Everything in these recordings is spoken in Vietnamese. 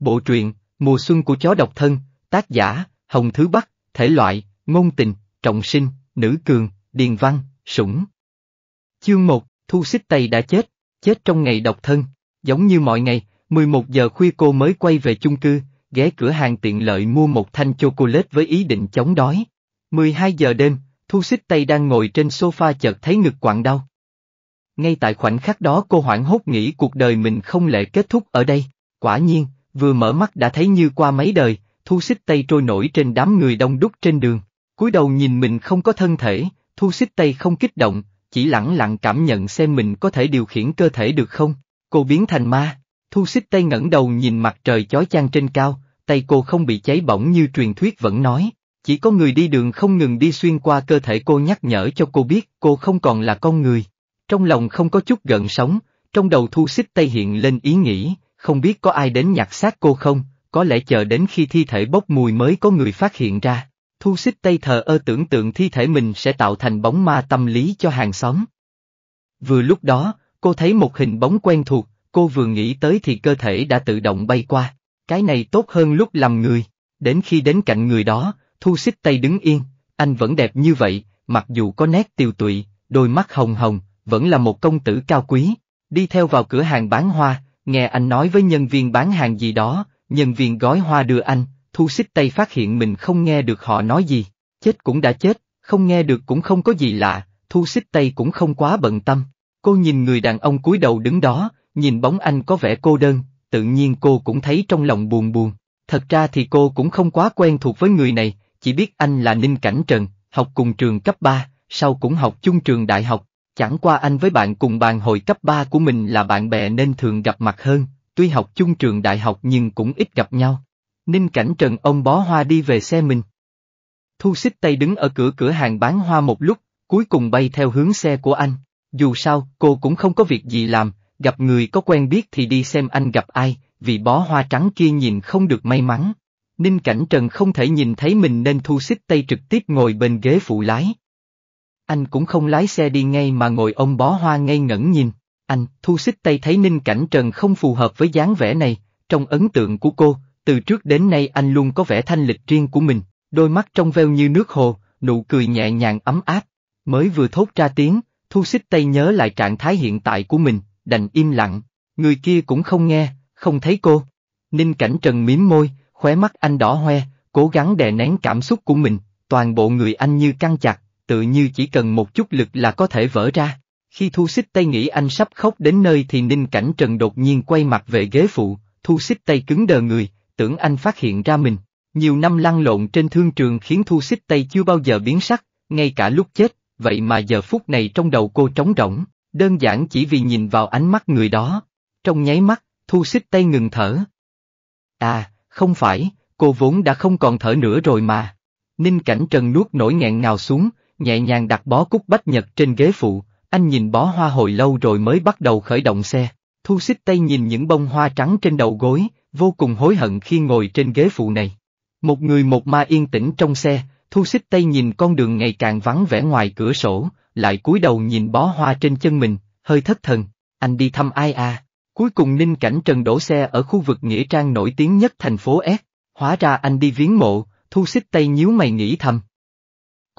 Bộ truyện, Mùa xuân của chó độc thân, tác giả, Hồng Thứ Bắc, thể loại, ngôn tình, trọng sinh, nữ cường, điền văn, sủng. Chương 1, Thu Xích Tây đã chết, chết trong ngày độc thân, giống như mọi ngày, 11 giờ khuya cô mới quay về chung cư, ghé cửa hàng tiện lợi mua một thanh chocolate với ý định chống đói. 12 giờ đêm, Thu Xích Tây đang ngồi trên sofa chợt thấy ngực quặn đau. Ngay tại khoảnh khắc đó cô hoảng hốt nghĩ cuộc đời mình không lẽ kết thúc ở đây, quả nhiên, vừa mở mắt đã thấy như qua mấy đời, thu xích tay trôi nổi trên đám người đông đúc trên đường, cúi đầu nhìn mình không có thân thể, thu xích tay không kích động, chỉ lẳng lặng cảm nhận xem mình có thể điều khiển cơ thể được không, cô biến thành ma, thu xích tay ngẩng đầu nhìn mặt trời chói chang trên cao, tay cô không bị cháy bỏng như truyền thuyết vẫn nói. Chỉ có người đi đường không ngừng đi xuyên qua cơ thể cô nhắc nhở cho cô biết cô không còn là con người. Trong lòng không có chút gần sống, trong đầu thu xích tay hiện lên ý nghĩ, không biết có ai đến nhặt xác cô không, có lẽ chờ đến khi thi thể bốc mùi mới có người phát hiện ra. Thu xích Tây thờ ơ tưởng tượng thi thể mình sẽ tạo thành bóng ma tâm lý cho hàng xóm. Vừa lúc đó, cô thấy một hình bóng quen thuộc, cô vừa nghĩ tới thì cơ thể đã tự động bay qua. Cái này tốt hơn lúc làm người. Đến khi đến cạnh người đó, thu xích Tây đứng yên, anh vẫn đẹp như vậy, mặc dù có nét tiều tụy, đôi mắt hồng hồng, vẫn là một công tử cao quý. Đi theo vào cửa hàng bán hoa, nghe anh nói với nhân viên bán hàng gì đó, nhân viên gói hoa đưa anh, thu xích tay phát hiện mình không nghe được họ nói gì, chết cũng đã chết, không nghe được cũng không có gì lạ, thu xích tay cũng không quá bận tâm. Cô nhìn người đàn ông cúi đầu đứng đó, nhìn bóng anh có vẻ cô đơn, tự nhiên cô cũng thấy trong lòng buồn buồn. Thật ra thì cô cũng không quá quen thuộc với người này, chỉ biết anh là Ninh Cảnh Trần, học cùng trường cấp 3, sau cũng học chung trường đại học, Chẳng qua anh với bạn cùng bàn hồi cấp 3 của mình là bạn bè nên thường gặp mặt hơn, tuy học chung trường đại học nhưng cũng ít gặp nhau. Ninh cảnh trần ông bó hoa đi về xe mình. Thu xích tay đứng ở cửa cửa hàng bán hoa một lúc, cuối cùng bay theo hướng xe của anh. Dù sao, cô cũng không có việc gì làm, gặp người có quen biết thì đi xem anh gặp ai, vì bó hoa trắng kia nhìn không được may mắn. Ninh Cảnh Trần không thể nhìn thấy mình nên thu xích tay trực tiếp ngồi bên ghế phụ lái. Anh cũng không lái xe đi ngay mà ngồi ôm bó hoa ngây ngẩn nhìn. Anh, thu xích tay thấy ninh cảnh trần không phù hợp với dáng vẻ này, trong ấn tượng của cô, từ trước đến nay anh luôn có vẻ thanh lịch riêng của mình, đôi mắt trong veo như nước hồ, nụ cười nhẹ nhàng ấm áp. Mới vừa thốt ra tiếng, thu xích tay nhớ lại trạng thái hiện tại của mình, đành im lặng, người kia cũng không nghe, không thấy cô. Ninh cảnh trần mím môi, khóe mắt anh đỏ hoe, cố gắng đè nén cảm xúc của mình, toàn bộ người anh như căng chặt, tự như chỉ cần một chút lực là có thể vỡ ra. Khi Thu Xích tay nghĩ anh sắp khóc đến nơi thì Ninh Cảnh Trần đột nhiên quay mặt về ghế phụ, Thu Xích tay cứng đờ người, tưởng anh phát hiện ra mình. Nhiều năm lăn lộn trên thương trường khiến Thu Xích tay chưa bao giờ biến sắc, ngay cả lúc chết, vậy mà giờ phút này trong đầu cô trống rỗng, đơn giản chỉ vì nhìn vào ánh mắt người đó. Trong nháy mắt, Thu Xích tay ngừng thở. À, không phải, cô vốn đã không còn thở nữa rồi mà. Ninh Cảnh Trần nuốt nỗi nghẹn ngào xuống, nhẹ nhàng đặt bó cúc bách nhật trên ghế phụ, anh nhìn bó hoa hồi lâu rồi mới bắt đầu khởi động xe. Thu xích tay nhìn những bông hoa trắng trên đầu gối, vô cùng hối hận khi ngồi trên ghế phụ này. Một người một ma yên tĩnh trong xe, thu xích tay nhìn con đường ngày càng vắng vẻ ngoài cửa sổ, lại cúi đầu nhìn bó hoa trên chân mình, hơi thất thần, anh đi thăm ai à? Cuối cùng Ninh Cảnh Trần đổ xe ở khu vực Nghĩa Trang nổi tiếng nhất thành phố S, hóa ra anh đi viếng mộ, thu xích tay nhíu mày nghĩ thầm,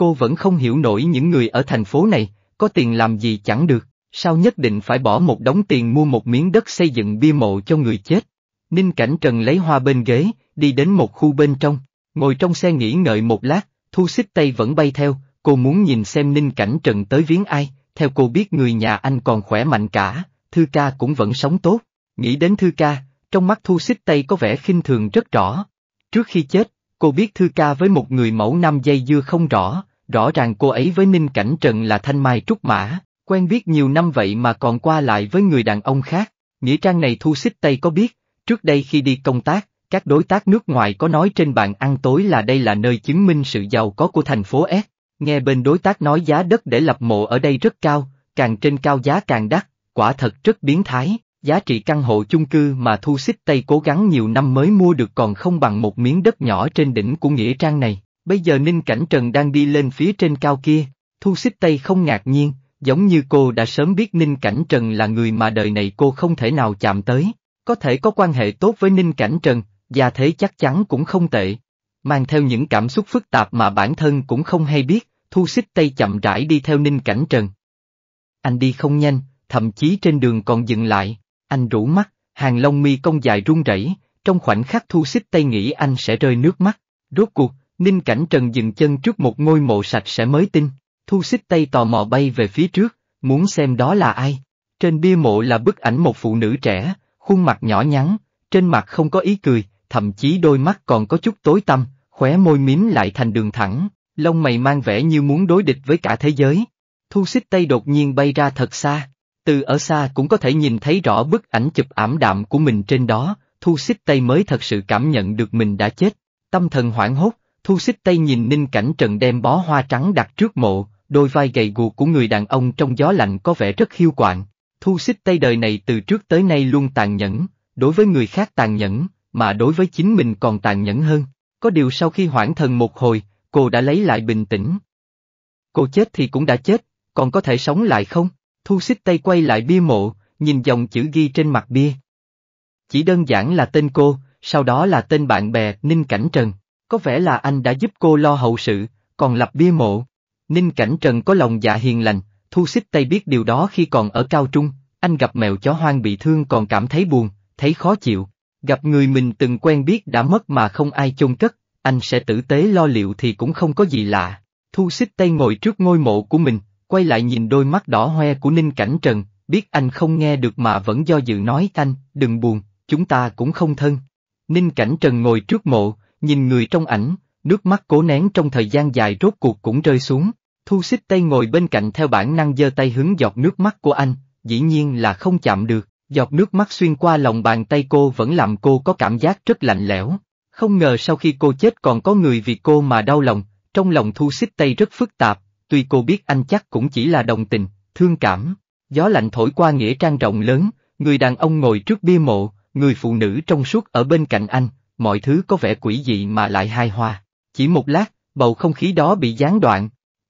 Cô vẫn không hiểu nổi những người ở thành phố này, có tiền làm gì chẳng được, sao nhất định phải bỏ một đống tiền mua một miếng đất xây dựng bia mộ cho người chết. Ninh Cảnh Trần lấy hoa bên ghế, đi đến một khu bên trong, ngồi trong xe nghỉ ngợi một lát, thu xích tay vẫn bay theo, cô muốn nhìn xem Ninh Cảnh Trần tới viếng ai, theo cô biết người nhà anh còn khỏe mạnh cả, Thư Ca cũng vẫn sống tốt. Nghĩ đến Thư Ca, trong mắt thu xích tây có vẻ khinh thường rất rõ. Trước khi chết, cô biết Thư Ca với một người mẫu nam dây dưa không rõ, Rõ ràng cô ấy với Ninh Cảnh Trần là thanh mai trúc mã, quen biết nhiều năm vậy mà còn qua lại với người đàn ông khác. Nghĩa trang này thu xích Tây có biết, trước đây khi đi công tác, các đối tác nước ngoài có nói trên bàn ăn tối là đây là nơi chứng minh sự giàu có của thành phố S. Nghe bên đối tác nói giá đất để lập mộ ở đây rất cao, càng trên cao giá càng đắt, quả thật rất biến thái, giá trị căn hộ chung cư mà Thu Xích Tây cố gắng nhiều năm mới mua được còn không bằng một miếng đất nhỏ trên đỉnh của Nghĩa Trang này. Bây giờ Ninh Cảnh Trần đang đi lên phía trên cao kia, thu xích tay không ngạc nhiên, giống như cô đã sớm biết Ninh Cảnh Trần là người mà đời này cô không thể nào chạm tới, có thể có quan hệ tốt với Ninh Cảnh Trần, gia thế chắc chắn cũng không tệ. Mang theo những cảm xúc phức tạp mà bản thân cũng không hay biết, thu xích tay chậm rãi đi theo Ninh Cảnh Trần. Anh đi không nhanh, thậm chí trên đường còn dừng lại, anh rủ mắt, hàng lông mi cong dài run rẩy, trong khoảnh khắc thu xích tay nghĩ anh sẽ rơi nước mắt, rốt cuộc, Ninh Cảnh Trần dừng chân trước một ngôi mộ sạch sẽ mới tin, thu xích tay tò mò bay về phía trước, muốn xem đó là ai. Trên bia mộ là bức ảnh một phụ nữ trẻ, khuôn mặt nhỏ nhắn, trên mặt không có ý cười, thậm chí đôi mắt còn có chút tối tăm, khóe môi mím lại thành đường thẳng, lông mày mang vẻ như muốn đối địch với cả thế giới. Thu xích tay đột nhiên bay ra thật xa, từ ở xa cũng có thể nhìn thấy rõ bức ảnh chụp ảm đạm của mình trên đó, thu xích tay mới thật sự cảm nhận được mình đã chết. Tâm thần hoảng hốt, Thu xích tay nhìn Ninh Cảnh Trần đem bó hoa trắng đặt trước mộ, đôi vai gầy guộc của người đàn ông trong gió lạnh có vẻ rất hiu quạng. Thu xích tay đời này từ trước tới nay luôn tàn nhẫn, đối với người khác tàn nhẫn, mà đối với chính mình còn tàn nhẫn hơn. Có điều sau khi hoãn thần một hồi, cô đã lấy lại bình tĩnh. Cô chết thì cũng đã chết, còn có thể sống lại không? Thu xích tay quay lại bia mộ, nhìn dòng chữ ghi trên mặt bia. Chỉ đơn giản là tên cô, sau đó là tên bạn bè Ninh Cảnh Trần. Có vẻ là anh đã giúp cô lo hậu sự, còn lập bia mộ. Ninh Cảnh Trần có lòng dạ hiền lành, Thu Xích Tay biết điều đó khi còn ở cao trung, anh gặp mèo chó hoang bị thương còn cảm thấy buồn, thấy khó chịu. Gặp người mình từng quen biết đã mất mà không ai chôn cất, anh sẽ tử tế lo liệu thì cũng không có gì lạ. Thu Xích Tay ngồi trước ngôi mộ của mình, quay lại nhìn đôi mắt đỏ hoe của Ninh Cảnh Trần, biết anh không nghe được mà vẫn do dự nói anh, đừng buồn, chúng ta cũng không thân. Ninh Cảnh Trần ngồi trước mộ, Nhìn người trong ảnh, nước mắt cố nén trong thời gian dài rốt cuộc cũng rơi xuống, thu xích tay ngồi bên cạnh theo bản năng giơ tay hướng giọt nước mắt của anh, dĩ nhiên là không chạm được, giọt nước mắt xuyên qua lòng bàn tay cô vẫn làm cô có cảm giác rất lạnh lẽo. Không ngờ sau khi cô chết còn có người vì cô mà đau lòng, trong lòng thu xích tay rất phức tạp, tuy cô biết anh chắc cũng chỉ là đồng tình, thương cảm. Gió lạnh thổi qua nghĩa trang rộng lớn, người đàn ông ngồi trước bia mộ, người phụ nữ trong suốt ở bên cạnh anh, mọi thứ có vẻ quỷ dị mà lại hài hòa. Chỉ một lát, bầu không khí đó bị gián đoạn.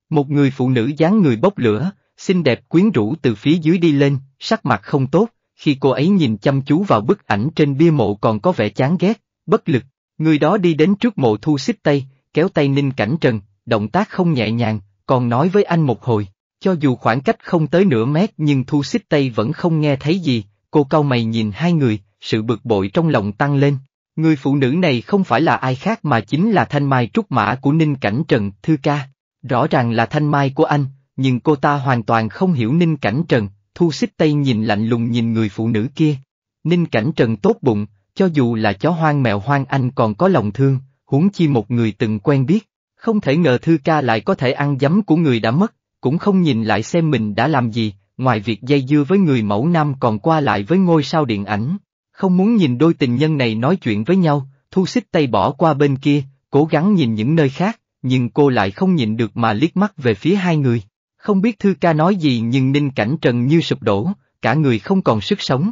Một người phụ nữ dáng người bốc lửa, xinh đẹp quyến rũ từ phía dưới đi lên, sắc mặt không tốt, khi cô ấy nhìn chăm chú vào bức ảnh trên bia mộ còn có vẻ chán ghét, bất lực. Người đó đi đến trước mộ thu xích tay, kéo tay Ninh Cảnh Trần, động tác không nhẹ nhàng, còn nói với anh một hồi. Cho dù khoảng cách không tới nửa mét nhưng thu xích tay vẫn không nghe thấy gì, cô cau mày nhìn hai người, sự bực bội trong lòng tăng lên, Người phụ nữ này không phải là ai khác mà chính là thanh mai trúc mã của Ninh Cảnh Trần, Thư Ca. Rõ ràng là thanh mai của anh, nhưng cô ta hoàn toàn không hiểu Ninh Cảnh Trần, Thu Xích Tây nhìn lạnh lùng nhìn người phụ nữ kia. Ninh Cảnh Trần tốt bụng, cho dù là chó hoang mèo hoang anh còn có lòng thương, huống chi một người từng quen biết. Không thể ngờ Thư Ca lại có thể ăn giấm của người đã mất, cũng không nhìn lại xem mình đã làm gì, ngoài việc dây dưa với người mẫu nam còn qua lại với ngôi sao điện ảnh không muốn nhìn đôi tình nhân này nói chuyện với nhau, thu xích tay bỏ qua bên kia, cố gắng nhìn những nơi khác, nhưng cô lại không nhìn được mà liếc mắt về phía hai người. Không biết Thư Ca nói gì nhưng Ninh Cảnh Trần như sụp đổ, cả người không còn sức sống.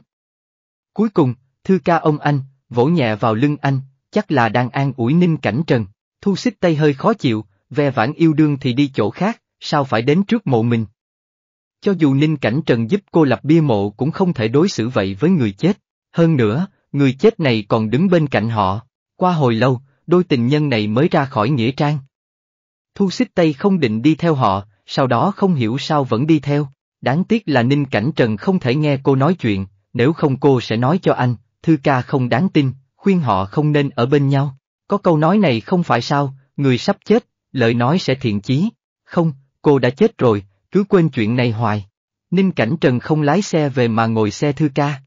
Cuối cùng, Thư Ca ông anh, vỗ nhẹ vào lưng anh, chắc là đang an ủi Ninh Cảnh Trần, thu xích tay hơi khó chịu, ve vãn yêu đương thì đi chỗ khác, sao phải đến trước mộ mình. Cho dù Ninh Cảnh Trần giúp cô lập bia mộ cũng không thể đối xử vậy với người chết hơn nữa, người chết này còn đứng bên cạnh họ. Qua hồi lâu, đôi tình nhân này mới ra khỏi nghĩa trang. Thu xích Tây không định đi theo họ, sau đó không hiểu sao vẫn đi theo. Đáng tiếc là Ninh Cảnh Trần không thể nghe cô nói chuyện, nếu không cô sẽ nói cho anh, Thư ca không đáng tin, khuyên họ không nên ở bên nhau. Có câu nói này không phải sao, người sắp chết, lời nói sẽ thiện chí. Không, cô đã chết rồi, cứ quên chuyện này hoài. Ninh Cảnh Trần không lái xe về mà ngồi xe Thư ca.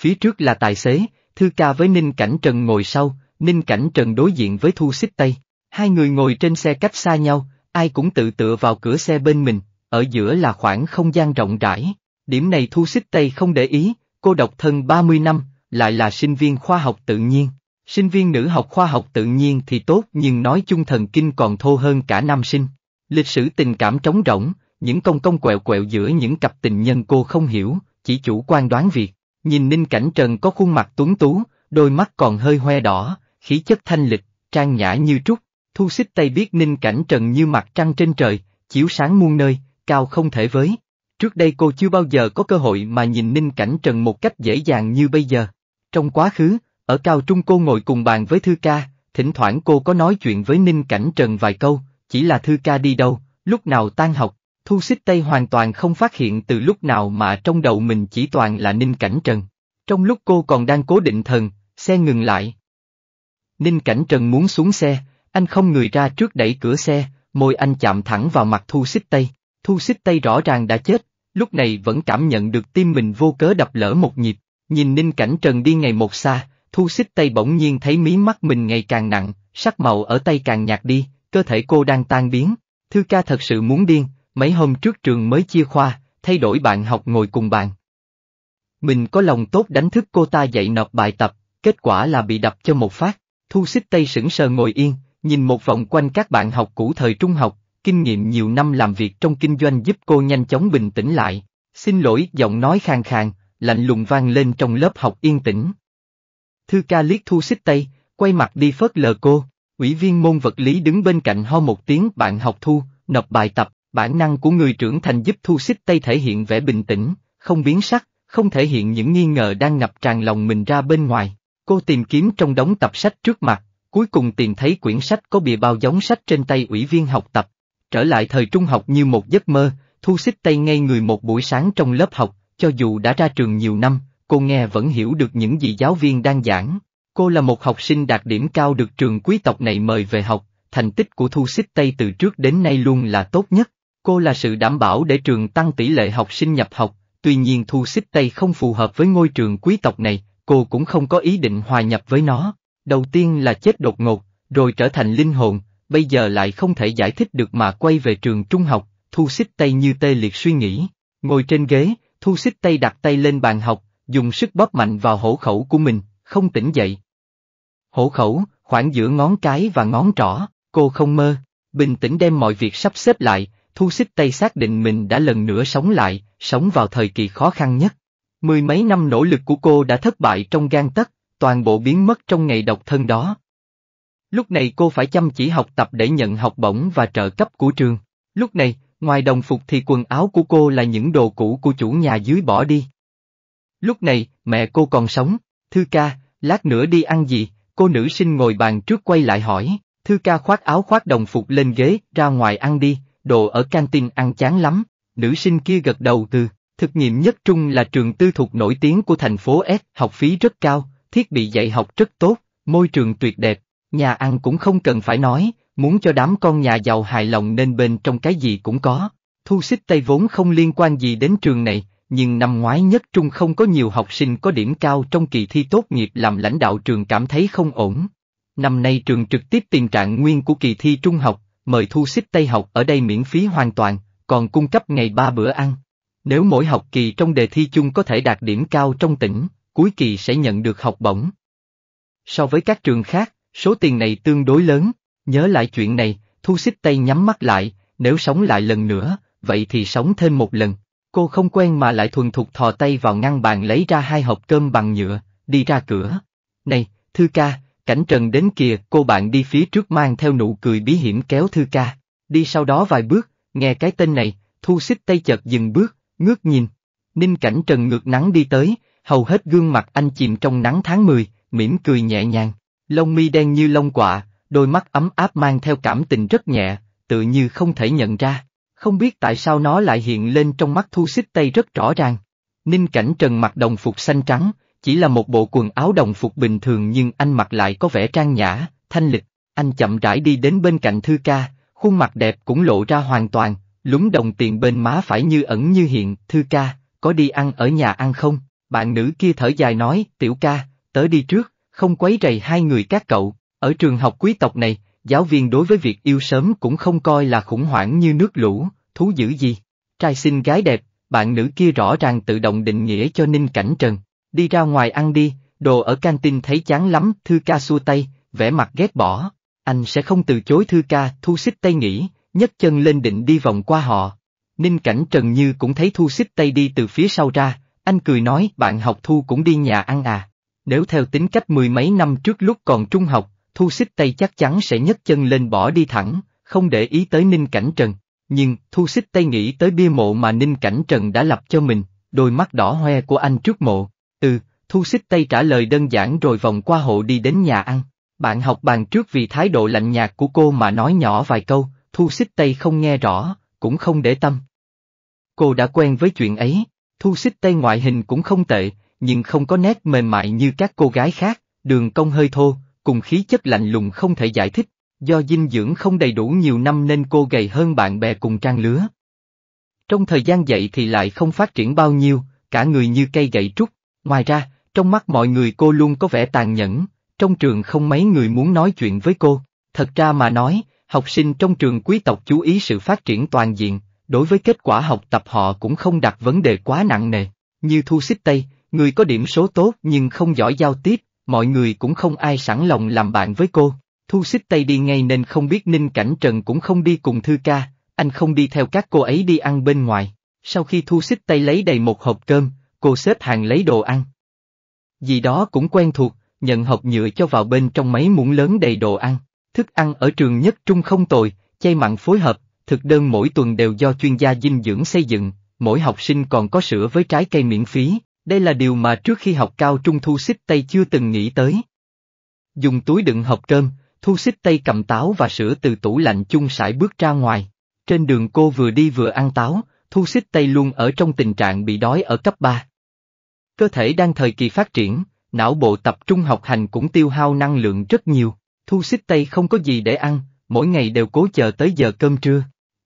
Phía trước là tài xế, Thư Ca với Ninh Cảnh Trần ngồi sau, Ninh Cảnh Trần đối diện với Thu Xích Tây. Hai người ngồi trên xe cách xa nhau, ai cũng tự tựa vào cửa xe bên mình, ở giữa là khoảng không gian rộng rãi. Điểm này Thu Xích Tây không để ý, cô độc thân ba mươi năm, lại là sinh viên khoa học tự nhiên. Sinh viên nữ học khoa học tự nhiên thì tốt nhưng nói chung thần kinh còn thô hơn cả nam sinh. Lịch sử tình cảm trống rỗng, những công công quẹo quẹo giữa những cặp tình nhân cô không hiểu, chỉ chủ quan đoán việc. Nhìn Ninh Cảnh Trần có khuôn mặt tuấn tú, đôi mắt còn hơi hoe đỏ, khí chất thanh lịch, trang nhã như trúc, thu xích tay biết Ninh Cảnh Trần như mặt trăng trên trời, chiếu sáng muôn nơi, cao không thể với. Trước đây cô chưa bao giờ có cơ hội mà nhìn Ninh Cảnh Trần một cách dễ dàng như bây giờ. Trong quá khứ, ở cao trung cô ngồi cùng bàn với Thư Ca, thỉnh thoảng cô có nói chuyện với Ninh Cảnh Trần vài câu, chỉ là Thư Ca đi đâu, lúc nào tan học, Thu xích Tây hoàn toàn không phát hiện từ lúc nào mà trong đầu mình chỉ toàn là Ninh Cảnh Trần. Trong lúc cô còn đang cố định thần, xe ngừng lại. Ninh Cảnh Trần muốn xuống xe, anh không người ra trước đẩy cửa xe, môi anh chạm thẳng vào mặt Thu xích Tây. Thu xích Tây rõ ràng đã chết, lúc này vẫn cảm nhận được tim mình vô cớ đập lỡ một nhịp, nhìn Ninh Cảnh Trần đi ngày một xa, Thu xích Tây bỗng nhiên thấy mí mắt mình ngày càng nặng, sắc màu ở tay càng nhạt đi, cơ thể cô đang tan biến. Thư ca thật sự muốn điên, mấy hôm trước trường mới chia khoa, thay đổi bạn học ngồi cùng bàn. Mình có lòng tốt đánh thức cô ta dạy nộp bài tập, kết quả là bị đập cho một phát, thu xích tay sững sờ ngồi yên, nhìn một vòng quanh các bạn học cũ thời trung học, kinh nghiệm nhiều năm làm việc trong kinh doanh giúp cô nhanh chóng bình tĩnh lại. Xin lỗi, giọng nói khang khang, lạnh lùng vang lên trong lớp học yên tĩnh. Thư ca liếc thu xích tay, quay mặt đi phớt lờ cô, ủy viên môn vật lý đứng bên cạnh ho một tiếng bạn học thu, nộp bài tập, bản năng của người trưởng thành giúp Thu Xích Tây thể hiện vẻ bình tĩnh, không biến sắc, không thể hiện những nghi ngờ đang ngập tràn lòng mình ra bên ngoài. Cô tìm kiếm trong đống tập sách trước mặt, cuối cùng tìm thấy quyển sách có bìa bao giống sách trên tay ủy viên học tập. Trở lại thời trung học như một giấc mơ, Thu Xích Tây ngay người một buổi sáng trong lớp học, cho dù đã ra trường nhiều năm, cô nghe vẫn hiểu được những gì giáo viên đang giảng. Cô là một học sinh đạt điểm cao được trường quý tộc này mời về học, thành tích của Thu Xích Tây từ trước đến nay luôn là tốt nhất cô là sự đảm bảo để trường tăng tỷ lệ học sinh nhập học, tuy nhiên thu xích Tây không phù hợp với ngôi trường quý tộc này, cô cũng không có ý định hòa nhập với nó. Đầu tiên là chết đột ngột, rồi trở thành linh hồn, bây giờ lại không thể giải thích được mà quay về trường trung học, thu xích Tây như tê liệt suy nghĩ. Ngồi trên ghế, thu xích Tây đặt tay lên bàn học, dùng sức bóp mạnh vào hổ khẩu của mình, không tỉnh dậy. Hổ khẩu, khoảng giữa ngón cái và ngón trỏ, cô không mơ, bình tĩnh đem mọi việc sắp xếp lại, Thu Xích Tây xác định mình đã lần nữa sống lại, sống vào thời kỳ khó khăn nhất. Mười mấy năm nỗ lực của cô đã thất bại trong gan tất, toàn bộ biến mất trong ngày độc thân đó. Lúc này cô phải chăm chỉ học tập để nhận học bổng và trợ cấp của trường. Lúc này, ngoài đồng phục thì quần áo của cô là những đồ cũ của chủ nhà dưới bỏ đi. Lúc này, mẹ cô còn sống, Thư ca, lát nữa đi ăn gì, cô nữ sinh ngồi bàn trước quay lại hỏi, Thư ca khoác áo khoác đồng phục lên ghế, ra ngoài ăn đi, đồ ở canteen ăn chán lắm, nữ sinh kia gật đầu từ, thực nghiệm nhất trung là trường tư thục nổi tiếng của thành phố S, học phí rất cao, thiết bị dạy học rất tốt, môi trường tuyệt đẹp, nhà ăn cũng không cần phải nói, muốn cho đám con nhà giàu hài lòng nên bên trong cái gì cũng có. Thu xích tay vốn không liên quan gì đến trường này, nhưng năm ngoái nhất trung không có nhiều học sinh có điểm cao trong kỳ thi tốt nghiệp làm lãnh đạo trường cảm thấy không ổn. Năm nay trường trực tiếp tiền trạng nguyên của kỳ thi trung học, mời thu xích Tây học ở đây miễn phí hoàn toàn, còn cung cấp ngày ba bữa ăn. Nếu mỗi học kỳ trong đề thi chung có thể đạt điểm cao trong tỉnh, cuối kỳ sẽ nhận được học bổng. So với các trường khác, số tiền này tương đối lớn, nhớ lại chuyện này, thu xích Tây nhắm mắt lại, nếu sống lại lần nữa, vậy thì sống thêm một lần. Cô không quen mà lại thuần thục thò tay vào ngăn bàn lấy ra hai hộp cơm bằng nhựa, đi ra cửa. Này, Thư ca, Cảnh trần đến kìa, cô bạn đi phía trước mang theo nụ cười bí hiểm kéo thư ca. Đi sau đó vài bước, nghe cái tên này, thu xích tay chợt dừng bước, ngước nhìn. Ninh cảnh trần ngược nắng đi tới, hầu hết gương mặt anh chìm trong nắng tháng mười, mỉm cười nhẹ nhàng. Lông mi đen như lông quạ, đôi mắt ấm áp mang theo cảm tình rất nhẹ, tự như không thể nhận ra. Không biết tại sao nó lại hiện lên trong mắt thu xích tay rất rõ ràng. Ninh cảnh trần mặc đồng phục xanh trắng, chỉ là một bộ quần áo đồng phục bình thường nhưng anh mặc lại có vẻ trang nhã, thanh lịch, anh chậm rãi đi đến bên cạnh Thư Ca, khuôn mặt đẹp cũng lộ ra hoàn toàn, lúng đồng tiền bên má phải như ẩn như hiện, Thư Ca, có đi ăn ở nhà ăn không? Bạn nữ kia thở dài nói, tiểu ca, tớ đi trước, không quấy rầy hai người các cậu, ở trường học quý tộc này, giáo viên đối với việc yêu sớm cũng không coi là khủng hoảng như nước lũ, thú dữ gì. Trai xinh gái đẹp, bạn nữ kia rõ ràng tự động định nghĩa cho Ninh Cảnh Trần đi ra ngoài ăn đi, đồ ở canteen thấy chán lắm, Thư Ca xua tay, vẻ mặt ghét bỏ. Anh sẽ không từ chối Thư Ca, Thu Xích tay nghĩ, nhấc chân lên định đi vòng qua họ. Ninh cảnh Trần Như cũng thấy Thu Xích tay đi từ phía sau ra, anh cười nói bạn học Thu cũng đi nhà ăn à. Nếu theo tính cách mười mấy năm trước lúc còn trung học, Thu Xích tay chắc chắn sẽ nhấc chân lên bỏ đi thẳng, không để ý tới Ninh cảnh Trần. Nhưng, Thu Xích tay nghĩ tới bia mộ mà Ninh cảnh Trần đã lập cho mình, đôi mắt đỏ hoe của anh trước mộ, Ừ, Thu xích tay trả lời đơn giản rồi vòng qua hộ đi đến nhà ăn. Bạn học bàn trước vì thái độ lạnh nhạt của cô mà nói nhỏ vài câu, Thu xích tay không nghe rõ, cũng không để tâm. Cô đã quen với chuyện ấy, Thu xích tay ngoại hình cũng không tệ, nhưng không có nét mềm mại như các cô gái khác, đường cong hơi thô, cùng khí chất lạnh lùng không thể giải thích, do dinh dưỡng không đầy đủ nhiều năm nên cô gầy hơn bạn bè cùng trang lứa. Trong thời gian dậy thì lại không phát triển bao nhiêu, cả người như cây gậy trúc, Ngoài ra, trong mắt mọi người cô luôn có vẻ tàn nhẫn, trong trường không mấy người muốn nói chuyện với cô. Thật ra mà nói, học sinh trong trường quý tộc chú ý sự phát triển toàn diện, đối với kết quả học tập họ cũng không đặt vấn đề quá nặng nề. Như Thu Xích Tây, người có điểm số tốt nhưng không giỏi giao tiếp, mọi người cũng không ai sẵn lòng làm bạn với cô. Thu Xích Tây đi ngay nên không biết Ninh Cảnh Trần cũng không đi cùng Thư Ca, anh không đi theo các cô ấy đi ăn bên ngoài. Sau khi Thu Xích Tây lấy đầy một hộp cơm, cô xếp hàng lấy đồ ăn. Gì đó cũng quen thuộc, nhận hộp nhựa cho vào bên trong mấy muỗng lớn đầy đồ ăn. Thức ăn ở trường nhất trung không tồi, chay mặn phối hợp, thực đơn mỗi tuần đều do chuyên gia dinh dưỡng xây dựng, mỗi học sinh còn có sữa với trái cây miễn phí, đây là điều mà trước khi học cao trung Thu Xích Tây chưa từng nghĩ tới. Dùng túi đựng hộp cơm, Thu Xích Tây cầm táo và sữa từ tủ lạnh chung sải bước ra ngoài. Trên đường cô vừa đi vừa ăn táo, Thu Xích Tây luôn ở trong tình trạng bị đói ở cấp 3. Cơ thể đang thời kỳ phát triển, não bộ tập trung học hành cũng tiêu hao năng lượng rất nhiều, thu xích tây không có gì để ăn, mỗi ngày đều cố chờ tới giờ cơm trưa.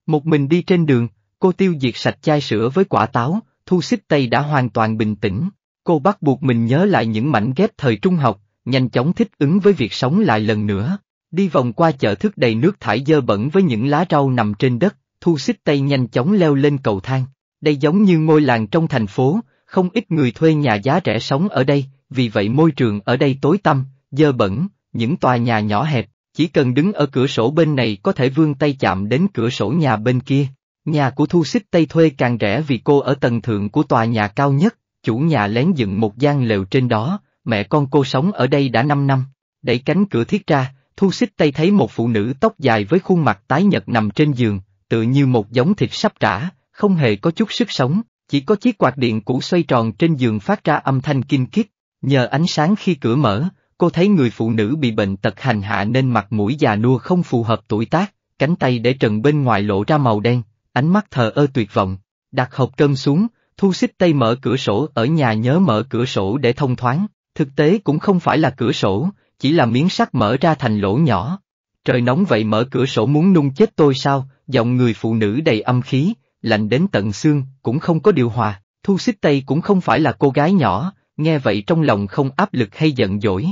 Một mình đi trên đường, cô tiêu diệt sạch chai sữa với quả táo, thu xích tây đã hoàn toàn bình tĩnh. Cô bắt buộc mình nhớ lại những mảnh ghép thời trung học, nhanh chóng thích ứng với việc sống lại lần nữa. Đi vòng qua chợ thức đầy nước thải dơ bẩn với những lá rau nằm trên đất, thu xích tây nhanh chóng leo lên cầu thang. Đây giống như ngôi làng trong thành phố, không ít người thuê nhà giá rẻ sống ở đây, vì vậy môi trường ở đây tối tăm, dơ bẩn, những tòa nhà nhỏ hẹp, chỉ cần đứng ở cửa sổ bên này có thể vươn tay chạm đến cửa sổ nhà bên kia. Nhà của Thu Xích Tây thuê càng rẻ vì cô ở tầng thượng của tòa nhà cao nhất, chủ nhà lén dựng một gian lều trên đó, mẹ con cô sống ở đây đã 5 năm. Đẩy cánh cửa thiết ra, Thu Xích Tây thấy một phụ nữ tóc dài với khuôn mặt tái nhợt nằm trên giường, tự như một giống thịt sắp trả, không hề có chút sức sống, chỉ có chiếc quạt điện cũ xoay tròn trên giường phát ra âm thanh kinh khiếp, nhờ ánh sáng khi cửa mở, cô thấy người phụ nữ bị bệnh tật hành hạ nên mặt mũi già nua không phù hợp tuổi tác, cánh tay để trần bên ngoài lộ ra màu đen, ánh mắt thờ ơ tuyệt vọng, đặt hộp cơm xuống, thu xích tay mở cửa sổ ở nhà nhớ mở cửa sổ để thông thoáng, thực tế cũng không phải là cửa sổ, chỉ là miếng sắt mở ra thành lỗ nhỏ. Trời nóng vậy mở cửa sổ muốn nung chết tôi sao, giọng người phụ nữ đầy âm khí, lạnh đến tận xương, cũng không có điều hòa, Thu Xích Tây cũng không phải là cô gái nhỏ, nghe vậy trong lòng không áp lực hay giận dỗi.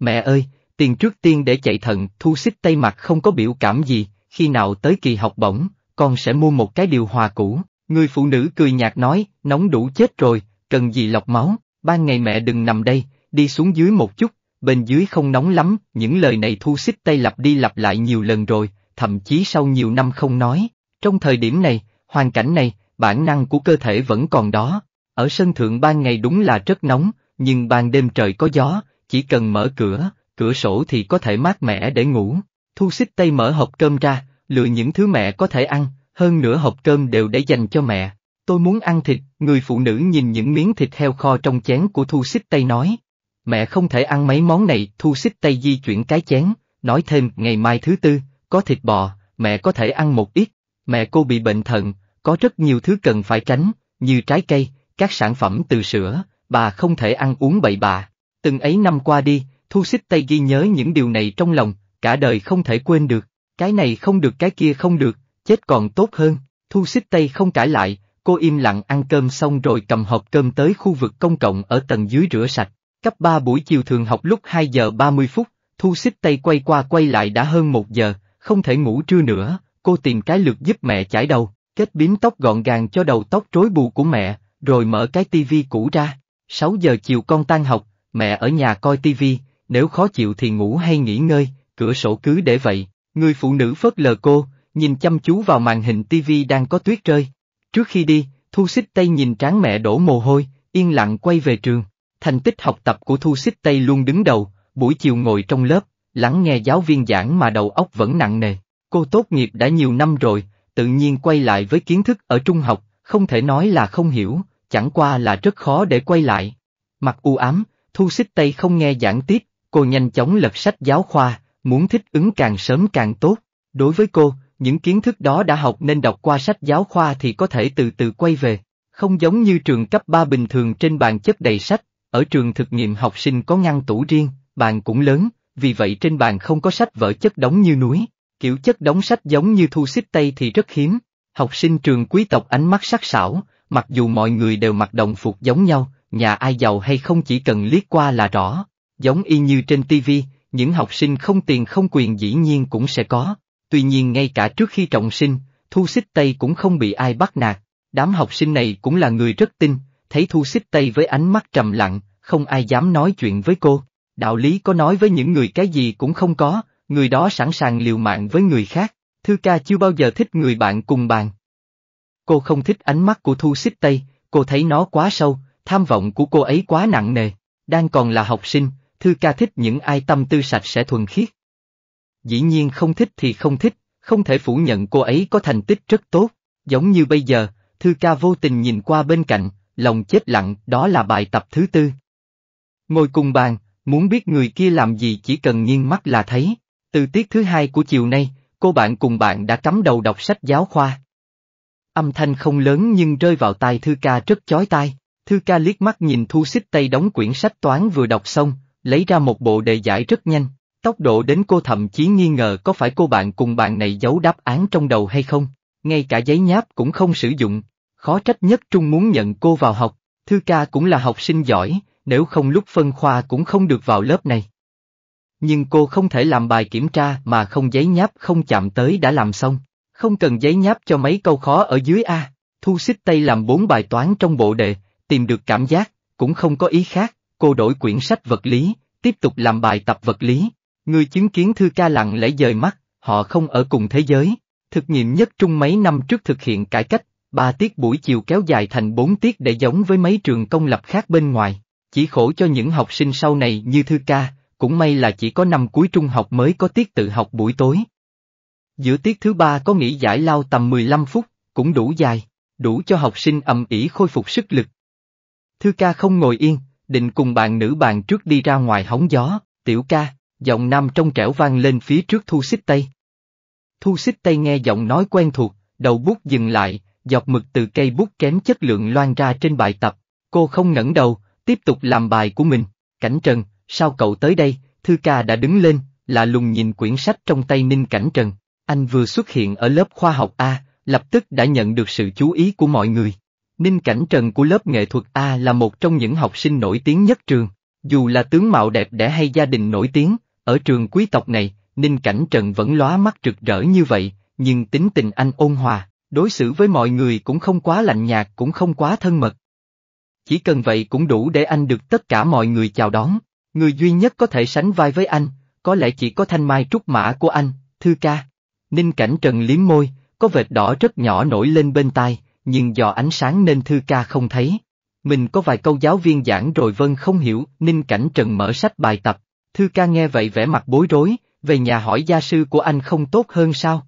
Mẹ ơi, tiền trước tiên để chạy thận, Thu Xích Tây mặt không có biểu cảm gì, khi nào tới kỳ học bổng, con sẽ mua một cái điều hòa cũ. Người phụ nữ cười nhạt nói, nóng đủ chết rồi, cần gì lọc máu, ban ngày mẹ đừng nằm đây, đi xuống dưới một chút, bên dưới không nóng lắm, những lời này Thu Xích Tây lặp đi lặp lại nhiều lần rồi, thậm chí sau nhiều năm không nói. Trong thời điểm này, Hoàn cảnh này, bản năng của cơ thể vẫn còn đó. Ở sân thượng ban ngày đúng là rất nóng, nhưng ban đêm trời có gió, chỉ cần mở cửa, cửa sổ thì có thể mát mẻ để ngủ. Thu xích tay mở hộp cơm ra, lựa những thứ mẹ có thể ăn, hơn nửa hộp cơm đều để dành cho mẹ. Tôi muốn ăn thịt, người phụ nữ nhìn những miếng thịt heo kho trong chén của Thu xích tay nói. Mẹ không thể ăn mấy món này, Thu xích tay di chuyển cái chén, nói thêm ngày mai thứ tư, có thịt bò, mẹ có thể ăn một ít. Mẹ cô bị bệnh thận, có rất nhiều thứ cần phải tránh, như trái cây, các sản phẩm từ sữa, bà không thể ăn uống bậy bạ. Từng ấy năm qua đi, Thu Xích Tây ghi nhớ những điều này trong lòng, cả đời không thể quên được, cái này không được cái kia không được, chết còn tốt hơn. Thu Xích Tây không cãi lại, cô im lặng ăn cơm xong rồi cầm hộp cơm tới khu vực công cộng ở tầng dưới rửa sạch. Cấp 3 buổi chiều thường học lúc 2 giờ 30 phút, Thu Xích Tây quay qua quay lại đã hơn 1 giờ, không thể ngủ trưa nữa, cô tìm cái lượt giúp mẹ chải đầu. Kết bím tóc gọn gàng cho đầu tóc rối bù của mẹ, rồi mở cái tivi cũ ra. 6 giờ chiều con tan học, mẹ ở nhà coi tivi, nếu khó chịu thì ngủ hay nghỉ ngơi, cửa sổ cứ để vậy. Người phụ nữ phớt lờ cô, nhìn chăm chú vào màn hình tivi đang có tuyết rơi. Trước khi đi, Thu Xích Tây nhìn trán mẹ đổ mồ hôi, yên lặng quay về trường. Thành tích học tập của Thu Xích Tây luôn đứng đầu, buổi chiều ngồi trong lớp, lắng nghe giáo viên giảng mà đầu óc vẫn nặng nề. Cô tốt nghiệp đã nhiều năm rồi, tự nhiên quay lại với kiến thức ở trung học, không thể nói là không hiểu, chẳng qua là rất khó để quay lại. Mặt u ám, thu xích tay không nghe giảng tiếp, cô nhanh chóng lật sách giáo khoa, muốn thích ứng càng sớm càng tốt. Đối với cô, những kiến thức đó đã học nên đọc qua sách giáo khoa thì có thể từ từ quay về. Không giống như trường cấp 3 bình thường trên bàn chất đầy sách, ở trường thực nghiệm học sinh có ngăn tủ riêng, bàn cũng lớn, vì vậy trên bàn không có sách vở chất đóng như núi, Kiểu chất đóng sách giống như thu xích Tây thì rất hiếm, học sinh trường quý tộc ánh mắt sắc sảo, mặc dù mọi người đều mặc đồng phục giống nhau, nhà ai giàu hay không chỉ cần liếc qua là rõ, giống y như trên TV, những học sinh không tiền không quyền dĩ nhiên cũng sẽ có, tuy nhiên ngay cả trước khi trọng sinh, Thu Xích Tây cũng không bị ai bắt nạt, đám học sinh này cũng là người rất tin, thấy Thu Xích Tây với ánh mắt trầm lặng, không ai dám nói chuyện với cô, đạo lý có nói với những người cái gì cũng không có, người đó sẵn sàng liều mạng với người khác, Thư Ca chưa bao giờ thích người bạn cùng bàn. Cô không thích ánh mắt của Thu Xích Tây, cô thấy nó quá sâu, tham vọng của cô ấy quá nặng nề, đang còn là học sinh, Thư Ca thích những ai tâm tư sạch sẽ thuần khiết. Dĩ nhiên không thích thì không thích, không thể phủ nhận cô ấy có thành tích rất tốt, giống như bây giờ, Thư Ca vô tình nhìn qua bên cạnh, lòng chết lặng, đó là bài tập thứ tư. Ngồi cùng bàn, muốn biết người kia làm gì chỉ cần nghiêng mắt là thấy. Từ tiết thứ hai của chiều nay, cô bạn cùng bạn đã cắm đầu đọc sách giáo khoa. Âm thanh không lớn nhưng rơi vào tai Thư Ca rất chói tai, Thư Ca liếc mắt nhìn Thu Xích tay đóng quyển sách toán vừa đọc xong, lấy ra một bộ đề giải rất nhanh, tốc độ đến cô thậm chí nghi ngờ có phải cô bạn cùng bạn này giấu đáp án trong đầu hay không, ngay cả giấy nháp cũng không sử dụng, khó trách nhất Trung muốn nhận cô vào học, Thư Ca cũng là học sinh giỏi, nếu không lúc phân khoa cũng không được vào lớp này. Nhưng cô không thể làm bài kiểm tra mà không giấy nháp không chạm tới đã làm xong. Không cần giấy nháp cho mấy câu khó ở dưới A. Thu xích tay làm bốn bài toán trong bộ đề, tìm được cảm giác, cũng không có ý khác, cô đổi quyển sách vật lý, tiếp tục làm bài tập vật lý. Người chứng kiến thư ca lặng lẽ dời mắt, họ không ở cùng thế giới. Thực nghiệm nhất trung mấy năm trước thực hiện cải cách, ba tiết buổi chiều kéo dài thành bốn tiết để giống với mấy trường công lập khác bên ngoài. Chỉ khổ cho những học sinh sau này như thư ca, cũng may là chỉ có năm cuối trung học mới có tiết tự học buổi tối. Giữa tiết thứ ba có nghỉ giải lao tầm 15 phút, cũng đủ dài, đủ cho học sinh ầm ỉ khôi phục sức lực. Thư ca không ngồi yên, định cùng bạn nữ bàn trước đi ra ngoài hóng gió, tiểu ca, giọng nam trong trẻo vang lên phía trước thu xích tây. Thu xích tây nghe giọng nói quen thuộc, đầu bút dừng lại, dọc mực từ cây bút kém chất lượng loan ra trên bài tập, cô không ngẩng đầu, tiếp tục làm bài của mình, cảnh trần, sao cậu tới đây, thư ca đã đứng lên, là lùng nhìn quyển sách trong tay Ninh Cảnh Trần, anh vừa xuất hiện ở lớp khoa học A, lập tức đã nhận được sự chú ý của mọi người. Ninh Cảnh Trần của lớp nghệ thuật A là một trong những học sinh nổi tiếng nhất trường, dù là tướng mạo đẹp đẽ hay gia đình nổi tiếng, ở trường quý tộc này, Ninh Cảnh Trần vẫn lóa mắt rực rỡ như vậy, nhưng tính tình anh ôn hòa, đối xử với mọi người cũng không quá lạnh nhạt cũng không quá thân mật. Chỉ cần vậy cũng đủ để anh được tất cả mọi người chào đón. Người duy nhất có thể sánh vai với anh, có lẽ chỉ có thanh mai trúc mã của anh, thư ca. Ninh cảnh trần liếm môi, có vệt đỏ rất nhỏ nổi lên bên tai, nhưng do ánh sáng nên thư ca không thấy. Mình có vài câu giáo viên giảng rồi vân không hiểu, Ninh cảnh trần mở sách bài tập. Thư ca nghe vậy vẻ mặt bối rối, về nhà hỏi gia sư của anh không tốt hơn sao?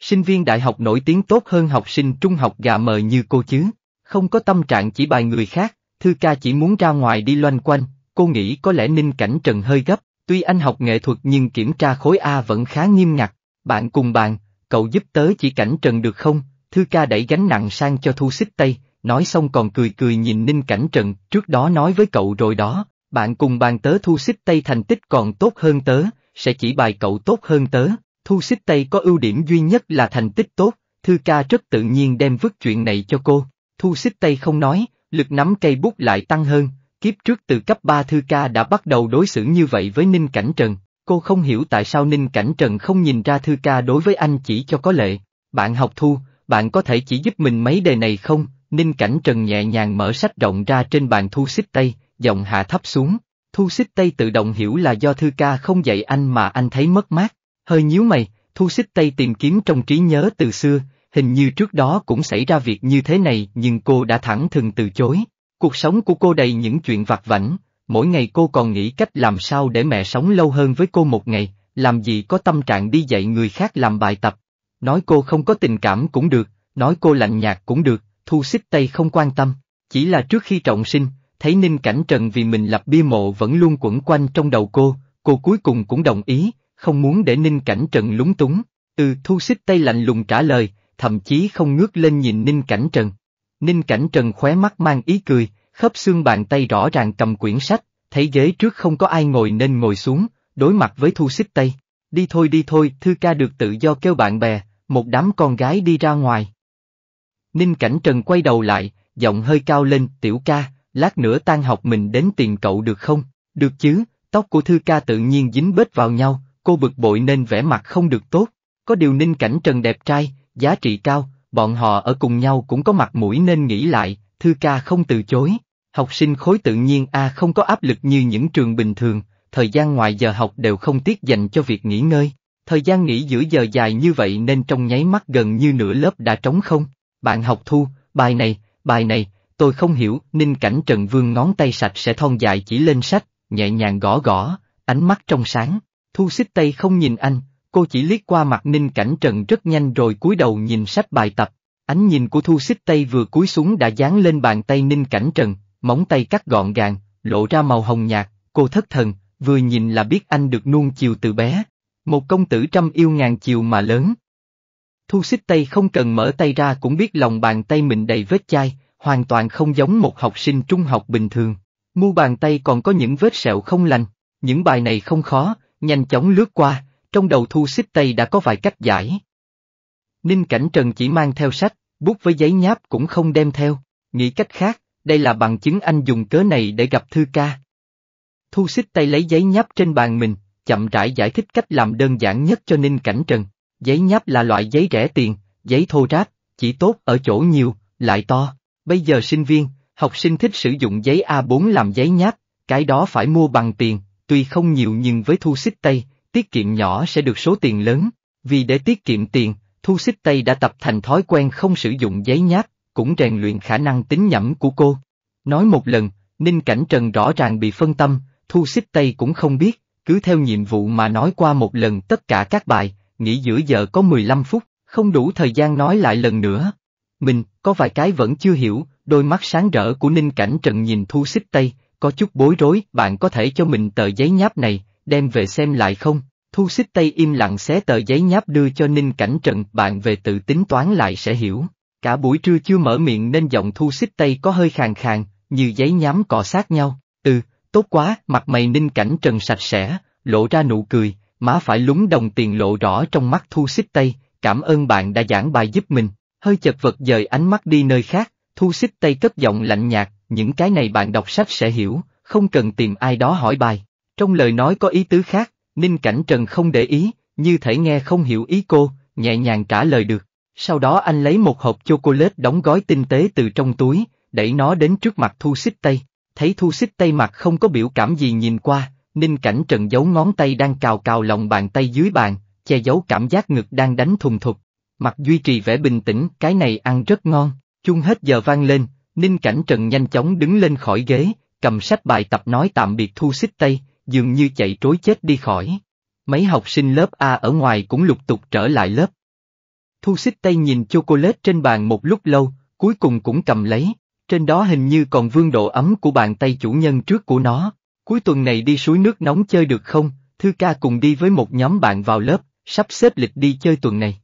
Sinh viên đại học nổi tiếng tốt hơn học sinh trung học gà mờ như cô chứ, không có tâm trạng chỉ bài người khác, Thư ca chỉ muốn ra ngoài đi loanh quanh, Cô nghĩ có lẽ Ninh Cảnh Trần hơi gấp, tuy anh học nghệ thuật nhưng kiểm tra khối A vẫn khá nghiêm ngặt. Bạn cùng bàn, cậu giúp tớ chỉ Cảnh Trần được không? Thư ca đẩy gánh nặng sang cho Thu Xích Tây, nói xong còn cười cười nhìn Ninh Cảnh Trần, trước đó nói với cậu rồi đó, bạn cùng bàn tớ Thu Xích Tây thành tích còn tốt hơn tớ, sẽ chỉ bài cậu tốt hơn tớ. Thu Xích Tây có ưu điểm duy nhất là thành tích tốt, Thư ca rất tự nhiên đem vứt chuyện này cho cô. Thu Xích Tây không nói, lực nắm cây bút lại tăng hơn, Kiếp trước từ cấp 3 Thư Ca đã bắt đầu đối xử như vậy với Ninh Cảnh Trần, cô không hiểu tại sao Ninh Cảnh Trần không nhìn ra Thư Ca đối với anh chỉ cho có lệ. Bạn học thu, bạn có thể chỉ giúp mình mấy đề này không? Ninh Cảnh Trần nhẹ nhàng mở sách rộng ra trên bàn thu xích tay, giọng hạ thấp xuống. Thu xích tay tự động hiểu là do Thư Ca không dạy anh mà anh thấy mất mát. Hơi nhíu mày, Thu xích tay tìm kiếm trong trí nhớ từ xưa, hình như trước đó cũng xảy ra việc như thế này nhưng cô đã thẳng thừng từ chối. Cuộc sống của cô đầy những chuyện vặt vảnh, mỗi ngày cô còn nghĩ cách làm sao để mẹ sống lâu hơn với cô một ngày, làm gì có tâm trạng đi dạy người khác làm bài tập. Nói cô không có tình cảm cũng được, nói cô lạnh nhạt cũng được, thu xích tay không quan tâm, chỉ là trước khi trọng sinh, thấy Ninh Cảnh Trần vì mình lập bia mộ vẫn luôn quẩn quanh trong đầu cô, cô cuối cùng cũng đồng ý, không muốn để Ninh Cảnh Trần lúng túng. Ừ, thu xích tay lạnh lùng trả lời, thậm chí không ngước lên nhìn Ninh Cảnh Trần, Ninh Cảnh Trần khóe mắt mang ý cười, khớp xương bàn tay rõ ràng cầm quyển sách, thấy ghế trước không có ai ngồi nên ngồi xuống, đối mặt với Thu Xích Tây. Đi thôi đi thôi, Thư ca được tự do kêu bạn bè, một đám con gái đi ra ngoài. Ninh Cảnh Trần quay đầu lại, giọng hơi cao lên, tiểu ca, lát nữa tan học mình đến tìm cậu được không? Được chứ, tóc của Thư ca tự nhiên dính bết vào nhau, cô bực bội nên vẻ mặt không được tốt. Có điều Ninh Cảnh Trần đẹp trai, giá trị cao, bọn họ ở cùng nhau cũng có mặt mũi nên nghĩ lại, Thư Ca không từ chối. Học sinh khối tự nhiên A không có áp lực như những trường bình thường, thời gian ngoài giờ học đều không tiết dành cho việc nghỉ ngơi. Thời gian nghỉ giữa giờ dài như vậy nên trong nháy mắt gần như nửa lớp đã trống không. Bạn học thu, bài này, bài này, tôi không hiểu, ninh cảnh Trần Vương ngón tay sạch sẽ thon dài chỉ lên sách, nhẹ nhàng gõ gõ, ánh mắt trong sáng. Thu xích tay không nhìn anh, cô chỉ liếc qua mặt Ninh Cảnh Trần rất nhanh rồi cúi đầu nhìn sách bài tập. Ánh nhìn của Thu Xích Tây vừa cúi xuống đã dán lên bàn tay Ninh Cảnh Trần, móng tay cắt gọn gàng, lộ ra màu hồng nhạt, cô thất thần, vừa nhìn là biết anh được nuông chiều từ bé. Một công tử trăm yêu ngàn chiều mà lớn. Thu Xích Tây không cần mở tay ra cũng biết lòng bàn tay mình đầy vết chai, hoàn toàn không giống một học sinh trung học bình thường. Mu bàn tay còn có những vết sẹo không lành, những bài này không khó, nhanh chóng lướt qua, trong đầu thu xích tây đã có vài cách giải. Ninh Cảnh Trần chỉ mang theo sách, bút với giấy nháp cũng không đem theo, nghĩ cách khác, đây là bằng chứng anh dùng cớ này để gặp thư ca. Thu xích tay lấy giấy nháp trên bàn mình, chậm rãi giải thích cách làm đơn giản nhất cho Ninh Cảnh Trần. Giấy nháp là loại giấy rẻ tiền, giấy thô ráp, chỉ tốt ở chỗ nhiều, lại to. Bây giờ sinh viên, học sinh thích sử dụng giấy A4 làm giấy nháp, cái đó phải mua bằng tiền, tuy không nhiều nhưng với thu xích tay, tiết kiệm nhỏ sẽ được số tiền lớn, vì để tiết kiệm tiền, Thu Xích Tây đã tập thành thói quen không sử dụng giấy nháp, cũng rèn luyện khả năng tính nhẩm của cô. Nói một lần, Ninh Cảnh Trần rõ ràng bị phân tâm, Thu Xích Tây cũng không biết, cứ theo nhiệm vụ mà nói qua một lần tất cả các bài, nghỉ giữa giờ có 15 phút, không đủ thời gian nói lại lần nữa. Mình, có vài cái vẫn chưa hiểu, đôi mắt sáng rỡ của Ninh Cảnh Trần nhìn Thu Xích Tây, có chút bối rối, bạn có thể cho mình tờ giấy nháp này, đem về xem lại không? Thu xích tay im lặng xé tờ giấy nháp đưa cho Ninh Cảnh Trận bạn về tự tính toán lại sẽ hiểu. Cả buổi trưa chưa mở miệng nên giọng thu xích tay có hơi khàn khàn, như giấy nhám cọ sát nhau. Ừ, tốt quá, mặt mày Ninh Cảnh Trận sạch sẽ, lộ ra nụ cười, má phải lúng đồng tiền lộ rõ trong mắt thu xích tay, cảm ơn bạn đã giảng bài giúp mình. Hơi chật vật dời ánh mắt đi nơi khác, thu xích tay cất giọng lạnh nhạt, những cái này bạn đọc sách sẽ hiểu, không cần tìm ai đó hỏi bài. Trong lời nói có ý tứ khác, Ninh Cảnh Trần không để ý, như thể nghe không hiểu ý cô, nhẹ nhàng trả lời được. Sau đó anh lấy một hộp chocolate đóng gói tinh tế từ trong túi, đẩy nó đến trước mặt Thu Xích Tây. Thấy Thu Xích Tây mặt không có biểu cảm gì nhìn qua, Ninh Cảnh Trần giấu ngón tay đang cào cào lòng bàn tay dưới bàn, che giấu cảm giác ngực đang đánh thùng thục. Mặt duy trì vẻ bình tĩnh, cái này ăn rất ngon, chung hết giờ vang lên, Ninh Cảnh Trần nhanh chóng đứng lên khỏi ghế, cầm sách bài tập nói tạm biệt Thu Xích Tây, dường như chạy trối chết đi khỏi. Mấy học sinh lớp A ở ngoài cũng lục tục trở lại lớp. Thu xích tay nhìn chocolate trên bàn một lúc lâu, cuối cùng cũng cầm lấy, trên đó hình như còn vương độ ấm của bàn tay chủ nhân trước của nó. Cuối tuần này đi suối nước nóng chơi được không? Thư ca cùng đi với một nhóm bạn vào lớp, sắp xếp lịch đi chơi tuần này.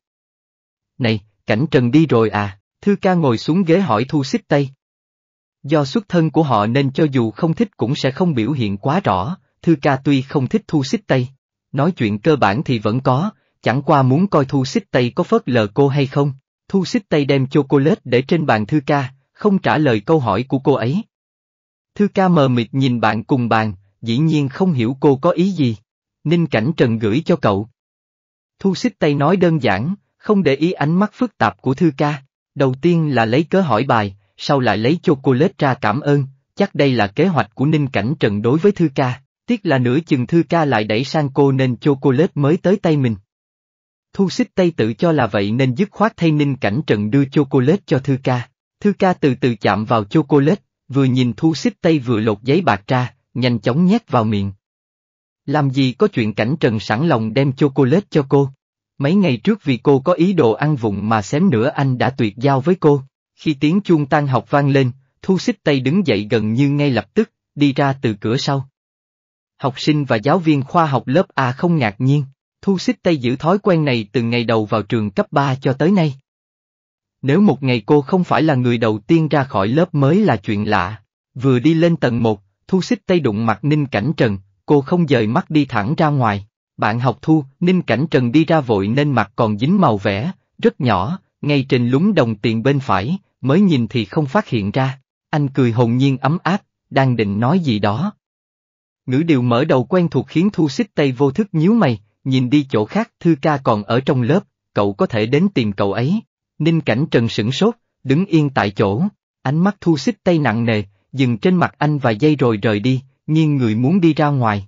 Này, cảnh trần đi rồi à? Thư ca ngồi xuống ghế hỏi thu xích tay. Do xuất thân của họ nên cho dù không thích cũng sẽ không biểu hiện quá rõ, Thư ca tuy không thích Thu Xích Tây, nói chuyện cơ bản thì vẫn có, chẳng qua muốn coi Thu Xích Tây có phớt lờ cô hay không. Thu Xích Tây đem chocolate để trên bàn Thư ca, không trả lời câu hỏi của cô ấy. Thư ca mờ mịt nhìn bạn cùng bàn, dĩ nhiên không hiểu cô có ý gì. Ninh Cảnh Trần gửi cho cậu. Thu Xích Tây nói đơn giản, không để ý ánh mắt phức tạp của Thư ca. Đầu tiên là lấy cớ hỏi bài, sau lại lấy chocolate ra cảm ơn, chắc đây là kế hoạch của Ninh Cảnh Trần đối với Thư ca. Tiếc là nửa chừng thư ca lại đẩy sang cô nên chocolate mới tới tay mình. Thu xích tay tự cho là vậy nên dứt khoát thay ninh cảnh trận đưa chocolate cho thư ca. Thư ca từ từ chạm vào chocolate, vừa nhìn thu xích tay vừa lột giấy bạc ra, nhanh chóng nhét vào miệng. Làm gì có chuyện cảnh trần sẵn lòng đem chocolate cho cô. Mấy ngày trước vì cô có ý đồ ăn vụng mà xém nữa anh đã tuyệt giao với cô. Khi tiếng chuông tan học vang lên, thu xích tay đứng dậy gần như ngay lập tức, đi ra từ cửa sau học sinh và giáo viên khoa học lớp A không ngạc nhiên, Thu Xích Tây giữ thói quen này từ ngày đầu vào trường cấp 3 cho tới nay. Nếu một ngày cô không phải là người đầu tiên ra khỏi lớp mới là chuyện lạ, vừa đi lên tầng 1, Thu Xích Tây đụng mặt Ninh Cảnh Trần, cô không dời mắt đi thẳng ra ngoài. Bạn học Thu, Ninh Cảnh Trần đi ra vội nên mặt còn dính màu vẽ, rất nhỏ, ngay trên lúng đồng tiền bên phải, mới nhìn thì không phát hiện ra. Anh cười hồn nhiên ấm áp, đang định nói gì đó, Ngữ điệu mở đầu quen thuộc khiến Thu Xích tay vô thức nhíu mày, nhìn đi chỗ khác, Thư ca còn ở trong lớp, cậu có thể đến tìm cậu ấy. Ninh Cảnh Trần sửng sốt, đứng yên tại chỗ, ánh mắt Thu Xích tay nặng nề, dừng trên mặt anh vài giây rồi rời đi, nghiêng người muốn đi ra ngoài.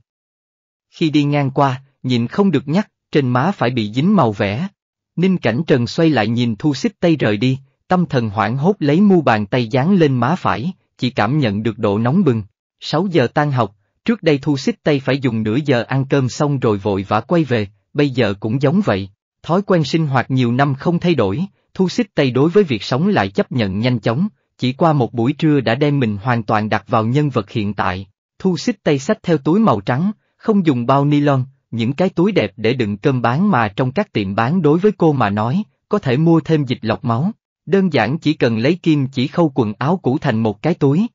Khi đi ngang qua, nhìn không được nhắc, trên má phải bị dính màu vẽ. Ninh Cảnh Trần xoay lại nhìn Thu Xích tay rời đi, tâm thần hoảng hốt lấy mu bàn tay dán lên má phải, chỉ cảm nhận được độ nóng bừng. sáu giờ tan học, Trước đây Thu Xích Tây phải dùng nửa giờ ăn cơm xong rồi vội vã quay về, bây giờ cũng giống vậy. Thói quen sinh hoạt nhiều năm không thay đổi, Thu Xích Tây đối với việc sống lại chấp nhận nhanh chóng, chỉ qua một buổi trưa đã đem mình hoàn toàn đặt vào nhân vật hiện tại. Thu Xích Tây sách theo túi màu trắng, không dùng bao ni nylon, những cái túi đẹp để đựng cơm bán mà trong các tiệm bán đối với cô mà nói, có thể mua thêm dịch lọc máu. Đơn giản chỉ cần lấy kim chỉ khâu quần áo cũ thành một cái túi.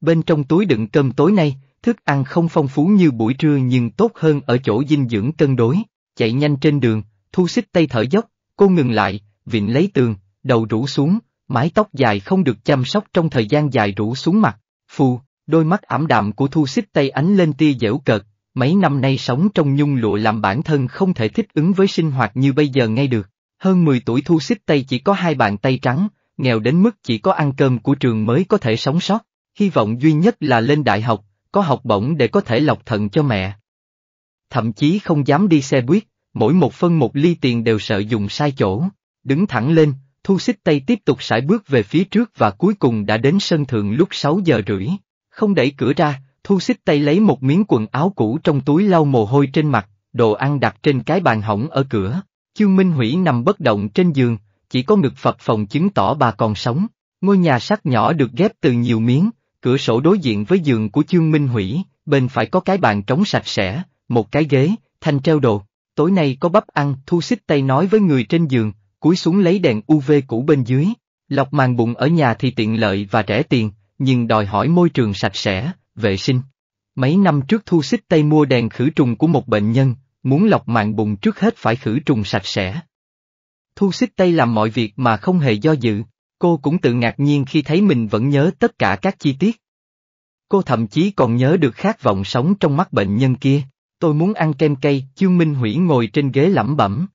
Bên trong túi đựng cơm tối nay, thức ăn không phong phú như buổi trưa nhưng tốt hơn ở chỗ dinh dưỡng cân đối, chạy nhanh trên đường, thu xích tay thở dốc, cô ngừng lại, vịn lấy tường, đầu rũ xuống, mái tóc dài không được chăm sóc trong thời gian dài rũ xuống mặt, phù, đôi mắt ảm đạm của thu xích tay ánh lên tia dễu cợt, mấy năm nay sống trong nhung lụa làm bản thân không thể thích ứng với sinh hoạt như bây giờ ngay được, hơn 10 tuổi thu xích tay chỉ có hai bàn tay trắng, nghèo đến mức chỉ có ăn cơm của trường mới có thể sống sót, hy vọng duy nhất là lên đại học, có học bổng để có thể lọc thận cho mẹ. Thậm chí không dám đi xe buýt, mỗi một phân một ly tiền đều sợ dùng sai chỗ, đứng thẳng lên, thu xích tay tiếp tục sải bước về phía trước và cuối cùng đã đến sân thượng lúc 6 giờ rưỡi, không đẩy cửa ra, thu xích tay lấy một miếng quần áo cũ trong túi lau mồ hôi trên mặt, đồ ăn đặt trên cái bàn hỏng ở cửa, chương minh hủy nằm bất động trên giường, chỉ có ngực phập phòng chứng tỏ bà còn sống, ngôi nhà sắt nhỏ được ghép từ nhiều miếng, cửa sổ đối diện với giường của trương Minh Hủy, bên phải có cái bàn trống sạch sẽ, một cái ghế, thanh treo đồ. Tối nay có bắp ăn, thu xích tay nói với người trên giường, cúi xuống lấy đèn UV cũ bên dưới. Lọc màng bụng ở nhà thì tiện lợi và rẻ tiền, nhưng đòi hỏi môi trường sạch sẽ, vệ sinh. Mấy năm trước thu xích tay mua đèn khử trùng của một bệnh nhân, muốn lọc màng bụng trước hết phải khử trùng sạch sẽ. Thu xích tay làm mọi việc mà không hề do dự, Cô cũng tự ngạc nhiên khi thấy mình vẫn nhớ tất cả các chi tiết. Cô thậm chí còn nhớ được khát vọng sống trong mắt bệnh nhân kia. Tôi muốn ăn kem cây, Chương Minh Hủy ngồi trên ghế lẩm bẩm.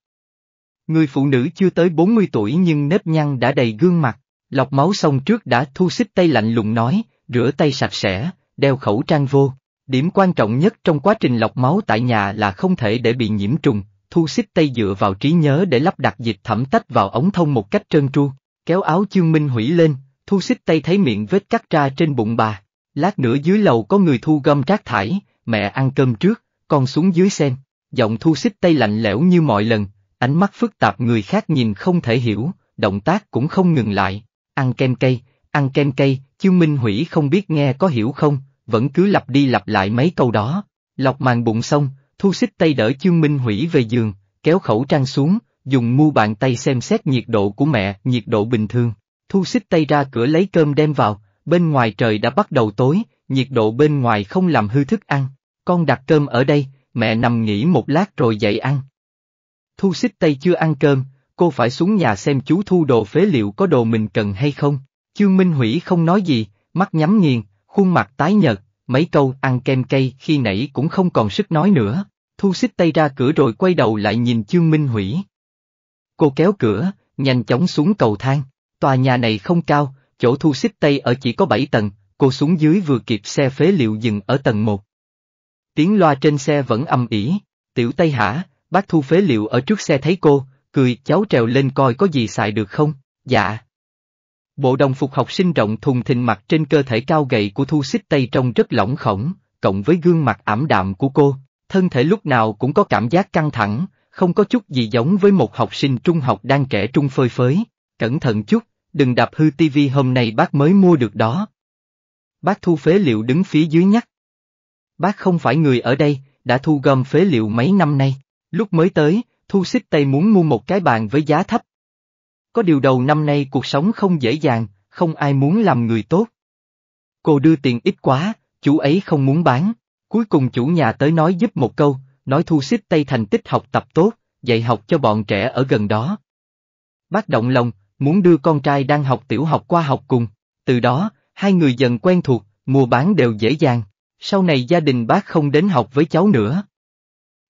Người phụ nữ chưa tới 40 tuổi nhưng nếp nhăn đã đầy gương mặt, lọc máu xong trước đã thu xích tay lạnh lùng nói, rửa tay sạch sẽ, đeo khẩu trang vô. Điểm quan trọng nhất trong quá trình lọc máu tại nhà là không thể để bị nhiễm trùng, thu xích tay dựa vào trí nhớ để lắp đặt dịch thẩm tách vào ống thông một cách trơn tru kéo áo chương minh hủy lên, thu xích tay thấy miệng vết cắt ra trên bụng bà. Lát nữa dưới lầu có người thu gom rác thải, mẹ ăn cơm trước, con xuống dưới xem. Giọng thu xích tay lạnh lẽo như mọi lần, ánh mắt phức tạp người khác nhìn không thể hiểu, động tác cũng không ngừng lại. Ăn kem cây, ăn kem cây, chương minh hủy không biết nghe có hiểu không, vẫn cứ lặp đi lặp lại mấy câu đó. Lọc màn bụng xong, thu xích tay đỡ chương minh hủy về giường, kéo khẩu trang xuống, dùng mu bàn tay xem xét nhiệt độ của mẹ, nhiệt độ bình thường. Thu xích tay ra cửa lấy cơm đem vào, bên ngoài trời đã bắt đầu tối, nhiệt độ bên ngoài không làm hư thức ăn. Con đặt cơm ở đây, mẹ nằm nghỉ một lát rồi dậy ăn. Thu xích tay chưa ăn cơm, cô phải xuống nhà xem chú thu đồ phế liệu có đồ mình cần hay không. Chương Minh Hủy không nói gì, mắt nhắm nghiền, khuôn mặt tái nhợt, mấy câu ăn kem cây khi nãy cũng không còn sức nói nữa. Thu xích tay ra cửa rồi quay đầu lại nhìn Chương Minh Hủy. Cô kéo cửa, nhanh chóng xuống cầu thang. Tòa nhà này không cao, chỗ thu xích tây ở chỉ có 7 tầng, cô xuống dưới vừa kịp xe phế liệu dừng ở tầng 1. Tiếng loa trên xe vẫn âm ỉ, tiểu Tây hả, bác thu phế liệu ở trước xe thấy cô, cười cháu trèo lên coi có gì xài được không, dạ. Bộ đồng phục học sinh rộng thùng thình mặt trên cơ thể cao gầy của thu xích tây trông rất lỏng khổng, cộng với gương mặt ảm đạm của cô, thân thể lúc nào cũng có cảm giác căng thẳng, không có chút gì giống với một học sinh trung học đang trẻ trung phơi phới. Cẩn thận chút, đừng đạp hư tivi hôm nay bác mới mua được đó. Bác thu phế liệu đứng phía dưới nhắc. Bác không phải người ở đây, đã thu gom phế liệu mấy năm nay. Lúc mới tới, thu xích tay muốn mua một cái bàn với giá thấp. Có điều đầu năm nay cuộc sống không dễ dàng, không ai muốn làm người tốt. Cô đưa tiền ít quá, chủ ấy không muốn bán. Cuối cùng chủ nhà tới nói giúp một câu, nói thu xích Tây thành tích học tập tốt, dạy học cho bọn trẻ ở gần đó. Bác động lòng, muốn đưa con trai đang học tiểu học qua học cùng, từ đó, hai người dần quen thuộc, mua bán đều dễ dàng, sau này gia đình bác không đến học với cháu nữa.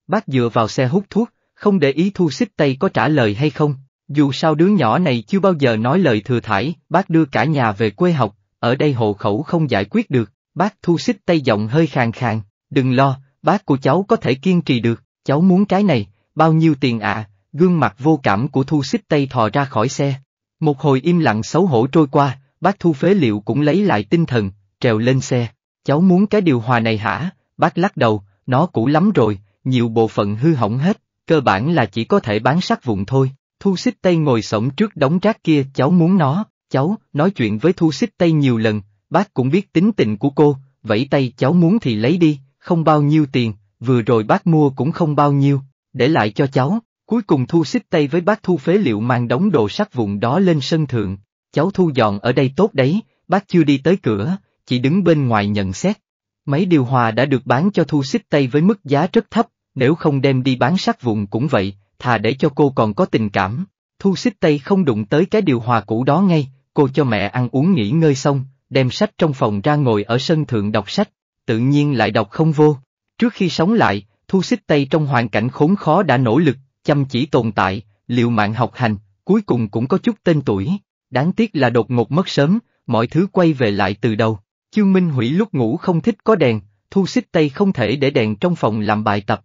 Bác dựa vào xe hút thuốc, không để ý thu xích Tây có trả lời hay không, dù sao đứa nhỏ này chưa bao giờ nói lời thừa thải, bác đưa cả nhà về quê học, ở đây hộ khẩu không giải quyết được, bác thu xích Tây giọng hơi khàn khàn, đừng lo, bác của cháu có thể kiên trì được, cháu muốn cái này, bao nhiêu tiền ạ, gương mặt vô cảm của thu xích Tây thò ra khỏi xe. Một hồi im lặng xấu hổ trôi qua, bác thu phế liệu cũng lấy lại tinh thần, trèo lên xe. Cháu muốn cái điều hòa này hả? Bác lắc đầu, nó cũ lắm rồi, nhiều bộ phận hư hỏng hết, cơ bản là chỉ có thể bán sắt vụn thôi. Thu xích Tây ngồi sổng trước đống rác kia, cháu muốn nó, cháu, nói chuyện với thu xích Tây nhiều lần, bác cũng biết tính tình của cô, vẫy tay cháu muốn thì lấy đi, không bao nhiêu tiền, vừa rồi bác mua cũng không bao nhiêu, để lại cho cháu, cuối cùng thu xích tay với bác thu phế liệu mang đống đồ sắt vụn đó lên sân thượng, cháu thu dọn ở đây tốt đấy, bác chưa đi tới cửa, chỉ đứng bên ngoài nhận xét. Mấy điều hòa đã được bán cho thu xích tay với mức giá rất thấp, nếu không đem đi bán sắt vụn cũng vậy, thà để cho cô còn có tình cảm. Thu xích tay không đụng tới cái điều hòa cũ đó ngay, cô cho mẹ ăn uống nghỉ ngơi xong, đem sách trong phòng ra ngồi ở sân thượng đọc sách tự nhiên lại đọc không vô. Trước khi sống lại, Thu Xích Tây trong hoàn cảnh khốn khó đã nỗ lực, chăm chỉ tồn tại, liều mạng học hành, cuối cùng cũng có chút tên tuổi. Đáng tiếc là đột ngột mất sớm, mọi thứ quay về lại từ đầu. Chương Minh Hủy lúc ngủ không thích có đèn, Thu Xích Tây không thể để đèn trong phòng làm bài tập.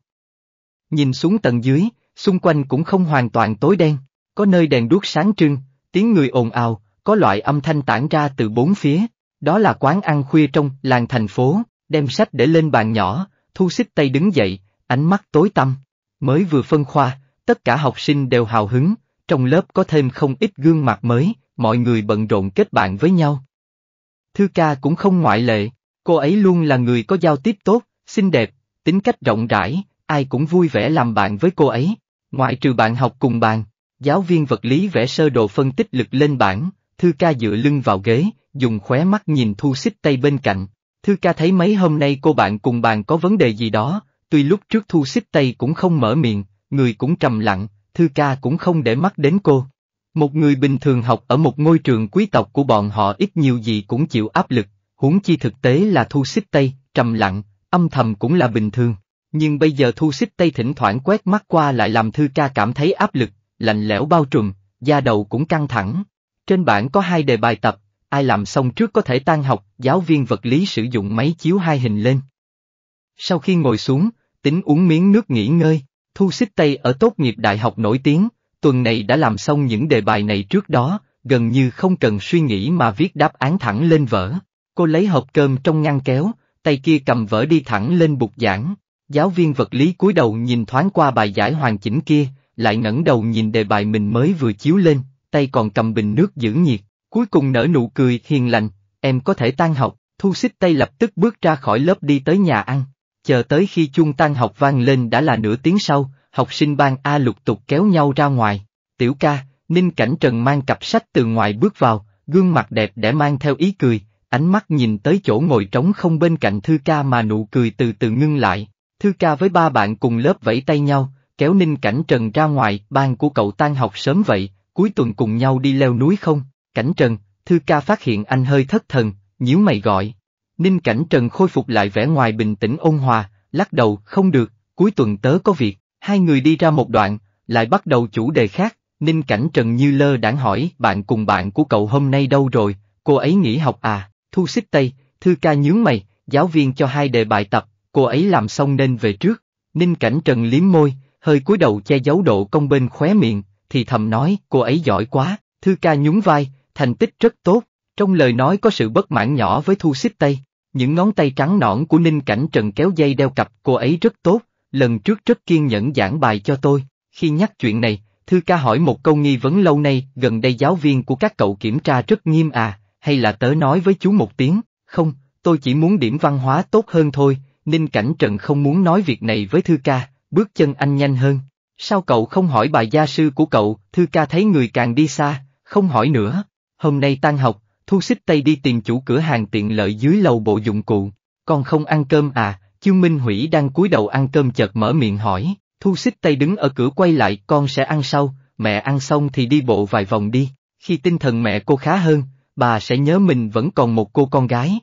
Nhìn xuống tầng dưới, xung quanh cũng không hoàn toàn tối đen, có nơi đèn đuốc sáng trưng, tiếng người ồn ào, có loại âm thanh tản ra từ bốn phía, đó là quán ăn khuya trong làng thành phố, đem sách để lên bàn nhỏ, thu xích tay đứng dậy, ánh mắt tối tăm. Mới vừa phân khoa, tất cả học sinh đều hào hứng, trong lớp có thêm không ít gương mặt mới, mọi người bận rộn kết bạn với nhau. Thư ca cũng không ngoại lệ, cô ấy luôn là người có giao tiếp tốt, xinh đẹp, tính cách rộng rãi, ai cũng vui vẻ làm bạn với cô ấy, ngoại trừ bạn học cùng bàn. Giáo viên vật lý vẽ sơ đồ phân tích lực lên bảng, thư ca dựa lưng vào ghế, dùng khóe mắt nhìn thu xích tay bên cạnh, Thư ca thấy mấy hôm nay cô bạn cùng bàn có vấn đề gì đó, tuy lúc trước thu xích tay cũng không mở miệng, người cũng trầm lặng, thư ca cũng không để mắt đến cô. Một người bình thường học ở một ngôi trường quý tộc của bọn họ ít nhiều gì cũng chịu áp lực, huống chi thực tế là thu xích tay, trầm lặng, âm thầm cũng là bình thường. Nhưng bây giờ thu xích tay thỉnh thoảng quét mắt qua lại làm thư ca cảm thấy áp lực, lạnh lẽo bao trùm, da đầu cũng căng thẳng. Trên bảng có hai đề bài tập, ai làm xong trước có thể tan học, giáo viên vật lý sử dụng máy chiếu hai hình lên. Sau khi ngồi xuống, tính uống miếng nước nghỉ ngơi, Thu Xích Tây ở tốt nghiệp đại học nổi tiếng, tuần này đã làm xong những đề bài này trước đó, gần như không cần suy nghĩ mà viết đáp án thẳng lên vở. Cô lấy hộp cơm trong ngăn kéo, tay kia cầm vở đi thẳng lên bục giảng. Giáo viên vật lý cúi đầu nhìn thoáng qua bài giải hoàn chỉnh kia, lại ngẩng đầu nhìn đề bài mình mới vừa chiếu lên, tay còn cầm bình nước giữ nhiệt. Cuối cùng nở nụ cười hiền lành, em có thể tan học, thu xích tay lập tức bước ra khỏi lớp đi tới nhà ăn. Chờ tới khi chuông tan học vang lên đã là nửa tiếng sau, học sinh ban A lục tục kéo nhau ra ngoài. Tiểu ca, Ninh Cảnh Trần mang cặp sách từ ngoài bước vào, gương mặt đẹp để mang theo ý cười, ánh mắt nhìn tới chỗ ngồi trống không bên cạnh Thư ca mà nụ cười từ từ ngưng lại. Thư ca với ba bạn cùng lớp vẫy tay nhau, kéo Ninh Cảnh Trần ra ngoài, ban của cậu tan học sớm vậy, cuối tuần cùng nhau đi leo núi không? Cảnh Trần, Thư Ca phát hiện anh hơi thất thần, nhíu mày gọi. Ninh Cảnh Trần khôi phục lại vẻ ngoài bình tĩnh ôn hòa, lắc đầu, không được, cuối tuần tớ có việc, hai người đi ra một đoạn, lại bắt đầu chủ đề khác, Ninh Cảnh Trần như lơ đãng hỏi, bạn cùng bạn của cậu hôm nay đâu rồi, cô ấy nghỉ học à, thu xích tay, Thư Ca nhướng mày, giáo viên cho hai đề bài tập, cô ấy làm xong nên về trước, Ninh Cảnh Trần liếm môi, hơi cúi đầu che giấu độ công bên khóe miệng, thì thầm nói, cô ấy giỏi quá, Thư Ca nhún vai, thành tích rất tốt, trong lời nói có sự bất mãn nhỏ với Thu Xích tay. những ngón tay trắng nõn của Ninh Cảnh Trần kéo dây đeo cặp cô ấy rất tốt, lần trước rất kiên nhẫn giảng bài cho tôi, khi nhắc chuyện này, Thư ca hỏi một câu nghi vấn lâu nay, gần đây giáo viên của các cậu kiểm tra rất nghiêm à, hay là tớ nói với chú một tiếng, không, tôi chỉ muốn điểm văn hóa tốt hơn thôi, Ninh Cảnh Trần không muốn nói việc này với Thư ca, bước chân anh nhanh hơn. Sao cậu không hỏi bài gia sư của cậu, Thư ca thấy người càng đi xa, không hỏi nữa. Hôm nay tan học, Thu Xích Tay đi tìm chủ cửa hàng tiện lợi dưới lầu bộ dụng cụ. Con không ăn cơm à, Chương Minh Hủy đang cúi đầu ăn cơm chợt mở miệng hỏi, Thu Xích Tay đứng ở cửa quay lại con sẽ ăn sau, mẹ ăn xong thì đi bộ vài vòng đi, khi tinh thần mẹ cô khá hơn, bà sẽ nhớ mình vẫn còn một cô con gái.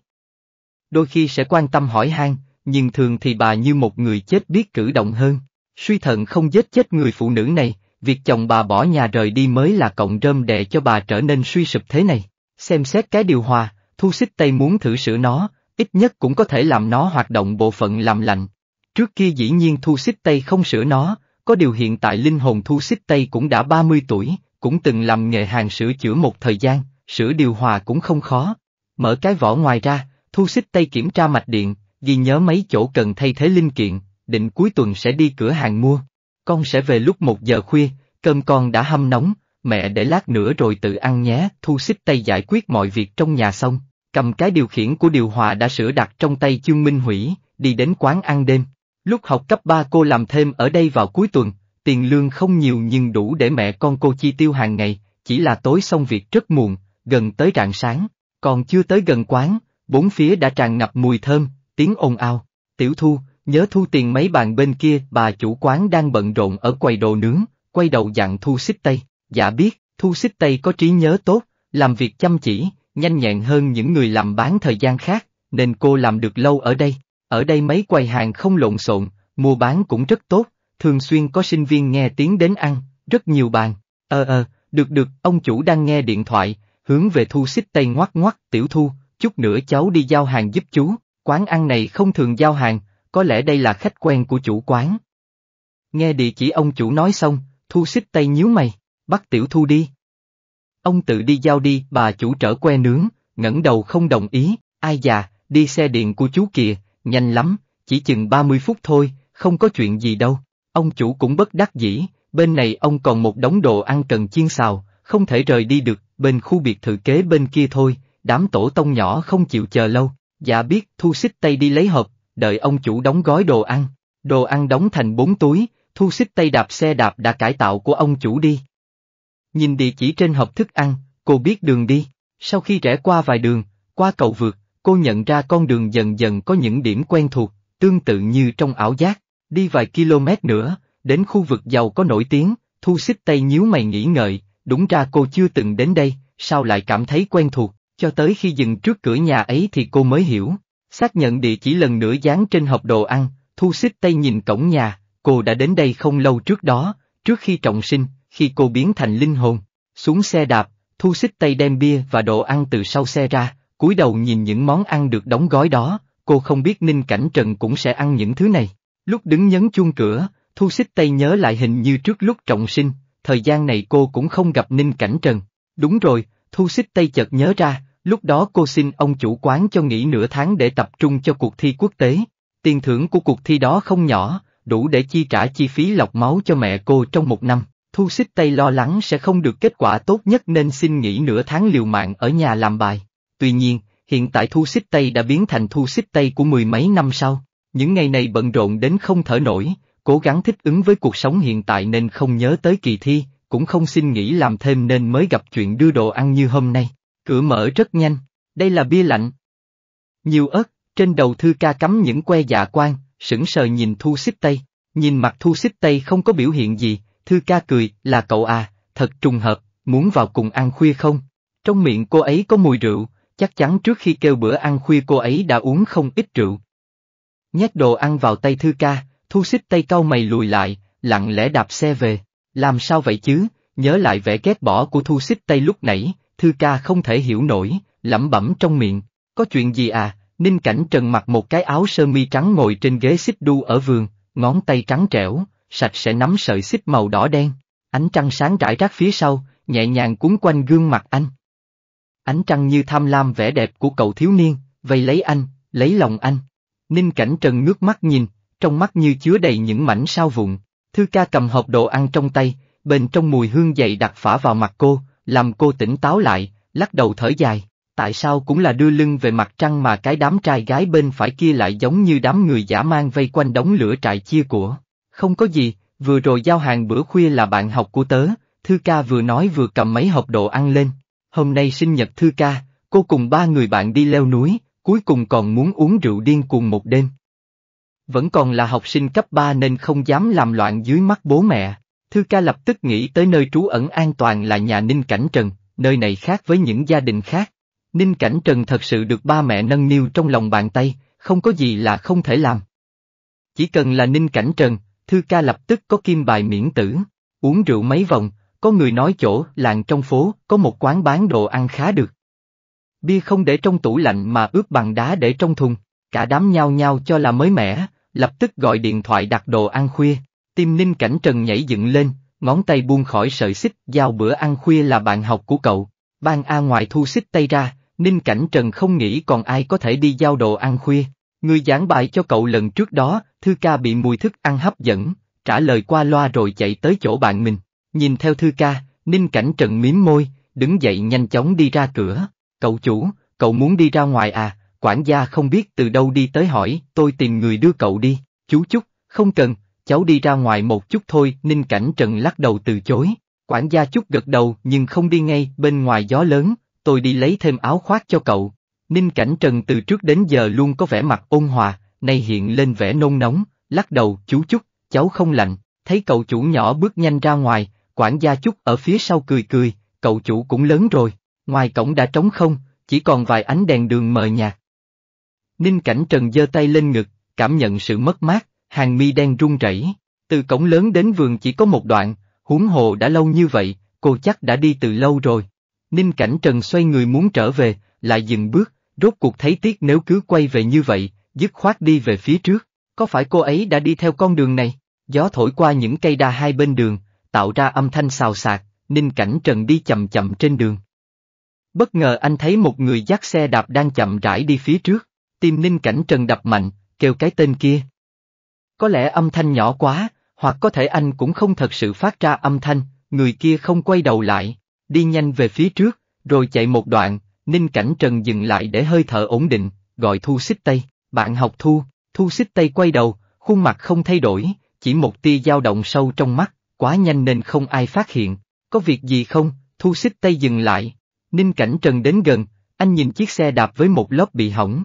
Đôi khi sẽ quan tâm hỏi han, nhưng thường thì bà như một người chết biết cử động hơn. Suy thận không giết chết người phụ nữ này, việc chồng bà bỏ nhà rời đi mới là cộng rơm đệ cho bà trở nên suy sụp thế này. Xem xét cái điều hòa, thu xích Tây muốn thử sửa nó, ít nhất cũng có thể làm nó hoạt động bộ phận làm lạnh. Trước kia dĩ nhiên thu xích Tây không sửa nó, có điều hiện tại linh hồn thu xích Tây cũng đã 30 tuổi, cũng từng làm nghề hàng sửa chữa một thời gian, sửa điều hòa cũng không khó. Mở cái vỏ ngoài ra, thu xích Tây kiểm tra mạch điện, ghi nhớ mấy chỗ cần thay thế linh kiện, định cuối tuần sẽ đi cửa hàng mua. Con sẽ về lúc một giờ khuya, cơm con đã hâm nóng, mẹ để lát nữa rồi tự ăn nhé. Thu xích tay giải quyết mọi việc trong nhà xong, cầm cái điều khiển của điều hòa đã sửa đặt trong tay chương minh hủy, đi đến quán ăn đêm. Lúc học cấp 3 cô làm thêm ở đây vào cuối tuần, tiền lương không nhiều nhưng đủ để mẹ con cô chi tiêu hàng ngày, chỉ là tối xong việc rất muộn, gần tới rạng sáng, còn chưa tới gần quán, bốn phía đã tràn ngập mùi thơm, tiếng ồn ào. Tiểu thu, nhớ thu tiền mấy bàn bên kia, bà chủ quán đang bận rộn ở quầy đồ nướng, quay đầu dặn thu xích tây, dạ biết, thu xích tây có trí nhớ tốt, làm việc chăm chỉ, nhanh nhẹn hơn những người làm bán thời gian khác, nên cô làm được lâu ở đây, ở đây mấy quầy hàng không lộn xộn, mua bán cũng rất tốt, thường xuyên có sinh viên nghe tiếng đến ăn, rất nhiều bàn, ờ ờ, được được, ông chủ đang nghe điện thoại, hướng về thu xích tây ngoắc ngoắc, tiểu thu, chút nữa cháu đi giao hàng giúp chú, quán ăn này không thường giao hàng, có lẽ đây là khách quen của chủ quán. Nghe địa chỉ ông chủ nói xong, thu xích tay nhíu mày, bắt tiểu thu đi. Ông tự đi giao đi, bà chủ trở que nướng, ngẩng đầu không đồng ý, ai già, đi xe điện của chú kìa, nhanh lắm, chỉ chừng 30 phút thôi, không có chuyện gì đâu. Ông chủ cũng bất đắc dĩ, bên này ông còn một đống đồ ăn cần chiên xào, không thể rời đi được, bên khu biệt thự kế bên kia thôi, đám tổ tông nhỏ không chịu chờ lâu. Dạ biết, thu xích tay đi lấy hộp đợi ông chủ đóng gói đồ ăn. Đồ ăn đóng thành bốn túi, thu xích tay đạp xe đạp đã cải tạo của ông chủ đi. Nhìn địa chỉ trên hộp thức ăn, cô biết đường đi. Sau khi rẽ qua vài đường, qua cầu vượt, cô nhận ra con đường dần dần có những điểm quen thuộc, tương tự như trong ảo giác. Đi vài km nữa, đến khu vực giàu có nổi tiếng, thu xích tay nhíu mày nghĩ ngợi, đúng ra cô chưa từng đến đây, sao lại cảm thấy quen thuộc, cho tới khi dừng trước cửa nhà ấy thì cô mới hiểu, Xác nhận địa chỉ lần nữa dán trên hộp đồ ăn, thu xích tay nhìn cổng nhà, cô đã đến đây không lâu trước đó, trước khi trọng sinh, khi cô biến thành linh hồn, xuống xe đạp, thu xích tay đem bia và đồ ăn từ sau xe ra, cúi đầu nhìn những món ăn được đóng gói đó, cô không biết Ninh Cảnh Trần cũng sẽ ăn những thứ này. Lúc đứng nhấn chuông cửa, thu xích tay nhớ lại hình như trước lúc trọng sinh, thời gian này cô cũng không gặp Ninh Cảnh Trần. Đúng rồi, thu xích tay chợt nhớ ra, Lúc đó cô xin ông chủ quán cho nghỉ nửa tháng để tập trung cho cuộc thi quốc tế. Tiền thưởng của cuộc thi đó không nhỏ, đủ để chi trả chi phí lọc máu cho mẹ cô trong một năm. Thu xích tay lo lắng sẽ không được kết quả tốt nhất nên xin nghỉ nửa tháng liều mạng ở nhà làm bài. Tuy nhiên, hiện tại thu xích tay đã biến thành thu xích tay của mười mấy năm sau. Những ngày này bận rộn đến không thở nổi, cố gắng thích ứng với cuộc sống hiện tại nên không nhớ tới kỳ thi, cũng không xin nghỉ làm thêm nên mới gặp chuyện đưa đồ ăn như hôm nay. Cửa mở rất nhanh, đây là bia lạnh. Nhiều ớt, trên đầu thư ca cắm những que dạ quan, sững sờ nhìn thu xích tây, nhìn mặt thu xích tây không có biểu hiện gì, thư ca cười, là cậu à, thật trùng hợp, muốn vào cùng ăn khuya không? Trong miệng cô ấy có mùi rượu, chắc chắn trước khi kêu bữa ăn khuya cô ấy đã uống không ít rượu. Nhét đồ ăn vào tay thư ca, thu xích tây cau mày lùi lại, lặng lẽ đạp xe về. Làm sao vậy chứ, nhớ lại vẻ ghét bỏ của thu xích tây lúc nãy, Thư ca không thể hiểu nổi, lẩm bẩm trong miệng, có chuyện gì à, Ninh Cảnh Trần mặc một cái áo sơ mi trắng ngồi trên ghế xích đu ở vườn, ngón tay trắng trẻo, sạch sẽ nắm sợi xích màu đỏ đen, ánh trăng sáng rải rác phía sau, nhẹ nhàng cuốn quanh gương mặt anh. Ánh trăng như tham lam vẻ đẹp của cậu thiếu niên, vây lấy anh, lấy lòng anh. Ninh Cảnh Trần ngước mắt nhìn, trong mắt như chứa đầy những mảnh sao vụn. Thư ca cầm hộp đồ ăn trong tay, bên trong mùi hương dày đặc phả vào mặt cô, làm cô tỉnh táo lại, lắc đầu thở dài. Tại sao cũng là đưa lưng về mặt trăng mà cái đám trai gái bên phải kia lại giống như đám người giả mang vây quanh đống lửa trại chia của? Không có gì, vừa rồi giao hàng bữa khuya là bạn học của tớ, Thư ca vừa nói vừa cầm mấy hộp đồ ăn lên. Hôm nay sinh nhật Thư ca, cô cùng ba người bạn đi leo núi, cuối cùng còn muốn uống rượu điên cuồng một đêm. Vẫn còn là học sinh cấp 3 nên không dám làm loạn dưới mắt bố mẹ. Thư ca lập tức nghĩ tới nơi trú ẩn an toàn là nhà Ninh Cảnh Trần, nơi này khác với những gia đình khác. Ninh Cảnh Trần thật sự được ba mẹ nâng niu trong lòng bàn tay, không có gì là không thể làm. Chỉ cần là Ninh Cảnh Trần, Thư ca lập tức có kim bài miễn tử, uống rượu mấy vòng, có người nói chỗ làng trong phố có một quán bán đồ ăn khá được. Bia không để trong tủ lạnh mà ướp bằng đá để trong thùng, cả đám nhao nhao cho là mới mẻ, lập tức gọi điện thoại đặt đồ ăn khuya. Tim ninh cảnh trần nhảy dựng lên, ngón tay buông khỏi sợi xích, giao bữa ăn khuya là bạn học của cậu. Ban A ngoài thu xích tay ra, ninh cảnh trần không nghĩ còn ai có thể đi giao đồ ăn khuya. Người giảng bài cho cậu lần trước đó, thư ca bị mùi thức ăn hấp dẫn, trả lời qua loa rồi chạy tới chỗ bạn mình. Nhìn theo thư ca, ninh cảnh trần mím môi, đứng dậy nhanh chóng đi ra cửa. Cậu chủ, cậu muốn đi ra ngoài à, quản gia không biết từ đâu đi tới hỏi, tôi tìm người đưa cậu đi, chú chúc, không cần, cháu đi ra ngoài một chút thôi, Ninh Cảnh Trần lắc đầu từ chối. Quản gia chút gật đầu nhưng không đi ngay, bên ngoài gió lớn, tôi đi lấy thêm áo khoác cho cậu. Ninh Cảnh Trần từ trước đến giờ luôn có vẻ mặt ôn hòa, nay hiện lên vẻ nôn nóng, lắc đầu, chú chút, cháu không lạnh, thấy cậu chủ nhỏ bước nhanh ra ngoài, quản gia chút ở phía sau cười cười, cậu chủ cũng lớn rồi, ngoài cổng đã trống không, chỉ còn vài ánh đèn đường mờ nhạt. Ninh Cảnh Trần giơ tay lên ngực, cảm nhận sự mất mát, hàng mi đen run rẩy. Từ cổng lớn đến vườn chỉ có một đoạn, huống hồ đã lâu như vậy, cô chắc đã đi từ lâu rồi. Ninh Cảnh Trần xoay người muốn trở về, lại dừng bước, rốt cuộc thấy tiếc nếu cứ quay về như vậy, dứt khoát đi về phía trước. Có phải cô ấy đã đi theo con đường này? Gió thổi qua những cây đa hai bên đường, tạo ra âm thanh xào xạc, Ninh Cảnh Trần đi chậm chậm trên đường. Bất ngờ anh thấy một người dắt xe đạp đang chậm rãi đi phía trước, tim Ninh Cảnh Trần đập mạnh, kêu cái tên kia, có lẽ âm thanh nhỏ quá, hoặc có thể anh cũng không thật sự phát ra âm thanh, người kia không quay đầu lại, đi nhanh về phía trước, rồi chạy một đoạn, Ninh Cảnh Trần dừng lại để hơi thở ổn định, gọi Thu Xích Tây, bạn học Thu, Thu Xích Tây quay đầu, khuôn mặt không thay đổi, chỉ một tia dao động sâu trong mắt, quá nhanh nên không ai phát hiện, có việc gì không, Thu Xích Tây dừng lại, Ninh Cảnh Trần đến gần, anh nhìn chiếc xe đạp với một lớp bị hỏng.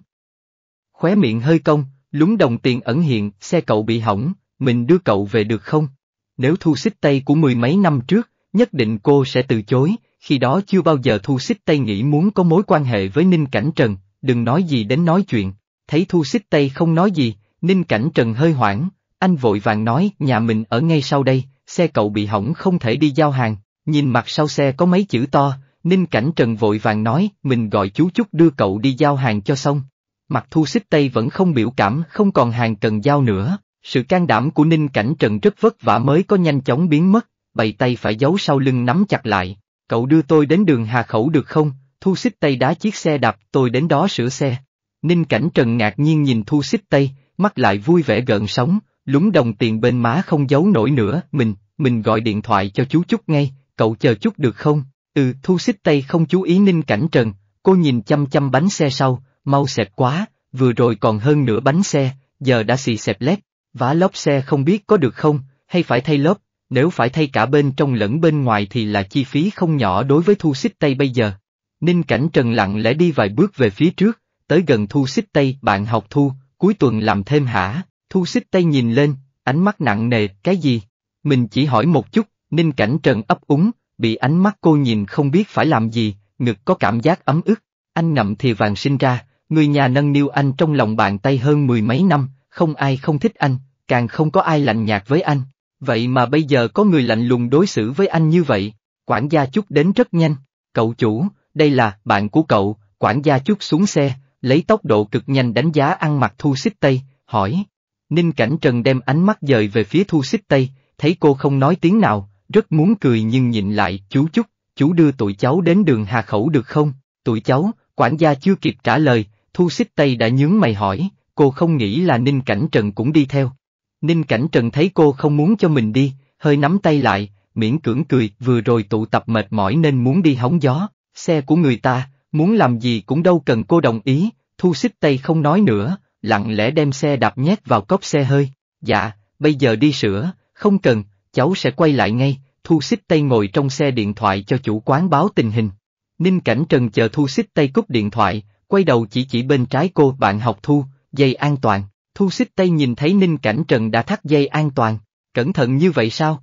Khóe miệng hơi cong, lúng đồng tiền ẩn hiện, xe cậu bị hỏng, mình đưa cậu về được không? Nếu thu xích tay của mười mấy năm trước, nhất định cô sẽ từ chối, khi đó chưa bao giờ thu xích tay nghĩ muốn có mối quan hệ với Ninh Cảnh Trần, đừng nói gì đến nói chuyện, thấy thu xích tay không nói gì, Ninh Cảnh Trần hơi hoảng, anh vội vàng nói nhà mình ở ngay sau đây, xe cậu bị hỏng không thể đi giao hàng, nhìn mặt sau xe có mấy chữ to, Ninh Cảnh Trần vội vàng nói mình gọi chú Trúc đưa cậu đi giao hàng cho xong, Mặt thu xích tây vẫn không biểu cảm, không còn hàng cần giao nữa. Sự can đảm của Ninh Cảnh Trần rất vất vả mới có nhanh chóng biến mất, bày tay phải giấu sau lưng nắm chặt lại. Cậu đưa tôi đến đường Hà Khẩu được không? Thu xích tây đá chiếc xe đạp, tôi đến đó sửa xe. Ninh Cảnh Trần ngạc nhiên nhìn thu xích tây, mắt lại vui vẻ gợn sóng, lúng đồng tiền bên má không giấu nổi nữa, mình, mình gọi điện thoại cho chú chút ngay, cậu chờ chút được không? Ừ, thu xích tây không chú ý Ninh Cảnh Trần, cô nhìn chăm chăm bánh xe sau, mau xẹp quá, vừa rồi còn hơn nửa bánh xe, giờ đã xì xẹp lép, vá lốp xe không biết có được không, hay phải thay lốp, nếu phải thay cả bên trong lẫn bên ngoài thì là chi phí không nhỏ đối với thu xích tay bây giờ. Ninh Cảnh Trần lặng lẽ đi vài bước về phía trước, tới gần thu xích tay bạn học thu, cuối tuần làm thêm hả, thu xích tay nhìn lên, ánh mắt nặng nề, cái gì? Mình chỉ hỏi một chút, Ninh Cảnh Trần ấp úng, bị ánh mắt cô nhìn không biết phải làm gì, ngực có cảm giác ấm ức, anh ngậm thì vàng sinh ra, Người nhà nâng niu anh trong lòng bàn tay hơn mười mấy năm, không ai không thích anh, càng không có ai lạnh nhạt với anh. Vậy mà bây giờ có người lạnh lùng đối xử với anh như vậy, quản gia chút đến rất nhanh. Cậu chủ, đây là bạn của cậu, quản gia chút xuống xe, lấy tốc độ cực nhanh đánh giá ăn mặc thu xích tây, hỏi. Ninh Cảnh Trần đem ánh mắt dời về phía thu xích tây, thấy cô không nói tiếng nào, rất muốn cười nhưng nhìn lại, chú chút, chú đưa tụi cháu đến đường Hà Khẩu được không? Tụi cháu, quản gia chưa kịp trả lời, Thu xích Tây đã nhướng mày hỏi, cô không nghĩ là Ninh Cảnh Trần cũng đi theo. Ninh Cảnh Trần thấy cô không muốn cho mình đi, hơi nắm tay lại, miễn cưỡng cười, vừa rồi tụ tập mệt mỏi nên muốn đi hóng gió, xe của người ta, muốn làm gì cũng đâu cần cô đồng ý, thu xích Tây không nói nữa, lặng lẽ đem xe đạp nhét vào cốc xe hơi, dạ, bây giờ đi sửa, không cần, cháu sẽ quay lại ngay, thu xích Tây ngồi trong xe điện thoại cho chủ quán báo tình hình. Ninh Cảnh Trần chờ thu xích Tây cúp điện thoại, quay đầu chỉ chỉ bên trái cô bạn học thu, dây an toàn, thu xích tay nhìn thấy ninh cảnh trần đã thắt dây an toàn, cẩn thận như vậy sao?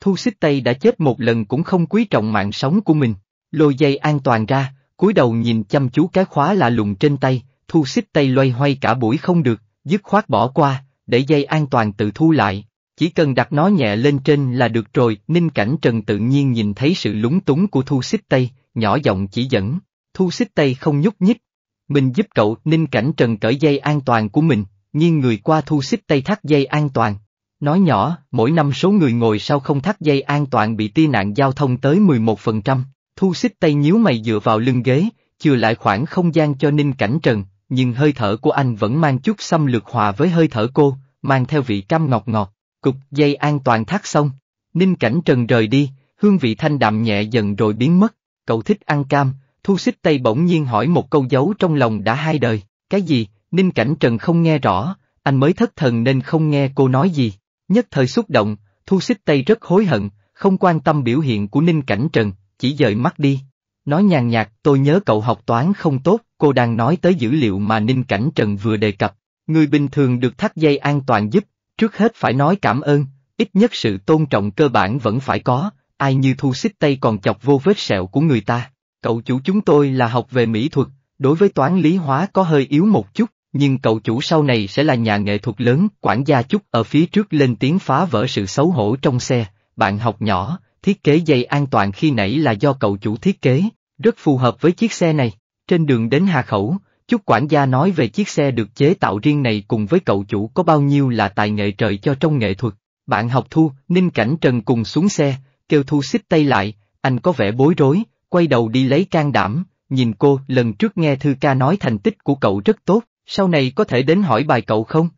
Thu xích tay đã chết một lần cũng không quý trọng mạng sống của mình, lôi dây an toàn ra, cúi đầu nhìn chăm chú cái khóa lạ lùng trên tay, thu xích tay loay hoay cả buổi không được, dứt khoát bỏ qua, để dây an toàn tự thu lại, chỉ cần đặt nó nhẹ lên trên là được rồi, Ninh Cảnh Trần tự nhiên nhìn thấy sự lúng túng của Thu Xích Tây, nhỏ giọng chỉ dẫn. Thu xích tay không nhúc nhích. Mình giúp cậu ninh cảnh trần cởi dây an toàn của mình, nhưng người qua thu xích tay thắt dây an toàn. Nói nhỏ, mỗi năm số người ngồi sau không thắt dây an toàn bị tai nạn giao thông tới 11%. Thu xích tay nhíu mày dựa vào lưng ghế, chừa lại khoảng không gian cho ninh cảnh trần, nhưng hơi thở của anh vẫn mang chút xâm lược hòa với hơi thở cô, mang theo vị cam ngọt ngọt, cục dây an toàn thắt xong. Ninh cảnh trần rời đi, hương vị thanh đạm nhẹ dần rồi biến mất, cậu thích ăn cam, Thu xích Tây bỗng nhiên hỏi một câu giấu trong lòng đã hai đời, cái gì, Ninh Cảnh Trần không nghe rõ, anh mới thất thần nên không nghe cô nói gì. Nhất thời xúc động, Thu xích Tây rất hối hận, không quan tâm biểu hiện của Ninh Cảnh Trần, chỉ dời mắt đi. Nói nhàn nhạt, tôi nhớ cậu học toán không tốt, cô đang nói tới dữ liệu mà Ninh Cảnh Trần vừa đề cập. Người bình thường được thắt dây an toàn giúp, trước hết phải nói cảm ơn, ít nhất sự tôn trọng cơ bản vẫn phải có, ai như thu xích Tây còn chọc vô vết sẹo của người ta. Cậu chủ chúng tôi là học về mỹ thuật, đối với toán lý hóa có hơi yếu một chút, nhưng cậu chủ sau này sẽ là nhà nghệ thuật lớn, quản gia chút ở phía trước lên tiếng phá vỡ sự xấu hổ trong xe, bạn học nhỏ, thiết kế dây an toàn khi nãy là do cậu chủ thiết kế, rất phù hợp với chiếc xe này. Trên đường đến Hà Khẩu, chút quản gia nói về chiếc xe được chế tạo riêng này cùng với cậu chủ có bao nhiêu là tài nghệ trời cho trong nghệ thuật. Bạn học Thu, Ninh Cảnh Trần cùng xuống xe, kêu Thu xích tay lại, anh có vẻ bối rối, quay đầu đi lấy can đảm, nhìn cô, lần trước nghe Thư ca nói thành tích của cậu rất tốt, sau này có thể đến hỏi bài cậu không?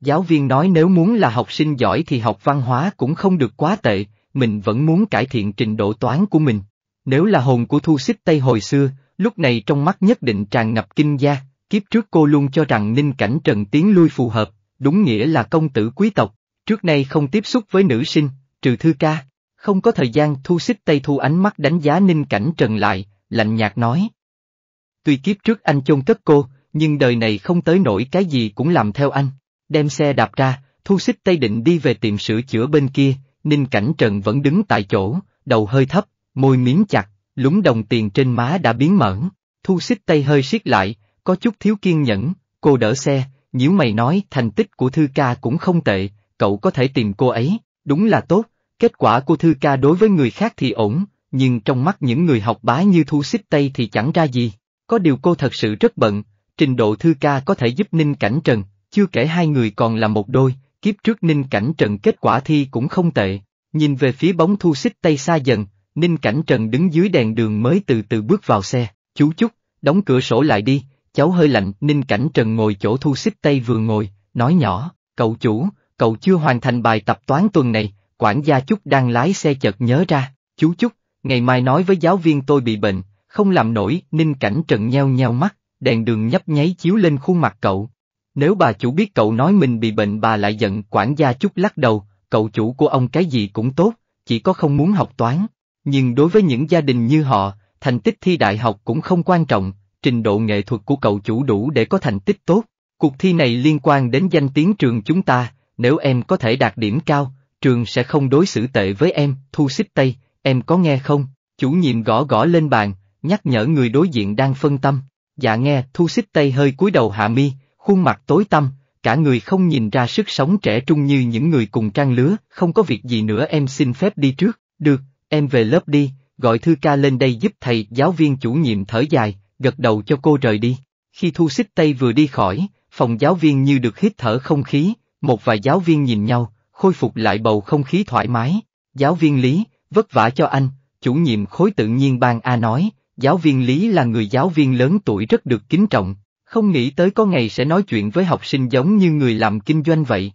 Giáo viên nói nếu muốn là học sinh giỏi thì học văn hóa cũng không được quá tệ, mình vẫn muốn cải thiện trình độ toán của mình. Nếu là hồn của Thu Xích Tây hồi xưa, lúc này trong mắt nhất định tràn ngập kinh gia, kiếp trước cô luôn cho rằng ninh cảnh trần tiến lui phù hợp, đúng nghĩa là công tử quý tộc, trước nay không tiếp xúc với nữ sinh, trừ thư ca. Không có thời gian thu xích Tây Thu ánh mắt đánh giá ninh cảnh trần lại, lạnh nhạt nói. Tuy kiếp trước anh chôn cất cô, nhưng đời này không tới nổi cái gì cũng làm theo anh. Đem xe đạp ra, thu xích Tây định đi về tiệm sửa chữa bên kia, ninh cảnh trần vẫn đứng tại chỗ, đầu hơi thấp, môi miếng chặt, lúng đồng tiền trên má đã biến mởn. Thu xích Tây hơi siết lại, có chút thiếu kiên nhẫn, cô đỡ xe, nhíu mày nói thành tích của Thư ca cũng không tệ, cậu có thể tìm cô ấy, đúng là tốt. Kết quả của Thư Ca đối với người khác thì ổn, nhưng trong mắt những người học bá như Thu Xích Tây thì chẳng ra gì. Có điều cô thật sự rất bận, trình độ Thư Ca có thể giúp Ninh Cảnh Trần, chưa kể hai người còn là một đôi, kiếp trước Ninh Cảnh Trần kết quả thi cũng không tệ. Nhìn về phía bóng Thu Xích Tây xa dần, Ninh Cảnh Trần đứng dưới đèn đường mới từ từ bước vào xe, chú chúc, đóng cửa sổ lại đi, cháu hơi lạnh, Ninh Cảnh Trần ngồi chỗ Thu Xích Tây vừa ngồi, nói nhỏ, cậu chủ, cậu chưa hoàn thành bài tập toán tuần này, Quản gia Chúc đang lái xe chợt nhớ ra, chú Chúc, ngày mai nói với giáo viên tôi bị bệnh, không làm nổi, ninh cảnh trần nheo nheo mắt, đèn đường nhấp nháy chiếu lên khuôn mặt cậu. Nếu bà chủ biết cậu nói mình bị bệnh bà lại giận quản gia Chúc lắc đầu, cậu chủ của ông cái gì cũng tốt, chỉ có không muốn học toán. Nhưng đối với những gia đình như họ, thành tích thi đại học cũng không quan trọng, trình độ nghệ thuật của cậu chủ đủ để có thành tích tốt. Cuộc thi này liên quan đến danh tiếng trường chúng ta, nếu em có thể đạt điểm cao, trường sẽ không đối xử tệ với em, thu xích tây, em có nghe không? Chủ nhiệm gõ gõ lên bàn, nhắc nhở người đối diện đang phân tâm. Dạ nghe, thu xích tây hơi cúi đầu hạ mi, khuôn mặt tối tăm, cả người không nhìn ra sức sống trẻ trung như những người cùng trang lứa, không có việc gì nữa em xin phép đi trước, được, em về lớp đi, gọi thư ca lên đây giúp thầy giáo viên chủ nhiệm thở dài, gật đầu cho cô rời đi. Khi thu xích tây vừa đi khỏi, phòng giáo viên như được hít thở không khí, một vài giáo viên nhìn nhau, khôi phục lại bầu không khí thoải mái. Giáo viên Lý, vất vả cho anh, chủ nhiệm khối tự nhiên Bang A nói, giáo viên Lý là người giáo viên lớn tuổi rất được kính trọng, không nghĩ tới có ngày sẽ nói chuyện với học sinh giống như người làm kinh doanh vậy.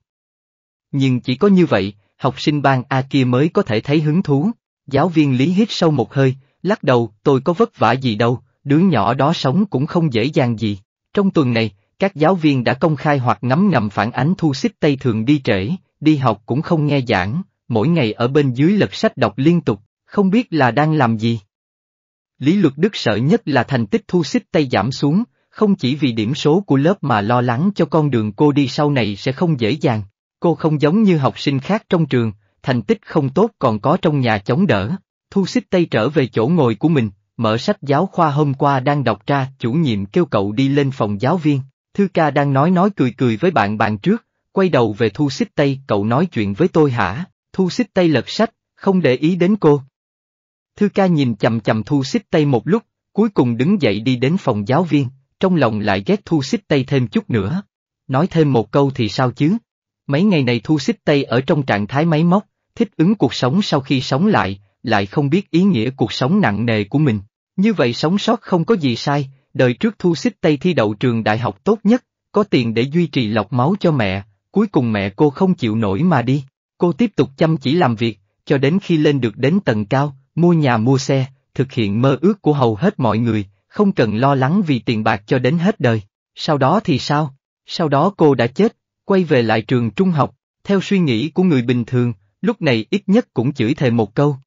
Nhưng chỉ có như vậy, học sinh Bang A kia mới có thể thấy hứng thú. Giáo viên Lý hít sâu một hơi, lắc đầu, tôi có vất vả gì đâu, đứa nhỏ đó sống cũng không dễ dàng gì. Trong tuần này, các giáo viên đã công khai hoặc ngắm ngầm phản ánh thu xích Tây thường đi trễ, đi học cũng không nghe giảng, mỗi ngày ở bên dưới lật sách đọc liên tục, không biết là đang làm gì. Lý Luật Đức sợ nhất là thành tích thu xích tay giảm xuống, không chỉ vì điểm số của lớp mà lo lắng cho con đường cô đi sau này sẽ không dễ dàng. Cô không giống như học sinh khác trong trường, thành tích không tốt còn có trong nhà chống đỡ. Thu xích tay trở về chỗ ngồi của mình, mở sách giáo khoa hôm qua đang đọc ra, chủ nhiệm kêu cậu đi lên phòng giáo viên. Thư ca đang nói nói cười cười với bạn bạn trước, quay đầu về Thu Xích Tây, cậu nói chuyện với tôi hả? Thu Xích Tây lật sách, không để ý đến cô. Thư ca nhìn chầm chầm Thu Xích Tây một lúc, cuối cùng đứng dậy đi đến phòng giáo viên, trong lòng lại ghét Thu Xích Tây thêm chút nữa. Nói thêm một câu thì sao chứ? Mấy ngày này Thu Xích Tây ở trong trạng thái máy móc, thích ứng cuộc sống sau khi sống lại, lại không biết ý nghĩa cuộc sống nặng nề của mình. Như vậy sống sót không có gì sai, đời trước Thu Xích Tây thi đậu trường đại học tốt nhất, có tiền để duy trì lọc máu cho mẹ, Cuối cùng mẹ cô không chịu nổi mà đi, cô tiếp tục chăm chỉ làm việc, cho đến khi lên được đến tầng cao, mua nhà mua xe, thực hiện mơ ước của hầu hết mọi người, không cần lo lắng vì tiền bạc cho đến hết đời. Sau đó thì sao? Sau đó cô đã chết, quay về lại trường trung học, theo suy nghĩ của người bình thường, lúc này ít nhất cũng chửi thề một câu.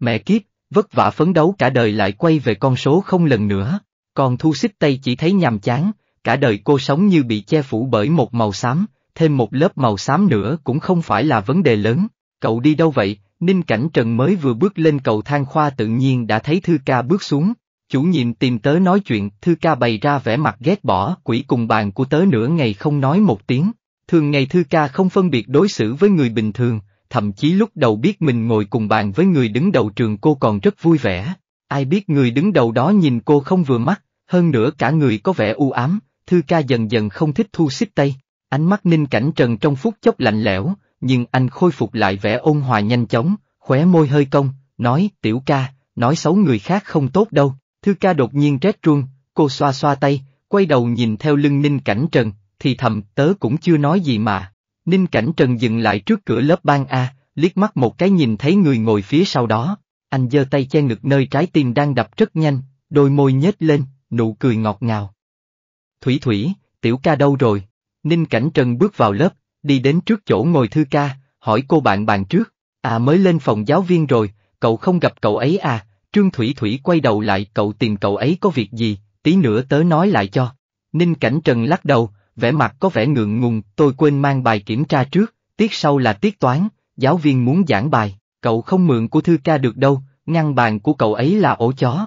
Mẹ kiếp, vất vả phấn đấu cả đời lại quay về con số không lần nữa, còn thu xích tay chỉ thấy nhàm chán, cả đời cô sống như bị che phủ bởi một màu xám, thêm một lớp màu xám nữa cũng không phải là vấn đề lớn. Cậu đi đâu vậy? Ninh Cảnh Trần mới vừa bước lên cầu thang khoa tự nhiên đã thấy Thư Ca bước xuống. Chủ nhiệm tìm tớ nói chuyện, Thư Ca bày ra vẻ mặt ghét bỏ, quỷ cùng bàn của tớ nửa ngày không nói một tiếng. Thường ngày Thư Ca không phân biệt đối xử với người bình thường, thậm chí lúc đầu biết mình ngồi cùng bàn với người đứng đầu trường cô còn rất vui vẻ. Ai biết người đứng đầu đó nhìn cô không vừa mắt, hơn nữa cả người có vẻ u ám, Thư Ca dần dần không thích thu xích tay. Ánh mắt ninh cảnh trần trong phút chốc lạnh lẽo, nhưng anh khôi phục lại vẻ ôn hòa nhanh chóng, khóe môi hơi cong, nói, tiểu ca, nói xấu người khác không tốt đâu. Thư ca đột nhiên rét truông, cô xoa xoa tay, quay đầu nhìn theo lưng ninh cảnh trần, thì thầm, tớ cũng chưa nói gì mà. Ninh cảnh trần dừng lại trước cửa lớp ban A, liếc mắt một cái nhìn thấy người ngồi phía sau đó, anh giơ tay che ngực nơi trái tim đang đập rất nhanh, đôi môi nhếch lên, nụ cười ngọt ngào. Thủy Thủy, tiểu ca đâu rồi? Ninh Cảnh Trần bước vào lớp, đi đến trước chỗ ngồi thư ca, hỏi cô bạn bàn trước. À mới lên phòng giáo viên rồi, cậu không gặp cậu ấy à, Trương Thủy Thủy quay đầu lại cậu tìm cậu ấy có việc gì, tí nữa tớ nói lại cho. Ninh Cảnh Trần lắc đầu, vẻ mặt có vẻ ngượng ngùng, tôi quên mang bài kiểm tra trước, tiết sau là tiết toán, giáo viên muốn giảng bài, cậu không mượn của thư ca được đâu, ngăn bàn của cậu ấy là ổ chó.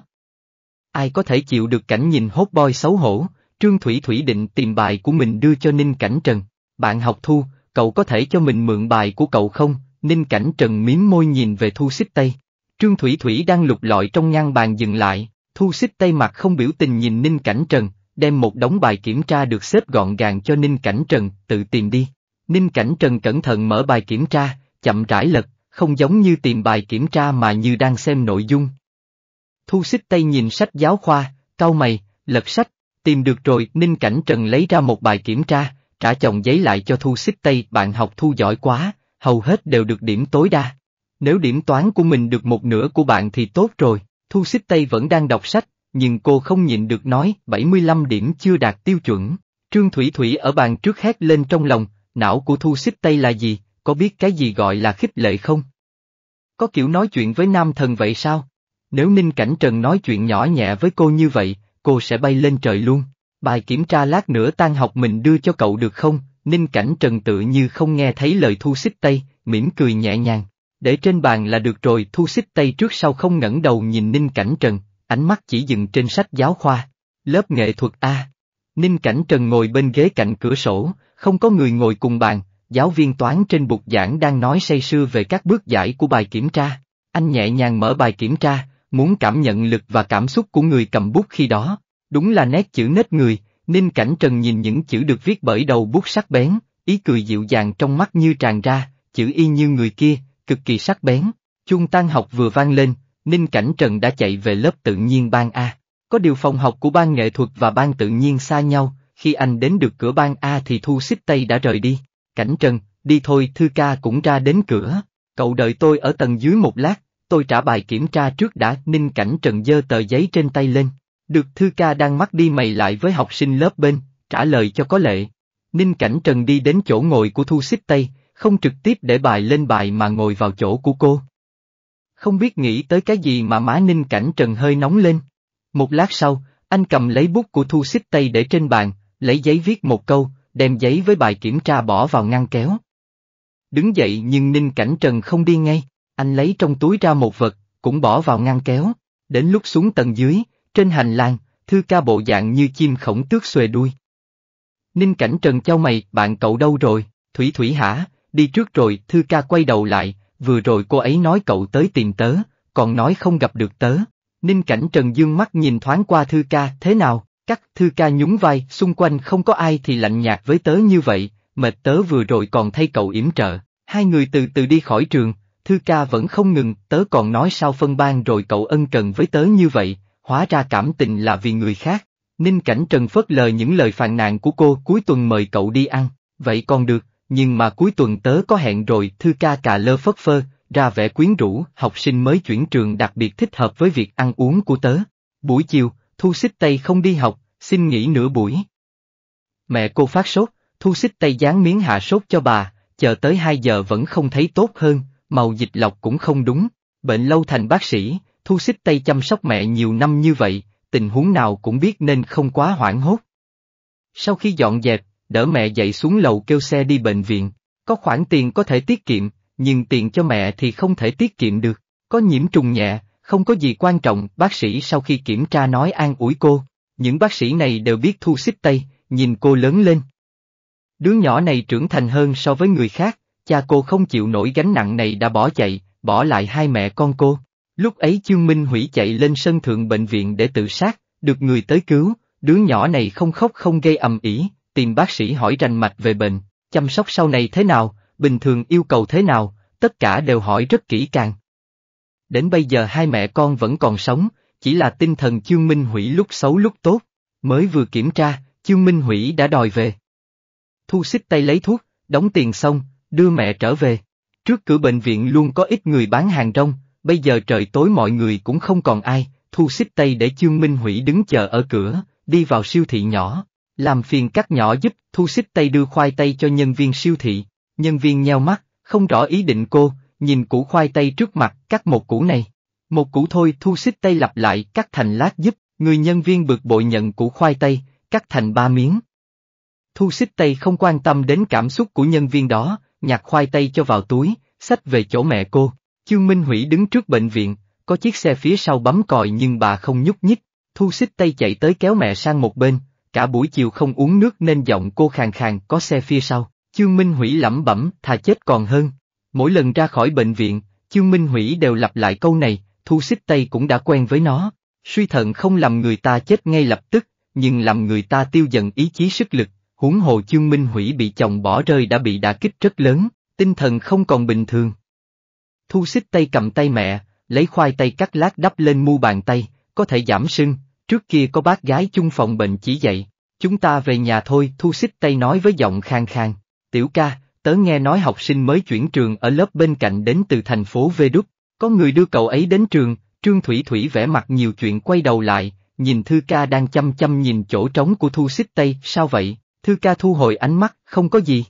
Ai có thể chịu được cảnh nhìn hốt boy xấu hổ, Trương Thủy Thủy định tìm bài của mình đưa cho Ninh Cảnh Trần. Bạn học Thu, cậu có thể cho mình mượn bài của cậu không? Ninh Cảnh Trần miếm môi nhìn về Thu Xích Tây. Trương Thủy Thủy đang lục lọi trong ngăn bàn dừng lại, Thu Xích Tây mặt không biểu tình nhìn Ninh Cảnh Trần, đem một đống bài kiểm tra được xếp gọn gàng cho Ninh Cảnh Trần, tự tìm đi. Ninh Cảnh Trần cẩn thận mở bài kiểm tra, chậm rãi lật, không giống như tìm bài kiểm tra mà như đang xem nội dung. Thu Xích Tây nhìn sách giáo khoa, cau mày, lật sách, Tìm được rồi, Ninh Cảnh Trần lấy ra một bài kiểm tra, trả chồng giấy lại cho Thu Xích Tây, bạn học Thu giỏi quá, hầu hết đều được điểm tối đa. Nếu điểm toán của mình được một nửa của bạn thì tốt rồi, Thu Xích Tây vẫn đang đọc sách, nhưng cô không nhịn được nói 75 điểm chưa đạt tiêu chuẩn. Trương Thủy Thủy ở bàn trước hét lên trong lòng, não của Thu Xích Tây là gì, có biết cái gì gọi là khích lệ không? Có kiểu nói chuyện với nam thần vậy sao? Nếu Ninh Cảnh Trần nói chuyện nhỏ nhẹ với cô như vậy, cô sẽ bay lên trời luôn. Bài kiểm tra lát nữa tan học mình đưa cho cậu được không? Ninh cảnh trần tự như không nghe thấy lời thu xích tay, mỉm cười nhẹ nhàng. Để trên bàn là được rồi thu xích tay trước sau không ngẩng đầu nhìn Ninh cảnh trần, ánh mắt chỉ dừng trên sách giáo khoa. Lớp nghệ thuật A. Ninh cảnh trần ngồi bên ghế cạnh cửa sổ, không có người ngồi cùng bàn, giáo viên toán trên bục giảng đang nói say sưa về các bước giải của bài kiểm tra. Anh nhẹ nhàng mở bài kiểm tra, muốn cảm nhận lực và cảm xúc của người cầm bút khi đó. Đúng là nét chữ nết người, Ninh Cảnh Trần nhìn những chữ được viết bởi đầu bút sắc bén, ý cười dịu dàng trong mắt như tràn ra, chữ y như người kia, cực kỳ sắc bén. Chuông tan học vừa vang lên, Ninh Cảnh Trần đã chạy về lớp tự nhiên ban A. Có điều phòng học của ban nghệ thuật và ban tự nhiên xa nhau, khi anh đến được cửa ban A thì Thu Xích tay đã rời đi. Cảnh Trần, đi thôi Thư Ca cũng ra đến cửa, cậu đợi tôi ở tầng dưới một lát, tôi trả bài kiểm tra trước đã, Ninh Cảnh Trần giơ tờ giấy trên tay lên. Được Thư Ca đang mắc đi mày lại với học sinh lớp bên, trả lời cho có lệ. Ninh Cảnh Trần đi đến chỗ ngồi của Thu Xích Tây, không trực tiếp để bài lên bài mà ngồi vào chỗ của cô. Không biết nghĩ tới cái gì mà má Ninh Cảnh Trần hơi nóng lên. Một lát sau, anh cầm lấy bút của Thu Xích Tây để trên bàn, lấy giấy viết một câu, đem giấy với bài kiểm tra bỏ vào ngăn kéo. Đứng dậy nhưng Ninh Cảnh Trần không đi ngay. Anh lấy trong túi ra một vật, cũng bỏ vào ngăn kéo. Đến lúc xuống tầng dưới, trên hành lang, thư ca bộ dạng như chim khổng tước xuề đuôi. Ninh cảnh trần trao mày, bạn cậu đâu rồi, Thủy Thủy hả, đi trước rồi, thư ca quay đầu lại, vừa rồi cô ấy nói cậu tới tìm tớ, còn nói không gặp được tớ. Ninh cảnh trần dương mắt nhìn thoáng qua thư ca, thế nào, cắt thư ca nhún vai, xung quanh không có ai thì lạnh nhạt với tớ như vậy, mệt tớ vừa rồi còn thay cậu yểm trợ. Hai người từ từ đi khỏi trường, Thư ca vẫn không ngừng, tớ còn nói sao phân ban rồi cậu ân cần với tớ như vậy, hóa ra cảm tình là vì người khác. Ninh Cảnh Trần phớt lờ những lời phàn nàn của cô cuối tuần mời cậu đi ăn, vậy còn được, nhưng mà cuối tuần tớ có hẹn rồi, thư ca cà lơ phất phơ, ra vẻ quyến rũ, học sinh mới chuyển trường đặc biệt thích hợp với việc ăn uống của tớ. Buổi chiều, Thu Xích tay không đi học, xin nghỉ nửa buổi. Mẹ cô phát sốt, Thu Xích tay dán miếng hạ sốt cho bà, chờ tới 2 giờ vẫn không thấy tốt hơn, màu dịch lọc cũng không đúng, bệnh lâu thành bác sĩ, thu xích tay chăm sóc mẹ nhiều năm như vậy, tình huống nào cũng biết nên không quá hoảng hốt. Sau khi dọn dẹp, đỡ mẹ dậy xuống lầu kêu xe đi bệnh viện, có khoản tiền có thể tiết kiệm, nhưng tiền cho mẹ thì không thể tiết kiệm được, có nhiễm trùng nhẹ, không có gì quan trọng, bác sĩ sau khi kiểm tra nói an ủi cô, những bác sĩ này đều biết thu xích tay, nhìn cô lớn lên. Đứa nhỏ này trưởng thành hơn so với người khác, Cha cô không chịu nổi gánh nặng này đã bỏ chạy, bỏ lại hai mẹ con cô. Lúc ấy Chương Minh Hủy chạy lên sân thượng bệnh viện để tự sát, được người tới cứu, đứa nhỏ này không khóc không gây ầm ĩ, tìm bác sĩ hỏi rành mạch về bệnh, chăm sóc sau này thế nào, bình thường yêu cầu thế nào, tất cả đều hỏi rất kỹ càng. Đến bây giờ hai mẹ con vẫn còn sống, chỉ là tinh thần Chương Minh Hủy lúc xấu lúc tốt, mới vừa kiểm tra, Chương Minh Hủy đã đòi về. Thu xích tay lấy thuốc, đóng tiền xong, đưa mẹ trở về. Trước cửa bệnh viện luôn có ít người bán hàng rong, bây giờ trời tối mọi người cũng không còn ai, thu xích tay để Chương Minh Hủy đứng chờ ở cửa, đi vào siêu thị nhỏ, làm phiền cắt nhỏ giúp, thu xích tay đưa khoai tây cho nhân viên siêu thị, nhân viên nheo mắt, không rõ ý định cô, nhìn củ khoai tây trước mặt, cắt một củ này. Một củ thôi thu xích tay lặp lại, cắt thành lát giúp, người nhân viên bực bội nhận củ khoai tây, cắt thành ba miếng. Thu xích tay không quan tâm đến cảm xúc của nhân viên đó, nhặt khoai tây cho vào túi, xách về chỗ mẹ cô. Chương Minh Hủy đứng trước bệnh viện, có chiếc xe phía sau bấm còi nhưng bà không nhúc nhích, thu xích tay chạy tới kéo mẹ sang một bên, cả buổi chiều không uống nước nên giọng cô khàn khàn có xe phía sau. Chương Minh Hủy lẩm bẩm, thà chết còn hơn. Mỗi lần ra khỏi bệnh viện, Chương Minh Hủy đều lặp lại câu này, thu xích tay cũng đã quen với nó. Suy thận không làm người ta chết ngay lập tức, nhưng làm người ta tiêu dần ý chí sức lực, huống hồ chương minh hủy bị chồng bỏ rơi đã bị đả kích rất lớn, tinh thần không còn bình thường. Thu xích tay cầm tay mẹ, lấy khoai tây cắt lát đắp lên mu bàn tay, có thể giảm sưng, trước kia có bác gái chung phòng bệnh chỉ dạy, chúng ta về nhà thôi, thu xích tay nói với giọng khang khang, tiểu ca, tớ nghe nói học sinh mới chuyển trường ở lớp bên cạnh đến từ thành phố Vê Đúc, có người đưa cậu ấy đến trường, Trương Thủy Thủy vẽ mặt nhiều chuyện quay đầu lại, nhìn Thư ca đang chăm chăm nhìn chỗ trống của Thu Xích Tây, sao vậy? Thư ca thu hồi ánh mắt, không có gì.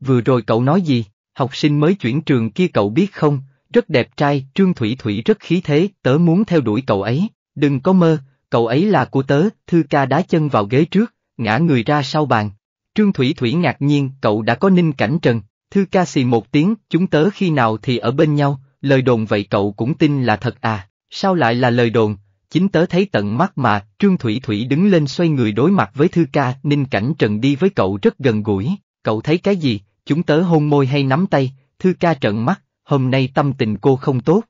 Vừa rồi cậu nói gì, học sinh mới chuyển trường kia cậu biết không, rất đẹp trai, Trương Thủy Thủy rất khí thế, tớ muốn theo đuổi cậu ấy, đừng có mơ, cậu ấy là của tớ, Thư ca đá chân vào ghế trước, ngã người ra sau bàn. Trương Thủy Thủy ngạc nhiên, cậu đã có ninh cảnh trần, Thư ca xì một tiếng, chúng tớ khi nào thì ở bên nhau, lời đồn vậy cậu cũng tin là thật à, sao lại là lời đồn, chính tớ thấy tận mắt mà, Trương Thủy Thủy đứng lên xoay người đối mặt với Thư Ca, Ninh Cảnh Trần đi với cậu rất gần gũi, cậu thấy cái gì, chúng tớ hôn môi hay nắm tay, Thư Ca trợn mắt, hôm nay tâm tình cô không tốt.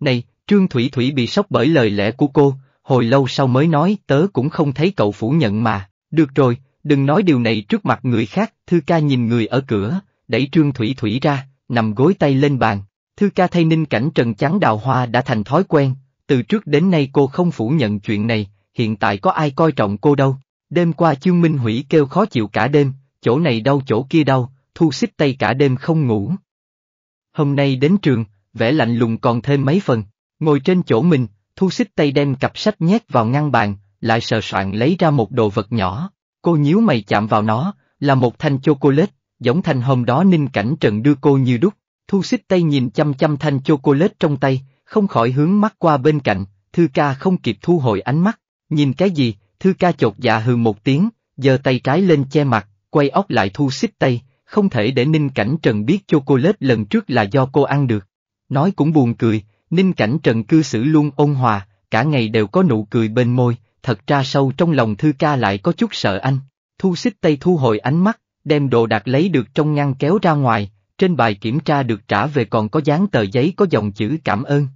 Này, Trương Thủy Thủy bị sốc bởi lời lẽ của cô, hồi lâu sau mới nói tớ cũng không thấy cậu phủ nhận mà, được rồi, đừng nói điều này trước mặt người khác, Thư Ca nhìn người ở cửa, đẩy Trương Thủy Thủy ra, nằm gối tay lên bàn. Thư ca thay ninh cảnh trần trắng đào hoa đã thành thói quen, từ trước đến nay cô không phủ nhận chuyện này, hiện tại có ai coi trọng cô đâu. Đêm qua Chương Minh Hủy kêu khó chịu cả đêm, chỗ này đau chỗ kia đau, thu xích tay cả đêm không ngủ. Hôm nay đến trường, vẻ lạnh lùng còn thêm mấy phần, ngồi trên chỗ mình, thu xích tay đem cặp sách nhét vào ngăn bàn, lại sờ soạn lấy ra một đồ vật nhỏ, cô nhíu mày chạm vào nó, là một thanh chocolate, giống thanh hôm đó ninh cảnh Trận đưa cô như đúc, thu xích tay nhìn chăm chăm thanh chocolate trong tay, không khỏi hướng mắt qua bên cạnh, thư ca không kịp thu hồi ánh mắt, nhìn cái gì, thư ca chột dạ hừ một tiếng, giơ tay trái lên che mặt, quay óc lại thu xích tay, không thể để Ninh Cảnh Trần biết chocolate lần trước là do cô ăn được. Nói cũng buồn cười, Ninh Cảnh Trần cư xử luôn ôn hòa, cả ngày đều có nụ cười bên môi, thật ra sâu trong lòng thư ca lại có chút sợ anh. Thu xích tay thu hồi ánh mắt, đem đồ đạc lấy được trong ngăn kéo ra ngoài, trên bài kiểm tra được trả về còn có dán tờ giấy có dòng chữ cảm ơn.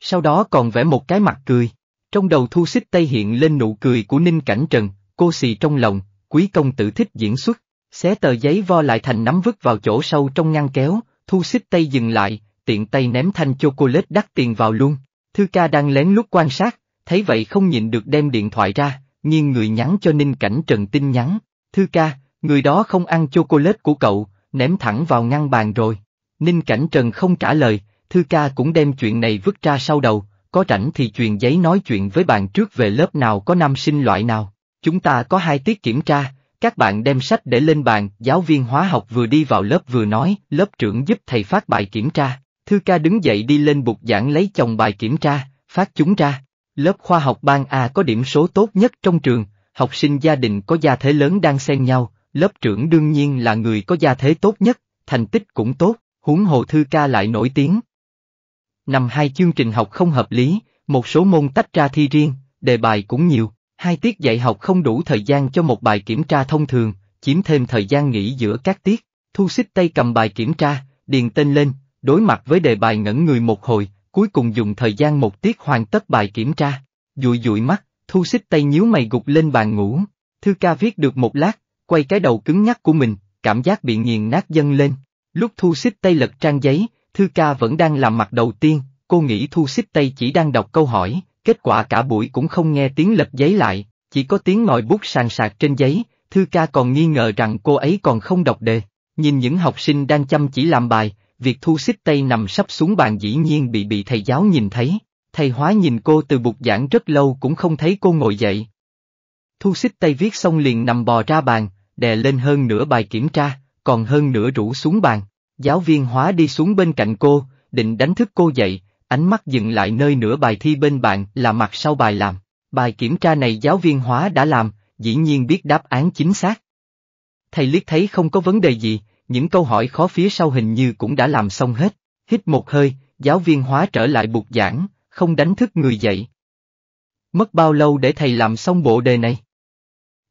Sau đó còn vẽ một cái mặt cười. Trong đầu thu xích tay hiện lên nụ cười của Ninh Cảnh Trần, cô xì trong lòng, quý công tử thích diễn xuất, xé tờ giấy vo lại thành nắm vứt vào chỗ sâu trong ngăn kéo, thu xích tay dừng lại, tiện tay ném thanh chocolate đắt tiền vào luôn. Thư ca đang lén lút quan sát, thấy vậy không nhịn được đem điện thoại ra, nghiêng người nhắn cho Ninh Cảnh Trần tin nhắn. Thư ca, người đó không ăn chocolate của cậu, ném thẳng vào ngăn bàn rồi. Ninh Cảnh Trần không trả lời, Thư Ca cũng đem chuyện này vứt ra sau đầu, có rảnh thì truyền giấy nói chuyện với bạn trước về lớp nào có năm sinh loại nào. Chúng ta có hai tiết kiểm tra, các bạn đem sách để lên bàn, giáo viên hóa học vừa đi vào lớp vừa nói, lớp trưởng giúp thầy phát bài kiểm tra. Thư Ca đứng dậy đi lên bục giảng lấy chồng bài kiểm tra, phát chúng ra. Lớp khoa học ban A có điểm số tốt nhất trong trường, học sinh gia đình có gia thế lớn đang xen nhau, lớp trưởng đương nhiên là người có gia thế tốt nhất, thành tích cũng tốt, huống hồ thư ca lại nổi tiếng. Năm hai chương trình học không hợp lý, một số môn tách ra thi riêng, đề bài cũng nhiều, hai tiết dạy học không đủ thời gian cho một bài kiểm tra thông thường, chiếm thêm thời gian nghỉ giữa các tiết, thu xích tay cầm bài kiểm tra, điền tên lên, đối mặt với đề bài ngẩn người một hồi, cuối cùng dùng thời gian một tiết hoàn tất bài kiểm tra, dụi dụi mắt, thu xích tay nhíu mày gục lên bàn ngủ, thư ca viết được một lát, quay cái đầu cứng nhắc của mình, cảm giác bị nghiền nát dâng lên. Lúc Thu xích tay lật trang giấy, Thư ca vẫn đang làm mặt đầu tiên, cô nghĩ Thu xích tay chỉ đang đọc câu hỏi, kết quả cả buổi cũng không nghe tiếng lật giấy lại, chỉ có tiếng ngòi bút sàn sạc trên giấy, Thư ca còn nghi ngờ rằng cô ấy còn không đọc đề. Nhìn những học sinh đang chăm chỉ làm bài, việc Thu xích tay nằm sắp xuống bàn dĩ nhiên bị bị thầy giáo nhìn thấy, thầy hóa nhìn cô từ bục giảng rất lâu cũng không thấy cô ngồi dậy. Thu xích tay viết xong liền nằm bò ra bàn, đè lên hơn nửa bài kiểm tra, còn hơn nửa rủ xuống bàn. Giáo viên hóa đi xuống bên cạnh cô, định đánh thức cô dậy, ánh mắt dừng lại nơi nửa bài thi bên bạn là mặt sau bài làm. Bài kiểm tra này giáo viên hóa đã làm, dĩ nhiên biết đáp án chính xác. Thầy liếc thấy không có vấn đề gì, những câu hỏi khó phía sau hình như cũng đã làm xong hết. Hít một hơi, giáo viên hóa trở lại bục giảng, không đánh thức người dậy. Mất bao lâu để thầy làm xong bộ đề này?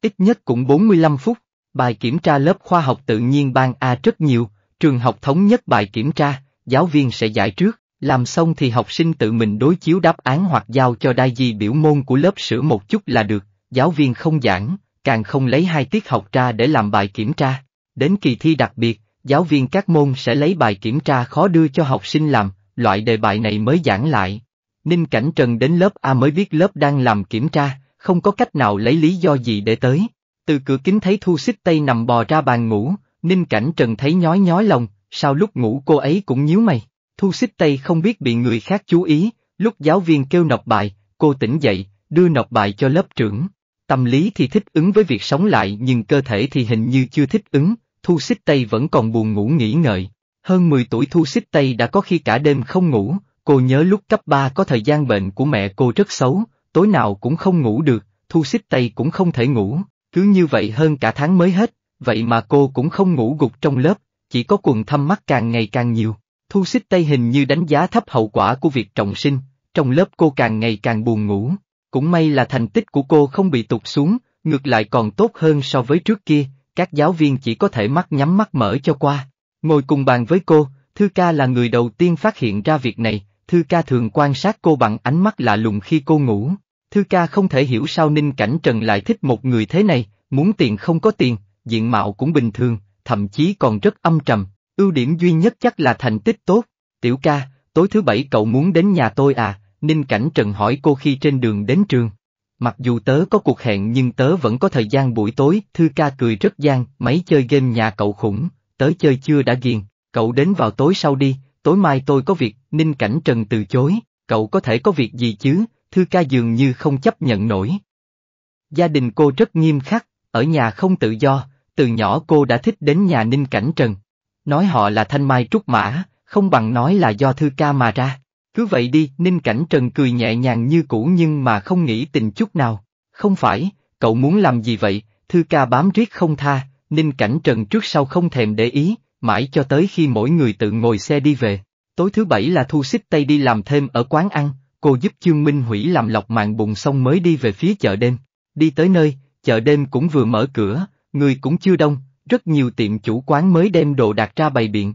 Ít nhất cũng 45 phút. Bài kiểm tra lớp khoa học tự nhiên ban A rất nhiều, trường học thống nhất bài kiểm tra, giáo viên sẽ giải trước, làm xong thì học sinh tự mình đối chiếu đáp án hoặc giao cho đai di biểu môn của lớp sửa một chút là được, giáo viên không giảng, càng không lấy hai tiết học ra để làm bài kiểm tra. Đến kỳ thi đặc biệt, giáo viên các môn sẽ lấy bài kiểm tra khó đưa cho học sinh làm, loại đề bài này mới giảng lại. Ninh Cảnh Trần đến lớp A mới biết lớp đang làm kiểm tra, không có cách nào lấy lý do gì để tới. Từ cửa kính thấy Thu Xích Tây nằm bò ra bàn ngủ, Ninh Cảnh Trần thấy nhói nhói lòng, sao lúc ngủ cô ấy cũng nhíu mày. Thu Xích Tây không biết bị người khác chú ý, lúc giáo viên kêu nộp bài, cô tỉnh dậy, đưa nộp bài cho lớp trưởng. Tâm lý thì thích ứng với việc sống lại nhưng cơ thể thì hình như chưa thích ứng, Thu Xích Tây vẫn còn buồn ngủ nghĩ ngợi. Hơn mười tuổi Thu Xích Tây đã có khi cả đêm không ngủ, cô nhớ lúc cấp ba có thời gian bệnh của mẹ cô rất xấu, tối nào cũng không ngủ được, Thu Xích Tây cũng không thể ngủ, cứ như vậy hơn cả tháng mới hết, vậy mà cô cũng không ngủ gục trong lớp, chỉ có quần thâm mắt càng ngày càng nhiều. Thu xích tây hình như đánh giá thấp hậu quả của việc trọng sinh, trong lớp cô càng ngày càng buồn ngủ. Cũng may là thành tích của cô không bị tụt xuống, ngược lại còn tốt hơn so với trước kia, các giáo viên chỉ có thể mắt nhắm mắt mở cho qua. Ngồi cùng bàn với cô, Thư ca là người đầu tiên phát hiện ra việc này, Thư ca thường quan sát cô bằng ánh mắt lạ lùng khi cô ngủ. Thư ca không thể hiểu sao Ninh Cảnh Trần lại thích một người thế này, muốn tiền không có tiền, diện mạo cũng bình thường, thậm chí còn rất âm trầm, ưu điểm duy nhất chắc là thành tích tốt. Tiểu ca, tối thứ bảy cậu muốn đến nhà tôi à? Ninh Cảnh Trần hỏi cô khi trên đường đến trường. Mặc dù tớ có cuộc hẹn nhưng tớ vẫn có thời gian buổi tối, Thư ca cười rất gian, mấy chơi game nhà cậu khủng, tớ chơi chưa đã ghiền, cậu đến vào tối sau đi, tối mai tôi có việc, Ninh Cảnh Trần từ chối, cậu có thể có việc gì chứ, Thư ca dường như không chấp nhận nổi. Gia đình cô rất nghiêm khắc, ở nhà không tự do, từ nhỏ cô đã thích đến nhà Ninh Cảnh Trần. Nói họ là thanh mai trúc mã, không bằng nói là do Thư ca mà ra. Cứ vậy đi, Ninh Cảnh Trần cười nhẹ nhàng như cũ nhưng mà không nghĩ tình chút nào. Không phải, cậu muốn làm gì vậy, Thư ca bám riết không tha, Ninh Cảnh Trần trước sau không thèm để ý, mãi cho tới khi mỗi người tự ngồi xe đi về. Tối thứ bảy là Thu Xích tay đi làm thêm ở quán ăn, cô giúp Chương Minh Hủy làm lọc màn bùng xong mới đi về phía chợ đêm. Đi tới nơi, chợ đêm cũng vừa mở cửa, người cũng chưa đông, rất nhiều tiệm chủ quán mới đem đồ đạc ra bày biện.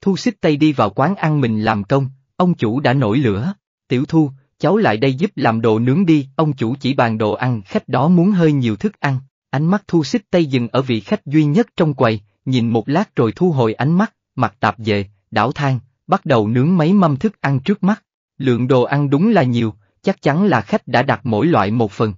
Thu xích tay đi vào quán ăn mình làm công, ông chủ đã nổi lửa, tiểu thu, cháu lại đây giúp làm đồ nướng đi, ông chủ chỉ bàn đồ ăn khách đó muốn hơi nhiều thức ăn, ánh mắt thu xích tay dừng ở vị khách duy nhất trong quầy, nhìn một lát rồi thu hồi ánh mắt, mặt tạp về, đảo thang, bắt đầu nướng mấy mâm thức ăn trước mắt. Lượng đồ ăn đúng là nhiều, chắc chắn là khách đã đặt mỗi loại một phần.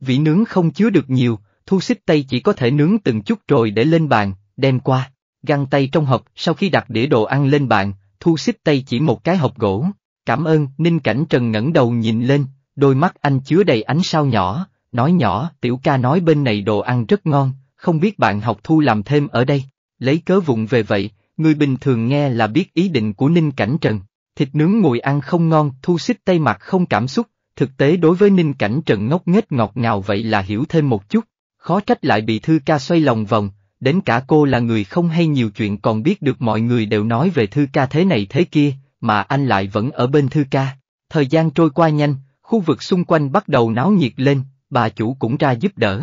Vỉ nướng không chứa được nhiều, thu xích tây chỉ có thể nướng từng chút rồi để lên bàn, đem qua, găng tay trong hộp sau khi đặt đĩa đồ ăn lên bàn, thu xích tây chỉ một cái hộp gỗ. Cảm ơn, Ninh Cảnh Trần ngẩng đầu nhìn lên, đôi mắt anh chứa đầy ánh sao nhỏ, nói nhỏ, tiểu ca nói bên này đồ ăn rất ngon, không biết bạn học thu làm thêm ở đây, lấy cớ vụng về vậy, người bình thường nghe là biết ý định của Ninh Cảnh Trần. Thịt nướng ngồi ăn không ngon, thu xích tay mặt không cảm xúc, thực tế đối với ninh cảnh trần ngốc nghếch ngọt ngào vậy là hiểu thêm một chút, khó trách lại bị thư ca xoay lòng vòng, đến cả cô là người không hay nhiều chuyện còn biết được mọi người đều nói về thư ca thế này thế kia, mà anh lại vẫn ở bên thư ca. Thời gian trôi qua nhanh, khu vực xung quanh bắt đầu náo nhiệt lên, bà chủ cũng ra giúp đỡ.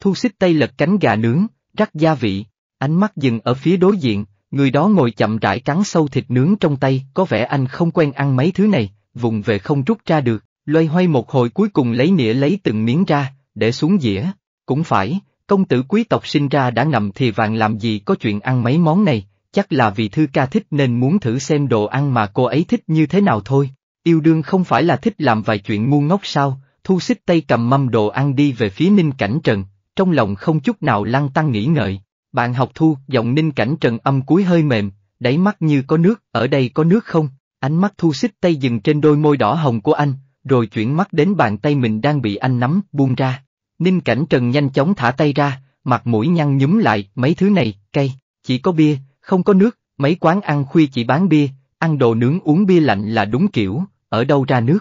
Thu xích tay lật cánh gà nướng, rắc gia vị, ánh mắt dừng ở phía đối diện, Người đó ngồi chậm rãi cắn sâu thịt nướng trong tay, có vẻ anh không quen ăn mấy thứ này, vùng về không rút ra được, loay hoay một hồi cuối cùng lấy nĩa lấy từng miếng ra, để xuống dĩa. Cũng phải, công tử quý tộc sinh ra đã ngậm thì vàng làm gì có chuyện ăn mấy món này, chắc là vì thư ca thích nên muốn thử xem đồ ăn mà cô ấy thích như thế nào thôi. Yêu đương không phải là thích làm vài chuyện ngu ngốc sao, thu xích tay cầm mâm đồ ăn đi về phía ninh cảnh trần, trong lòng không chút nào lăn tăng nghĩ ngợi. Bạn học thu, giọng ninh cảnh trần âm cuối hơi mềm, đáy mắt như có nước, ở đây có nước không? Ánh mắt thu xích tay dừng trên đôi môi đỏ hồng của anh, rồi chuyển mắt đến bàn tay mình đang bị anh nắm, buông ra. Ninh cảnh trần nhanh chóng thả tay ra, mặt mũi nhăn nhúm lại, mấy thứ này, cây, chỉ có bia, không có nước, mấy quán ăn khuya chỉ bán bia, ăn đồ nướng uống bia lạnh là đúng kiểu, ở đâu ra nước.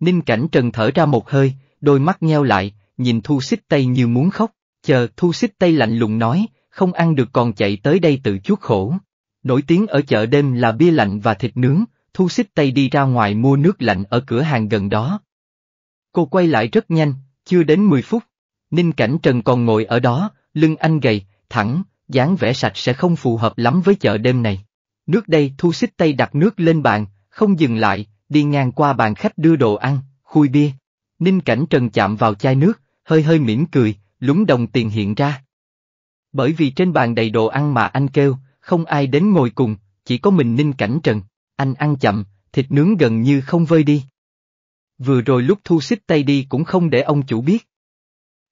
Ninh cảnh trần thở ra một hơi, đôi mắt nheo lại, nhìn thu xích tay như muốn khóc, chờ thu xích tay lạnh lùng nói, không ăn được còn chạy tới đây tự chuốc khổ. Nổi tiếng ở chợ đêm là bia lạnh và thịt nướng, Thu xích tay đi ra ngoài mua nước lạnh ở cửa hàng gần đó. Cô quay lại rất nhanh, chưa đến 10 phút. Ninh Cảnh Trần còn ngồi ở đó, lưng anh gầy, thẳng, dáng vẻ sạch sẽ không phù hợp lắm với chợ đêm này. Nước đây Thu xích tay đặt nước lên bàn, không dừng lại, đi ngang qua bàn khách đưa đồ ăn, khui bia. Ninh Cảnh Trần chạm vào chai nước, hơi hơi mỉm cười, lúng đồng tiền hiện ra. Bởi vì trên bàn đầy đồ ăn mà anh kêu, không ai đến ngồi cùng, chỉ có mình Ninh Cảnh Trần. Anh ăn chậm, thịt nướng gần như không vơi đi. Vừa rồi lúc thu xích tay đi cũng không để ông chủ biết.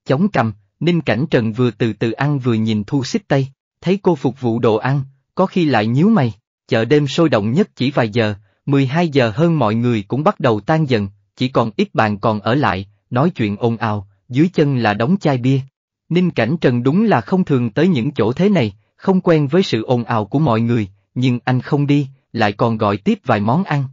Chống cầm, Ninh Cảnh Trần vừa từ từ ăn vừa nhìn thu xích tay, thấy cô phục vụ đồ ăn, có khi lại nhíu mày, chợ đêm sôi động nhất chỉ vài giờ, 12 giờ hơn mọi người cũng bắt đầu tan dần, chỉ còn ít bàn còn ở lại, nói chuyện ồn ào, dưới chân là đóng chai bia, Ninh Cảnh Trần đúng là không thường tới những chỗ thế này, không quen với sự ồn ào của mọi người, nhưng anh không đi, lại còn gọi tiếp vài món ăn.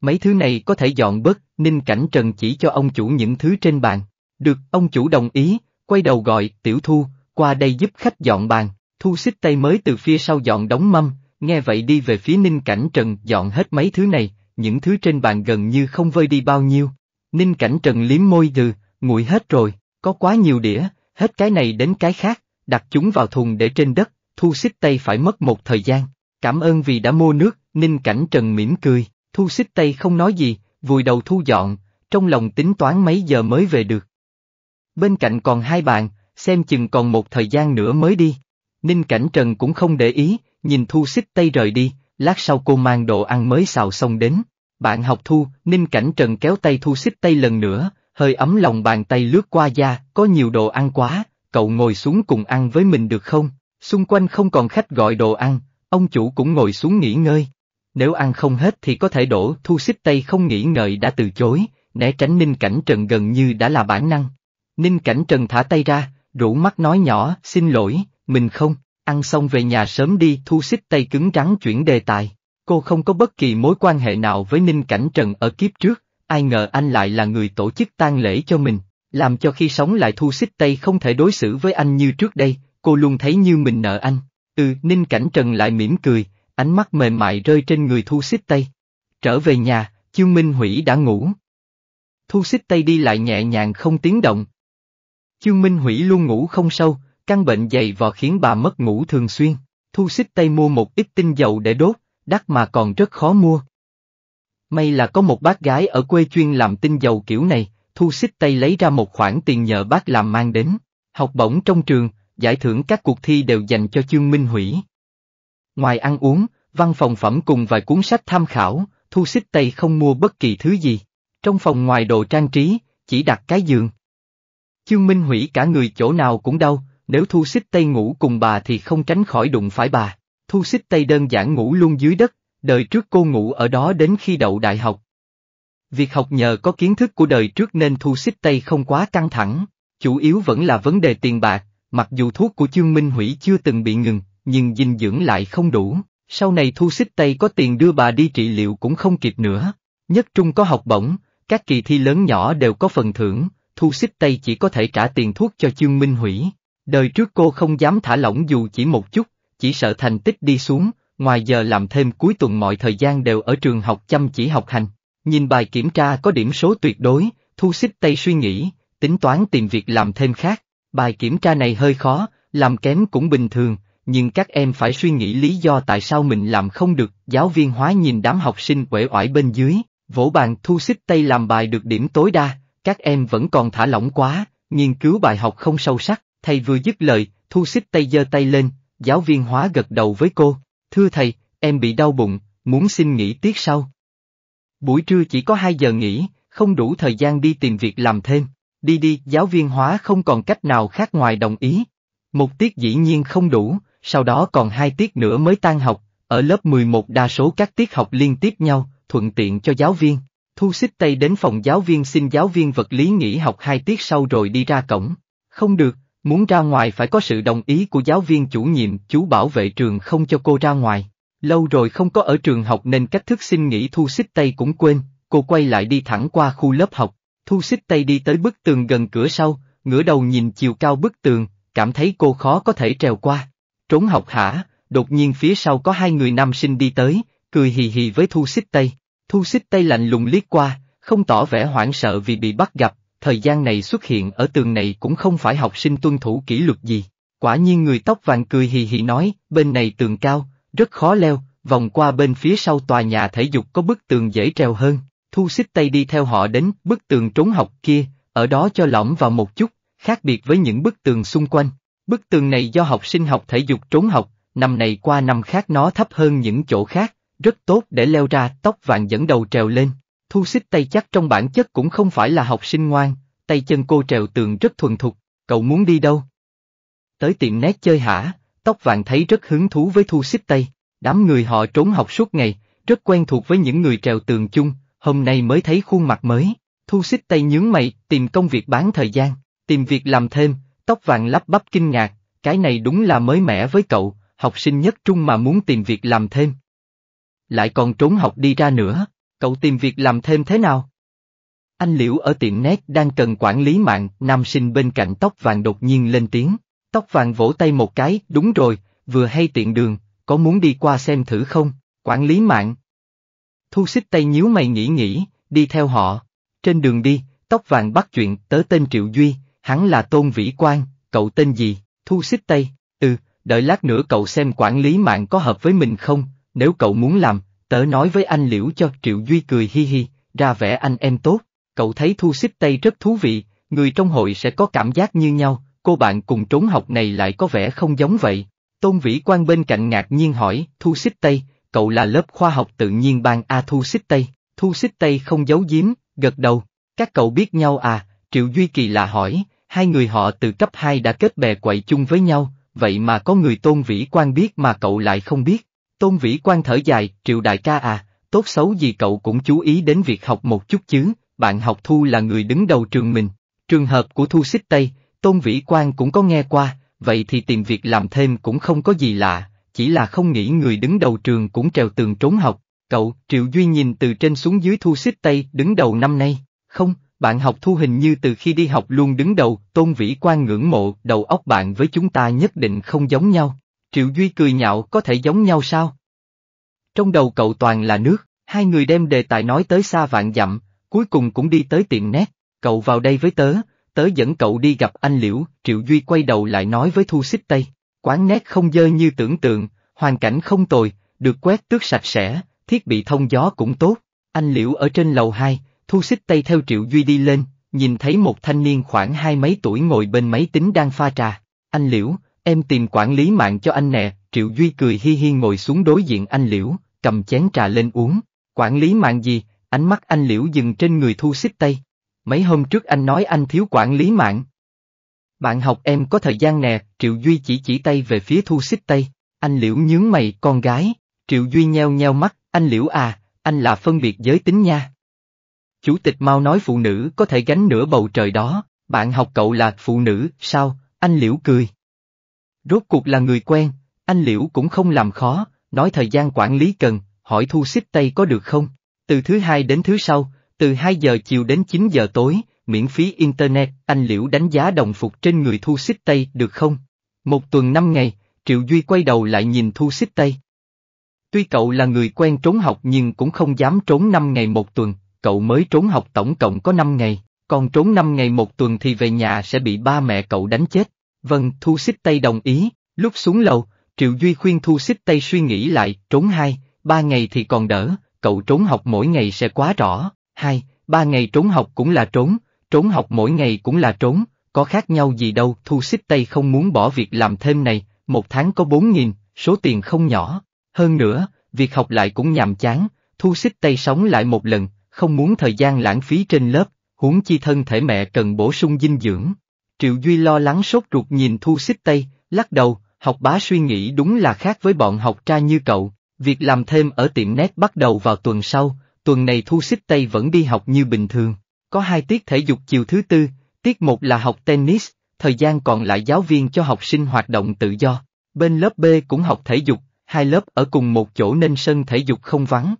Mấy thứ này có thể dọn bớt, Ninh Cảnh Trần chỉ cho ông chủ những thứ trên bàn. Được, ông chủ đồng ý, quay đầu gọi, tiểu thu, qua đây giúp khách dọn bàn, thu xích tay mới từ phía sau dọn đóng mâm, nghe vậy đi về phía Ninh Cảnh Trần dọn hết mấy thứ này, những thứ trên bàn gần như không vơi đi bao nhiêu. Ninh Cảnh Trần liếm môi từ, nguội hết rồi, có quá nhiều đĩa, Hết cái này đến cái khác, đặt chúng vào thùng để trên đất, thu xích tay phải mất một thời gian. Cảm ơn vì đã mua nước, Ninh Cảnh Trần mỉm cười, thu xích tay không nói gì, vùi đầu thu dọn, trong lòng tính toán mấy giờ mới về được. Bên cạnh còn hai bạn, xem chừng còn một thời gian nữa mới đi. Ninh Cảnh Trần cũng không để ý, nhìn thu xích tay rời đi, lát sau cô mang đồ ăn mới xào xong đến. Bạn học thu, Ninh Cảnh Trần kéo tay thu xích tay lần nữa, hơi ấm lòng bàn tay lướt qua da, có nhiều đồ ăn quá, cậu ngồi xuống cùng ăn với mình được không? Xung quanh không còn khách gọi đồ ăn, ông chủ cũng ngồi xuống nghỉ ngơi. Nếu ăn không hết thì có thể đổ, thu xích tay không nghĩ ngợi đã từ chối, né tránh Ninh Cảnh Trần gần như đã là bản năng. Ninh Cảnh Trần thả tay ra, rủ mắt nói nhỏ, xin lỗi, mình không, ăn xong về nhà sớm đi, thu xích tay cứng trắng chuyển đề tài. Cô không có bất kỳ mối quan hệ nào với Ninh Cảnh Trần ở kiếp trước, ai ngờ anh lại là người tổ chức tang lễ cho mình, làm cho khi sống lại thu xích tây không thể đối xử với anh như trước đây, cô luôn thấy như mình nợ anh. Ừ, Ninh Cảnh Trần lại mỉm cười, ánh mắt mềm mại rơi trên người thu xích tây. Trở về nhà, Chương Minh Hủy đã ngủ. Thu xích tây đi lại nhẹ nhàng không tiếng động. Chương Minh Hủy luôn ngủ không sâu, căn bệnh dày vò khiến bà mất ngủ thường xuyên. Thu xích tây mua một ít tinh dầu để đốt, đắt mà còn rất khó mua, May là có một bác gái ở quê chuyên làm tinh dầu kiểu này, thu xích tay lấy ra một khoản tiền nhờ bác làm mang đến, học bổng trong trường, giải thưởng các cuộc thi đều dành cho chương minh hủy. Ngoài ăn uống, văn phòng phẩm cùng vài cuốn sách tham khảo, thu xích tay không mua bất kỳ thứ gì. Trong phòng ngoài đồ trang trí, chỉ đặt cái giường. Chương minh hủy cả người chỗ nào cũng đau, nếu thu xích tay ngủ cùng bà thì không tránh khỏi đụng phải bà. Thu xích tay đơn giản ngủ luôn dưới đất, Đời trước cô ngủ ở đó đến khi đậu đại học. Việc học nhờ có kiến thức của đời trước nên thu xích tay không quá căng thẳng, chủ yếu vẫn là vấn đề tiền bạc, mặc dù thuốc của trương Minh Hủy chưa từng bị ngừng, nhưng dinh dưỡng lại không đủ, sau này thu xích tay có tiền đưa bà đi trị liệu cũng không kịp nữa. Nhất trung có học bổng, các kỳ thi lớn nhỏ đều có phần thưởng, thu xích tay chỉ có thể trả tiền thuốc cho trương Minh Hủy. Đời trước cô không dám thả lỏng dù chỉ một chút, chỉ sợ thành tích đi xuống, ngoài giờ làm thêm cuối tuần mọi thời gian đều ở trường học chăm chỉ học hành. Nhìn bài kiểm tra có điểm số tuyệt đối, thu xích tay suy nghĩ, tính toán tìm việc làm thêm khác. Bài kiểm tra này hơi khó, làm kém cũng bình thường, nhưng các em phải suy nghĩ lý do tại sao mình làm không được. Giáo viên hóa nhìn đám học sinh quể oải bên dưới, vỗ bàn thu xích tay làm bài được điểm tối đa, các em vẫn còn thả lỏng quá, nghiên cứu bài học không sâu sắc, thầy vừa dứt lời, thu xích tay giơ tay lên, giáo viên hóa gật đầu với cô, Thưa thầy, em bị đau bụng, muốn xin nghỉ tiết sau. Buổi trưa chỉ có 2 giờ nghỉ, không đủ thời gian đi tìm việc làm thêm. Đi đi, giáo viên hóa không còn cách nào khác ngoài đồng ý. Một tiết dĩ nhiên không đủ, sau đó còn hai tiết nữa mới tan học, ở lớp 11 đa số các tiết học liên tiếp nhau, thuận tiện cho giáo viên. Thu xích tay đến phòng giáo viên xin giáo viên vật lý nghỉ học hai tiết sau rồi đi ra cổng. Không được, Muốn ra ngoài phải có sự đồng ý của giáo viên chủ nhiệm, chú bảo vệ trường không cho cô ra ngoài. Lâu rồi không có ở trường học nên cách thức xin nghỉ thu xích tay cũng quên, cô quay lại đi thẳng qua khu lớp học, thu xích tay đi tới bức tường gần cửa sau, ngửa đầu nhìn chiều cao bức tường, cảm thấy cô khó có thể trèo qua. Trốn học hả, đột nhiên phía sau có hai người nam sinh đi tới, cười hì hì với thu xích tay. Thu xích tay lạnh lùng liếc qua, không tỏ vẻ hoảng sợ vì bị bắt gặp, thời gian này xuất hiện ở tường này cũng không phải học sinh tuân thủ kỷ luật gì. Quả nhiên người tóc vàng cười hì hì nói, bên này tường cao, rất khó leo, vòng qua bên phía sau tòa nhà thể dục có bức tường dễ trèo hơn, thu xích tay đi theo họ đến bức tường trốn học kia, ở đó cho lõm vào một chút, khác biệt với những bức tường xung quanh. Bức tường này do học sinh học thể dục trốn học, năm này qua năm khác nó thấp hơn những chỗ khác, rất tốt để leo ra tóc vàng dẫn đầu trèo lên, Thu xích tay chắc trong bản chất cũng không phải là học sinh ngoan, tay chân cô trèo tường rất thuần thục, cậu muốn đi đâu? Tới tiệm nét chơi hả, tóc vàng thấy rất hứng thú với thu xích tay, đám người họ trốn học suốt ngày, rất quen thuộc với những người trèo tường chung, hôm nay mới thấy khuôn mặt mới, thu xích tay nhướng mày, tìm công việc bán thời gian, tìm việc làm thêm, tóc vàng lắp bắp kinh ngạc, cái này đúng là mới mẻ với cậu, học sinh nhất trung mà muốn tìm việc làm thêm. Lại còn trốn học đi ra nữa cậu tìm việc làm thêm thế nào? Anh Liễu ở tiệm nét đang cần quản lý mạng, nam sinh bên cạnh tóc vàng đột nhiên lên tiếng. Tóc vàng vỗ tay một cái, đúng rồi, vừa hay tiện đường, có muốn đi qua xem thử không, quản lý mạng. Thu xích tay nhíu mày nghĩ nghĩ, đi theo họ. Trên đường đi, tóc vàng bắt chuyện tớ tên Triệu Duy, hắn là Tôn Vĩ Quang, cậu tên gì, thu xích tay, ừ, đợi lát nữa cậu xem quản lý mạng có hợp với mình không, nếu cậu muốn làm, Tớ nói với anh Liễu cho Triệu Duy cười hi hi, ra vẻ anh em tốt, cậu thấy thu xích Tây rất thú vị, người trong hội sẽ có cảm giác như nhau, cô bạn cùng trốn học này lại có vẻ không giống vậy. Tôn Vĩ quan bên cạnh ngạc nhiên hỏi, Thu Xích Tây, cậu là lớp khoa học tự nhiên ban A Thu Xích Tây, Thu Xích Tây không giấu giếm, gật đầu, các cậu biết nhau à, Triệu Duy Kỳ là hỏi, hai người họ từ cấp hai đã kết bè quậy chung với nhau, vậy mà có người Tôn Vĩ quan biết mà cậu lại không biết. Tôn Vĩ quan thở dài, Triệu đại ca à, tốt xấu gì cậu cũng chú ý đến việc học một chút chứ, bạn học Thu là người đứng đầu trường mình. Trường hợp của Thu Xích Tây, Tôn Vĩ quan cũng có nghe qua, vậy thì tìm việc làm thêm cũng không có gì lạ, chỉ là không nghĩ người đứng đầu trường cũng trèo tường trốn học. Cậu, Triệu Duy nhìn từ trên xuống dưới Thu Xích Tây đứng đầu năm nay, không, bạn học Thu hình như từ khi đi học luôn đứng đầu, Tôn Vĩ quan ngưỡng mộ, đầu óc bạn với chúng ta nhất định không giống nhau. Triệu Duy cười nhạo có thể giống nhau sao? Trong đầu cậu toàn là nước, hai người đem đề tài nói tới xa vạn dặm, cuối cùng cũng đi tới tiệm nét, cậu vào đây với tớ, tớ dẫn cậu đi gặp anh Liễu, Triệu Duy quay đầu lại nói với Thu Xích Tây, quán nét không dơ như tưởng tượng, hoàn cảnh không tồi, được quét tước sạch sẽ, thiết bị thông gió cũng tốt, anh Liễu ở trên lầu 2, Thu Xích Tây theo Triệu Duy đi lên, nhìn thấy một thanh niên khoảng hai mấy tuổi ngồi bên máy tính đang pha trà, anh Liễu, Em tìm quản lý mạng cho anh nè, Triệu Duy cười hi hi ngồi xuống đối diện anh Liễu, cầm chén trà lên uống. Quản lý mạng gì, ánh mắt anh Liễu dừng trên người thu xích tây. Mấy hôm trước anh nói anh thiếu quản lý mạng. Bạn học em có thời gian nè, Triệu Duy chỉ chỉ tay về phía thu xích tây. Anh Liễu nhướng mày, con gái. Triệu Duy nheo nheo mắt, anh Liễu à, anh là phân biệt giới tính nha. Chủ tịch mau nói phụ nữ có thể gánh nửa bầu trời đó, bạn học cậu là phụ nữ, sao, anh Liễu cười. Rốt cuộc là người quen, anh Liễu cũng không làm khó, nói thời gian quản lý cần, hỏi thu xích tay có được không? Từ thứ hai đến thứ sau, từ 2 giờ chiều đến 9 giờ tối, miễn phí Internet, anh Liễu đánh giá đồng phục trên người thu xích tay được không? Một tuần năm ngày, Triệu Duy quay đầu lại nhìn thu xích tay, Tuy cậu là người quen trốn học nhưng cũng không dám trốn 5 ngày một tuần, cậu mới trốn học tổng cộng có 5 ngày, còn trốn 5 ngày một tuần thì về nhà sẽ bị ba mẹ cậu đánh chết. Vâng, Thu Xích Tây đồng ý, lúc xuống lầu, Triệu Duy khuyên Thu Xích Tây suy nghĩ lại, trốn hai, ba ngày thì còn đỡ, cậu trốn học mỗi ngày sẽ quá rõ, hai, ba ngày trốn học cũng là trốn, trốn học mỗi ngày cũng là trốn, có khác nhau gì đâu, Thu Xích Tây không muốn bỏ việc làm thêm này, một tháng có bốn nghìn, số tiền không nhỏ, hơn nữa, việc học lại cũng nhàm chán, Thu Xích Tây sống lại một lần, không muốn thời gian lãng phí trên lớp, huống chi thân thể mẹ cần bổ sung dinh dưỡng. Triệu Duy lo lắng sốt ruột nhìn Thu Xích Tây, lắc đầu, học bá suy nghĩ đúng là khác với bọn học tra như cậu, việc làm thêm ở tiệm nét bắt đầu vào tuần sau, tuần này Thu Xích Tây vẫn đi học như bình thường, có hai tiết thể dục chiều thứ tư, tiết một là học tennis, thời gian còn lại giáo viên cho học sinh hoạt động tự do, bên lớp B cũng học thể dục, hai lớp ở cùng một chỗ nên sân thể dục không vắng.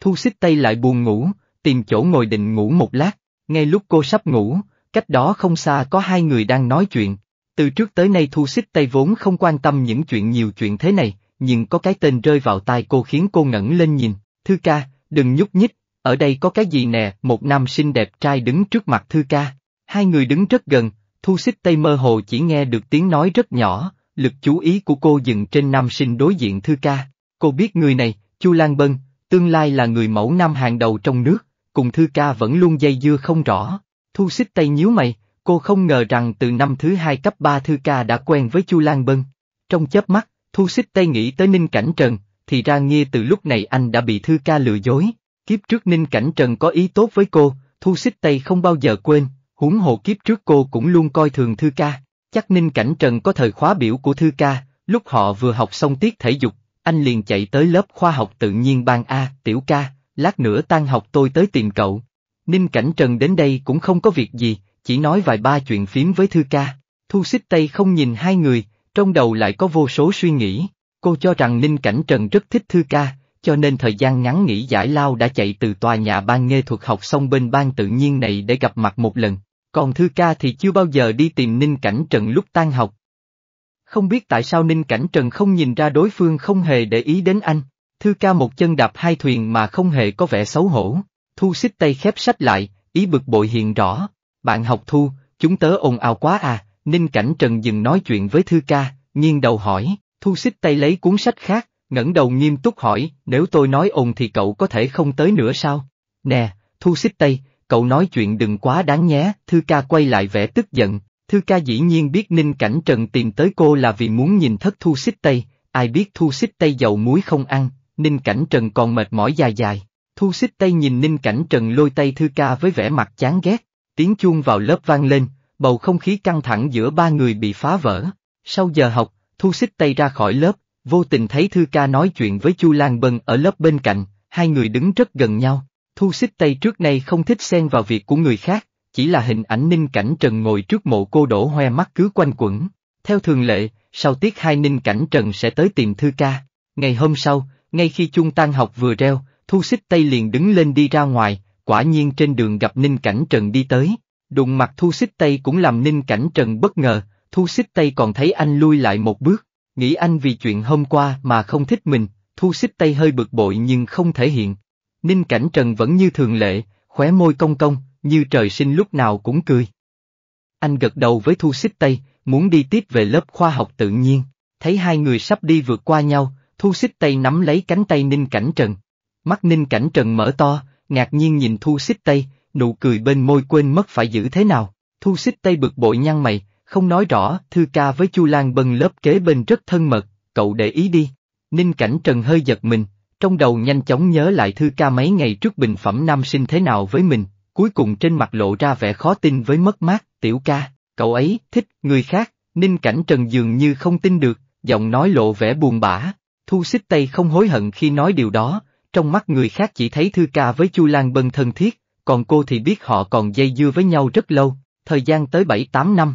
Thu Xích Tây lại buồn ngủ, tìm chỗ ngồi định ngủ một lát, ngay lúc cô sắp ngủ, cách đó không xa có hai người đang nói chuyện. Từ trước tới nay Thu Xích Tây vốn không quan tâm những chuyện nhiều chuyện thế này, nhưng có cái tên rơi vào tai cô khiến cô ngẩng lên nhìn, Thư ca, đừng nhúc nhích, ở đây có cái gì nè, một nam sinh đẹp trai đứng trước mặt Thư ca. Hai người đứng rất gần, Thu Xích Tây mơ hồ chỉ nghe được tiếng nói rất nhỏ, lực chú ý của cô dừng trên nam sinh đối diện Thư ca. Cô biết người này, Chu Lan Bân, tương lai là người mẫu nam hàng đầu trong nước, cùng Thư ca vẫn luôn dây dưa không rõ. Thu xích tay nhíu mày, cô không ngờ rằng từ năm thứ hai cấp 3 Thư Ca đã quen với Chu Lan Bân. Trong chớp mắt, Thu xích tay nghĩ tới Ninh Cảnh Trần, thì ra nghe từ lúc này anh đã bị Thư Ca lừa dối. Kiếp trước Ninh Cảnh Trần có ý tốt với cô, Thu xích tay không bao giờ quên, huống hộ kiếp trước cô cũng luôn coi thường Thư Ca. Chắc Ninh Cảnh Trần có thời khóa biểu của Thư Ca, lúc họ vừa học xong tiết thể dục, anh liền chạy tới lớp khoa học tự nhiên ban A, tiểu ca, lát nữa tan học tôi tới tìm cậu. Ninh Cảnh Trần đến đây cũng không có việc gì, chỉ nói vài ba chuyện phím với Thư Ca. Thu xích tay không nhìn hai người, trong đầu lại có vô số suy nghĩ. Cô cho rằng Ninh Cảnh Trần rất thích Thư Ca, cho nên thời gian ngắn nghỉ giải lao đã chạy từ tòa nhà ban nghệ thuật học xong bên ban tự nhiên này để gặp mặt một lần. Còn Thư Ca thì chưa bao giờ đi tìm Ninh Cảnh Trần lúc tan học. Không biết tại sao Ninh Cảnh Trần không nhìn ra đối phương không hề để ý đến anh. Thư Ca một chân đạp hai thuyền mà không hề có vẻ xấu hổ. Thu xích tay khép sách lại, ý bực bội hiện rõ. Bạn học Thu, chúng tớ ồn ào quá à, Ninh Cảnh Trần dừng nói chuyện với Thư ca, nghiêng đầu hỏi, Thu xích tay lấy cuốn sách khác, ngẩng đầu nghiêm túc hỏi, nếu tôi nói ồn thì cậu có thể không tới nữa sao? Nè, Thu xích tay, cậu nói chuyện đừng quá đáng nhé, Thư ca quay lại vẻ tức giận. Thư ca dĩ nhiên biết Ninh Cảnh Trần tìm tới cô là vì muốn nhìn thất Thu xích tay, ai biết Thu xích tay dầu muối không ăn, Ninh Cảnh Trần còn mệt mỏi dài dài. Thu xích tay nhìn ninh cảnh trần lôi tay thư ca với vẻ mặt chán ghét, tiếng chuông vào lớp vang lên, bầu không khí căng thẳng giữa ba người bị phá vỡ. Sau giờ học, thu xích tay ra khỏi lớp, vô tình thấy thư ca nói chuyện với chu lan bân ở lớp bên cạnh, hai người đứng rất gần nhau. Thu xích tay trước nay không thích xen vào việc của người khác, chỉ là hình ảnh ninh cảnh trần ngồi trước mộ cô đổ hoe mắt cứ quanh quẩn. Theo thường lệ, sau tiết hai ninh cảnh trần sẽ tới tìm thư ca. Ngày hôm sau, ngay khi chung tan học vừa reo, Thu xích tay liền đứng lên đi ra ngoài, quả nhiên trên đường gặp Ninh Cảnh Trần đi tới. Đụng mặt thu xích tay cũng làm Ninh Cảnh Trần bất ngờ, thu xích tay còn thấy anh lui lại một bước, nghĩ anh vì chuyện hôm qua mà không thích mình, thu xích tay hơi bực bội nhưng không thể hiện. Ninh Cảnh Trần vẫn như thường lệ, khóe môi cong cong, như trời sinh lúc nào cũng cười. Anh gật đầu với thu xích tay, muốn đi tiếp về lớp khoa học tự nhiên, thấy hai người sắp đi vượt qua nhau, thu xích tay nắm lấy cánh tay Ninh Cảnh Trần. Mắt ninh cảnh trần mở to, ngạc nhiên nhìn thu xích tây, nụ cười bên môi quên mất phải giữ thế nào. Thu xích tây bực bội nhăn mày, không nói rõ, thư ca với Chu Lan bần lớp kế bên rất thân mật, cậu để ý đi. Ninh cảnh trần hơi giật mình, trong đầu nhanh chóng nhớ lại thư ca mấy ngày trước bình phẩm nam sinh thế nào với mình, cuối cùng trên mặt lộ ra vẻ khó tin với mất mát, tiểu ca, cậu ấy, thích, người khác, Ninh cảnh trần dường như không tin được, giọng nói lộ vẻ buồn bã, thu xích tay không hối hận khi nói điều đó, trong mắt người khác chỉ thấy Thư Ca với Chu Lan Bân thân thiết, còn cô thì biết họ còn dây dưa với nhau rất lâu, thời gian tới bảy tám năm.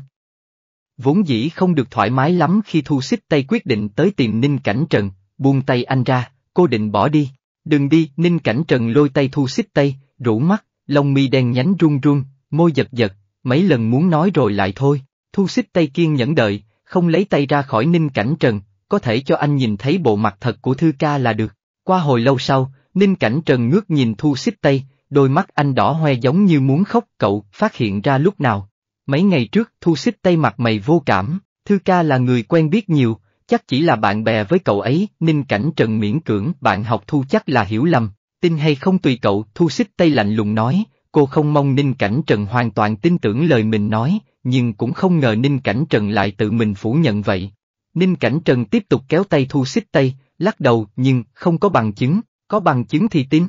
Vốn dĩ không được thoải mái lắm khi Thu Xích Tây quyết định tới tìm Ninh Cảnh Trần, buông tay anh ra, cô định bỏ đi. Đừng đi, Ninh Cảnh Trần lôi tay Thu Xích Tây, rủ mắt, lông mi đen nhánh run run, môi giật giật, mấy lần muốn nói rồi lại thôi. Thu Xích Tây kiên nhẫn đợi, không lấy tay ra khỏi Ninh Cảnh Trần, có thể cho anh nhìn thấy bộ mặt thật của Thư Ca là được. Qua hồi lâu sau, Ninh Cảnh Trần ngước nhìn Thu Xích Tây, đôi mắt anh đỏ hoe giống như muốn khóc cậu phát hiện ra lúc nào. Mấy ngày trước Thu Xích Tây mặt mày vô cảm, Thư Ca là người quen biết nhiều, chắc chỉ là bạn bè với cậu ấy, Ninh Cảnh Trần miễn cưỡng bạn học Thu chắc là hiểu lầm, tin hay không tùy cậu Thu Xích Tây lạnh lùng nói, cô không mong Ninh Cảnh Trần hoàn toàn tin tưởng lời mình nói, nhưng cũng không ngờ Ninh Cảnh Trần lại tự mình phủ nhận vậy. Ninh Cảnh Trần tiếp tục kéo tay Thu Xích Tây, lắc đầu nhưng không có bằng chứng, có bằng chứng thì tin.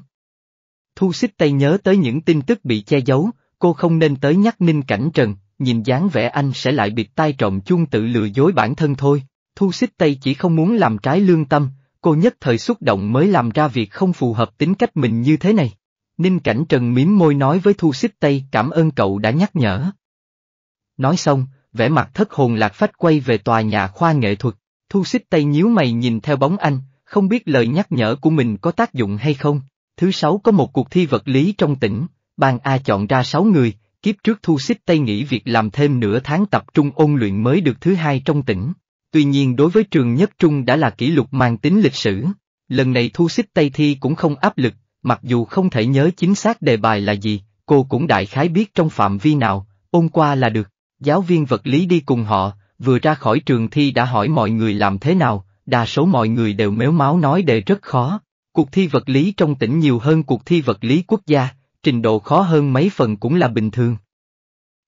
Thu xích tay nhớ tới những tin tức bị che giấu, cô không nên tới nhắc Ninh Cảnh Trần, nhìn dáng vẻ anh sẽ lại bịt tai trộm chung tự lừa dối bản thân thôi. Thu xích tay chỉ không muốn làm trái lương tâm, cô nhất thời xúc động mới làm ra việc không phù hợp tính cách mình như thế này. Ninh Cảnh Trần mím môi nói với Thu xích tay cảm ơn cậu đã nhắc nhở. Nói xong, vẻ mặt thất hồn lạc phách quay về tòa nhà khoa nghệ thuật. Thu xích tay nhíu mày nhìn theo bóng anh, không biết lời nhắc nhở của mình có tác dụng hay không. Thứ sáu có một cuộc thi vật lý trong tỉnh, ban A chọn ra sáu người, kiếp trước thu xích tay nghỉ việc làm thêm nửa tháng tập trung ôn luyện mới được thứ hai trong tỉnh. Tuy nhiên đối với trường nhất trung đã là kỷ lục mang tính lịch sử. Lần này thu xích tay thi cũng không áp lực, mặc dù không thể nhớ chính xác đề bài là gì, cô cũng đại khái biết trong phạm vi nào, ôn qua là được. Giáo viên vật lý đi cùng họ, vừa ra khỏi trường thi đã hỏi mọi người làm thế nào, đa số mọi người đều méo máu nói đề rất khó. Cuộc thi vật lý trong tỉnh nhiều hơn cuộc thi vật lý quốc gia, trình độ khó hơn mấy phần cũng là bình thường.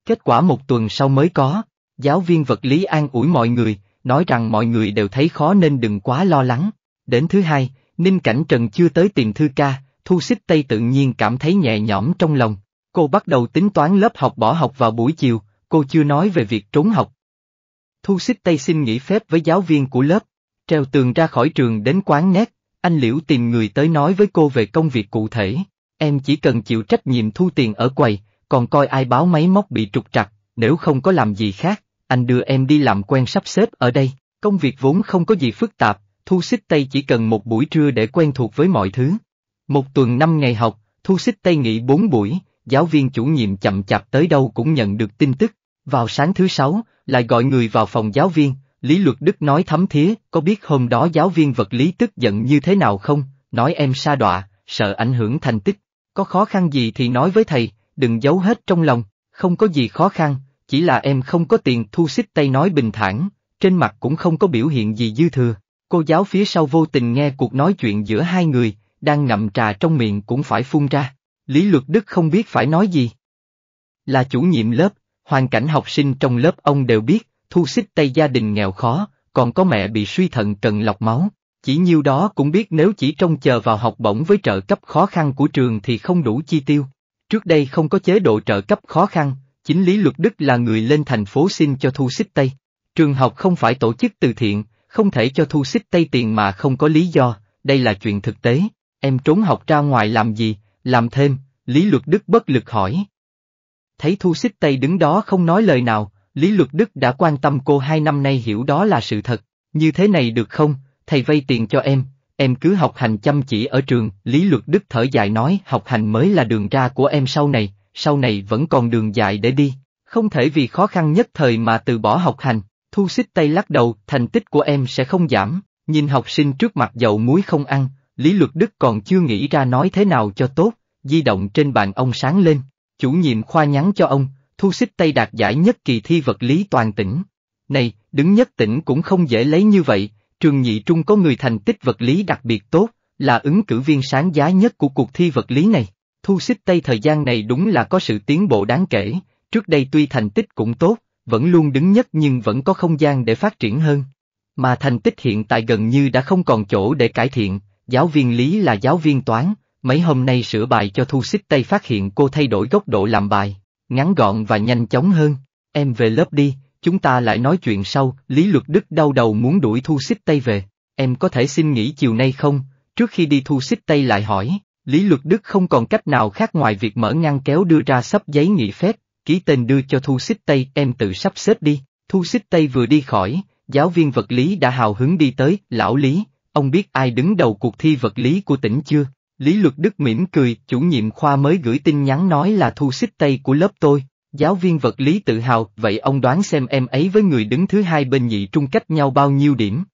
Kết quả một tuần sau mới có, giáo viên vật lý an ủi mọi người, nói rằng mọi người đều thấy khó nên đừng quá lo lắng. Đến thứ hai, Ninh Cảnh Trần chưa tới tìm thư ca, Thu Xích Tây tự nhiên cảm thấy nhẹ nhõm trong lòng. Cô bắt đầu tính toán lớp học bỏ học vào buổi chiều, cô chưa nói về việc trốn học, Thu xích tay xin nghỉ phép với giáo viên của lớp, treo tường ra khỏi trường đến quán nét, anh Liễu tìm người tới nói với cô về công việc cụ thể. Em chỉ cần chịu trách nhiệm thu tiền ở quầy, còn coi ai báo máy móc bị trục trặc, nếu không có làm gì khác, anh đưa em đi làm quen sắp xếp ở đây. Công việc vốn không có gì phức tạp, Thu xích tay chỉ cần một buổi trưa để quen thuộc với mọi thứ. Một tuần năm ngày học, Thu xích tay nghỉ bốn buổi, giáo viên chủ nhiệm chậm chạp tới đâu cũng nhận được tin tức, vào sáng thứ sáu, lại gọi người vào phòng giáo viên, Lý Luật Đức nói thấm thía, có biết hôm đó giáo viên vật lý tức giận như thế nào không, nói em sa đọa, sợ ảnh hưởng thành tích, có khó khăn gì thì nói với thầy, đừng giấu hết trong lòng, không có gì khó khăn, chỉ là em không có tiền thu xích tay nói bình thản, trên mặt cũng không có biểu hiện gì dư thừa. Cô giáo phía sau vô tình nghe cuộc nói chuyện giữa hai người, đang ngậm trà trong miệng cũng phải phun ra. Lý Luật Đức không biết phải nói gì. Là chủ nhiệm lớp, Hoàn cảnh học sinh trong lớp ông đều biết, thu xích tay gia đình nghèo khó, còn có mẹ bị suy thận cần lọc máu. Chỉ nhiêu đó cũng biết nếu chỉ trông chờ vào học bổng với trợ cấp khó khăn của trường thì không đủ chi tiêu. Trước đây không có chế độ trợ cấp khó khăn, chính Lý Luật Đức là người lên thành phố xin cho Thu Xích Tây. Trường học không phải tổ chức từ thiện, không thể cho Thu Xích Tây tiền mà không có lý do, đây là chuyện thực tế. Em trốn học ra ngoài làm gì, làm thêm, Lý Luật Đức bất lực hỏi thấy Thu Xích Tây đứng đó không nói lời nào, Lý Luật Đức đã quan tâm cô hai năm nay hiểu đó là sự thật, như thế này được không, thầy vay tiền cho em, em cứ học hành chăm chỉ ở trường, Lý Luật Đức thở dài nói học hành mới là đường ra của em sau này, sau này vẫn còn đường dài để đi, không thể vì khó khăn nhất thời mà từ bỏ học hành, Thu Xích Tây lắc đầu, thành tích của em sẽ không giảm, nhìn học sinh trước mặt dậu muối không ăn, Lý Luật Đức còn chưa nghĩ ra nói thế nào cho tốt, di động trên bàn ông sáng lên, chủ nhiệm khoa nhắn cho ông, thu xích Tây đạt giải nhất kỳ thi vật lý toàn tỉnh. Này, đứng nhất tỉnh cũng không dễ lấy như vậy, trường nhị trung có người thành tích vật lý đặc biệt tốt, là ứng cử viên sáng giá nhất của cuộc thi vật lý này. Thu xích Tây thời gian này đúng là có sự tiến bộ đáng kể, trước đây tuy thành tích cũng tốt, vẫn luôn đứng nhất nhưng vẫn có không gian để phát triển hơn. Mà thành tích hiện tại gần như đã không còn chỗ để cải thiện, giáo viên lý là giáo viên toán, Mấy hôm nay sửa bài cho Thu Xích Tây phát hiện cô thay đổi góc độ làm bài, ngắn gọn và nhanh chóng hơn. Em về lớp đi, chúng ta lại nói chuyện sau, Lý Luật Đức đau đầu muốn đuổi Thu Xích Tây về. Em có thể xin nghỉ chiều nay không? Trước khi đi Thu Xích Tây lại hỏi, Lý Luật Đức không còn cách nào khác ngoài việc mở ngăn kéo đưa ra sắp giấy nghỉ phép, ký tên đưa cho Thu Xích Tây, em tự sắp xếp đi. Thu Xích Tây vừa đi khỏi, giáo viên vật lý đã hào hứng đi tới, lão Lý, ông biết ai đứng đầu cuộc thi vật lý của tỉnh chưa? Lý Luật Đức mỉm cười, chủ nhiệm khoa mới gửi tin nhắn nói là thu xích tay của lớp tôi, giáo viên vật lý tự hào, vậy ông đoán xem em ấy với người đứng thứ hai bên nhị trung cách nhau bao nhiêu điểm?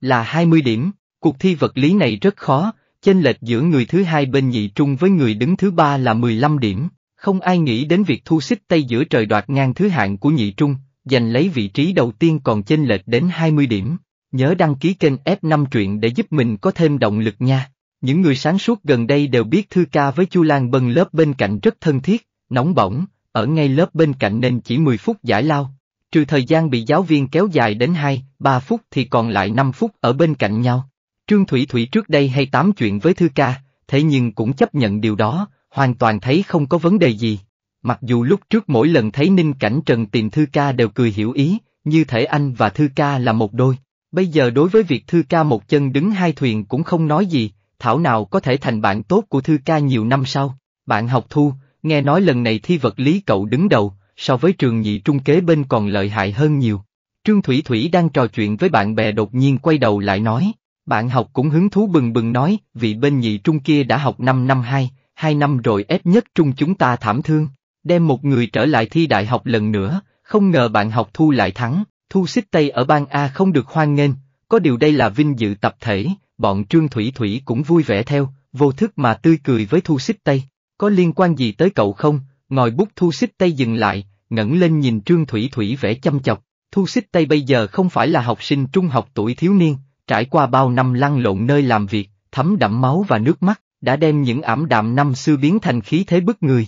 Là 20 điểm, cuộc thi vật lý này rất khó, chênh lệch giữa người thứ hai bên nhị trung với người đứng thứ ba là 15 điểm, không ai nghĩ đến việc thu xích tay giữa trời đoạt ngang thứ hạng của nhị trung, giành lấy vị trí đầu tiên còn chênh lệch đến 20 điểm. Nhớ đăng ký kênh F5 truyện để giúp mình có thêm động lực nha. Những người sáng suốt gần đây đều biết Thư Ca với Chu Lan Bân lớp bên cạnh rất thân thiết, nóng bỏng, ở ngay lớp bên cạnh nên chỉ 10 phút giải lao. Trừ thời gian bị giáo viên kéo dài đến 2, 3 phút thì còn lại 5 phút ở bên cạnh nhau. Trương Thủy Thủy trước đây hay tám chuyện với Thư Ca, thế nhưng cũng chấp nhận điều đó, hoàn toàn thấy không có vấn đề gì. Mặc dù lúc trước mỗi lần thấy Ninh Cảnh Trần tìm Thư Ca đều cười hiểu ý, như thể anh và Thư Ca là một đôi. Bây giờ đối với việc Thư Ca một chân đứng hai thuyền cũng không nói gì, thảo nào có thể thành bạn tốt của Thư Ca nhiều năm sau. Bạn học thu, nghe nói lần này thi vật lý cậu đứng đầu, so với trường nhị trung kế bên còn lợi hại hơn nhiều. Trương Thủy Thủy đang trò chuyện với bạn bè đột nhiên quay đầu lại nói, bạn học cũng hứng thú bừng bừng nói, vị bên nhị trung kia đã học 5 năm 2, 2 năm rồi ép nhất trung chúng ta thảm thương, đem một người trở lại thi đại học lần nữa, không ngờ bạn học thu lại thắng, thu xích tây ở bang A không được hoan nghênh, có điều đây là vinh dự tập thể, bọn Trương Thủy Thủy cũng vui vẻ theo, vô thức mà tươi cười với Thu Xích Tây. Có liên quan gì tới cậu không? Ngòi bút Thu Xích Tây dừng lại, ngẩng lên nhìn Trương Thủy Thủy vẻ chăm chọc. Thu Xích Tây bây giờ không phải là học sinh trung học tuổi thiếu niên, trải qua bao năm lăn lộn nơi làm việc, thấm đẫm máu và nước mắt, đã đem những ảm đạm năm xưa biến thành khí thế bức người.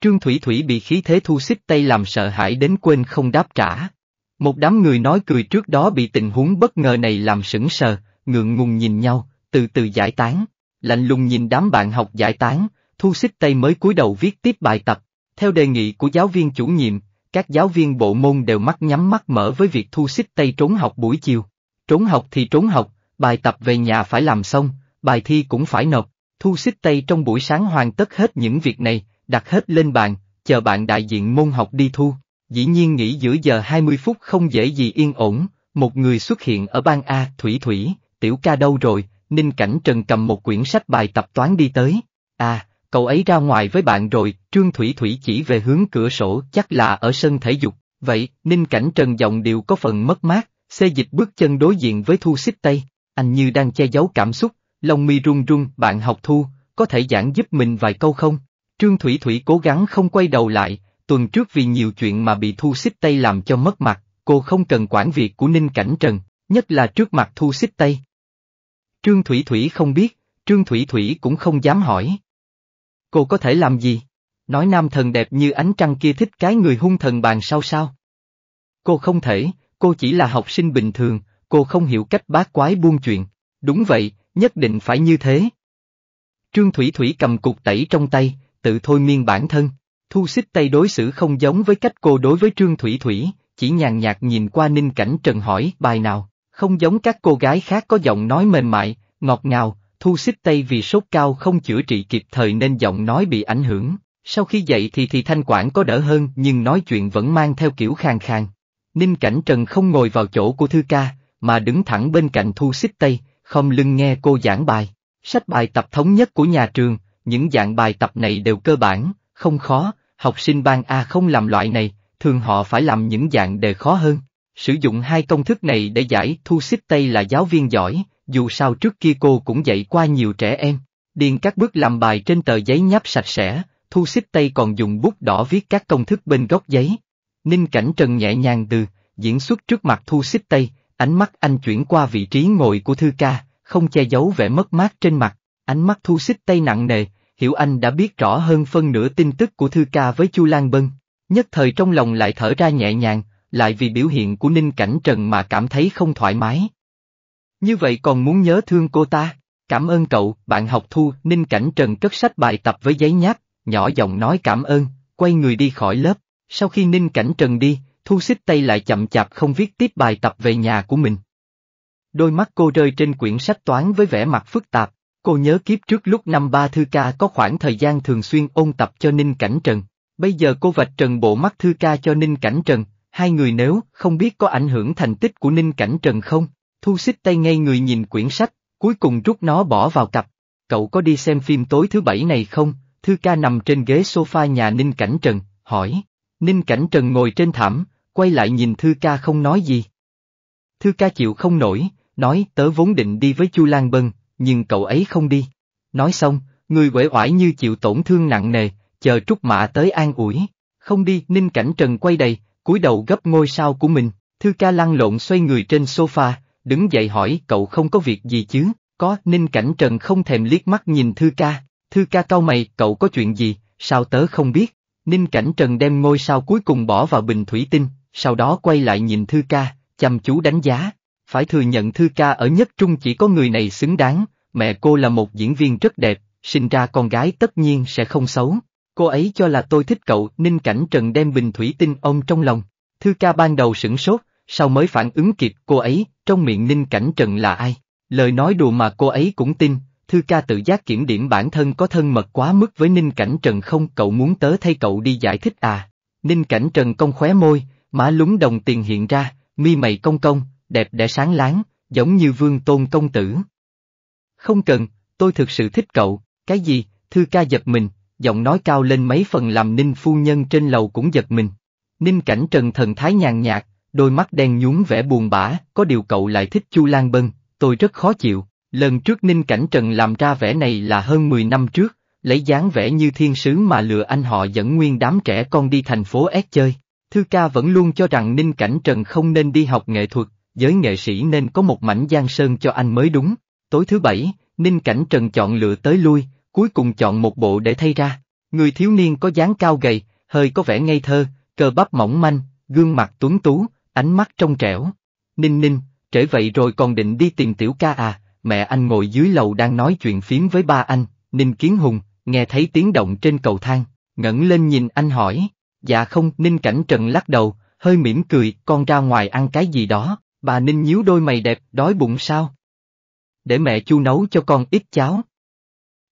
Trương Thủy Thủy bị khí thế Thu Xích Tây làm sợ hãi đến quên không đáp trả. Một đám người nói cười trước đó bị tình huống bất ngờ này làm sững sờ, ngượng ngùng nhìn nhau, từ từ giải tán, lạnh lùng nhìn đám bạn học giải tán, thu xích tay mới cúi đầu viết tiếp bài tập. Theo đề nghị của giáo viên chủ nhiệm, các giáo viên bộ môn đều mắt nhắm mắt mở với việc thu xích tay trốn học buổi chiều. Trốn học thì trốn học, bài tập về nhà phải làm xong, bài thi cũng phải nộp. Thu xích tay trong buổi sáng hoàn tất hết những việc này, đặt hết lên bàn, chờ bạn đại diện môn học đi thu. Dĩ nhiên nghỉ giữa giờ 20 phút không dễ gì yên ổn, một người xuất hiện ở ban A, Thủy Thủy, tiểu ca đâu rồi, Ninh Cảnh Trần cầm một quyển sách bài tập toán đi tới. À, cậu ấy ra ngoài với bạn rồi, Trương Thủy Thủy chỉ về hướng cửa sổ chắc là ở sân thể dục, vậy, Ninh Cảnh Trần giọng điệu có phần mất mát, xê dịch bước chân đối diện với Thu Xích Tây, anh như đang che giấu cảm xúc, lông mi run run, bạn học Thu, có thể giảng giúp mình vài câu không? Trương Thủy Thủy cố gắng không quay đầu lại, tuần trước vì nhiều chuyện mà bị Thu Xích Tây làm cho mất mặt, cô không cần quản việc của Ninh Cảnh Trần, nhất là trước mặt Thu Xích Tây. Trương Thủy Thủy không biết, Trương Thủy Thủy cũng không dám hỏi. Cô có thể làm gì? Nói nam thần đẹp như ánh trăng kia thích cái người hung thần bàn sao sao? Cô không thể, cô chỉ là học sinh bình thường, cô không hiểu cách bác quái buông chuyện. Đúng vậy, nhất định phải như thế. Trương Thủy Thủy cầm cục tẩy trong tay, tự thôi miên bản thân. Thu xích tay đối xử không giống với cách cô đối với Trương Thủy Thủy, chỉ nhàn nhạt nhìn qua ninh cảnh trần hỏi bài nào không giống các cô gái khác có giọng nói mềm mại, ngọt ngào, thu xích tây vì sốt cao không chữa trị kịp thời nên giọng nói bị ảnh hưởng. Sau khi dậy thì thì thanh quản có đỡ hơn nhưng nói chuyện vẫn mang theo kiểu khàn khàn. Ninh Cảnh Trần không ngồi vào chỗ của Thư Ca, mà đứng thẳng bên cạnh Thu Xích Tây, không lưng nghe cô giảng bài. Sách bài tập thống nhất của nhà trường, những dạng bài tập này đều cơ bản, không khó, học sinh ban A không làm loại này, thường họ phải làm những dạng đề khó hơn. Sử dụng hai công thức này để giải thu xích Tây là giáo viên giỏi, dù sao trước kia cô cũng dạy qua nhiều trẻ em. Điền các bước làm bài trên tờ giấy nháp sạch sẽ, thu xích Tây còn dùng bút đỏ viết các công thức bên góc giấy. Ninh Cảnh Trần nhẹ nhàng từ, diễn xuất trước mặt thu xích Tây, ánh mắt anh chuyển qua vị trí ngồi của Thư Ca, không che giấu vẻ mất mát trên mặt, ánh mắt thu xích Tây nặng nề, hiểu anh đã biết rõ hơn phân nửa tin tức của Thư Ca với Chu Lan Bân. Nhất thời trong lòng lại thở ra nhẹ nhàng, lại vì biểu hiện của Ninh Cảnh Trần mà cảm thấy không thoải mái. Như vậy còn muốn nhớ thương cô ta, cảm ơn cậu, bạn học thu, Ninh Cảnh Trần cất sách bài tập với giấy nháp, nhỏ giọng nói cảm ơn, quay người đi khỏi lớp, sau khi Ninh Cảnh Trần đi, thu xích tay lại chậm chạp không viết tiếp bài tập về nhà của mình. Đôi mắt cô rơi trên quyển sách toán với vẻ mặt phức tạp, cô nhớ kiếp trước lúc năm ba thư ca có khoảng thời gian thường xuyên ôn tập cho Ninh Cảnh Trần, bây giờ cô vạch trần bộ mắt thư ca cho Ninh Cảnh Trần, hai người nếu không biết có ảnh hưởng thành tích của Ninh Cảnh Trần không, thu xích tay ngay người nhìn quyển sách, cuối cùng rút nó bỏ vào cặp. Cậu có đi xem phim tối thứ bảy này không? Thư ca nằm trên ghế sofa nhà Ninh Cảnh Trần, hỏi. Ninh Cảnh Trần ngồi trên thảm, quay lại nhìn Thư ca không nói gì. Thư ca chịu không nổi, nói tớ vốn định đi với Chu Lan Bân, nhưng cậu ấy không đi. Nói xong, người quể oải như chịu tổn thương nặng nề, chờ Trúc Mạ tới an ủi. Không đi, Ninh Cảnh Trần quay đầy, cúi đầu gấp ngôi sao của mình, Thư ca lăn lộn xoay người trên sofa, đứng dậy hỏi cậu không có việc gì chứ, có, Ninh Cảnh Trần không thèm liếc mắt nhìn Thư ca, Thư ca cau mày, cậu có chuyện gì, sao tớ không biết, Ninh Cảnh Trần đem ngôi sao cuối cùng bỏ vào bình thủy tinh, sau đó quay lại nhìn Thư ca, chăm chú đánh giá, phải thừa nhận Thư ca ở nhất trung chỉ có người này xứng đáng, mẹ cô là một diễn viên rất đẹp, sinh ra con gái tất nhiên sẽ không xấu. Cô ấy cho là tôi thích cậu Ninh cảnh trần đem bình thủy tinh ông trong lòng. Thư ca ban đầu sửng sốt, sau mới phản ứng kịp cô ấy, trong miệng ninh cảnh trần là ai. Lời nói đùa mà cô ấy cũng tin, thư ca tự giác kiểm điểm bản thân có thân mật quá mức với ninh cảnh trần không cậu muốn tớ thay cậu đi giải thích à. Ninh cảnh trần cong khóe môi, má lúng đồng tiền hiện ra, mi mày cong cong, đẹp đẽ sáng láng, giống như vương tôn công tử. Không cần, tôi thực sự thích cậu, cái gì, thư ca giật mình, giọng nói cao lên mấy phần làm ninh phu nhân trên lầu cũng giật mình. Ninh cảnh trần thần thái nhàn nhạt, đôi mắt đen nhún vẻ buồn bã, có điều cậu lại thích Chu Lan Bân, tôi rất khó chịu, lần trước Ninh Cảnh Trần làm ra vẻ này là hơn mười năm trước, lấy dáng vẻ như thiên sứ mà lừa anh họ dẫn nguyên đám trẻ con đi thành phố S chơi. Thư ca vẫn luôn cho rằng Ninh Cảnh Trần không nên đi học nghệ thuật, giới nghệ sĩ nên có một mảnh giang sơn cho anh mới đúng. Tối thứ bảy, Ninh Cảnh Trần chọn lựa tới lui, cuối cùng chọn một bộ để thay ra. Người thiếu niên có dáng cao gầy, hơi có vẻ ngây thơ, cơ bắp mỏng manh, gương mặt tuấn tú, ánh mắt trong trẻo. Ninh ninh, trễ vậy rồi còn định đi tìm tiểu ca à, mẹ anh ngồi dưới lầu đang nói chuyện phiếm với ba anh, Ninh Kiến Hùng, nghe thấy tiếng động trên cầu thang, ngẩng lên nhìn anh hỏi. Dạ không, Ninh Cảnh Trần lắc đầu, hơi mỉm cười, con ra ngoài ăn cái gì đó, bà Ninh nhíu đôi mày đẹp, đói bụng sao? Để mẹ chu nấu cho con ít cháo,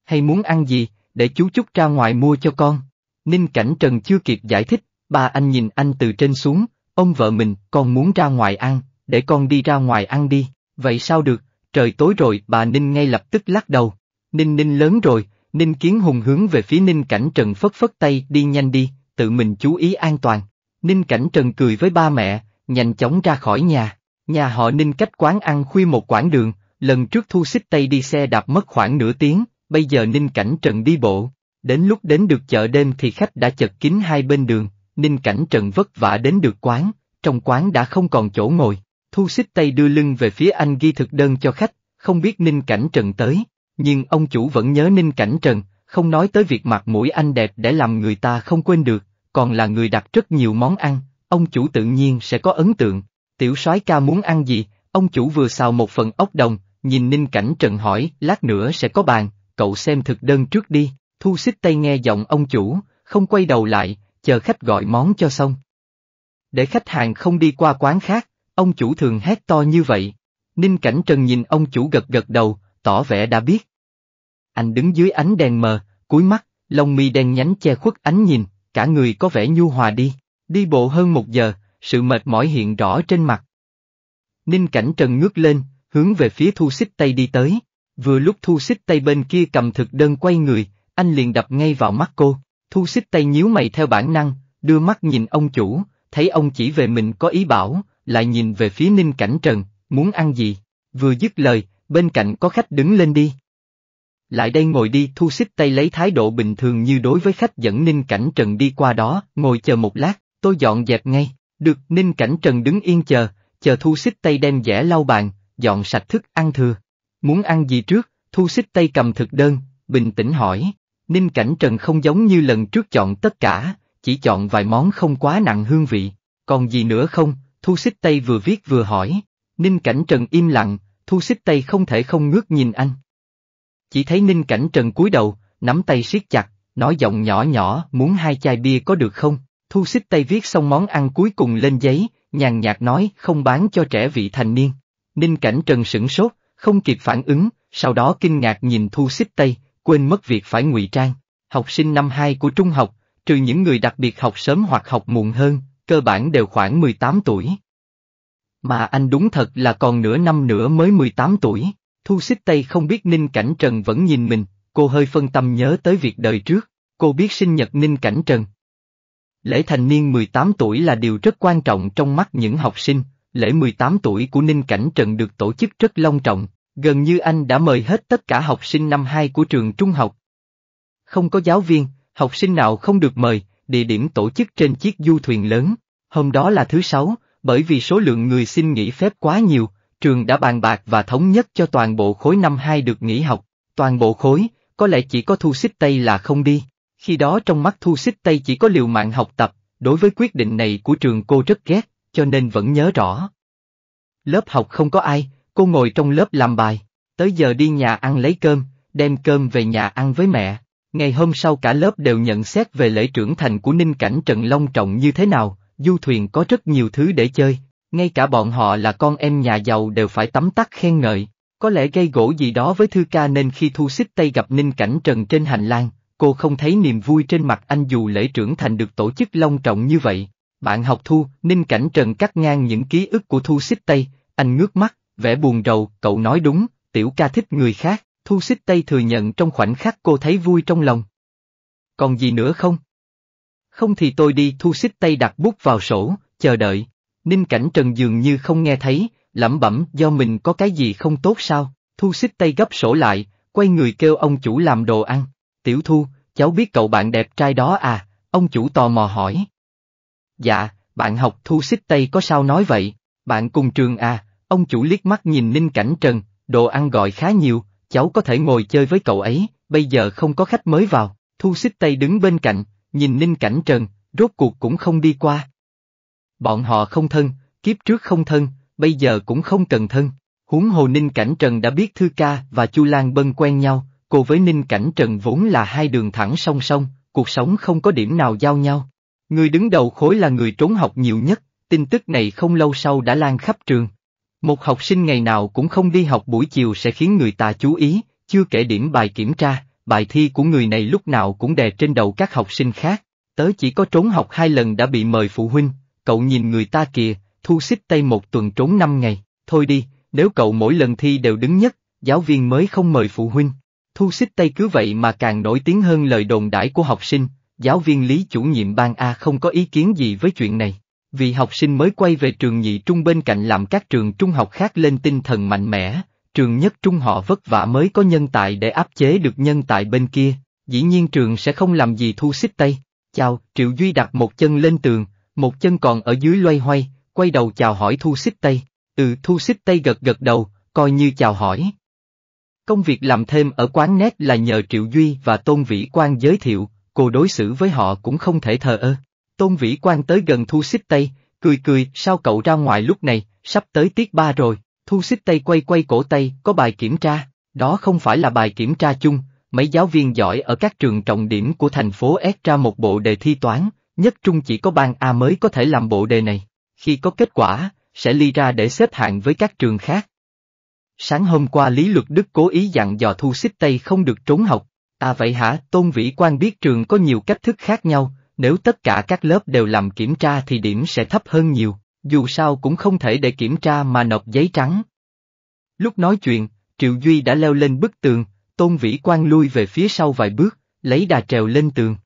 hay muốn ăn gì, để chú chút ra ngoài mua cho con. Ninh Cảnh Trần chưa kịp giải thích, ba anh nhìn anh từ trên xuống, ông vợ mình, con muốn ra ngoài ăn, để con đi ra ngoài ăn đi, vậy sao được, trời tối rồi bà Ninh ngay lập tức lắc đầu. Ninh Ninh lớn rồi, Ninh Kiến Hùng hướng về phía Ninh Cảnh Trần phất phất tay đi nhanh đi, tự mình chú ý an toàn. Ninh Cảnh Trần cười với ba mẹ, nhanh chóng ra khỏi nhà. Nhà họ Ninh cách quán ăn khuya một quãng đường, lần trước thu xích tay đi xe đạp mất khoảng nửa tiếng, bây giờ Ninh Cảnh Trần đi bộ, đến lúc đến được chợ đêm thì khách đã chật kín hai bên đường, Ninh Cảnh Trần vất vả đến được quán, trong quán đã không còn chỗ ngồi, Thu Xích tay đưa lưng về phía anh ghi thực đơn cho khách, không biết Ninh Cảnh Trần tới, nhưng ông chủ vẫn nhớ Ninh Cảnh Trần, không nói tới việc mặt mũi anh đẹp để làm người ta không quên được, còn là người đặt rất nhiều món ăn, ông chủ tự nhiên sẽ có ấn tượng, tiểu soái ca muốn ăn gì, ông chủ vừa xào một phần ốc đồng, nhìn Ninh Cảnh Trần hỏi, lát nữa sẽ có bàn, cậu xem thực đơn trước đi, thu xích tay nghe giọng ông chủ, không quay đầu lại, chờ khách gọi món cho xong. Để khách hàng không đi qua quán khác, ông chủ thường hét to như vậy. Ninh Cảnh Trần nhìn ông chủ gật gật đầu, tỏ vẻ đã biết. Anh đứng dưới ánh đèn mờ, cúi mắt, lông mi đen nhánh che khuất ánh nhìn, cả người có vẻ nhu hòa đi, đi bộ hơn một giờ, sự mệt mỏi hiện rõ trên mặt. Ninh Cảnh Trần ngước lên, hướng về phía thu xích tay đi tới. Vừa lúc thu xích tay bên kia cầm thực đơn quay người, anh liền đập ngay vào mắt cô, thu xích tay nhíu mày theo bản năng, đưa mắt nhìn ông chủ, thấy ông chỉ về mình có ý bảo, lại nhìn về phía ninh cảnh trần, muốn ăn gì, vừa dứt lời, bên cạnh có khách đứng lên đi. Lại đây ngồi đi thu xích tay lấy thái độ bình thường như đối với khách dẫn ninh cảnh trần đi qua đó, ngồi chờ một lát, tôi dọn dẹp ngay, được ninh cảnh trần đứng yên chờ, chờ thu xích tay đem dẻ lau bàn, dọn sạch thức ăn thừa. Muốn ăn gì trước, thu xích tay cầm thực đơn, bình tĩnh hỏi. Ninh Cảnh Trần không giống như lần trước chọn tất cả, chỉ chọn vài món không quá nặng hương vị. Còn gì nữa không, thu xích tay vừa viết vừa hỏi. Ninh Cảnh Trần im lặng, thu xích tay không thể không ngước nhìn anh. Chỉ thấy Ninh Cảnh Trần cúi đầu, nắm tay siết chặt, nói giọng nhỏ nhỏ muốn hai chai bia có được không. Thu xích tay viết xong món ăn cuối cùng lên giấy, nhàn nhạt nói không bán cho trẻ vị thành niên. Ninh Cảnh Trần sửng sốt, không kịp phản ứng, sau đó kinh ngạc nhìn Thu Xích Tây, quên mất việc phải ngụy trang. Học sinh năm 2 của trung học, trừ những người đặc biệt học sớm hoặc học muộn hơn, cơ bản đều khoảng 18 tuổi. Mà anh đúng thật là còn nửa năm nữa mới 18 tuổi, Thu Xích Tây không biết Ninh Cảnh Trần vẫn nhìn mình, cô hơi phân tâm nhớ tới việc đời trước, cô biết sinh nhật Ninh Cảnh Trần. Lễ thành niên 18 tuổi là điều rất quan trọng trong mắt những học sinh, lễ 18 tuổi của Ninh Cảnh Trần được tổ chức rất long trọng, gần như anh đã mời hết tất cả học sinh năm 2 của trường trung học. Không có giáo viên, học sinh nào không được mời, địa điểm tổ chức trên chiếc du thuyền lớn, hôm đó là thứ sáu, bởi vì số lượng người xin nghỉ phép quá nhiều, trường đã bàn bạc và thống nhất cho toàn bộ khối năm 2 được nghỉ học, toàn bộ khối, có lẽ chỉ có Thu Xích Tây là không đi, khi đó trong mắt Thu Xích Tây chỉ có liều mạng học tập, đối với quyết định này của trường cô rất ghét, cho nên vẫn nhớ rõ. Lớp học không có ai, cô ngồi trong lớp làm bài, tới giờ đi nhà ăn lấy cơm, đem cơm về nhà ăn với mẹ. Ngày hôm sau cả lớp đều nhận xét về lễ trưởng thành của Ninh Cảnh Trận Long trọng như thế nào, du thuyền có rất nhiều thứ để chơi, ngay cả bọn họ là con em nhà giàu đều phải tắm tắt khen ngợi. Có lẽ gây gỗ gì đó với Thư Ca nên khi Thu Xích tay gặp Ninh Cảnh Trần trên hành lang, cô không thấy niềm vui trên mặt anh dù lễ trưởng thành được tổ chức long trọng như vậy. Bạn học Thu, Ninh Cảnh Trần cắt ngang những ký ức của Thu Xích Tây, anh ngước mắt, vẻ buồn rầu, cậu nói đúng, tiểu ca thích người khác, Thu Xích Tây thừa nhận trong khoảnh khắc cô thấy vui trong lòng. Còn gì nữa không? Không thì tôi đi Thu Xích Tây đặt bút vào sổ, chờ đợi. Ninh Cảnh Trần dường như không nghe thấy, lẩm bẩm do mình có cái gì không tốt sao, Thu Xích Tây gấp sổ lại, quay người kêu ông chủ làm đồ ăn. Tiểu Thu, cháu biết cậu bạn đẹp trai đó à, ông chủ tò mò hỏi, Dạ, bạn học thu xích Tây có sao nói vậy, bạn cùng trường à, ông chủ liếc mắt nhìn Ninh Cảnh Trần, đồ ăn gọi khá nhiều, cháu có thể ngồi chơi với cậu ấy, bây giờ không có khách mới vào, thu xích Tây đứng bên cạnh, nhìn Ninh Cảnh Trần, rốt cuộc cũng không đi qua. Bọn họ không thân, kiếp trước không thân, bây giờ cũng không cần thân. Huống hồ Ninh Cảnh Trần đã biết Thư Ca và Chu Lan Bân quen nhau, cô với Ninh Cảnh Trần vốn là hai đường thẳng song song, cuộc sống không có điểm nào giao nhau. Người đứng đầu khối là người trốn học nhiều nhất, tin tức này không lâu sau đã lan khắp trường. Một học sinh ngày nào cũng không đi học buổi chiều sẽ khiến người ta chú ý, chưa kể điểm bài kiểm tra, bài thi của người này lúc nào cũng đè trên đầu các học sinh khác. Tớ chỉ có trốn học hai lần đã bị mời phụ huynh, cậu nhìn người ta kìa, thu xích tay một tuần trốn năm ngày, thôi đi, nếu cậu mỗi lần thi đều đứng nhất, giáo viên mới không mời phụ huynh. Thu xích tay cứ vậy mà càng nổi tiếng hơn lời đồn đãi của học sinh, giáo viên lý chủ nhiệm ban A không có ý kiến gì với chuyện này. Vì học sinh mới quay về trường nhị trung bên cạnh làm các trường trung học khác lên tinh thần mạnh mẽ, trường nhất trung họ vất vả mới có nhân tài để áp chế được nhân tài bên kia, dĩ nhiên trường sẽ không làm gì thu xích tay. Chào, Triệu Duy đặt một chân lên tường, một chân còn ở dưới loay hoay, quay đầu chào hỏi thu xích tay. Ừ thu xích tay gật gật đầu, coi như chào hỏi. Công việc làm thêm ở quán nét là nhờ Triệu Duy và Tôn Vĩ Quang giới thiệu, cô đối xử với họ cũng không thể thờ ơ. Tôn Vĩ Quan tới gần Thu Xích Tây, cười cười, sao cậu ra ngoài lúc này, sắp tới tiết ba rồi, Thu Xích Tây quay quay cổ tay, có bài kiểm tra, đó không phải là bài kiểm tra chung, mấy giáo viên giỏi ở các trường trọng điểm của thành phố S ra một bộ đề thi toán, nhất trung chỉ có ban A mới có thể làm bộ đề này, khi có kết quả, sẽ ly ra để xếp hạng với các trường khác. Sáng hôm qua Lý Luật Đức cố ý dặn dò Thu Xích Tây không được trốn học, À vậy hả, Tôn Vĩ Quan biết trường có nhiều cách thức khác nhau, nếu tất cả các lớp đều làm kiểm tra thì điểm sẽ thấp hơn nhiều, dù sao cũng không thể để kiểm tra mà nộp giấy trắng. Lúc nói chuyện, Triệu Duy đã leo lên bức tường, Tôn Vĩ Quan lui về phía sau vài bước, lấy đà trèo lên tường.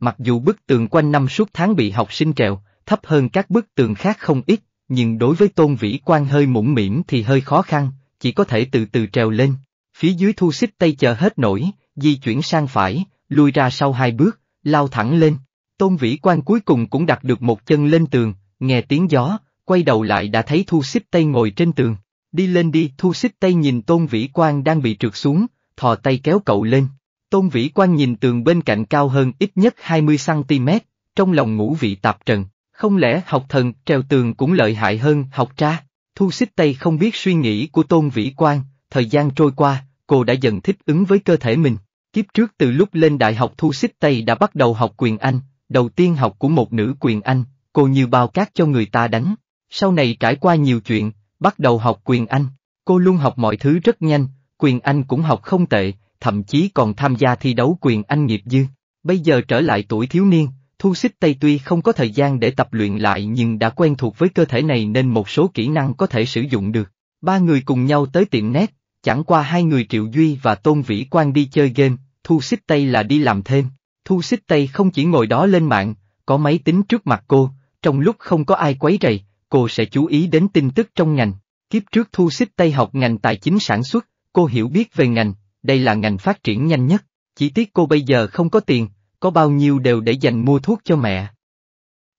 Mặc dù bức tường quanh năm suốt tháng bị học sinh trèo, thấp hơn các bức tường khác không ít, nhưng đối với Tôn Vĩ Quan hơi mũm mỉm thì hơi khó khăn, chỉ có thể từ từ trèo lên. Phía dưới thu xích tay chờ hết nổi, di chuyển sang phải, lùi ra sau hai bước, lao thẳng lên. Tôn Vĩ quang cuối cùng cũng đặt được một chân lên tường, nghe tiếng gió, quay đầu lại đã thấy Thu Xích Tây ngồi trên tường. Đi lên đi, Thu Xích Tây nhìn Tôn Vĩ quang đang bị trượt xuống, thò tay kéo cậu lên. Tôn Vĩ quang nhìn tường bên cạnh cao hơn ít nhất 20cm, trong lòng ngũ vị tạp trần, không lẽ học thần treo tường cũng lợi hại hơn học tra? Thu Xích Tây không biết suy nghĩ của Tôn Vĩ quang. thời gian trôi qua, cô đã dần thích ứng với cơ thể mình. Kiếp trước từ lúc lên đại học thu xích Tây đã bắt đầu học quyền Anh, đầu tiên học của một nữ quyền Anh, cô như bao cát cho người ta đánh. Sau này trải qua nhiều chuyện, bắt đầu học quyền Anh, cô luôn học mọi thứ rất nhanh, quyền Anh cũng học không tệ, thậm chí còn tham gia thi đấu quyền Anh nghiệp dư. Bây giờ trở lại tuổi thiếu niên, Thu xích Tây tuy không có thời gian để tập luyện lại nhưng đã quen thuộc với cơ thể này nên một số kỹ năng có thể sử dụng được. Ba người cùng nhau tới tiệm nét, chẳng qua hai người Triệu Duy và Tôn Vĩ Quang đi chơi game, Thu Xích Tây là đi làm thêm. Thu Xích Tây không chỉ ngồi đó lên mạng, có máy tính trước mặt cô, trong lúc không có ai quấy rầy, cô sẽ chú ý đến tin tức trong ngành. Kiếp trước Thu Xích Tây học ngành tài chính sản xuất, cô hiểu biết về ngành, đây là ngành phát triển nhanh nhất, chỉ tiếc cô bây giờ không có tiền, có bao nhiêu đều để dành mua thuốc cho mẹ.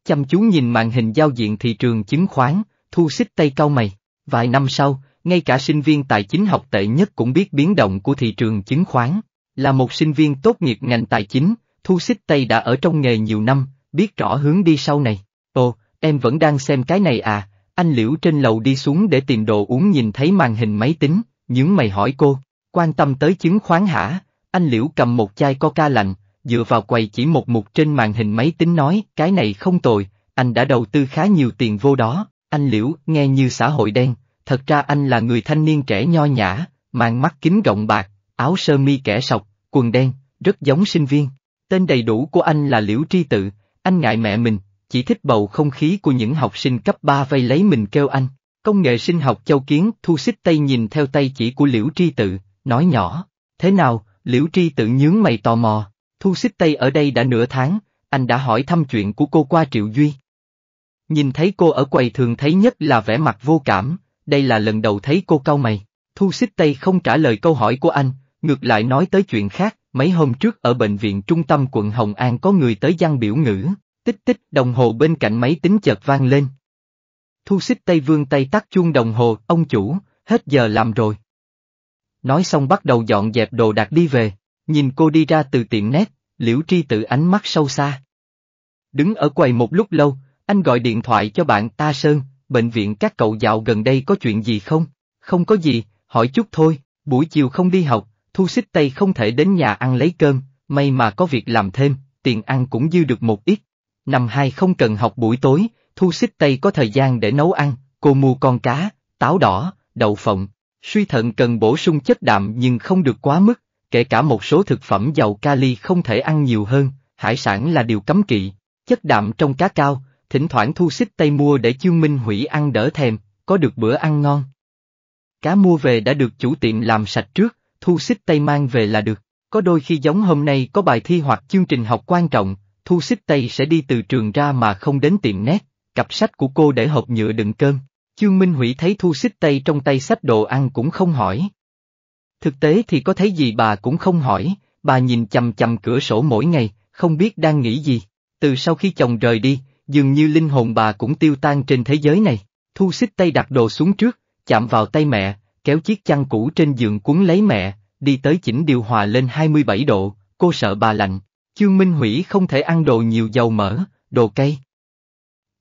Chăm chú nhìn màn hình giao diện thị trường chứng khoán, Thu Xích Tây cau mày, vài năm sau, ngay cả sinh viên tài chính học tệ nhất cũng biết biến động của thị trường chứng khoán. Là một sinh viên tốt nghiệp ngành tài chính, Thu Xích Tây đã ở trong nghề nhiều năm, biết rõ hướng đi sau này. Ồ, em vẫn đang xem cái này à, anh Liễu trên lầu đi xuống để tìm đồ uống nhìn thấy màn hình máy tính, những mày hỏi cô, quan tâm tới chứng khoán hả, anh Liễu cầm một chai coca lạnh, dựa vào quầy chỉ một mục trên màn hình máy tính nói, cái này không tồi, anh đã đầu tư khá nhiều tiền vô đó, anh Liễu nghe như xã hội đen, thật ra anh là người thanh niên trẻ nho nhã, mang mắt kính rộng bạc, áo sơ mi kẻ sọc, quần đen, rất giống sinh viên. Tên đầy đủ của anh là Liễu Tri Tự, anh ngại mẹ mình, chỉ thích bầu không khí của những học sinh cấp 3 vây lấy mình kêu anh. Công nghệ sinh học châu kiến thu xích tay nhìn theo tay chỉ của Liễu Tri Tự, nói nhỏ, thế nào, Liễu Tri Tự nhướng mày tò mò, thu xích tay ở đây đã nửa tháng, anh đã hỏi thăm chuyện của cô qua Triệu Duy. Nhìn thấy cô ở quầy thường thấy nhất là vẻ mặt vô cảm, đây là lần đầu thấy cô cau mày. Thu xích Tây không trả lời câu hỏi của anh, ngược lại nói tới chuyện khác, mấy hôm trước ở bệnh viện trung tâm quận Hồng An có người tới gian biểu ngữ, tích tích đồng hồ bên cạnh máy tính chợt vang lên. Thu xích Tây vương tay tắt chuông đồng hồ, ông chủ, hết giờ làm rồi. Nói xong bắt đầu dọn dẹp đồ đạc đi về, nhìn cô đi ra từ tiệm nét, liễu tri tự ánh mắt sâu xa. Đứng ở quầy một lúc lâu, anh gọi điện thoại cho bạn ta Sơn, bệnh viện các cậu dạo gần đây có chuyện gì không? Không có gì, hỏi chút thôi, buổi chiều không đi học, thu xích tây không thể đến nhà ăn lấy cơm, may mà có việc làm thêm, tiền ăn cũng dư được một ít. Năm hai không cần học buổi tối, thu xích tây có thời gian để nấu ăn, cô mua con cá, táo đỏ, đậu phộng. Suy thận cần bổ sung chất đạm nhưng không được quá mức, kể cả một số thực phẩm giàu kali không thể ăn nhiều hơn, hải sản là điều cấm kỵ. Chất đạm trong cá cao, thỉnh thoảng thu xích tay mua để chương minh hủy ăn đỡ thèm, có được bữa ăn ngon. Cá mua về đã được chủ tiệm làm sạch trước, thu xích tay mang về là được, có đôi khi giống hôm nay có bài thi hoặc chương trình học quan trọng, thu xích tay sẽ đi từ trường ra mà không đến tiệm nét, cặp sách của cô để hộp nhựa đựng cơm. Chương Minh Hủy thấy thu xích tay trong tay sách đồ ăn cũng không hỏi. Thực tế thì có thấy gì bà cũng không hỏi, bà nhìn chầm chầm cửa sổ mỗi ngày, không biết đang nghĩ gì. Từ sau khi chồng rời đi, dường như linh hồn bà cũng tiêu tan trên thế giới này. Thu xích tay đặt đồ xuống trước, chạm vào tay mẹ, kéo chiếc chăn cũ trên giường cuốn lấy mẹ, đi tới chỉnh điều hòa lên 27 độ, cô sợ bà lạnh. Chương Minh Hủy không thể ăn đồ nhiều dầu mỡ, đồ cay.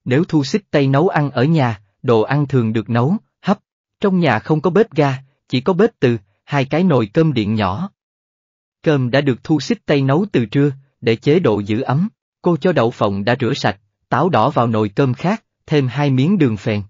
Nếu thu xích tay nấu ăn ở nhà, đồ ăn thường được nấu, hấp. Trong nhà không có bếp ga, chỉ có bếp từ, hai cái nồi cơm điện nhỏ. Cơm đã được thu xích tay nấu từ trưa, để chế độ giữ ấm. Cô cho đậu phộng đã rửa sạch, táo đỏ vào nồi cơm khác, thêm hai miếng đường phèn.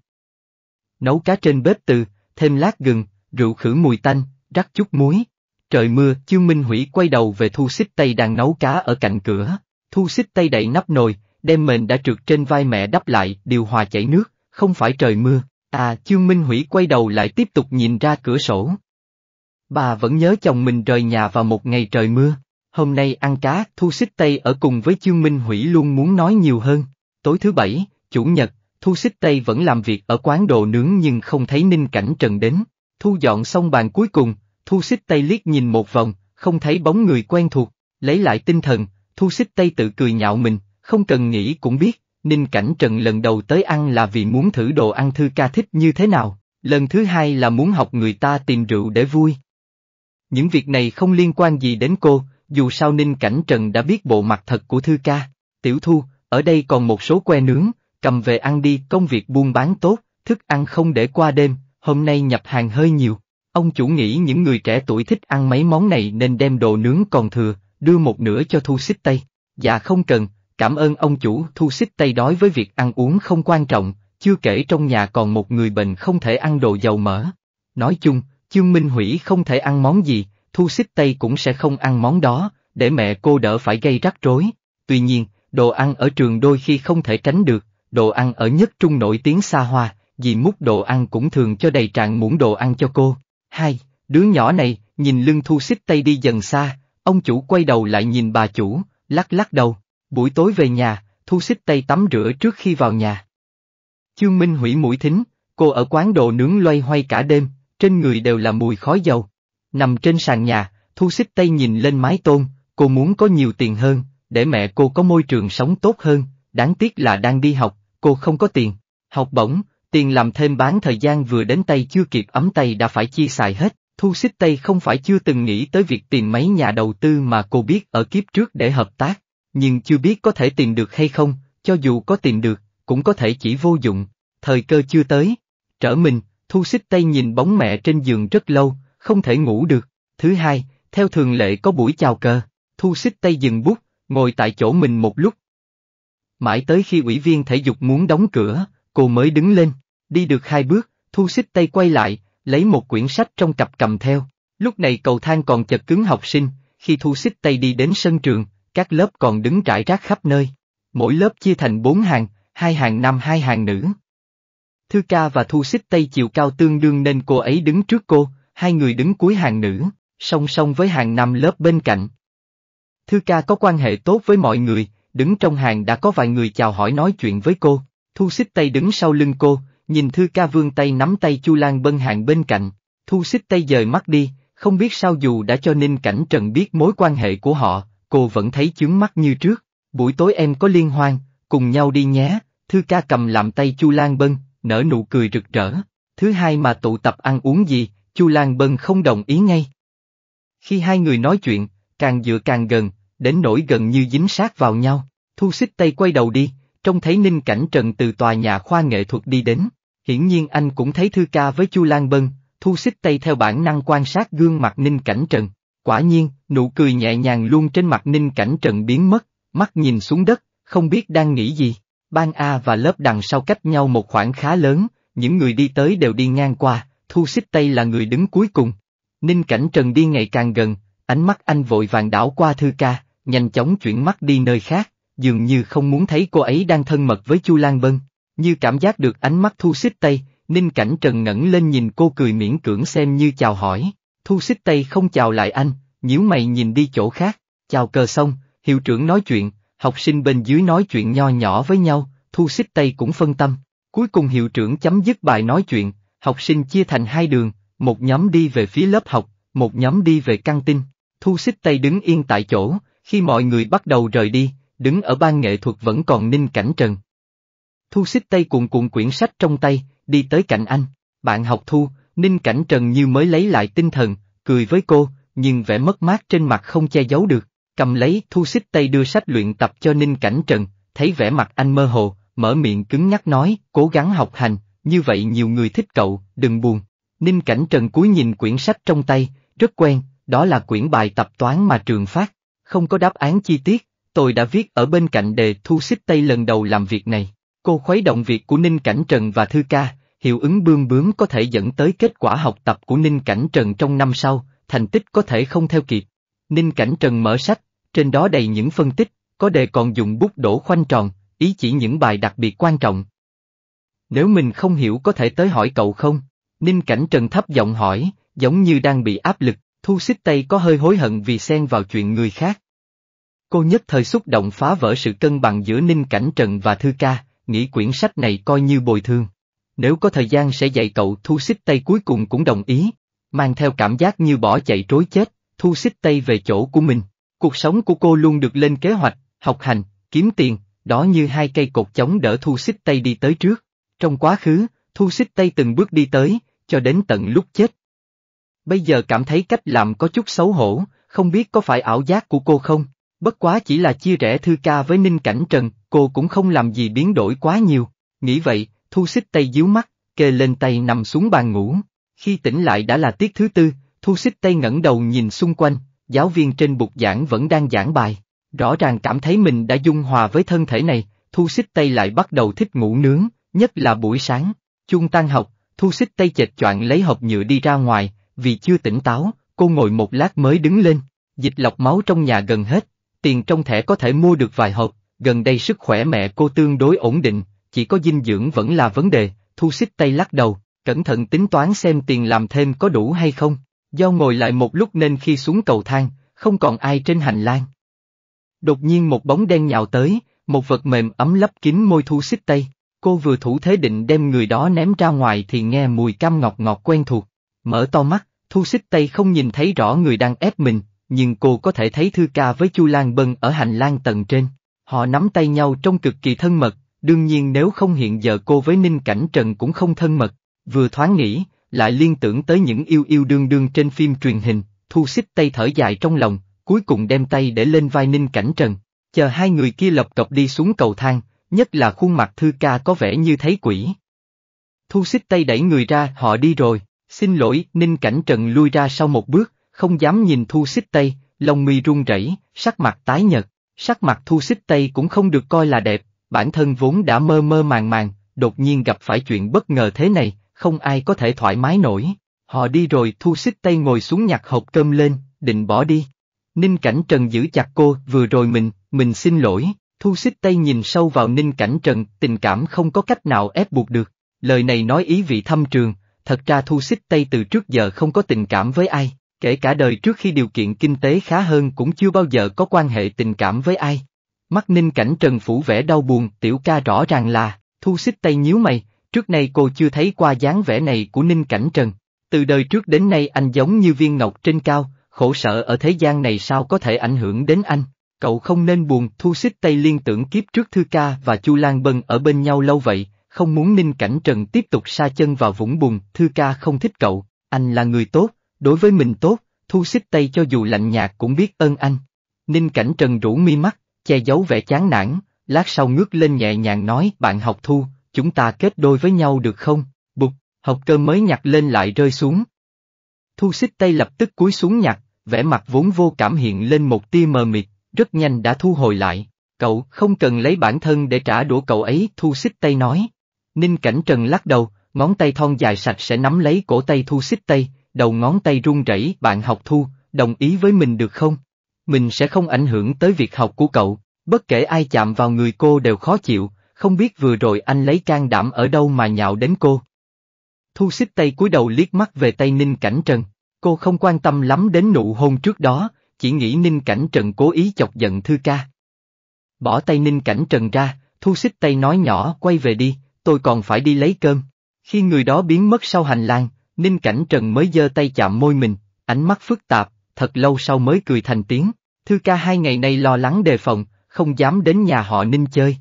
Nấu cá trên bếp từ, thêm lát gừng, rượu khử mùi tanh, rắc chút muối. Trời mưa, Chương Minh Hủy quay đầu về Thu Xích Tây đang nấu cá ở cạnh cửa. Thu Xích Tây đậy nắp nồi, đem mền đã trượt trên vai mẹ đắp lại, điều hòa chảy nước, không phải trời mưa. À, Chương Minh Hủy quay đầu lại tiếp tục nhìn ra cửa sổ. Bà vẫn nhớ chồng mình rời nhà vào một ngày trời mưa. Hôm nay ăn cá, Thu Xích Tây ở cùng với Chương Minh Hủy luôn muốn nói nhiều hơn. Tối thứ bảy, Chủ nhật, Thu Xích Tây vẫn làm việc ở quán đồ nướng nhưng không thấy Ninh Cảnh Trần đến. Thu dọn xong bàn cuối cùng, Thu Xích Tây liếc nhìn một vòng, không thấy bóng người quen thuộc, lấy lại tinh thần, Thu Xích Tây tự cười nhạo mình, không cần nghĩ cũng biết, Ninh Cảnh Trần lần đầu tới ăn là vì muốn thử đồ ăn thư ca thích như thế nào, lần thứ hai là muốn học người ta tìm rượu để vui. Những việc này không liên quan gì đến cô, dù sao Ninh Cảnh Trần đã biết bộ mặt thật của thư ca, tiểu thu, ở đây còn một số que nướng, cầm về ăn đi công việc buôn bán tốt, thức ăn không để qua đêm, hôm nay nhập hàng hơi nhiều. Ông chủ nghĩ những người trẻ tuổi thích ăn mấy món này nên đem đồ nướng còn thừa, đưa một nửa cho Thu Xích Tây. Dạ không cần, cảm ơn ông chủ Thu Xích Tây đói với việc ăn uống không quan trọng, chưa kể trong nhà còn một người bệnh không thể ăn đồ dầu mỡ. Nói chung, Chương Minh Hủy không thể ăn món gì, Thu Xích Tây cũng sẽ không ăn món đó, để mẹ cô đỡ phải gây rắc rối. Tuy nhiên, Đồ ăn ở trường đôi khi không thể tránh được, đồ ăn ở nhất trung nổi tiếng xa hoa, vì múc đồ ăn cũng thường cho đầy tràn muỗng đồ ăn cho cô. Hai, đứa nhỏ này, nhìn lưng thu xích tay đi dần xa, ông chủ quay đầu lại nhìn bà chủ, lắc lắc đầu, buổi tối về nhà, thu xích tay tắm rửa trước khi vào nhà. Chương Minh hủy mũi thính, cô ở quán đồ nướng loay hoay cả đêm, trên người đều là mùi khói dầu. Nằm trên sàn nhà, thu xích tay nhìn lên mái tôn, cô muốn có nhiều tiền hơn, để mẹ cô có môi trường sống tốt hơn, đáng tiếc là đang đi học, cô không có tiền. Học bổng, tiền làm thêm bán thời gian vừa đến tay chưa kịp ấm tay đã phải chi xài hết. Thu xích Tay không phải chưa từng nghĩ tới việc tìm mấy nhà đầu tư mà cô biết ở kiếp trước để hợp tác, nhưng chưa biết có thể tìm được hay không, cho dù có tìm được, cũng có thể chỉ vô dụng, thời cơ chưa tới. Trở mình, Thu xích Tay nhìn bóng mẹ trên giường rất lâu, không thể ngủ được. Thứ hai, theo thường lệ có buổi chào cờ, Thu xích Tay dừng bút, ngồi tại chỗ mình một lúc. Mãi tới khi ủy viên thể dục muốn đóng cửa, cô mới đứng lên, đi được hai bước, thu xích tay quay lại, lấy một quyển sách trong cặp cầm theo. Lúc này cầu thang còn chật cứng học sinh, khi thu xích tay đi đến sân trường, các lớp còn đứng trải rác khắp nơi. Mỗi lớp chia thành bốn hàng, hai hàng nam hai hàng nữ. Thư ca và thu xích tay chiều cao tương đương nên cô ấy đứng trước cô, hai người đứng cuối hàng nữ, song song với hàng nam lớp bên cạnh, Thư ca có quan hệ tốt với mọi người, đứng trong hàng đã có vài người chào hỏi nói chuyện với cô. Thu xích tay đứng sau lưng cô, nhìn Thư ca vương tay nắm tay Chu Lan Bân Hàng bên cạnh. Thu xích tay dời mắt đi, không biết sao dù đã cho Ninh Cảnh Trần biết mối quan hệ của họ, cô vẫn thấy chướng mắt như trước. Buổi tối em có liên hoan, cùng nhau đi nhé, Thư ca cầm làm tay Chu Lan Bân, nở nụ cười rực rỡ. Thứ hai mà tụ tập ăn uống gì, Chu Lan Bân không đồng ý ngay. Khi hai người nói chuyện, càng dựa càng gần, đến nỗi gần như dính sát vào nhau. Thu xích tay quay đầu đi, trông thấy Ninh Cảnh Trần từ tòa nhà khoa nghệ thuật đi đến. Hiển nhiên anh cũng thấy Thư Ca với Chu Lan Bân, Thu xích tay theo bản năng quan sát gương mặt Ninh Cảnh Trần. Quả nhiên, nụ cười nhẹ nhàng luôn trên mặt Ninh Cảnh Trần biến mất, mắt nhìn xuống đất, không biết đang nghĩ gì. Ban A và lớp đằng sau cách nhau một khoảng khá lớn, những người đi tới đều đi ngang qua, Thu xích tay là người đứng cuối cùng. Ninh Cảnh Trần đi ngày càng gần, ánh mắt anh vội vàng đảo qua Thư Ca, nhanh chóng chuyển mắt đi nơi khác, dường như không muốn thấy cô ấy đang thân mật với Chu Lan Bân. Như cảm giác được ánh mắt Thu Xích Tây, Ninh Cảnh Trần ngẩng lên nhìn cô cười miễn cưỡng xem như chào hỏi. Thu Xích Tây không chào lại anh, nhíu mày nhìn đi chỗ khác, chào cờ xong, hiệu trưởng nói chuyện, học sinh bên dưới nói chuyện nho nhỏ với nhau, Thu Xích Tây cũng phân tâm. Cuối cùng hiệu trưởng chấm dứt bài nói chuyện, học sinh chia thành hai đường, một nhóm đi về phía lớp học, một nhóm đi về căng tin. Thu Xích Tây đứng yên tại chỗ, khi mọi người bắt đầu rời đi, đứng ở ban nghệ thuật vẫn còn ninh cảnh trần. Thu xích tay cuộn cuộn quyển sách trong tay, đi tới cạnh anh. Bạn học thu, ninh cảnh trần như mới lấy lại tinh thần, cười với cô, nhưng vẻ mất mát trên mặt không che giấu được. Cầm lấy thu xích tay đưa sách luyện tập cho ninh cảnh trần, thấy vẻ mặt anh mơ hồ, mở miệng cứng nhắc nói, cố gắng học hành, như vậy nhiều người thích cậu, đừng buồn. Ninh cảnh trần cuối nhìn quyển sách trong tay, rất quen, đó là quyển bài tập toán mà trường phát không có đáp án chi tiết, tôi đã viết ở bên cạnh đề thu xích tây lần đầu làm việc này. Cô khuấy động việc của Ninh Cảnh Trần và Thư Ca, hiệu ứng bương bướm có thể dẫn tới kết quả học tập của Ninh Cảnh Trần trong năm sau, thành tích có thể không theo kịp. Ninh Cảnh Trần mở sách, trên đó đầy những phân tích, có đề còn dùng bút đổ khoanh tròn, ý chỉ những bài đặc biệt quan trọng. Nếu mình không hiểu có thể tới hỏi cậu không? Ninh Cảnh Trần thấp giọng hỏi, giống như đang bị áp lực, Thu xích Tây có hơi hối hận vì xen vào chuyện người khác. Cô nhất thời xúc động phá vỡ sự cân bằng giữa Ninh Cảnh Trần và Thư Ca, nghĩ quyển sách này coi như bồi thường. Nếu có thời gian sẽ dạy cậu Thu xích Tây cuối cùng cũng đồng ý, mang theo cảm giác như bỏ chạy trối chết, Thu xích Tây về chỗ của mình. Cuộc sống của cô luôn được lên kế hoạch, học hành, kiếm tiền, đó như hai cây cột chống đỡ Thu xích Tây đi tới trước. Trong quá khứ, Thu xích Tây từng bước đi tới, cho đến tận lúc chết bây giờ cảm thấy cách làm có chút xấu hổ, không biết có phải ảo giác của cô không, bất quá chỉ là chia rẽ thư ca với Ninh Cảnh Trần, cô cũng không làm gì biến đổi quá nhiều, nghĩ vậy, thu xích tay díu mắt, kề lên tay nằm xuống bàn ngủ, khi tỉnh lại đã là tiết thứ tư, thu xích tay ngẩng đầu nhìn xung quanh, giáo viên trên bục giảng vẫn đang giảng bài, rõ ràng cảm thấy mình đã dung hòa với thân thể này, thu xích tay lại bắt đầu thích ngủ nướng, nhất là buổi sáng, chung tan học, thu xích tay chệch choạng lấy hộp nhựa đi ra ngoài, vì chưa tỉnh táo, cô ngồi một lát mới đứng lên, dịch lọc máu trong nhà gần hết, tiền trong thẻ có thể mua được vài hộp, gần đây sức khỏe mẹ cô tương đối ổn định, chỉ có dinh dưỡng vẫn là vấn đề, thu xích tay lắc đầu, cẩn thận tính toán xem tiền làm thêm có đủ hay không, do ngồi lại một lúc nên khi xuống cầu thang, không còn ai trên hành lang. Đột nhiên một bóng đen nhào tới, một vật mềm ấm lấp kín môi thu xích tay, cô vừa thủ thế định đem người đó ném ra ngoài thì nghe mùi cam ngọt ngọt quen thuộc, Mở to mắt, Thu xích tay không nhìn thấy rõ người đang ép mình, nhưng cô có thể thấy Thư Ca với Chu Lan Bân ở hành lang tầng trên. Họ nắm tay nhau trong cực kỳ thân mật, đương nhiên nếu không hiện giờ cô với Ninh Cảnh Trần cũng không thân mật, vừa thoáng nghĩ, lại liên tưởng tới những yêu yêu đương đương trên phim truyền hình, Thu xích tay thở dài trong lòng, cuối cùng đem tay để lên vai Ninh Cảnh Trần, chờ hai người kia lọc cọc đi xuống cầu thang, nhất là khuôn mặt Thư Ca có vẻ như thấy quỷ. Thu xích tay đẩy người ra, họ đi rồi. Xin lỗi, Ninh Cảnh Trần lui ra sau một bước, không dám nhìn Thu Xích Tây, lông mi run rẩy, sắc mặt tái nhợt, sắc mặt Thu Xích Tây cũng không được coi là đẹp, bản thân vốn đã mơ mơ màng màng, đột nhiên gặp phải chuyện bất ngờ thế này, không ai có thể thoải mái nổi. Họ đi rồi Thu Xích Tây ngồi xuống nhặt hộp cơm lên, định bỏ đi. Ninh Cảnh Trần giữ chặt cô, vừa rồi mình, mình xin lỗi, Thu Xích Tây nhìn sâu vào Ninh Cảnh Trần, tình cảm không có cách nào ép buộc được. Lời này nói ý vị thâm trường, thật ra Thu Xích Tây từ trước giờ không có tình cảm với ai, kể cả đời trước khi điều kiện kinh tế khá hơn cũng chưa bao giờ có quan hệ tình cảm với ai. Mắt ninh cảnh Trần Phủ vẻ đau buồn, tiểu ca rõ ràng là, Thu Xích Tây nhíu mày, trước nay cô chưa thấy qua dáng vẻ này của ninh cảnh Trần. Từ đời trước đến nay anh giống như viên ngọc trên cao, khổ sở ở thế gian này sao có thể ảnh hưởng đến anh. Cậu không nên buồn, Thu Xích Tây liên tưởng kiếp trước Thư Ca và Chu Lan Bân ở bên nhau lâu vậy, không muốn Ninh Cảnh Trần tiếp tục sa chân vào vũng bùn, Thư ca không thích cậu, anh là người tốt, đối với mình tốt, thu xích tay cho dù lạnh nhạt cũng biết ơn anh. Ninh Cảnh Trần rủ mi mắt, che giấu vẻ chán nản, lát sau ngước lên nhẹ nhàng nói bạn học thu, chúng ta kết đôi với nhau được không, bụt, học cơ mới nhặt lên lại rơi xuống. Thu xích tay lập tức cúi xuống nhặt, vẻ mặt vốn vô cảm hiện lên một tia mờ mịt, rất nhanh đã thu hồi lại, cậu không cần lấy bản thân để trả đũa cậu ấy thu xích tay nói, Ninh Cảnh Trần lắc đầu, ngón tay thon dài sạch sẽ nắm lấy cổ tay Thu xích Tây, đầu ngón tay run rẩy bạn học Thu, đồng ý với mình được không? Mình sẽ không ảnh hưởng tới việc học của cậu, bất kể ai chạm vào người cô đều khó chịu, không biết vừa rồi anh lấy can đảm ở đâu mà nhạo đến cô. Thu xích Tây cúi đầu liếc mắt về tay Ninh Cảnh Trần, cô không quan tâm lắm đến nụ hôn trước đó, chỉ nghĩ Ninh Cảnh Trần cố ý chọc giận Thư ca. Bỏ tay Ninh Cảnh Trần ra, Thu xích Tây nói nhỏ quay về đi, tôi còn phải đi lấy cơm. Khi người đó biến mất sau hành lang, Ninh Cảnh Trần mới giơ tay chạm môi mình, ánh mắt phức tạp, thật lâu sau mới cười thành tiếng, thư ca hai ngày nay lo lắng đề phòng, không dám đến nhà họ Ninh chơi.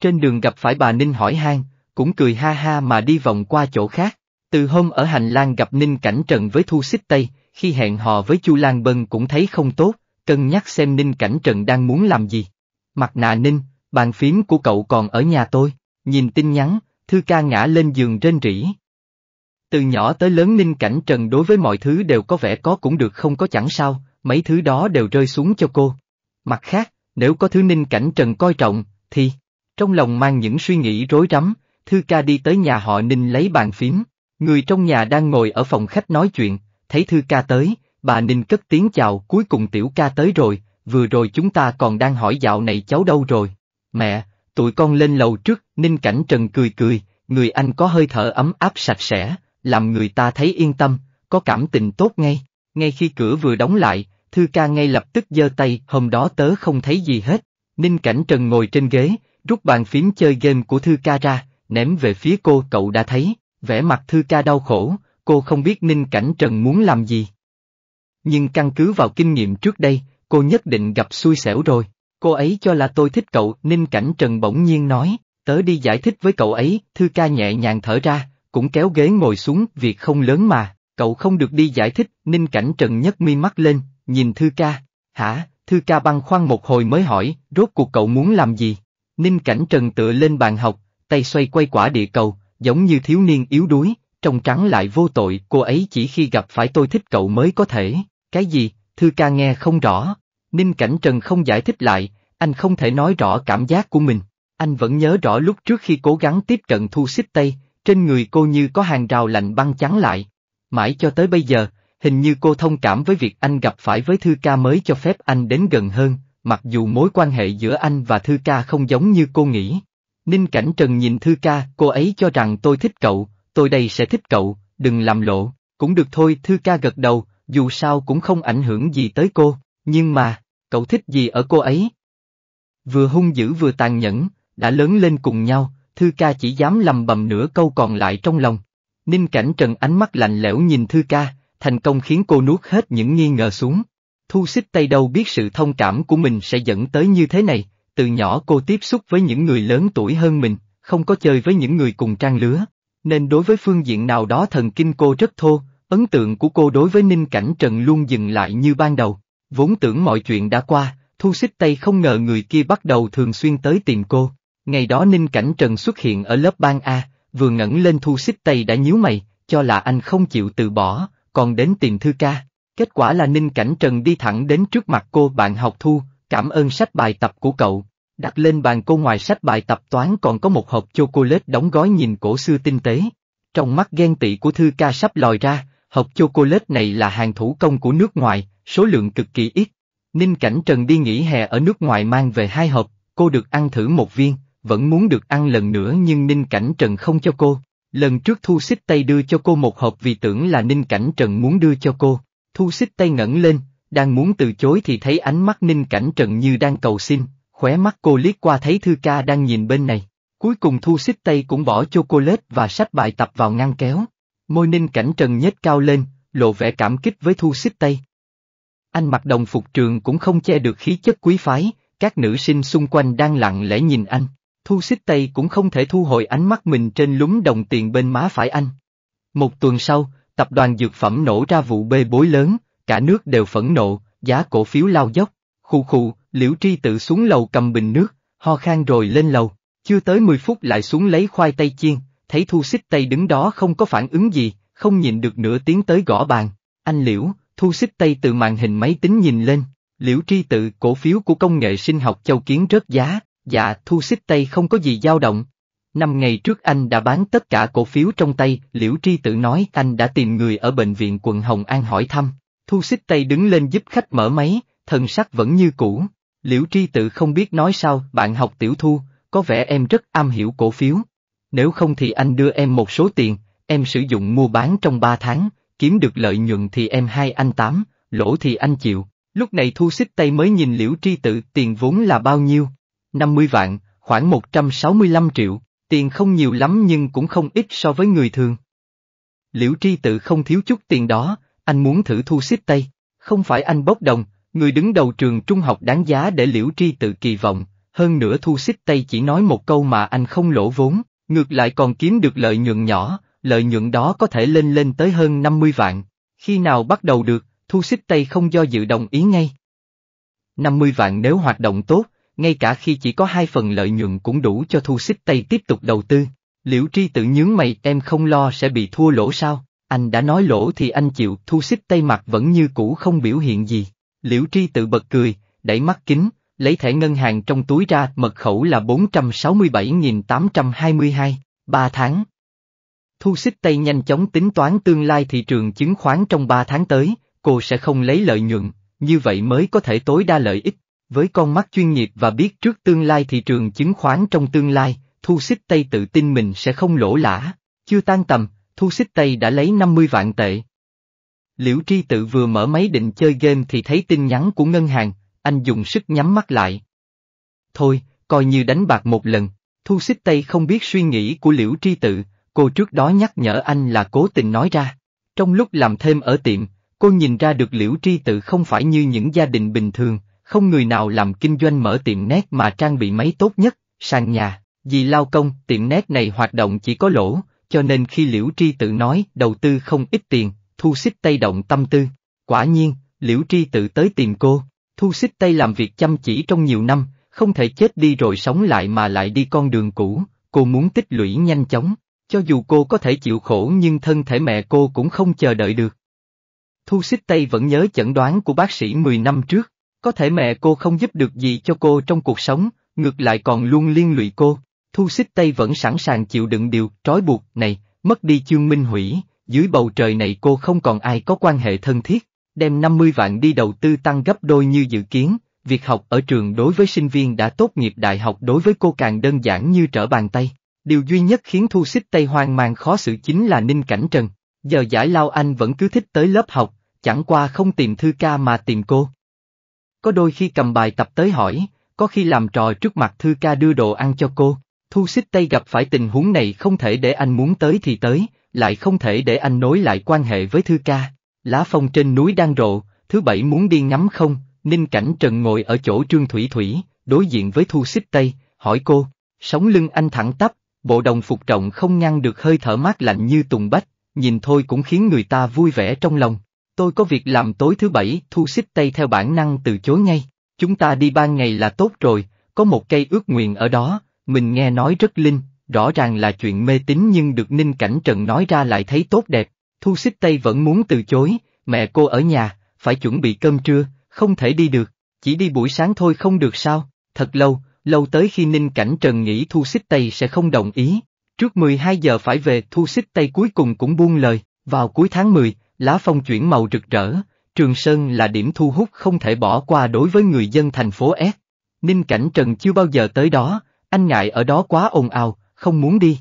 Trên đường gặp phải bà Ninh hỏi han, cũng cười ha ha mà đi vòng qua chỗ khác. Từ hôm ở hành lang gặp Ninh Cảnh Trần với Thu Xích Tây, khi hẹn hò với Chu Lan Bân cũng thấy không tốt, cân nhắc xem Ninh Cảnh Trần đang muốn làm gì. Mặt nạ Ninh, bàn phím của cậu còn ở nhà tôi. Nhìn tin nhắn, Thư ca ngã lên giường rên rỉ. Từ nhỏ tới lớn Ninh Cảnh Trần đối với mọi thứ đều có vẻ có cũng được không có chẳng sao, mấy thứ đó đều rơi xuống cho cô. Mặt khác, nếu có thứ Ninh Cảnh Trần coi trọng, thì, trong lòng mang những suy nghĩ rối rắm, Thư ca đi tới nhà họ Ninh lấy bàn phím. Người trong nhà đang ngồi ở phòng khách nói chuyện, thấy Thư ca tới, bà Ninh cất tiếng chào cuối cùng tiểu ca tới rồi, vừa rồi chúng ta còn đang hỏi dạo này cháu đâu rồi. Mẹ, Tụi con lên lầu trước, Ninh Cảnh Trần cười cười, người anh có hơi thở ấm áp sạch sẽ, làm người ta thấy yên tâm, có cảm tình tốt ngay. Ngay khi cửa vừa đóng lại, Thư ca ngay lập tức giơ tay, hôm đó tớ không thấy gì hết. Ninh Cảnh Trần ngồi trên ghế, rút bàn phím chơi game của Thư ca ra, ném về phía cô cậu đã thấy, vẻ mặt Thư ca đau khổ, cô không biết Ninh Cảnh Trần muốn làm gì. Nhưng căn cứ vào kinh nghiệm trước đây, cô nhất định gặp xui xẻo rồi cô ấy cho là tôi thích cậu, Ninh Cảnh Trần bỗng nhiên nói, tớ đi giải thích với cậu ấy, Thư ca nhẹ nhàng thở ra, cũng kéo ghế ngồi xuống, việc không lớn mà, cậu không được đi giải thích, Ninh Cảnh Trần nhấc mi mắt lên, nhìn Thư ca, hả, Thư ca băng khoăn một hồi mới hỏi, rốt cuộc cậu muốn làm gì? Ninh Cảnh Trần tựa lên bàn học, tay xoay quay quả địa cầu, giống như thiếu niên yếu đuối, trong trắng lại vô tội, cô ấy chỉ khi gặp phải tôi thích cậu mới có thể, cái gì, Thư ca nghe không rõ. Ninh Cảnh Trần không giải thích lại, anh không thể nói rõ cảm giác của mình. Anh vẫn nhớ rõ lúc trước khi cố gắng tiếp cận thu xích tây, trên người cô như có hàng rào lạnh băng chắn lại. Mãi cho tới bây giờ, hình như cô thông cảm với việc anh gặp phải với Thư Ca mới cho phép anh đến gần hơn, mặc dù mối quan hệ giữa anh và Thư Ca không giống như cô nghĩ. Ninh Cảnh Trần nhìn Thư Ca, cô ấy cho rằng tôi thích cậu, tôi đây sẽ thích cậu, đừng làm lộ, cũng được thôi Thư Ca gật đầu, dù sao cũng không ảnh hưởng gì tới cô, nhưng mà cậu thích gì ở cô ấy? Vừa hung dữ vừa tàn nhẫn, đã lớn lên cùng nhau, Thư ca chỉ dám lầm bầm nửa câu còn lại trong lòng. Ninh cảnh trần ánh mắt lạnh lẽo nhìn Thư ca, thành công khiến cô nuốt hết những nghi ngờ xuống. Thu xích tay đâu biết sự thông cảm của mình sẽ dẫn tới như thế này, từ nhỏ cô tiếp xúc với những người lớn tuổi hơn mình, không có chơi với những người cùng trang lứa, nên đối với phương diện nào đó thần kinh cô rất thô, ấn tượng của cô đối với Ninh Cảnh Trần luôn dừng lại như ban đầu. Vốn tưởng mọi chuyện đã qua, thu xích tay không ngờ người kia bắt đầu thường xuyên tới tìm cô. Ngày đó Ninh Cảnh Trần xuất hiện ở lớp ban A, vừa ngẩng lên thu xích tay đã nhíu mày, cho là anh không chịu từ bỏ, còn đến tìm thư ca. Kết quả là Ninh Cảnh Trần đi thẳng đến trước mặt cô bạn học thu, cảm ơn sách bài tập của cậu. Đặt lên bàn cô ngoài sách bài tập toán còn có một hộp chocolate đóng gói nhìn cổ xưa tinh tế. Trong mắt ghen tị của thư ca sắp lòi ra, hộp chocolate này là hàng thủ công của nước ngoài, số lượng cực kỳ ít. Ninh Cảnh Trần đi nghỉ hè ở nước ngoài mang về hai hộp, cô được ăn thử một viên, vẫn muốn được ăn lần nữa nhưng Ninh Cảnh Trần không cho cô. Lần trước Thu Xích Tây đưa cho cô một hộp vì tưởng là Ninh Cảnh Trần muốn đưa cho cô. Thu Xích Tây ngẩng lên, đang muốn từ chối thì thấy ánh mắt Ninh Cảnh Trần như đang cầu xin, khóe mắt cô liếc qua thấy Thư Ca đang nhìn bên này. Cuối cùng Thu Xích Tây cũng bỏ chocolate và sách bài tập vào ngăn kéo. Môi Ninh Cảnh Trần nhếch cao lên, lộ vẻ cảm kích với Thu Xích Tây anh mặc đồng phục trường cũng không che được khí chất quý phái, các nữ sinh xung quanh đang lặng lẽ nhìn anh, thu xích tây cũng không thể thu hồi ánh mắt mình trên lúng đồng tiền bên má phải anh. Một tuần sau, tập đoàn dược phẩm nổ ra vụ bê bối lớn, cả nước đều phẫn nộ, giá cổ phiếu lao dốc, khụ khụ, liễu tri tự xuống lầu cầm bình nước, ho khan rồi lên lầu, chưa tới 10 phút lại xuống lấy khoai tây chiên, thấy thu xích tây đứng đó không có phản ứng gì, không nhìn được nửa tiếng tới gõ bàn, anh liễu, Thu xích tay từ màn hình máy tính nhìn lên, liễu tri tự cổ phiếu của công nghệ sinh học châu kiến rớt giá, dạ thu xích tay không có gì dao động. Năm ngày trước anh đã bán tất cả cổ phiếu trong tay, liễu tri tự nói anh đã tìm người ở bệnh viện quận Hồng An hỏi thăm. Thu xích tay đứng lên giúp khách mở máy, thần sắc vẫn như cũ. Liễu tri tự không biết nói sao, bạn học tiểu thu, có vẻ em rất am hiểu cổ phiếu. Nếu không thì anh đưa em một số tiền, em sử dụng mua bán trong 3 tháng, kiếm được lợi nhuận thì em hai anh tám, lỗ thì anh chịu. Lúc này thu xích tay mới nhìn liễu tri tự tiền vốn là bao nhiêu? 50 vạn, khoảng 165 triệu, tiền không nhiều lắm nhưng cũng không ít so với người thường. Liễu tri tự không thiếu chút tiền đó, anh muốn thử thu xích tay, không phải anh bốc đồng, người đứng đầu trường trung học đáng giá để liễu tri tự kỳ vọng, hơn nữa thu xích tay chỉ nói một câu mà anh không lỗ vốn, ngược lại còn kiếm được lợi nhuận nhỏ, lợi nhuận đó có thể lên lên tới hơn 50 vạn. Khi nào bắt đầu được, thu xích tay không do dự đồng ý ngay. 50 vạn nếu hoạt động tốt, ngay cả khi chỉ có hai phần lợi nhuận cũng đủ cho thu xích tay tiếp tục đầu tư. Liễu tri tự nhướng mày em không lo sẽ bị thua lỗ sao, anh đã nói lỗ thì anh chịu thu xích tay mặt vẫn như cũ không biểu hiện gì. Liễu tri tự bật cười, đẩy mắt kính, lấy thẻ ngân hàng trong túi ra mật khẩu là 467.822, 3 tháng. Thu xích Tây nhanh chóng tính toán tương lai thị trường chứng khoán trong 3 tháng tới, cô sẽ không lấy lợi nhuận, như vậy mới có thể tối đa lợi ích. Với con mắt chuyên nghiệp và biết trước tương lai thị trường chứng khoán trong tương lai, Thu xích Tây tự tin mình sẽ không lỗ lã. Chưa tan tầm, Thu xích Tây đã lấy 50 vạn tệ. Liễu Tri Tự vừa mở máy định chơi game thì thấy tin nhắn của ngân hàng, anh dùng sức nhắm mắt lại. Thôi, coi như đánh bạc một lần, Thu xích Tây không biết suy nghĩ của Liễu Tri Tự, cô trước đó nhắc nhở anh là cố tình nói ra. Trong lúc làm thêm ở tiệm, cô nhìn ra được liễu tri tự không phải như những gia đình bình thường, không người nào làm kinh doanh mở tiệm nét mà trang bị máy tốt nhất, sàn nhà, vì lao công, tiệm nét này hoạt động chỉ có lỗ, cho nên khi liễu tri tự nói đầu tư không ít tiền, thu xích tay động tâm tư. Quả nhiên, liễu tri tự tới tìm cô, thu xích tay làm việc chăm chỉ trong nhiều năm, không thể chết đi rồi sống lại mà lại đi con đường cũ, cô muốn tích lũy nhanh chóng. Cho dù cô có thể chịu khổ nhưng thân thể mẹ cô cũng không chờ đợi được. Thu xích Tây vẫn nhớ chẩn đoán của bác sĩ 10 năm trước, có thể mẹ cô không giúp được gì cho cô trong cuộc sống, ngược lại còn luôn liên lụy cô. Thu xích Tây vẫn sẵn sàng chịu đựng điều trói buộc này, mất đi chương minh hủy, dưới bầu trời này cô không còn ai có quan hệ thân thiết, đem 50 vạn đi đầu tư tăng gấp đôi như dự kiến, việc học ở trường đối với sinh viên đã tốt nghiệp đại học đối với cô càng đơn giản như trở bàn tay. Điều duy nhất khiến Thu Xích Tây hoang mang khó xử chính là Ninh Cảnh Trần. Giờ giải lao anh vẫn cứ thích tới lớp học, chẳng qua không tìm thư ca mà tìm cô. Có đôi khi cầm bài tập tới hỏi, có khi làm trò trước mặt thư ca đưa đồ ăn cho cô. Thu Xích Tây gặp phải tình huống này không thể để anh muốn tới thì tới, lại không thể để anh nối lại quan hệ với thư ca. Lá phong trên núi đang rộ, thứ bảy muốn đi ngắm không, Ninh Cảnh Trần ngồi ở chỗ Trương Thủy Thủy, đối diện với Thu Xích Tây, hỏi cô, sống lưng anh thẳng tắp, bộ đồng phục trọng không ngăn được hơi thở mát lạnh như tùng bách, nhìn thôi cũng khiến người ta vui vẻ trong lòng. Tôi có việc làm tối thứ bảy, thu xích tay theo bản năng từ chối ngay. Chúng ta đi ban ngày là tốt rồi, có một cây ước nguyện ở đó, mình nghe nói rất linh, rõ ràng là chuyện mê tín nhưng được Ninh Cảnh Trần nói ra lại thấy tốt đẹp. Thu xích tay vẫn muốn từ chối, mẹ cô ở nhà, phải chuẩn bị cơm trưa, không thể đi được, chỉ đi buổi sáng thôi không được sao, thật lâu, lâu tới khi Ninh Cảnh Trần nghĩ Thu Xích Tây sẽ không đồng ý. Trước mười hai giờ phải về Thu Xích Tây cuối cùng cũng buông lời, vào cuối tháng mười lá phong chuyển màu rực rỡ, Trường Sơn là điểm thu hút không thể bỏ qua đối với người dân thành phố S. Ninh Cảnh Trần chưa bao giờ tới đó, anh ngại ở đó quá ồn ào, không muốn đi.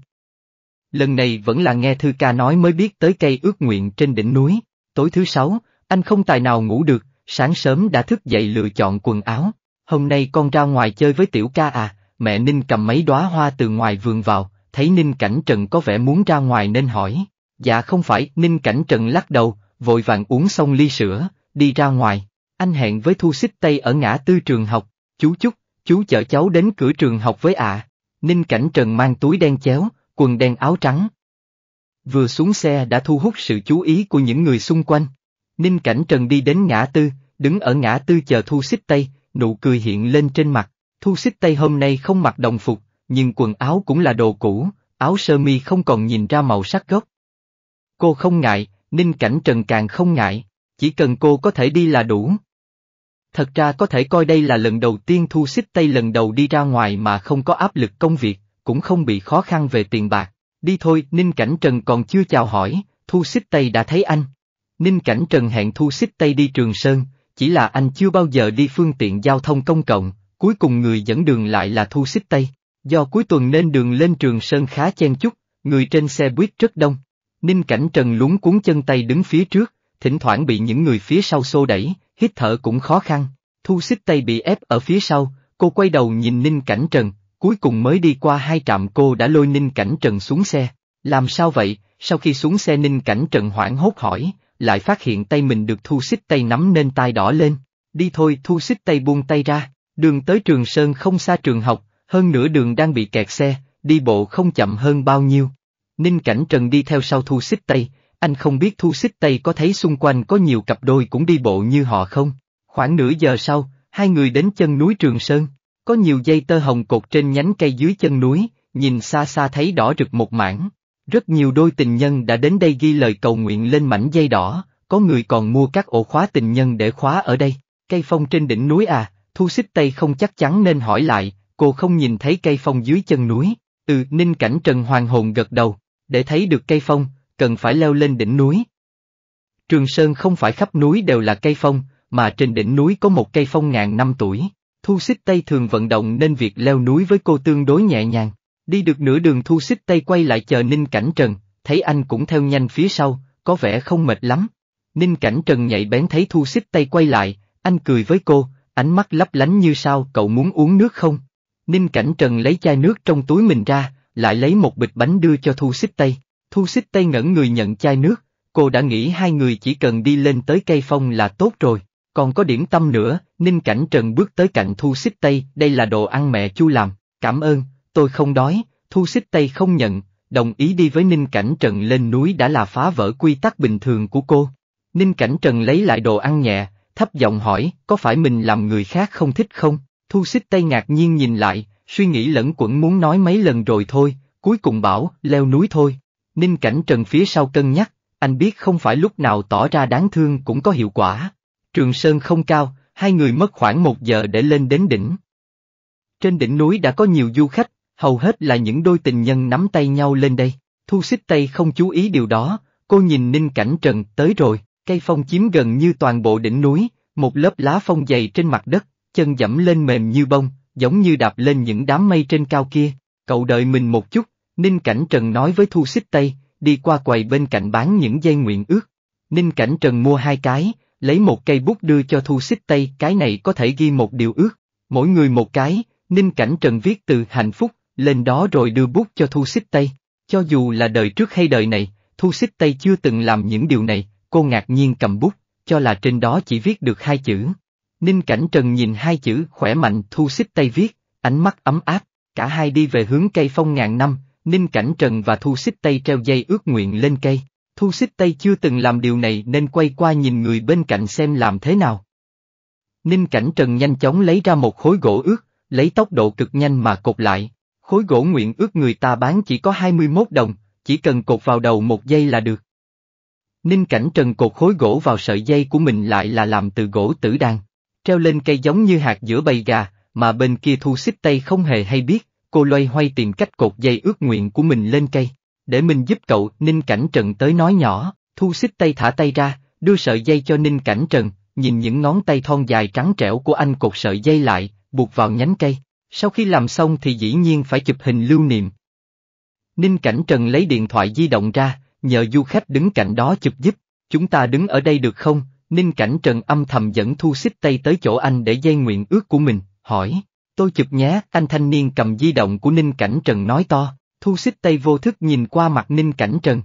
Lần này vẫn là nghe Thư Ca nói mới biết tới cây ước nguyện trên đỉnh núi, tối thứ sáu, anh không tài nào ngủ được, sáng sớm đã thức dậy lựa chọn quần áo, hôm nay con ra ngoài chơi với tiểu ca à, mẹ Ninh cầm mấy đóa hoa từ ngoài vườn vào, thấy Ninh Cảnh Trần có vẻ muốn ra ngoài nên hỏi. Dạ không phải, Ninh Cảnh Trần lắc đầu, vội vàng uống xong ly sữa, đi ra ngoài. Anh hẹn với Thu Xích Tây ở ngã tư trường học, chú Chúc, chú chở cháu đến cửa trường học với ạ. À. Ninh Cảnh Trần mang túi đen chéo, quần đen áo trắng. Vừa xuống xe đã thu hút sự chú ý của những người xung quanh. Ninh Cảnh Trần đi đến ngã tư, đứng ở ngã tư chờ Thu Xích Tây, nụ cười hiện lên trên mặt, thu xích tay hôm nay không mặc đồng phục, nhưng quần áo cũng là đồ cũ, áo sơ mi không còn nhìn ra màu sắc gốc. Cô không ngại, Ninh Cảnh Trần càng không ngại, chỉ cần cô có thể đi là đủ. Thật ra có thể coi đây là lần đầu tiên thu xích tay lần đầu đi ra ngoài mà không có áp lực công việc, cũng không bị khó khăn về tiền bạc. Đi thôi, Ninh Cảnh Trần còn chưa chào hỏi, thu xích tay đã thấy anh. Ninh Cảnh Trần hẹn thu xích tay đi Trường Sơn, chỉ là anh chưa bao giờ đi phương tiện giao thông công cộng, cuối cùng người dẫn đường lại là Thu Xích Tây. Do cuối tuần nên đường lên Trường Sơn khá chen chúc, người trên xe buýt rất đông. Ninh Cảnh Trần lúng cuốn chân tay đứng phía trước, thỉnh thoảng bị những người phía sau xô đẩy, hít thở cũng khó khăn. Thu Xích Tây bị ép ở phía sau, cô quay đầu nhìn Ninh Cảnh Trần, cuối cùng mới đi qua hai trạm cô đã lôi Ninh Cảnh Trần xuống xe. Làm sao vậy? Sau khi xuống xe Ninh Cảnh Trần hoảng hốt hỏi, lại phát hiện tay mình được thu xích tay nắm nên tai đỏ lên. Đi thôi thu xích tay buông tay ra, đường tới trường Sơn không xa trường học, hơn nửa đường đang bị kẹt xe, đi bộ không chậm hơn bao nhiêu. Ninh Cảnh Trần đi theo sau thu xích tay, anh không biết thu xích tay có thấy xung quanh có nhiều cặp đôi cũng đi bộ như họ không. Khoảng nửa giờ sau, hai người đến chân núi Trường Sơn, có nhiều dây tơ hồng cột trên nhánh cây dưới chân núi, nhìn xa xa thấy đỏ rực một mảng. Rất nhiều đôi tình nhân đã đến đây ghi lời cầu nguyện lên mảnh dây đỏ, có người còn mua các ổ khóa tình nhân để khóa ở đây. Cây phong trên đỉnh núi à, thu xích tây không chắc chắn nên hỏi lại, cô không nhìn thấy cây phong dưới chân núi. Ừ, ninh cảnh Trần Hoàng Hồn gật đầu, để thấy được cây phong, cần phải leo lên đỉnh núi. Trường Sơn không phải khắp núi đều là cây phong, mà trên đỉnh núi có một cây phong ngàn năm tuổi. Thu xích Tây thường vận động nên việc leo núi với cô tương đối nhẹ nhàng. Đi được nửa đường thu xích tay quay lại chờ Ninh Cảnh Trần, thấy anh cũng theo nhanh phía sau, có vẻ không mệt lắm. Ninh Cảnh Trần nhạy bén thấy thu xích tay quay lại, anh cười với cô, ánh mắt lấp lánh như sao cậu muốn uống nước không? Ninh Cảnh Trần lấy chai nước trong túi mình ra, lại lấy một bịch bánh đưa cho thu xích tay. Thu xích tay ngẩn người nhận chai nước, cô đã nghĩ hai người chỉ cần đi lên tới cây phong là tốt rồi. Còn có điểm tâm nữa, Ninh Cảnh Trần bước tới cạnh thu xích tay, đây là đồ ăn mẹ chu làm, cảm ơn, tôi không đói, thu xích tay không nhận, đồng ý đi với Ninh Cảnh Trần lên núi đã là phá vỡ quy tắc bình thường của cô. Ninh Cảnh Trần lấy lại đồ ăn nhẹ, thấp giọng hỏi, có phải mình làm người khác không thích không? Thu xích tay ngạc nhiên nhìn lại, suy nghĩ lẫn quẩn muốn nói mấy lần rồi thôi, cuối cùng bảo, leo núi thôi. Ninh Cảnh Trần phía sau cân nhắc, anh biết không phải lúc nào tỏ ra đáng thương cũng có hiệu quả. Trường Sơn không cao, hai người mất khoảng một giờ để lên đến đỉnh. Trên đỉnh núi đã có nhiều du khách, hầu hết là những đôi tình nhân nắm tay nhau lên đây. Thu xích tay không chú ý điều đó, cô nhìn ninh cảnh trần tới rồi, cây phong chiếm gần như toàn bộ đỉnh núi, một lớp lá phong dày trên mặt đất, chân dẫm lên mềm như bông, giống như đạp lên những đám mây trên cao kia. Cậu đợi mình một chút, ninh cảnh trần nói với thu xích tay, đi qua quầy bên cạnh bán những dây nguyện ước. Ninh cảnh trần mua hai cái, lấy một cây bút đưa cho thu xích tay, cái này có thể ghi một điều ước, mỗi người một cái, ninh cảnh trần viết từ hạnh phúc lên đó rồi đưa bút cho Thu Xích Tây. Cho dù là đời trước hay đời này, Thu Xích Tây chưa từng làm những điều này, cô ngạc nhiên cầm bút, cho là trên đó chỉ viết được hai chữ. Ninh Cảnh Trần nhìn hai chữ khỏe mạnh Thu Xích Tây viết, ánh mắt ấm áp, cả hai đi về hướng cây phong ngàn năm, Ninh Cảnh Trần và Thu Xích Tây treo dây ước nguyện lên cây. Thu Xích Tây chưa từng làm điều này nên quay qua nhìn người bên cạnh xem làm thế nào. Ninh Cảnh Trần nhanh chóng lấy ra một khối gỗ ướt, lấy tốc độ cực nhanh mà cột lại, Khối gỗ nguyện ước người ta bán chỉ có 21 đồng, chỉ cần cột vào đầu một giây là được. Ninh Cảnh Trần cột khối gỗ vào sợi dây của mình lại là làm từ gỗ tử đan, treo lên cây giống như hạt giữa bầy gà, mà bên kia thu xích tay không hề hay biết, cô loay hoay tìm cách cột dây ước nguyện của mình lên cây. Để mình giúp cậu, Ninh Cảnh Trần tới nói nhỏ, thu xích tay thả tay ra, đưa sợi dây cho Ninh Cảnh Trần, nhìn những ngón tay thon dài trắng trẻo của anh cột sợi dây lại, buộc vào nhánh cây, sau khi làm xong thì dĩ nhiên phải chụp hình lưu niệm. Ninh Cảnh Trần lấy điện thoại di động ra, nhờ du khách đứng cạnh đó chụp giúp, chúng ta đứng ở đây được không? Ninh Cảnh Trần âm thầm dẫn Thu Xích tay tới chỗ anh để dây nguyện ước của mình, hỏi, tôi chụp nhé, anh thanh niên cầm di động của Ninh Cảnh Trần nói to, Thu Xích tay vô thức nhìn qua mặt Ninh Cảnh Trần.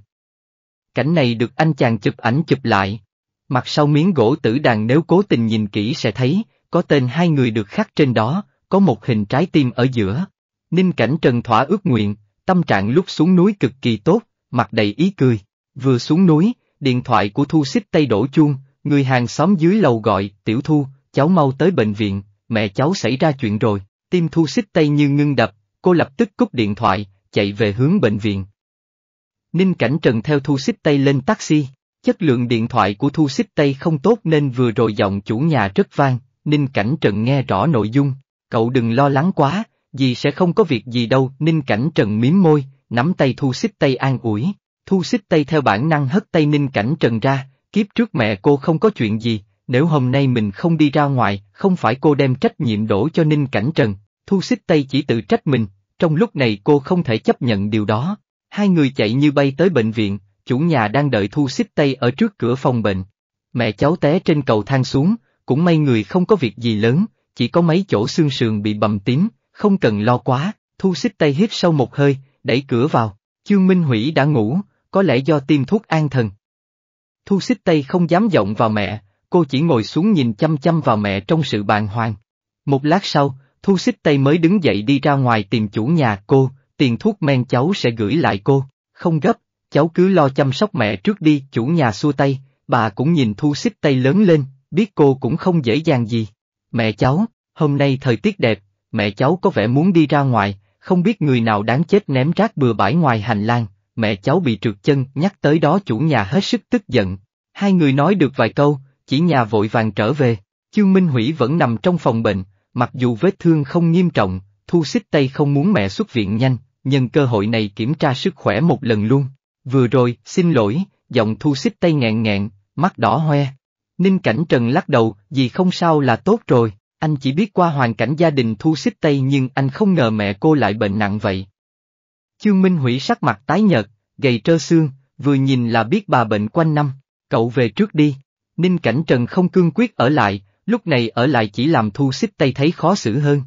Cảnh này được anh chàng chụp ảnh chụp lại. Mặt sau miếng gỗ tử đàn nếu cố tình nhìn kỹ sẽ thấy, có tên hai người được khắc trên đó, có một hình trái tim ở giữa. Ninh cảnh trần thỏa ước nguyện, tâm trạng lúc xuống núi cực kỳ tốt, mặt đầy ý cười. Vừa xuống núi, điện thoại của Thu Xích Tây đổ chuông, người hàng xóm dưới lầu gọi, tiểu Thu, cháu mau tới bệnh viện, mẹ cháu xảy ra chuyện rồi. Tim Thu Xích Tây như ngưng đập, cô lập tức cúp điện thoại, chạy về hướng bệnh viện. Ninh Cảnh Trần theo Thu Xích Tây lên taxi, chất lượng điện thoại của Thu Xích Tây không tốt nên vừa rồi giọng chủ nhà rất vang, Ninh Cảnh Trần nghe rõ nội dung, Cậu đừng lo lắng quá, dì sẽ không có việc gì đâu, Ninh Cảnh Trần miếm môi, nắm tay Thu Xích Tây an ủi. Thu Xích Tây theo bản năng hất tay Ninh Cảnh Trần ra, kiếp trước mẹ cô không có chuyện gì, nếu hôm nay mình không đi ra ngoài, không phải cô đem trách nhiệm đổ cho Ninh Cảnh Trần, Thu Xích Tây chỉ tự trách mình, trong lúc này cô không thể chấp nhận điều đó. Hai người chạy như bay tới bệnh viện, chủ nhà đang đợi Thu Xích Tây ở trước cửa phòng bệnh. Mẹ cháu té trên cầu thang xuống, cũng may người không có việc gì lớn, chỉ có mấy chỗ xương sườn bị bầm tím, không cần lo quá, thu xích tay hít sâu một hơi, đẩy cửa vào, chương minh hủy đã ngủ, có lẽ do tiêm thuốc an thần. Thu xích tay không dám giọng vào mẹ, cô chỉ ngồi xuống nhìn chăm chăm vào mẹ trong sự bàng hoàng. Một lát sau, thu xích tay mới đứng dậy đi ra ngoài tìm chủ nhà cô, tiền thuốc men cháu sẽ gửi lại cô, không gấp, cháu cứ lo chăm sóc mẹ trước đi, chủ nhà xua tay, bà cũng nhìn thu xích tay lớn lên, biết cô cũng không dễ dàng gì. Mẹ cháu, hôm nay thời tiết đẹp, mẹ cháu có vẻ muốn đi ra ngoài, không biết người nào đáng chết ném rác bừa bãi ngoài hành lang, mẹ cháu bị trượt chân, nhắc tới đó chủ nhà hết sức tức giận. Hai người nói được vài câu, chỉ nhà vội vàng trở về, Chương Minh Hủy vẫn nằm trong phòng bệnh, mặc dù vết thương không nghiêm trọng, thu xích tay không muốn mẹ xuất viện nhanh, nhân cơ hội này kiểm tra sức khỏe một lần luôn. Vừa rồi, xin lỗi, giọng thu xích tay ngẹn ngẹn, mắt đỏ hoe. Ninh Cảnh Trần lắc đầu, vì không sao là tốt rồi, anh chỉ biết qua hoàn cảnh gia đình thu xích tây nhưng anh không ngờ mẹ cô lại bệnh nặng vậy. Chương Minh Hủy sắc mặt tái nhợt, gầy trơ xương, vừa nhìn là biết bà bệnh quanh năm, cậu về trước đi. Ninh Cảnh Trần không cương quyết ở lại, lúc này ở lại chỉ làm thu xích tây thấy khó xử hơn.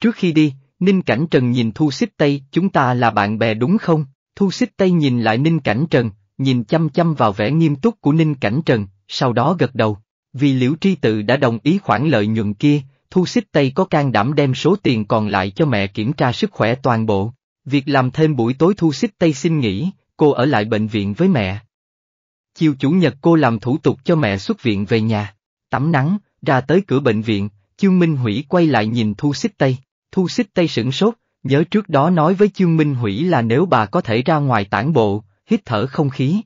Trước khi đi, Ninh Cảnh Trần nhìn Thu Xích Tây, chúng ta là bạn bè đúng không? Thu Xích Tây nhìn lại Ninh Cảnh Trần, nhìn chăm chăm vào vẻ nghiêm túc của Ninh Cảnh Trần, sau đó gật đầu. Vì liễu tri tự đã đồng ý khoản lợi nhuận kia, thu xích tây có can đảm đem số tiền còn lại cho mẹ kiểm tra sức khỏe toàn bộ. Việc làm thêm buổi tối thu xích tây xin nghỉ, cô ở lại bệnh viện với mẹ. Chiều chủ nhật cô làm thủ tục cho mẹ xuất viện về nhà, tắm nắng, ra tới cửa bệnh viện, Chương Minh Hủy quay lại nhìn Thu Xích Tây, Thu Xích Tây sửng sốt, nhớ trước đó nói với Chương Minh Hủy là nếu bà có thể ra ngoài tản bộ, hít thở không khí.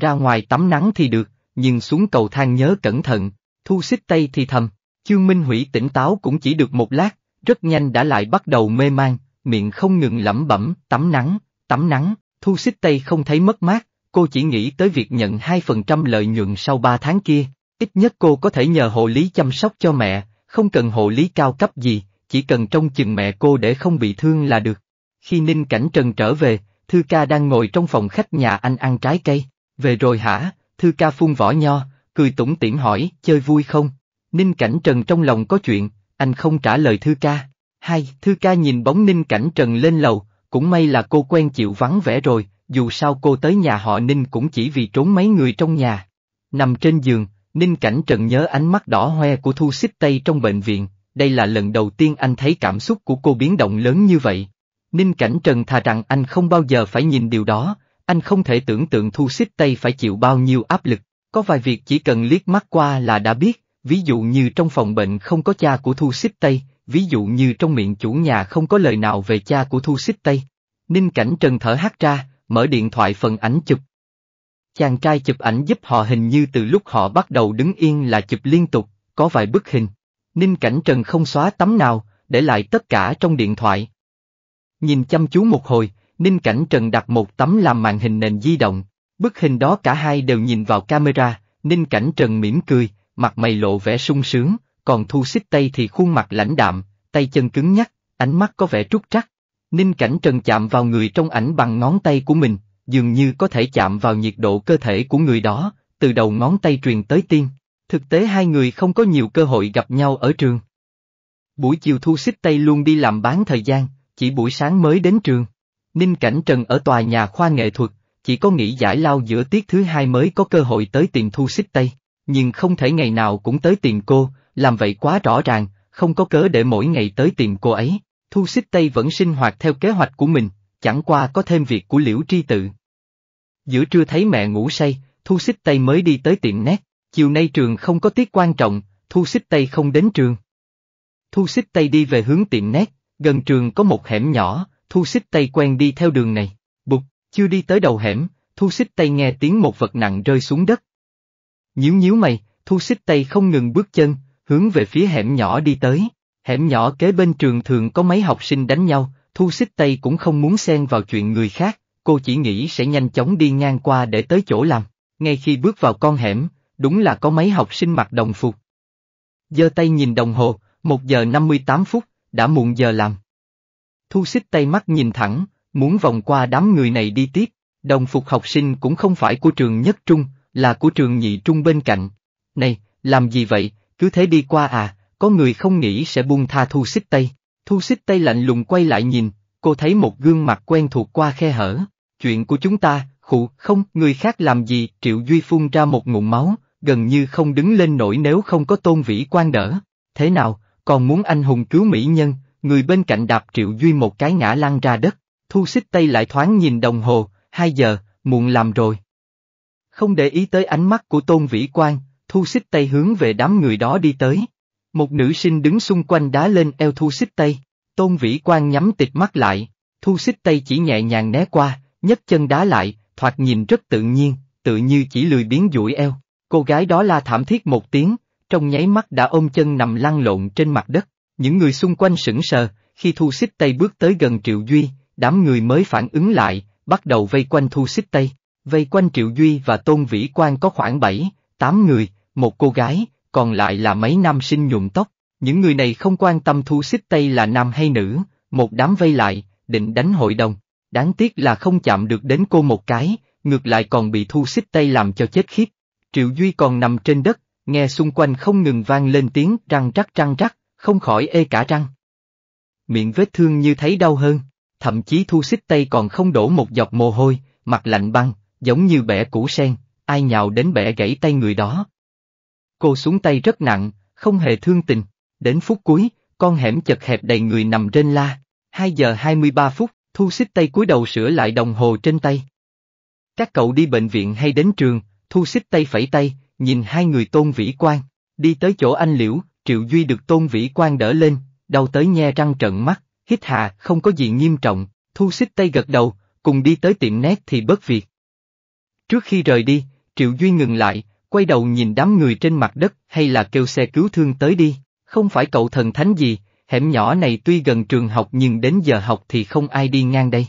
Ra ngoài tắm nắng thì được, nhưng xuống cầu thang nhớ cẩn thận, thu xích tay thì thầm, chương minh hủy tỉnh táo cũng chỉ được một lát, rất nhanh đã lại bắt đầu mê man, miệng không ngừng lẩm bẩm, tắm nắng, tắm nắng, thu xích tay không thấy mất mát, cô chỉ nghĩ tới việc nhận 2% lợi nhuận sau 3 tháng kia, ít nhất cô có thể nhờ hộ lý chăm sóc cho mẹ, không cần hộ lý cao cấp gì, chỉ cần trông chừng mẹ cô để không bị thương là được. Khi Ninh Cảnh Trần trở về, Thư Ca đang ngồi trong phòng khách nhà anh ăn trái cây, về rồi hả? Thư ca phun vỏ nho, cười tủng tiễn hỏi, chơi vui không? Ninh Cảnh Trần trong lòng có chuyện, anh không trả lời Thư ca. Hai, Thư ca nhìn bóng Ninh Cảnh Trần lên lầu, cũng may là cô quen chịu vắng vẻ rồi, dù sao cô tới nhà họ Ninh cũng chỉ vì trốn mấy người trong nhà. Nằm trên giường, Ninh Cảnh Trần nhớ ánh mắt đỏ hoe của Thu Xích Tây trong bệnh viện, đây là lần đầu tiên anh thấy cảm xúc của cô biến động lớn như vậy. Ninh Cảnh Trần thà rằng anh không bao giờ phải nhìn điều đó, anh không thể tưởng tượng thu xích Tây phải chịu bao nhiêu áp lực, có vài việc chỉ cần liếc mắt qua là đã biết, ví dụ như trong phòng bệnh không có cha của thu xích Tây. ví dụ như trong miệng chủ nhà không có lời nào về cha của thu xích Tây. Ninh cảnh trần thở hát ra, mở điện thoại phần ảnh chụp. Chàng trai chụp ảnh giúp họ hình như từ lúc họ bắt đầu đứng yên là chụp liên tục, có vài bức hình. Ninh cảnh trần không xóa tấm nào, để lại tất cả trong điện thoại. Nhìn chăm chú một hồi, Ninh Cảnh Trần đặt một tấm làm màn hình nền di động. Bức hình đó cả hai đều nhìn vào camera, Ninh Cảnh Trần mỉm cười, mặt mày lộ vẻ sung sướng, còn Thu Xích Tây thì khuôn mặt lãnh đạm, tay chân cứng nhắc, ánh mắt có vẻ trúc trắc. Ninh Cảnh Trần chạm vào người trong ảnh bằng ngón tay của mình, dường như có thể chạm vào nhiệt độ cơ thể của người đó, từ đầu ngón tay truyền tới tiên. Thực tế hai người không có nhiều cơ hội gặp nhau ở trường. Buổi chiều Thu Xích Tây luôn đi làm bán thời gian, chỉ buổi sáng mới đến trường. Ninh Cảnh Trần ở tòa nhà khoa nghệ thuật, chỉ có nghĩ giải lao giữa tiết thứ hai mới có cơ hội tới tiền thu xích tây, nhưng không thể ngày nào cũng tới tiền cô, làm vậy quá rõ ràng, không có cớ để mỗi ngày tới tiền cô ấy. Thu xích tây vẫn sinh hoạt theo kế hoạch của mình, chẳng qua có thêm việc của liễu tri tự. Giữa trưa thấy mẹ ngủ say, Thu xích tây mới đi tới tiệm nét, chiều nay trường không có tiết quan trọng, Thu xích tây không đến trường. Thu xích tây đi về hướng tiệm nét, gần trường có một hẻm nhỏ, Thu xích tay quen đi theo đường này, bụt, chưa đi tới đầu hẻm, thu xích tay nghe tiếng một vật nặng rơi xuống đất. Nhíu nhíu mày, thu xích tay không ngừng bước chân, hướng về phía hẻm nhỏ đi tới. Hẻm nhỏ kế bên trường thường có mấy học sinh đánh nhau, thu xích tay cũng không muốn xen vào chuyện người khác, cô chỉ nghĩ sẽ nhanh chóng đi ngang qua để tới chỗ làm. Ngay khi bước vào con hẻm, đúng là có mấy học sinh mặc đồng phục. giơ tay nhìn đồng hồ, 1 giờ 58 phút, đã muộn giờ làm, Thu xích tay mắt nhìn thẳng, muốn vòng qua đám người này đi tiếp, đồng phục học sinh cũng không phải của trường nhất trung, là của trường nhị trung bên cạnh. Này, làm gì vậy, cứ thế đi qua à, có người không nghĩ sẽ buông tha thu xích tay. Thu xích tay lạnh lùng quay lại nhìn, cô thấy một gương mặt quen thuộc qua khe hở. Chuyện của chúng ta, khụ, không, người khác làm gì, Triệu Duy phun ra một ngụm máu, gần như không đứng lên nổi nếu không có tôn vĩ quan đỡ. Thế nào, còn muốn anh hùng cứu mỹ nhân, người bên cạnh đạp Triệu Duy một cái ngã lăn ra đất, thu xích tay lại thoáng nhìn đồng hồ, hai giờ, muộn làm rồi. Không để ý tới ánh mắt của Tôn Vĩ Quang, thu xích tay hướng về đám người đó đi tới. Một nữ sinh đứng xung quanh đá lên eo thu xích tay, Tôn Vĩ Quang nhắm tịt mắt lại, thu xích tay chỉ nhẹ nhàng né qua, nhấc chân đá lại, thoạt nhìn rất tự nhiên, tự như chỉ lười biến duỗi eo. Cô gái đó la thảm thiết một tiếng, trong nháy mắt đã ôm chân nằm lăn lộn trên mặt đất. Những người xung quanh sững sờ, khi Thu Xích Tây bước tới gần Triệu Duy, đám người mới phản ứng lại, bắt đầu vây quanh Thu Xích Tây. Vây quanh Triệu Duy và Tôn Vĩ Quang có khoảng 7, 8 người, một cô gái, còn lại là mấy nam sinh nhuộm tóc. Những người này không quan tâm Thu Xích Tây là nam hay nữ, một đám vây lại, định đánh hội đồng. Đáng tiếc là không chạm được đến cô một cái, ngược lại còn bị Thu Xích Tây làm cho chết khiếp. Triệu Duy còn nằm trên đất, nghe xung quanh không ngừng vang lên tiếng răng rắc răng rắc, không khỏi ê cả răng. Miệng vết thương như thấy đau hơn, thậm chí thu xích tay còn không đổ một giọt mồ hôi, mặt lạnh băng, giống như bẻ củ sen, ai nhào đến bẻ gãy tay người đó. Cô xuống tay rất nặng, không hề thương tình, đến phút cuối, con hẻm chật hẹp đầy người nằm trên la, 2 giờ 23 phút, thu xích tay cúi đầu sửa lại đồng hồ trên tay. Các cậu đi bệnh viện hay đến trường, thu xích tay phẩy tay, nhìn hai người tôn vĩ quan, đi tới chỗ anh Liễu, Triệu Duy được Tôn Vĩ Quan đỡ lên, đau tới nhe răng trận mắt, hít hạ, không có gì nghiêm trọng, thu xích tay gật đầu, cùng đi tới tiệm nét thì bớt việc. Trước khi rời đi, Triệu Duy ngừng lại, quay đầu nhìn đám người trên mặt đất hay là kêu xe cứu thương tới đi, không phải cậu thần thánh gì, hẻm nhỏ này tuy gần trường học nhưng đến giờ học thì không ai đi ngang đây.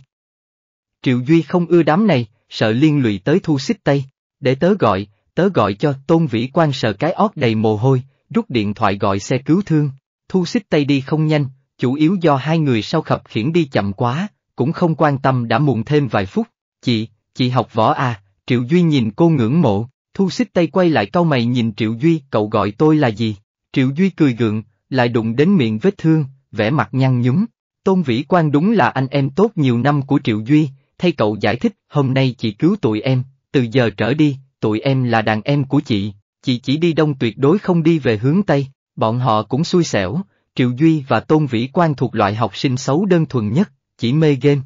Triệu Duy không ưa đám này, sợ liên lụy tới thu xích tay, để tớ gọi, tớ gọi cho Tôn Vĩ Quan sợ cái ót đầy mồ hôi, rút điện thoại gọi xe cứu thương, thu xích tay đi không nhanh, chủ yếu do hai người sau khập khiển đi chậm quá, cũng không quan tâm đã muộn thêm vài phút, chị, chị học võ à, Triệu Duy nhìn cô ngưỡng mộ, thu xích tay quay lại cau mày nhìn Triệu Duy, cậu gọi tôi là gì? Triệu Duy cười gượng, lại đụng đến miệng vết thương, vẻ mặt nhăn nhúm. Tôn Vĩ Quang đúng là anh em tốt nhiều năm của Triệu Duy, thay cậu giải thích, hôm nay chị cứu tụi em, từ giờ trở đi, tụi em là đàn em của chị, chị chỉ đi đông tuyệt đối không đi về hướng Tây, bọn họ cũng xui xẻo, Triệu Duy và Tôn Vĩ Quang thuộc loại học sinh xấu đơn thuần nhất, chỉ mê game.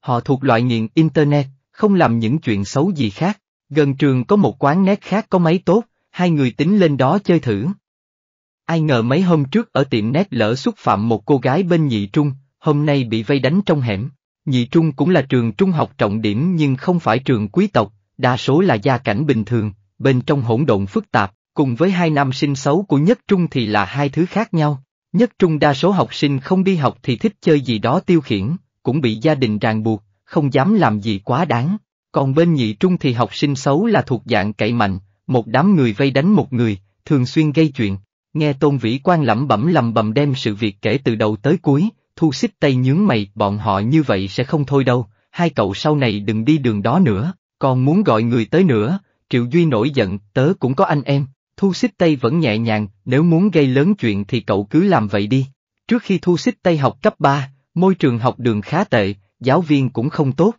Họ thuộc loại nghiện Internet, không làm những chuyện xấu gì khác, gần trường có một quán nét khác có máy tốt, hai người tính lên đó chơi thử. Ai ngờ mấy hôm trước ở tiệm nét lỡ xúc phạm một cô gái bên nhị trung, hôm nay bị vây đánh trong hẻm. Nhị trung cũng là trường trung học trọng điểm nhưng không phải trường quý tộc, đa số là gia cảnh bình thường, bên trong hỗn độn phức tạp, cùng với hai năm sinh xấu của nhất trung thì là hai thứ khác nhau. Nhất trung đa số học sinh không đi học thì thích chơi gì đó tiêu khiển, cũng bị gia đình ràng buộc, không dám làm gì quá đáng. Còn bên nhị trung thì học sinh xấu là thuộc dạng cậy mạnh, một đám người vây đánh một người, thường xuyên gây chuyện. Nghe Tôn Vĩ quan lẩm bẩm lầm bầm đem sự việc kể từ đầu tới cuối, thu xích tay nhướng mày, bọn họ như vậy sẽ không thôi đâu, hai cậu sau này đừng đi đường đó nữa, còn muốn gọi người tới nữa, Triệu Duy nổi giận, tớ cũng có anh em, Thu Xích Tây vẫn nhẹ nhàng, nếu muốn gây lớn chuyện thì cậu cứ làm vậy đi. Trước khi Thu Xích Tây học cấp 3, môi trường học đường khá tệ, giáo viên cũng không tốt.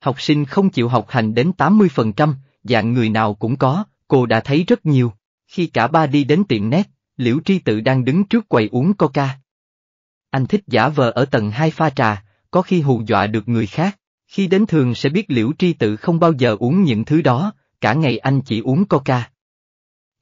Học sinh không chịu học hành đến 80%, dạng người nào cũng có, cô đã thấy rất nhiều. Khi cả ba đi đến tiệm nét, Liễu Tri Tự đang đứng trước quầy uống coca. Anh thích giả vờ ở tầng hai pha trà, có khi hù dọa được người khác. Khi đến thường sẽ biết Liễu Tri Tự không bao giờ uống những thứ đó, cả ngày anh chỉ uống coca.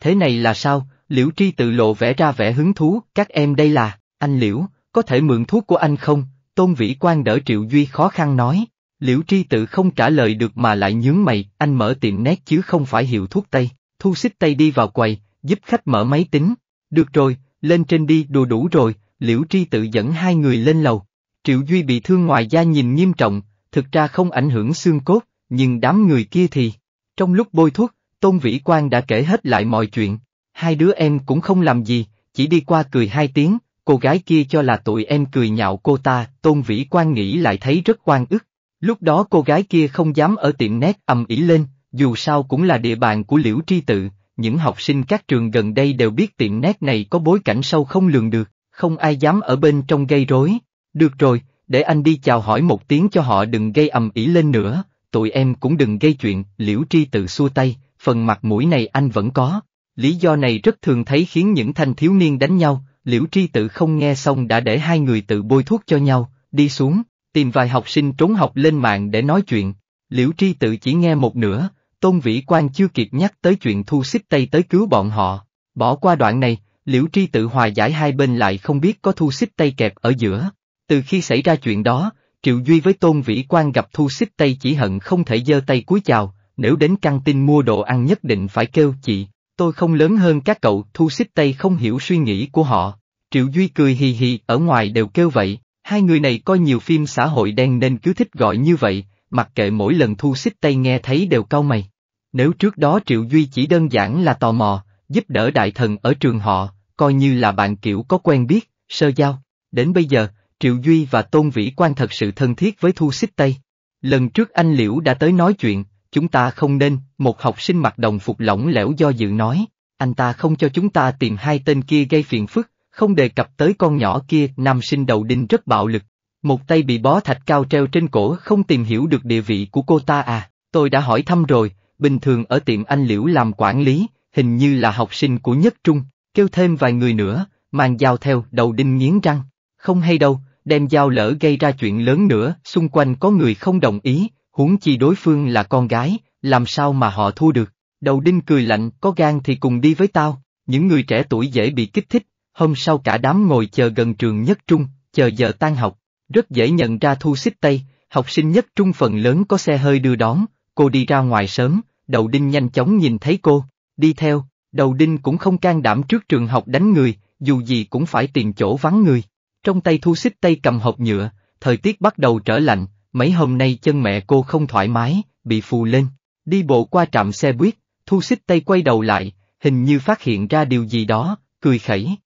Thế này là sao, Liễu Tri tự lộ vẽ ra vẻ hứng thú, các em đây là, anh Liễu, có thể mượn thuốc của anh không? Tôn Vĩ Quang đỡ Triệu Duy khó khăn nói, Liễu Tri tự không trả lời được mà lại nhướng mày, anh mở tiệm nét chứ không phải hiệu thuốc Tây, thu xích tay đi vào quầy, giúp khách mở máy tính. Được rồi, lên trên đi đùa đủ rồi, Liễu Tri tự dẫn hai người lên lầu. Triệu Duy bị thương ngoài da nhìn nghiêm trọng, thực ra không ảnh hưởng xương cốt, nhưng đám người kia thì... Trong lúc bôi thuốc, Tôn Vĩ Quang đã kể hết lại mọi chuyện, hai đứa em cũng không làm gì, chỉ đi qua cười hai tiếng, cô gái kia cho là tụi em cười nhạo cô ta, Tôn Vĩ Quang nghĩ lại thấy rất quan ức. Lúc đó cô gái kia không dám ở tiệm nét ầm ỉ lên, dù sao cũng là địa bàn của Liễu Tri Tự, những học sinh các trường gần đây đều biết tiệm nét này có bối cảnh sâu không lường được, không ai dám ở bên trong gây rối. Được rồi, để anh đi chào hỏi một tiếng cho họ đừng gây ầm ỉ lên nữa, tụi em cũng đừng gây chuyện, liễu tri tự xua tay, phần mặt mũi này anh vẫn có. Lý do này rất thường thấy khiến những thanh thiếu niên đánh nhau, liễu tri tự không nghe xong đã để hai người tự bôi thuốc cho nhau, đi xuống, tìm vài học sinh trốn học lên mạng để nói chuyện. Liễu tri tự chỉ nghe một nửa, Tôn Vĩ quan chưa kịp nhắc tới chuyện thu xích tay tới cứu bọn họ. Bỏ qua đoạn này, liễu tri tự hòa giải hai bên lại không biết có thu xích tay kẹp ở giữa. Từ khi xảy ra chuyện đó, Triệu Duy với Tôn Vĩ Quan gặp Thu Xích Tây chỉ hận không thể giơ tay cúi chào, nếu đến căng tin mua đồ ăn nhất định phải kêu chị, tôi không lớn hơn các cậu, Thu Xích Tây không hiểu suy nghĩ của họ. Triệu Duy cười hì hì, ở ngoài đều kêu vậy, hai người này coi nhiều phim xã hội đen nên cứ thích gọi như vậy, mặc kệ mỗi lần Thu Xích Tây nghe thấy đều cau mày. Nếu trước đó Triệu Duy chỉ đơn giản là tò mò, giúp đỡ đại thần ở trường họ, coi như là bạn kiểu có quen biết, sơ giao. Đến bây giờ, Triệu Duy và Tôn Vĩ Quan thật sự thân thiết với Thu Xích Tây. Lần trước anh Liễu đã tới nói chuyện, chúng ta không nên, một học sinh mặc đồng phục lỏng lẻo do dự nói, anh ta không cho chúng ta tìm hai tên kia gây phiền phức, không đề cập tới con nhỏ kia, nam sinh đầu đinh rất bạo lực. Một tay bị bó thạch cao treo trên cổ không tìm hiểu được địa vị của cô ta à, tôi đã hỏi thăm rồi, bình thường ở tiệm anh Liễu làm quản lý, hình như là học sinh của Nhất Trung, kêu thêm vài người nữa, mang dao theo, đầu đinh nghiến răng, không hay đâu, đem dao lỡ gây ra chuyện lớn nữa, xung quanh có người không đồng ý, huống chi đối phương là con gái, làm sao mà họ thua được. Đầu đinh cười lạnh, có gan thì cùng đi với tao, những người trẻ tuổi dễ bị kích thích, hôm sau cả đám ngồi chờ gần trường nhất trung, chờ giờ tan học, rất dễ nhận ra thu xích tây, học sinh nhất trung phần lớn có xe hơi đưa đón, cô đi ra ngoài sớm, đầu đinh nhanh chóng nhìn thấy cô, đi theo, đầu đinh cũng không can đảm trước trường học đánh người, dù gì cũng phải tìm chỗ vắng người. Trong tay thu xích tay cầm hộp nhựa, thời tiết bắt đầu trở lạnh, mấy hôm nay chân mẹ cô không thoải mái, bị phù lên. Đi bộ qua trạm xe buýt, thu xích tay quay đầu lại, hình như phát hiện ra điều gì đó, cười khẩy.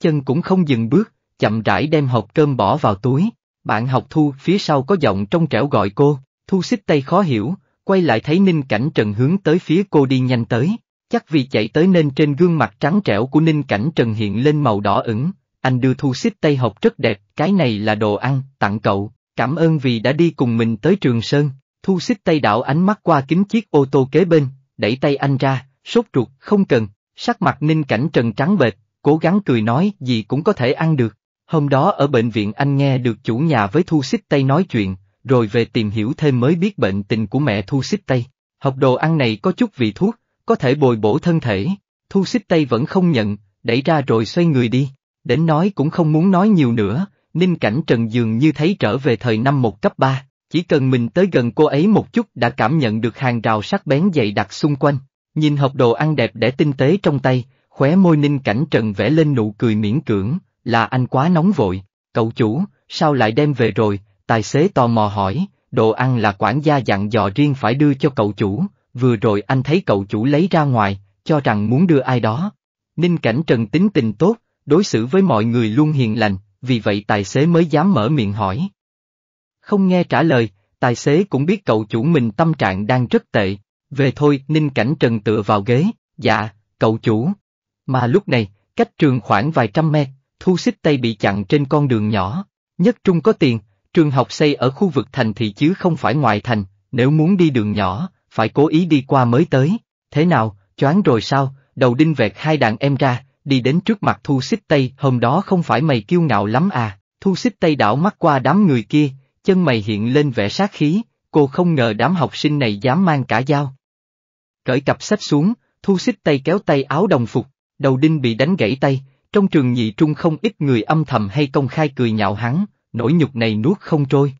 Chân cũng không dừng bước, chậm rãi đem hộp cơm bỏ vào túi, bạn học thu phía sau có giọng trong trẻo gọi cô, thu xích tay khó hiểu, quay lại thấy Ninh Cảnh Trần hướng tới phía cô đi nhanh tới, chắc vì chạy tới nên trên gương mặt trắng trẻo của Ninh Cảnh Trần hiện lên màu đỏ ửng, anh đưa thu xích Tây học rất đẹp, cái này là đồ ăn, tặng cậu, cảm ơn vì đã đi cùng mình tới Trường Sơn. Thu xích tay đảo ánh mắt qua kính chiếc ô tô kế bên, đẩy tay anh ra, sốt ruột, không cần, sắc mặt ninh cảnh trần trắng bệt, cố gắng cười nói gì cũng có thể ăn được. Hôm đó ở bệnh viện anh nghe được chủ nhà với Thu xích tay nói chuyện, rồi về tìm hiểu thêm mới biết bệnh tình của mẹ Thu xích tay. Học đồ ăn này có chút vị thuốc, có thể bồi bổ thân thể. Thu xích tay vẫn không nhận, đẩy ra rồi xoay người đi đến nói cũng không muốn nói nhiều nữa, Ninh Cảnh Trần dường như thấy trở về thời năm một cấp 3, chỉ cần mình tới gần cô ấy một chút đã cảm nhận được hàng rào sắc bén dày đặc xung quanh, nhìn hộp đồ ăn đẹp để tinh tế trong tay, khóe môi Ninh Cảnh Trần vẽ lên nụ cười miễn cưỡng, là anh quá nóng vội, cậu chủ, sao lại đem về rồi, tài xế tò mò hỏi, đồ ăn là quản gia dặn dò riêng phải đưa cho cậu chủ, vừa rồi anh thấy cậu chủ lấy ra ngoài, cho rằng muốn đưa ai đó. Ninh Cảnh Trần tính tình tốt, đối xử với mọi người luôn hiền lành, vì vậy tài xế mới dám mở miệng hỏi. Không nghe trả lời, tài xế cũng biết cậu chủ mình tâm trạng đang rất tệ, về thôi, Ninh Cảnh Trần tựa vào ghế, dạ, cậu chủ. Mà lúc này, cách trường khoảng vài trăm mét, thu xích tay bị chặn trên con đường nhỏ, nhất trung có tiền, trường học xây ở khu vực thành thị chứ không phải ngoại thành, nếu muốn đi đường nhỏ, phải cố ý đi qua mới tới, thế nào, choáng rồi sao, đầu đinh vẹt hai đàn em ra, đi đến trước mặt Thu Xích Tây, hôm đó không phải mày kiêu ngạo lắm à, Thu Xích Tây đảo mắt qua đám người kia, chân mày hiện lên vẻ sát khí, cô không ngờ đám học sinh này dám mang cả dao. Cởi cặp sách xuống, Thu Xích Tây kéo tay áo đồng phục, đầu đinh bị đánh gãy tay, trong trường nhị trung không ít người âm thầm hay công khai cười nhạo hắn, nỗi nhục này nuốt không trôi.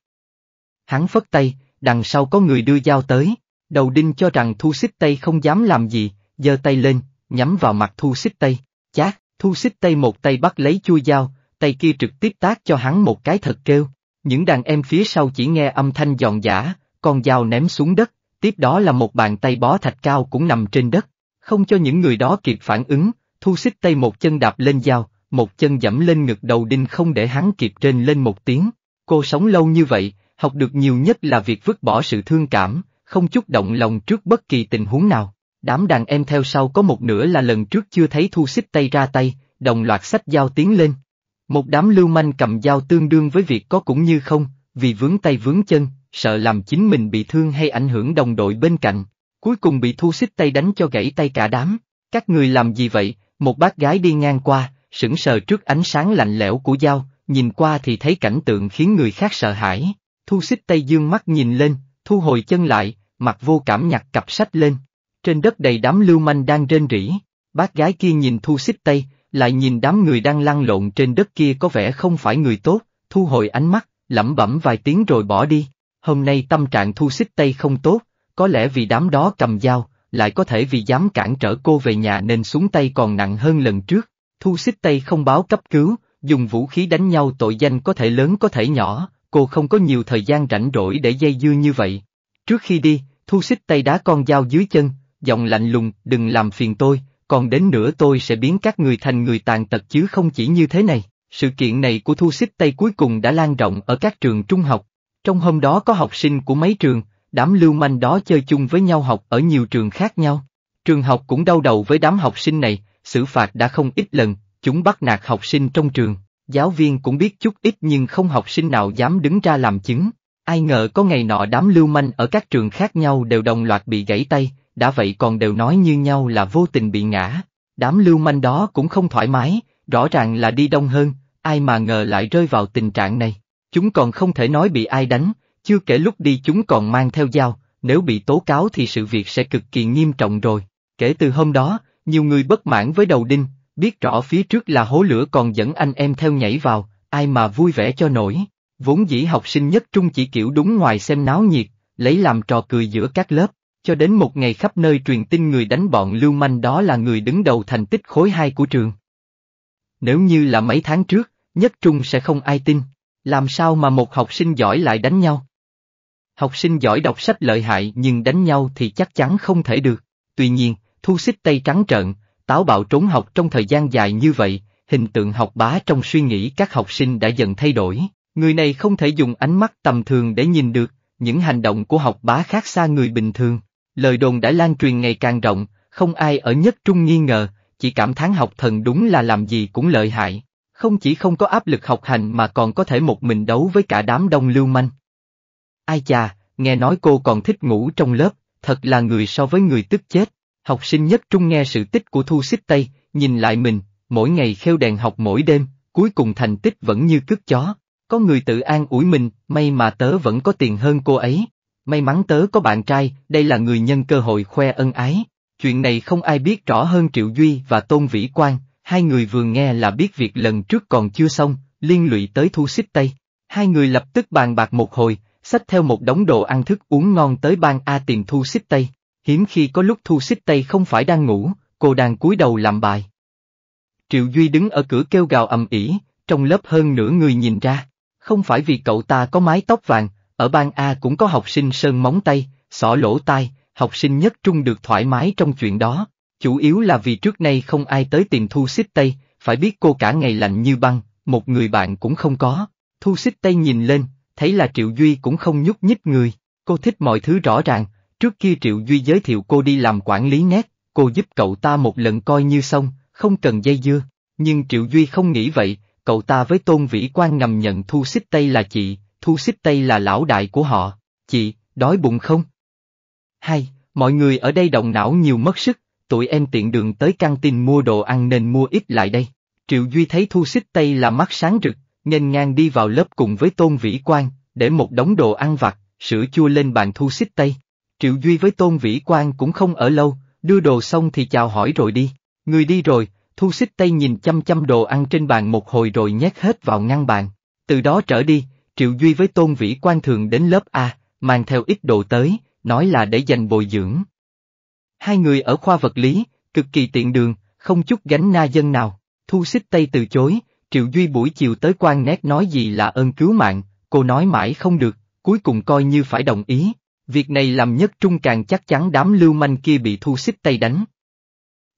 Hắn phất tay, đằng sau có người đưa dao tới, đầu đinh cho rằng Thu Xích Tây không dám làm gì, giơ tay lên, nhắm vào mặt Thu Xích Tây. Chát, thu xích tay một tay bắt lấy chui dao, tay kia trực tiếp tác cho hắn một cái thật kêu. Những đàn em phía sau chỉ nghe âm thanh giòn giả, con dao ném xuống đất, tiếp đó là một bàn tay bó thạch cao cũng nằm trên đất. Không cho những người đó kịp phản ứng, thu xích tay một chân đạp lên dao, một chân dẫm lên ngực đầu đinh không để hắn kịp trên lên một tiếng. Cô sống lâu như vậy, học được nhiều nhất là việc vứt bỏ sự thương cảm, không chút động lòng trước bất kỳ tình huống nào. Đám đàn em theo sau có một nửa là lần trước chưa thấy thu xích tay ra tay, đồng loạt sách dao tiến lên. Một đám lưu manh cầm dao tương đương với việc có cũng như không, vì vướng tay vướng chân, sợ làm chính mình bị thương hay ảnh hưởng đồng đội bên cạnh. Cuối cùng bị thu xích tay đánh cho gãy tay cả đám. Các người làm gì vậy? Một bác gái đi ngang qua, sững sờ trước ánh sáng lạnh lẽo của dao, nhìn qua thì thấy cảnh tượng khiến người khác sợ hãi. Thu xích tay dương mắt nhìn lên, thu hồi chân lại, mặt vô cảm nhặt cặp sách lên, trên đất đầy đám lưu manh đang rên rỉ, bác gái kia nhìn thu xích tay, lại nhìn đám người đang lăn lộn trên đất kia có vẻ không phải người tốt, thu hồi ánh mắt, lẩm bẩm vài tiếng rồi bỏ đi. Hôm nay tâm trạng thu xích tay không tốt, có lẽ vì đám đó cầm dao, lại có thể vì dám cản trở cô về nhà nên xuống tay còn nặng hơn lần trước. Thu xích tay không báo cấp cứu, dùng vũ khí đánh nhau tội danh có thể lớn có thể nhỏ, cô không có nhiều thời gian rảnh rỗi để dây dưa như vậy. Trước khi đi, thu xích tay đá con dao dưới chân, giọng lạnh lùng, đừng làm phiền tôi, còn đến nữa tôi sẽ biến các người thành người tàn tật chứ không chỉ như thế này. Sự kiện này của Thu Xích tay cuối cùng đã lan rộng ở các trường trung học. Trong hôm đó có học sinh của mấy trường, đám lưu manh đó chơi chung với nhau học ở nhiều trường khác nhau. Trường học cũng đau đầu với đám học sinh này, xử phạt đã không ít lần, chúng bắt nạt học sinh trong trường. Giáo viên cũng biết chút ít nhưng không học sinh nào dám đứng ra làm chứng. Ai ngờ có ngày nọ đám lưu manh ở các trường khác nhau đều đồng loạt bị gãy tay, đã vậy còn đều nói như nhau là vô tình bị ngã, đám lưu manh đó cũng không thoải mái, rõ ràng là đi đông hơn, ai mà ngờ lại rơi vào tình trạng này, chúng còn không thể nói bị ai đánh, chưa kể lúc đi chúng còn mang theo dao, nếu bị tố cáo thì sự việc sẽ cực kỳ nghiêm trọng rồi, kể từ hôm đó, nhiều người bất mãn với đầu đinh, biết rõ phía trước là hố lửa còn dẫn anh em theo nhảy vào, ai mà vui vẻ cho nổi. Vốn dĩ học sinh nhất trung chỉ kiểu đúng ngoài xem náo nhiệt, lấy làm trò cười giữa các lớp, cho đến một ngày khắp nơi truyền tin người đánh bọn lưu manh đó là người đứng đầu thành tích khối hai của trường. Nếu như là mấy tháng trước, nhất trung sẽ không ai tin, làm sao mà một học sinh giỏi lại đánh nhau? Học sinh giỏi đọc sách lợi hại nhưng đánh nhau thì chắc chắn không thể được, tuy nhiên, thu xích tay trắng trợn, táo bạo trốn học trong thời gian dài như vậy, hình tượng học bá trong suy nghĩ các học sinh đã dần thay đổi, người này không thể dùng ánh mắt tầm thường để nhìn được, những hành động của học bá khác xa người bình thường lời đồn đã lan truyền ngày càng rộng, không ai ở nhất trung nghi ngờ, chỉ cảm thán học thần đúng là làm gì cũng lợi hại, không chỉ không có áp lực học hành mà còn có thể một mình đấu với cả đám đông lưu manh. Ai chà, nghe nói cô còn thích ngủ trong lớp, thật là người so với người tức chết. Học sinh nhất trung nghe sự tích của Thu Xích Tây, nhìn lại mình, mỗi ngày khêu đèn học mỗi đêm, cuối cùng thành tích vẫn như cướp chó. Có người tự an ủi mình, may mà tớ vẫn có tiền hơn cô ấy may mắn tớ có bạn trai, đây là người nhân cơ hội khoe ân ái. Chuyện này không ai biết rõ hơn Triệu Duy và Tôn Vĩ Quang, hai người vừa nghe là biết việc lần trước còn chưa xong, liên lụy tới thu xích tây. Hai người lập tức bàn bạc một hồi, xách theo một đống đồ ăn thức uống ngon tới ban A tìm thu xích tây. Hiếm khi có lúc thu xích tây không phải đang ngủ, cô đang cúi đầu làm bài. Triệu Duy đứng ở cửa kêu gào ầm ỉ, trong lớp hơn nửa người nhìn ra. Không phải vì cậu ta có mái tóc vàng, ở bang A cũng có học sinh sơn móng tay, xỏ lỗ tai, học sinh nhất trung được thoải mái trong chuyện đó. Chủ yếu là vì trước nay không ai tới tìm Thu Xích Tây, phải biết cô cả ngày lạnh như băng, một người bạn cũng không có. Thu Xích Tây nhìn lên, thấy là Triệu Duy cũng không nhúc nhích người, cô thích mọi thứ rõ ràng, trước kia Triệu Duy giới thiệu cô đi làm quản lý nét, cô giúp cậu ta một lần coi như xong, không cần dây dưa. Nhưng Triệu Duy không nghĩ vậy, cậu ta với Tôn Vĩ Quan ngầm nhận Thu Xích Tây là chị, Thu xích Tây là lão đại của họ, chị, đói bụng không? Hai, mọi người ở đây động não nhiều mất sức, tụi em tiện đường tới căng tin mua đồ ăn nên mua ít lại đây. Triệu Duy thấy Thu xích Tây là mắt sáng rực, nghênh ngang đi vào lớp cùng với Tôn Vĩ Quang, để một đống đồ ăn vặt, sữa chua lên bàn Thu xích Tây. Triệu Duy với Tôn Vĩ Quang cũng không ở lâu, đưa đồ xong thì chào hỏi rồi đi. Người đi rồi, Thu xích Tây nhìn chăm chăm đồ ăn trên bàn một hồi rồi nhét hết vào ngăn bàn. Từ đó trở đi, Triệu Duy với Tôn Vĩ Quan thường đến lớp A, mang theo ít đồ tới, nói là để dành bồi dưỡng. Hai người ở khoa vật lý, cực kỳ tiện đường, không chút gánh na dân nào, thu xích tay từ chối, Triệu Duy buổi chiều tới quan nét nói gì là ơn cứu mạng, cô nói mãi không được, cuối cùng coi như phải đồng ý, việc này làm nhất trung càng chắc chắn đám lưu manh kia bị thu xích tay đánh.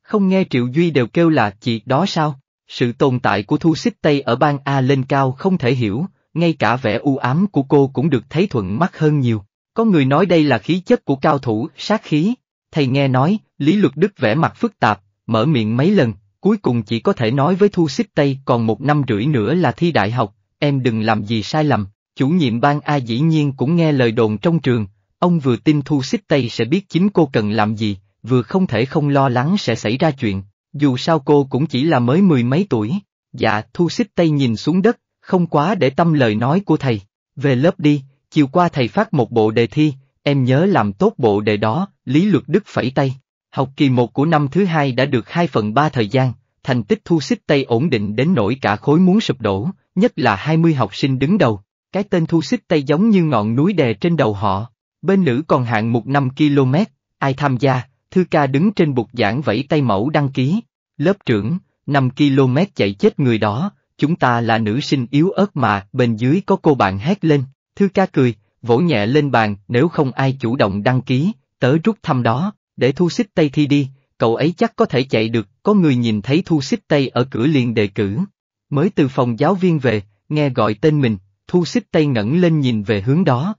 Không nghe Triệu Duy đều kêu là chị đó sao, sự tồn tại của thu xích tay ở bang A lên cao không thể hiểu, ngay cả vẻ u ám của cô cũng được thấy thuận mắt hơn nhiều. Có người nói đây là khí chất của cao thủ, sát khí. Thầy nghe nói, Lý Luật Đức vẽ mặt phức tạp, mở miệng mấy lần, cuối cùng chỉ có thể nói với Thu Xích Tây còn một năm rưỡi nữa là thi đại học, em đừng làm gì sai lầm. Chủ nhiệm ban A dĩ nhiên cũng nghe lời đồn trong trường, ông vừa tin Thu Xích Tây sẽ biết chính cô cần làm gì, vừa không thể không lo lắng sẽ xảy ra chuyện, dù sao cô cũng chỉ là mới mười mấy tuổi. Dạ, Thu Xích Tây nhìn xuống đất, không quá để tâm lời nói của thầy. Về lớp đi, chiều qua thầy phát một bộ đề thi, em nhớ làm tốt bộ đề đó, Lý Luật Đức phẩy tay. Học kỳ một của năm thứ hai đã được 2 phần 3 thời gian, thành tích thu xích tay ổn định đến nỗi cả khối muốn sụp đổ, nhất là 20 học sinh đứng đầu. Cái tên thu xích tay giống như ngọn núi đè trên đầu họ. Bên nữ còn hạng một năm km, ai tham gia, Thư ca đứng trên bục giảng vẫy tay mẫu đăng ký. Lớp trưởng, 5 km chạy chết người đó, chúng ta là nữ sinh yếu ớt mà, bên dưới có cô bạn hét lên, thư ca cười, vỗ nhẹ lên bàn, nếu không ai chủ động đăng ký, tớ rút thăm đó, để thu xích tay thi đi, cậu ấy chắc có thể chạy được, có người nhìn thấy thu xích tay ở cửa liền đề cử. Mới từ phòng giáo viên về, nghe gọi tên mình, thu xích tay ngẩng lên nhìn về hướng đó.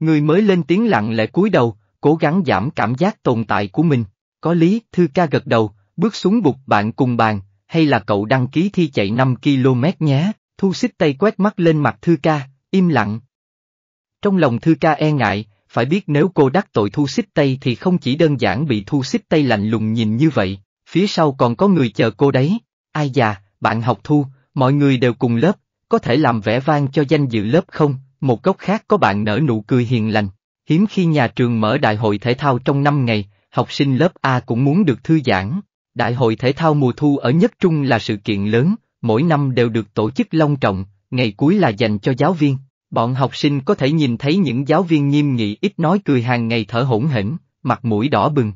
Người mới lên tiếng lặng lẽ cúi đầu, cố gắng giảm cảm giác tồn tại của mình, có lý, thư ca gật đầu, bước xuống bục bạn cùng bàn, hay là cậu đăng ký thi chạy 5 km nhé, thu xích tay quét mắt lên mặt Thư Ca, im lặng. Trong lòng Thư Ca e ngại, phải biết nếu cô đắc tội thu xích tay thì không chỉ đơn giản bị thu xích tay lạnh lùng nhìn như vậy, phía sau còn có người chờ cô đấy, ai già, bạn học thu, mọi người đều cùng lớp, có thể làm vẻ vang cho danh dự lớp không, một góc khác có bạn nở nụ cười hiền lành, hiếm khi nhà trường mở đại hội thể thao trong năm ngày, học sinh lớp A cũng muốn được thư giãn, Đại hội thể thao mùa thu ở Nhất Trung là sự kiện lớn, mỗi năm đều được tổ chức long trọng, ngày cuối là dành cho giáo viên. Bọn học sinh có thể nhìn thấy những giáo viên nghiêm nghị ít nói cười hàng ngày thở hổn hển, mặt mũi đỏ bừng.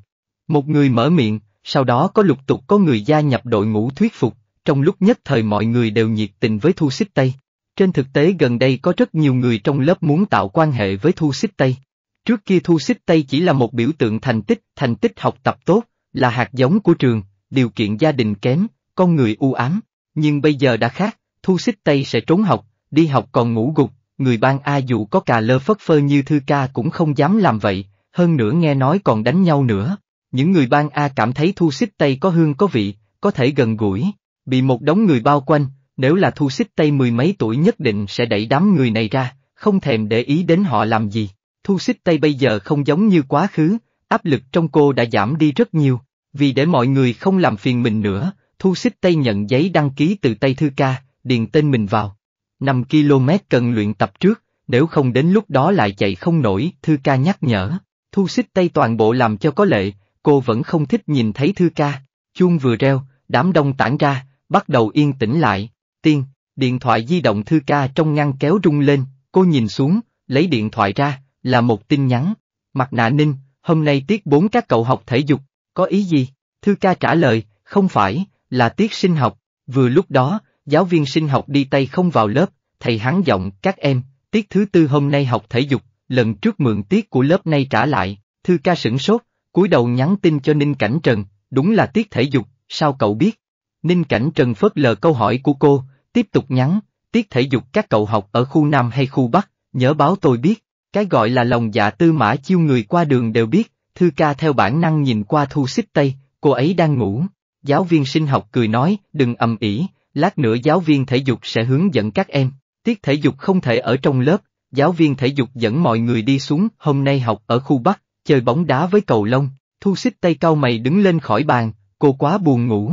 Một người mở miệng, sau đó có lục tục có người gia nhập đội ngũ thuyết phục, trong lúc nhất thời mọi người đều nhiệt tình với Thu Xích Tây. Trên thực tế gần đây có rất nhiều người trong lớp muốn tạo quan hệ với Thu Xích Tây. Trước kia Thu Xích Tây chỉ là một biểu tượng thành tích, thành tích học tập tốt, là hạt giống của trường, điều kiện gia đình kém, con người u ám, nhưng bây giờ đã khác, thu xích Tây sẽ trốn học, đi học còn ngủ gục, người ban A dù có cà lơ phất phơ như Thư Ca cũng không dám làm vậy, hơn nữa nghe nói còn đánh nhau nữa. Những người ban A cảm thấy thu xích Tây có hương có vị, có thể gần gũi, bị một đống người bao quanh, nếu là thu xích Tây mười mấy tuổi nhất định sẽ đẩy đám người này ra, không thèm để ý đến họ làm gì. Thu xích Tây bây giờ không giống như quá khứ, áp lực trong cô đã giảm đi rất nhiều, vì để mọi người không làm phiền mình nữa, Thu Xích Tây nhận giấy đăng ký từ tay Thư Ca, điền tên mình vào. 5 km cần luyện tập trước, nếu không đến lúc đó lại chạy không nổi, Thư Ca nhắc nhở. Thu Xích Tây toàn bộ làm cho có lệ, cô vẫn không thích nhìn thấy Thư Ca. Chuông vừa reo, đám đông tản ra, bắt đầu yên tĩnh lại. Tiên, điện thoại di động Thư Ca trong ngăn kéo rung lên, cô nhìn xuống, lấy điện thoại ra, là một tin nhắn. Mặt nạ ninh, hôm nay tiết bốn các cậu học thể dục, có ý gì? Thư ca trả lời, không phải, là tiết sinh học. Vừa lúc đó, giáo viên sinh học đi tay không vào lớp, thầy hắn giọng các em, tiết thứ tư hôm nay học thể dục, lần trước mượn tiết của lớp nay trả lại, thư ca sửng sốt, cúi đầu nhắn tin cho Ninh Cảnh Trần, đúng là tiết thể dục, sao cậu biết? Ninh Cảnh Trần phớt lờ câu hỏi của cô, tiếp tục nhắn, tiết thể dục các cậu học ở khu Nam hay khu Bắc, nhớ báo tôi biết, cái gọi là lòng dạ tư mã chiêu người qua đường đều biết, Thư ca theo bản năng nhìn qua thu xích tây, cô ấy đang ngủ. Giáo viên sinh học cười nói, đừng ầm ỉ. lát nữa giáo viên thể dục sẽ hướng dẫn các em. Tiết thể dục không thể ở trong lớp, giáo viên thể dục dẫn mọi người đi xuống, hôm nay học ở khu Bắc, chơi bóng đá với cầu lông. Thu xích tay cao mày đứng lên khỏi bàn, cô quá buồn ngủ.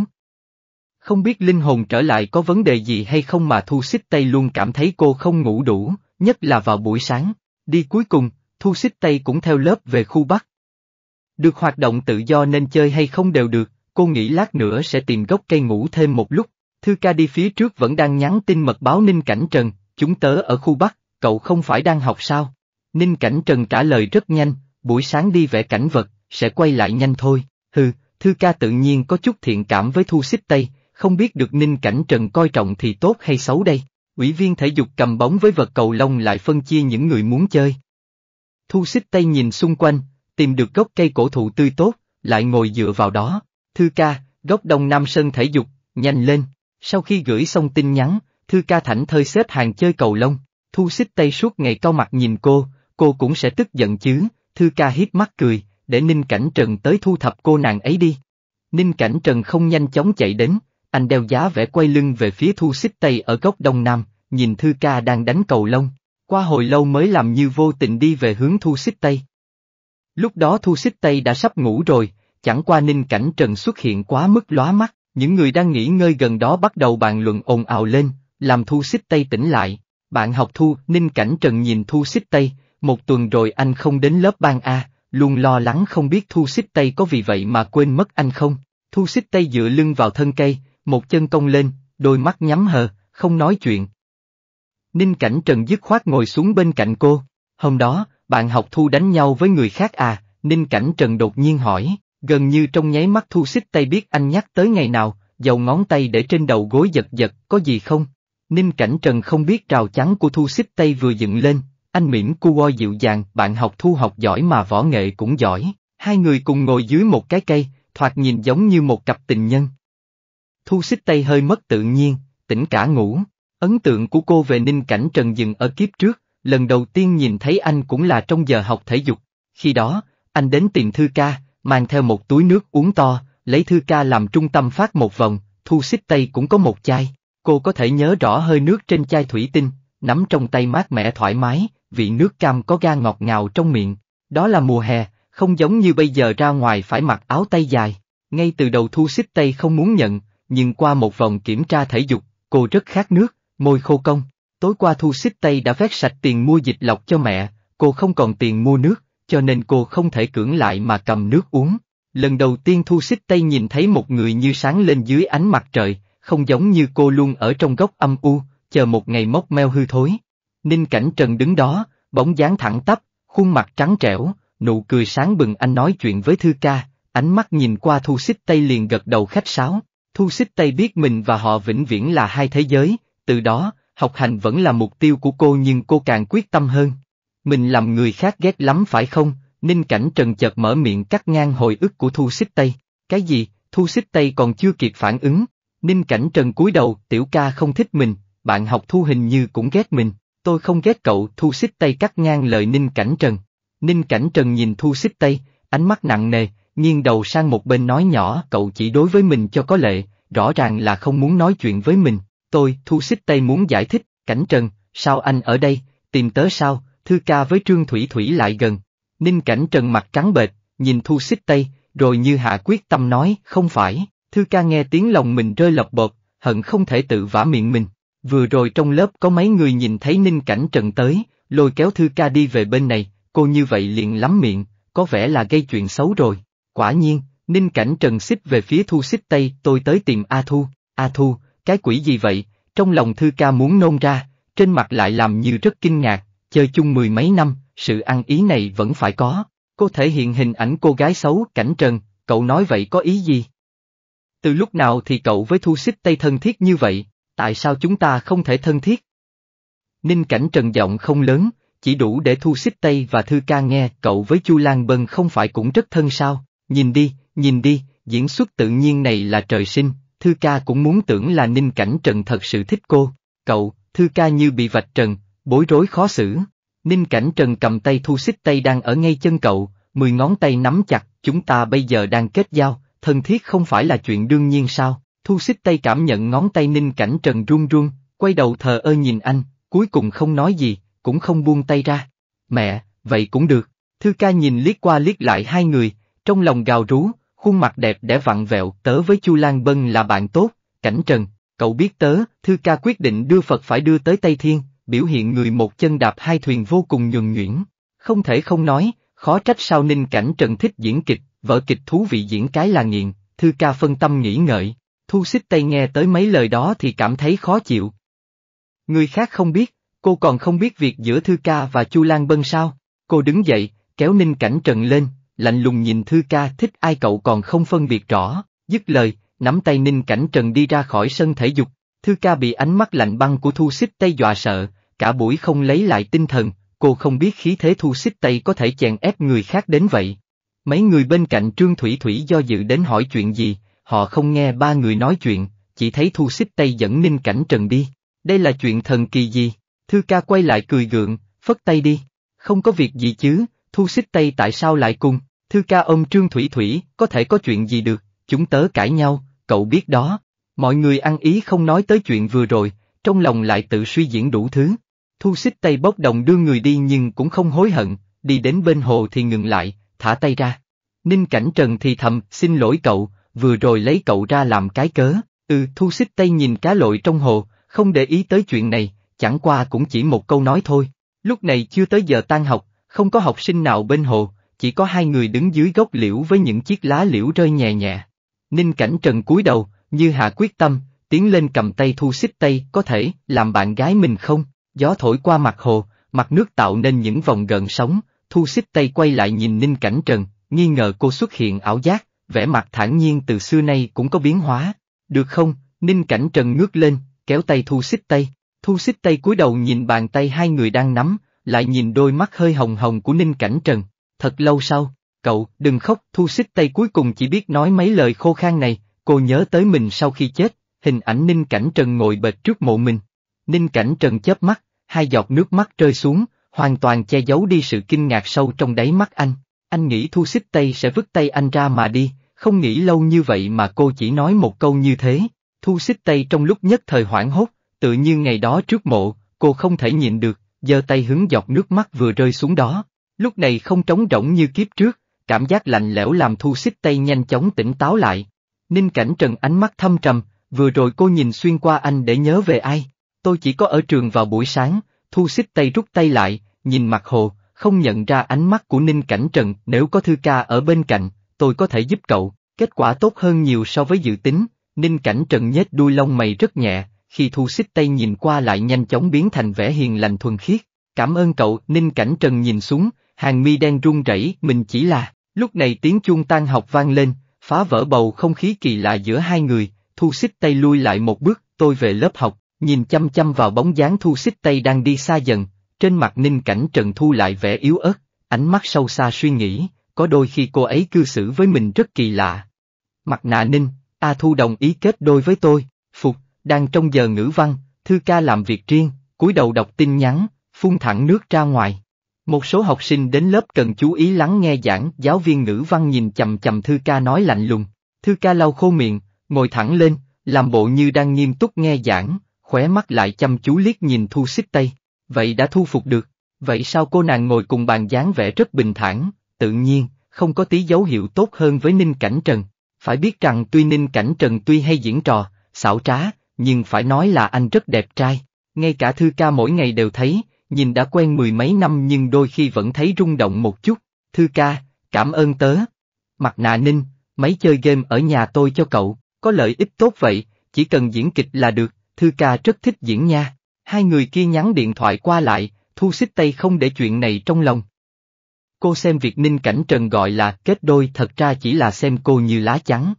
Không biết linh hồn trở lại có vấn đề gì hay không mà Thu xích tay luôn cảm thấy cô không ngủ đủ, nhất là vào buổi sáng. Đi cuối cùng, Thu xích tay cũng theo lớp về khu Bắc. Được hoạt động tự do nên chơi hay không đều được, cô nghĩ lát nữa sẽ tìm gốc cây ngủ thêm một lúc. Thư ca đi phía trước vẫn đang nhắn tin mật báo Ninh Cảnh Trần, chúng tớ ở khu Bắc, cậu không phải đang học sao? Ninh Cảnh Trần trả lời rất nhanh, buổi sáng đi vẽ cảnh vật, sẽ quay lại nhanh thôi, hừ, Thư ca tự nhiên có chút thiện cảm với Thu Xích Tây, không biết được Ninh Cảnh Trần coi trọng thì tốt hay xấu đây. Ủy viên thể dục cầm bóng với vật cầu lông lại phân chia những người muốn chơi. Thu Xích Tây nhìn xung quanh, tìm được gốc cây cổ thụ tươi tốt, lại ngồi dựa vào đó. Thư ca, gốc Đông Nam Sơn Thể Dục, nhanh lên. Sau khi gửi xong tin nhắn, Thư ca thảnh thơi xếp hàng chơi cầu lông, thu xích tay suốt ngày cao mặt nhìn cô, cô cũng sẽ tức giận chứ, Thư ca hiếp mắt cười, để Ninh Cảnh Trần tới thu thập cô nàng ấy đi. Ninh Cảnh Trần không nhanh chóng chạy đến, anh đeo giá vẽ quay lưng về phía thu xích tay ở góc Đông Nam, nhìn Thư ca đang đánh cầu lông, qua hồi lâu mới làm như vô tình đi về hướng thu xích tay. Lúc đó Thu Xích Tây đã sắp ngủ rồi, chẳng qua ninh cảnh trần xuất hiện quá mức lóa mắt, những người đang nghỉ ngơi gần đó bắt đầu bàn luận ồn ào lên, làm Thu Xích Tây tỉnh lại. Bạn học Thu, ninh cảnh trần nhìn Thu Xích Tây, một tuần rồi anh không đến lớp ban A, luôn lo lắng không biết Thu Xích Tây có vì vậy mà quên mất anh không. Thu Xích Tây dựa lưng vào thân cây, một chân cong lên, đôi mắt nhắm hờ, không nói chuyện. Ninh cảnh trần dứt khoát ngồi xuống bên cạnh cô. Hôm đó, bạn học thu đánh nhau với người khác à, Ninh Cảnh Trần đột nhiên hỏi, gần như trong nháy mắt thu xích tay biết anh nhắc tới ngày nào, dầu ngón tay để trên đầu gối giật giật, có gì không? Ninh Cảnh Trần không biết trào chắn của thu xích tay vừa dựng lên, anh mỉm cua dịu dàng, bạn học thu học giỏi mà võ nghệ cũng giỏi, hai người cùng ngồi dưới một cái cây, thoạt nhìn giống như một cặp tình nhân. Thu xích tay hơi mất tự nhiên, tỉnh cả ngủ, ấn tượng của cô về Ninh Cảnh Trần dừng ở kiếp trước, lần đầu tiên nhìn thấy anh cũng là trong giờ học thể dục. Khi đó, anh đến tìm Thư Ca, mang theo một túi nước uống to, lấy Thư Ca làm trung tâm phát một vòng, thu xích tay cũng có một chai. Cô có thể nhớ rõ hơi nước trên chai thủy tinh, nắm trong tay mát mẻ thoải mái, vị nước cam có ga ngọt ngào trong miệng. Đó là mùa hè, không giống như bây giờ ra ngoài phải mặc áo tay dài. Ngay từ đầu thu xích tay không muốn nhận, nhưng qua một vòng kiểm tra thể dục, cô rất khát nước, môi khô công. Tối qua Thu Xích Tây đã vét sạch tiền mua dịch lọc cho mẹ, cô không còn tiền mua nước, cho nên cô không thể cưỡng lại mà cầm nước uống. Lần đầu tiên Thu Xích Tây nhìn thấy một người như sáng lên dưới ánh mặt trời, không giống như cô luôn ở trong góc âm u, chờ một ngày móc meo hư thối. Ninh Cảnh Trần đứng đó, bóng dáng thẳng tắp, khuôn mặt trắng trẻo, nụ cười sáng bừng anh nói chuyện với Thư Ca, ánh mắt nhìn qua Thu Xích Tây liền gật đầu khách sáo. Thu Xích Tây biết mình và họ vĩnh viễn là hai thế giới, từ đó, học hành vẫn là mục tiêu của cô nhưng cô càng quyết tâm hơn. Mình làm người khác ghét lắm phải không? Ninh Cảnh Trần chợt mở miệng cắt ngang hồi ức của Thu Xích Tây. Cái gì, Thu Xích Tây còn chưa kịp phản ứng. Ninh Cảnh Trần cúi đầu, tiểu ca không thích mình, bạn học Thu hình như cũng ghét mình. Tôi không ghét cậu, Thu Xích Tây cắt ngang lời Ninh Cảnh Trần. Ninh Cảnh Trần nhìn Thu Xích Tây, ánh mắt nặng nề, nghiêng đầu sang một bên nói nhỏ cậu chỉ đối với mình cho có lệ, rõ ràng là không muốn nói chuyện với mình, tôi, Thu Xích tay muốn giải thích, cảnh trần, sao anh ở đây, tìm tớ sao, Thư Ca với Trương Thủy Thủy lại gần. Ninh cảnh trần mặt trắng bệch, nhìn Thu Xích tay, rồi như hạ quyết tâm nói, không phải, Thư Ca nghe tiếng lòng mình rơi lọc bột, hận không thể tự vả miệng mình. Vừa rồi trong lớp có mấy người nhìn thấy Ninh cảnh trần tới, lôi kéo Thư Ca đi về bên này, cô như vậy liền lắm miệng, có vẻ là gây chuyện xấu rồi. Quả nhiên, Ninh Cảnh Trần xích về phía Thu xích tay, tôi tới tìm A Thu, A Thu, cái quỷ gì vậy, trong lòng Thư Ca muốn nôn ra, trên mặt lại làm như rất kinh ngạc, chơi chung mười mấy năm, sự ăn ý này vẫn phải có. Cô thể hiện hình ảnh cô gái xấu cảnh trần, cậu nói vậy có ý gì? Từ lúc nào thì cậu với thu xích tây thân thiết như vậy, tại sao chúng ta không thể thân thiết? Ninh cảnh trần giọng không lớn, chỉ đủ để thu xích tây và thư ca nghe cậu với chu lan bân không phải cũng rất thân sao, nhìn đi, nhìn đi, diễn xuất tự nhiên này là trời sinh, Thư ca cũng muốn tưởng là Ninh Cảnh Trần thật sự thích cô, cậu, Thư ca như bị vạch trần, bối rối khó xử. Ninh Cảnh Trần cầm tay thu xích tay đang ở ngay chân cậu, mười ngón tay nắm chặt, chúng ta bây giờ đang kết giao, thân thiết không phải là chuyện đương nhiên sao, thu xích tay cảm nhận ngón tay Ninh Cảnh Trần run run, quay đầu thờ ơ nhìn anh, cuối cùng không nói gì, cũng không buông tay ra. Mẹ, vậy cũng được, Thư ca nhìn liếc qua liếc lại hai người, trong lòng gào rú, khuôn mặt đẹp để vặn vẹo, tớ với Chu Lan Bân là bạn tốt, cảnh trần, cậu biết tớ, thư ca quyết định đưa Phật phải đưa tới Tây Thiên, biểu hiện người một chân đạp hai thuyền vô cùng nhuần nhuyễn. Không thể không nói, khó trách sao Ninh Cảnh Trần thích diễn kịch, vở kịch thú vị diễn cái là nghiện, thư ca phân tâm nghĩ ngợi, thu xích tay nghe tới mấy lời đó thì cảm thấy khó chịu. Người khác không biết, cô còn không biết việc giữa thư ca và Chu Lan Bân sao, cô đứng dậy, kéo Ninh Cảnh Trần lên, lạnh lùng nhìn Thư Ca thích ai cậu còn không phân biệt rõ, dứt lời, nắm tay Ninh Cảnh Trần đi ra khỏi sân thể dục, Thư Ca bị ánh mắt lạnh băng của Thu Xích Tây dọa sợ, cả buổi không lấy lại tinh thần, cô không biết khí thế Thu Xích Tây có thể chèn ép người khác đến vậy. Mấy người bên cạnh Trương Thủy Thủy do dự đến hỏi chuyện gì, họ không nghe ba người nói chuyện, chỉ thấy Thu Xích Tây dẫn Ninh Cảnh Trần đi. Đây là chuyện thần kỳ gì? Thư ca quay lại cười gượng, phất tay đi. Không có việc gì chứ, Thu Xích Tây tại sao lại cùng? Thư ca ông Trương Thủy Thủy, có thể có chuyện gì được, chúng tớ cãi nhau, cậu biết đó. Mọi người ăn ý không nói tới chuyện vừa rồi, trong lòng lại tự suy diễn đủ thứ. Thu xích tay bốc đồng đưa người đi nhưng cũng không hối hận, đi đến bên hồ thì ngừng lại, thả tay ra. Ninh cảnh trần thì thầm, xin lỗi cậu, vừa rồi lấy cậu ra làm cái cớ. Ừ, thu xích tay nhìn cá lội trong hồ, không để ý tới chuyện này, chẳng qua cũng chỉ một câu nói thôi. Lúc này chưa tới giờ tan học, không có học sinh nào bên hồ, chỉ có hai người đứng dưới gốc liễu với những chiếc lá liễu rơi nhẹ nhẹ. Ninh Cảnh Trần cúi đầu, như hạ quyết tâm, tiến lên cầm tay thu xích tay, có thể, làm bạn gái mình không? Gió thổi qua mặt hồ, mặt nước tạo nên những vòng gần sóng, thu xích tay quay lại nhìn Ninh Cảnh Trần, nghi ngờ cô xuất hiện ảo giác, vẻ mặt thản nhiên từ xưa nay cũng có biến hóa. Được không? Ninh Cảnh Trần ngước lên, kéo tay thu xích tay, thu xích tay cúi đầu nhìn bàn tay hai người đang nắm, lại nhìn đôi mắt hơi hồng hồng của Ninh Cảnh Trần thật lâu sau, cậu, đừng khóc, thu xích tay cuối cùng chỉ biết nói mấy lời khô khan này, cô nhớ tới mình sau khi chết, hình ảnh Ninh Cảnh Trần ngồi bệt trước mộ mình. Ninh Cảnh Trần chớp mắt, hai giọt nước mắt rơi xuống, hoàn toàn che giấu đi sự kinh ngạc sâu trong đáy mắt anh. Anh nghĩ thu xích tay sẽ vứt tay anh ra mà đi, không nghĩ lâu như vậy mà cô chỉ nói một câu như thế. Thu xích tay trong lúc nhất thời hoảng hốt, tự như ngày đó trước mộ, cô không thể nhịn được, giơ tay hứng giọt nước mắt vừa rơi xuống đó. Lúc này không trống rỗng như kiếp trước, cảm giác lạnh lẽo làm thu xích tay nhanh chóng tỉnh táo lại. Ninh cảnh trần ánh mắt thâm trầm, vừa rồi cô nhìn xuyên qua anh để nhớ về ai. Tôi chỉ có ở trường vào buổi sáng, thu xích tay rút tay lại, nhìn mặt hồ, không nhận ra ánh mắt của Ninh Cảnh Trần, nếu có Thư Ca ở bên cạnh, tôi có thể giúp cậu, kết quả tốt hơn nhiều so với dự tính, Ninh Cảnh Trần nhếch đuôi lông mày rất nhẹ, khi Thu Xích tay nhìn qua lại nhanh chóng biến thành vẻ hiền lành thuần khiết, cảm ơn cậu, Ninh Cảnh Trần nhìn xuống, hàng mi đen run rẩy, mình chỉ là, lúc này tiếng chuông tan học vang lên, phá vỡ bầu không khí kỳ lạ giữa hai người, thu xích tay lui lại một bước, tôi về lớp học, nhìn chăm chăm vào bóng dáng thu xích tay đang đi xa dần, trên mặt ninh cảnh trần thu lại vẻ yếu ớt, ánh mắt sâu xa suy nghĩ, có đôi khi cô ấy cư xử với mình rất kỳ lạ. Mặt nạ ninh, A Thu đồng ý kết đôi với tôi, phục, đang trong giờ ngữ văn, thư ca làm việc riêng, cúi đầu đọc tin nhắn, phun thẳng nước ra ngoài. Một số học sinh đến lớp cần chú ý lắng nghe giảng, giáo viên ngữ văn nhìn chầm chầm Thư ca nói lạnh lùng. Thư ca lau khô miệng, ngồi thẳng lên, làm bộ như đang nghiêm túc nghe giảng, khóe mắt lại chăm chú liếc nhìn Thu Xích tay Vậy đã thu phục được, vậy sao cô nàng ngồi cùng bàn dáng vẻ rất bình thản, tự nhiên, không có tí dấu hiệu tốt hơn với Ninh Cảnh Trần. Phải biết rằng tuy Ninh Cảnh Trần tuy hay diễn trò, xảo trá, nhưng phải nói là anh rất đẹp trai. Ngay cả Thư ca mỗi ngày đều thấy, nhìn đã quen mười mấy năm nhưng đôi khi vẫn thấy rung động một chút, thư ca, cảm ơn tớ. Mặt nạ ninh, mấy chơi game ở nhà tôi cho cậu, có lợi ích tốt vậy, chỉ cần diễn kịch là được, thư ca rất thích diễn nha. Hai người kia nhắn điện thoại qua lại, thu xích tay không để chuyện này trong lòng. Cô xem việc Ninh Cảnh Trần gọi là kết đôi thật ra chỉ là xem cô như lá chắn.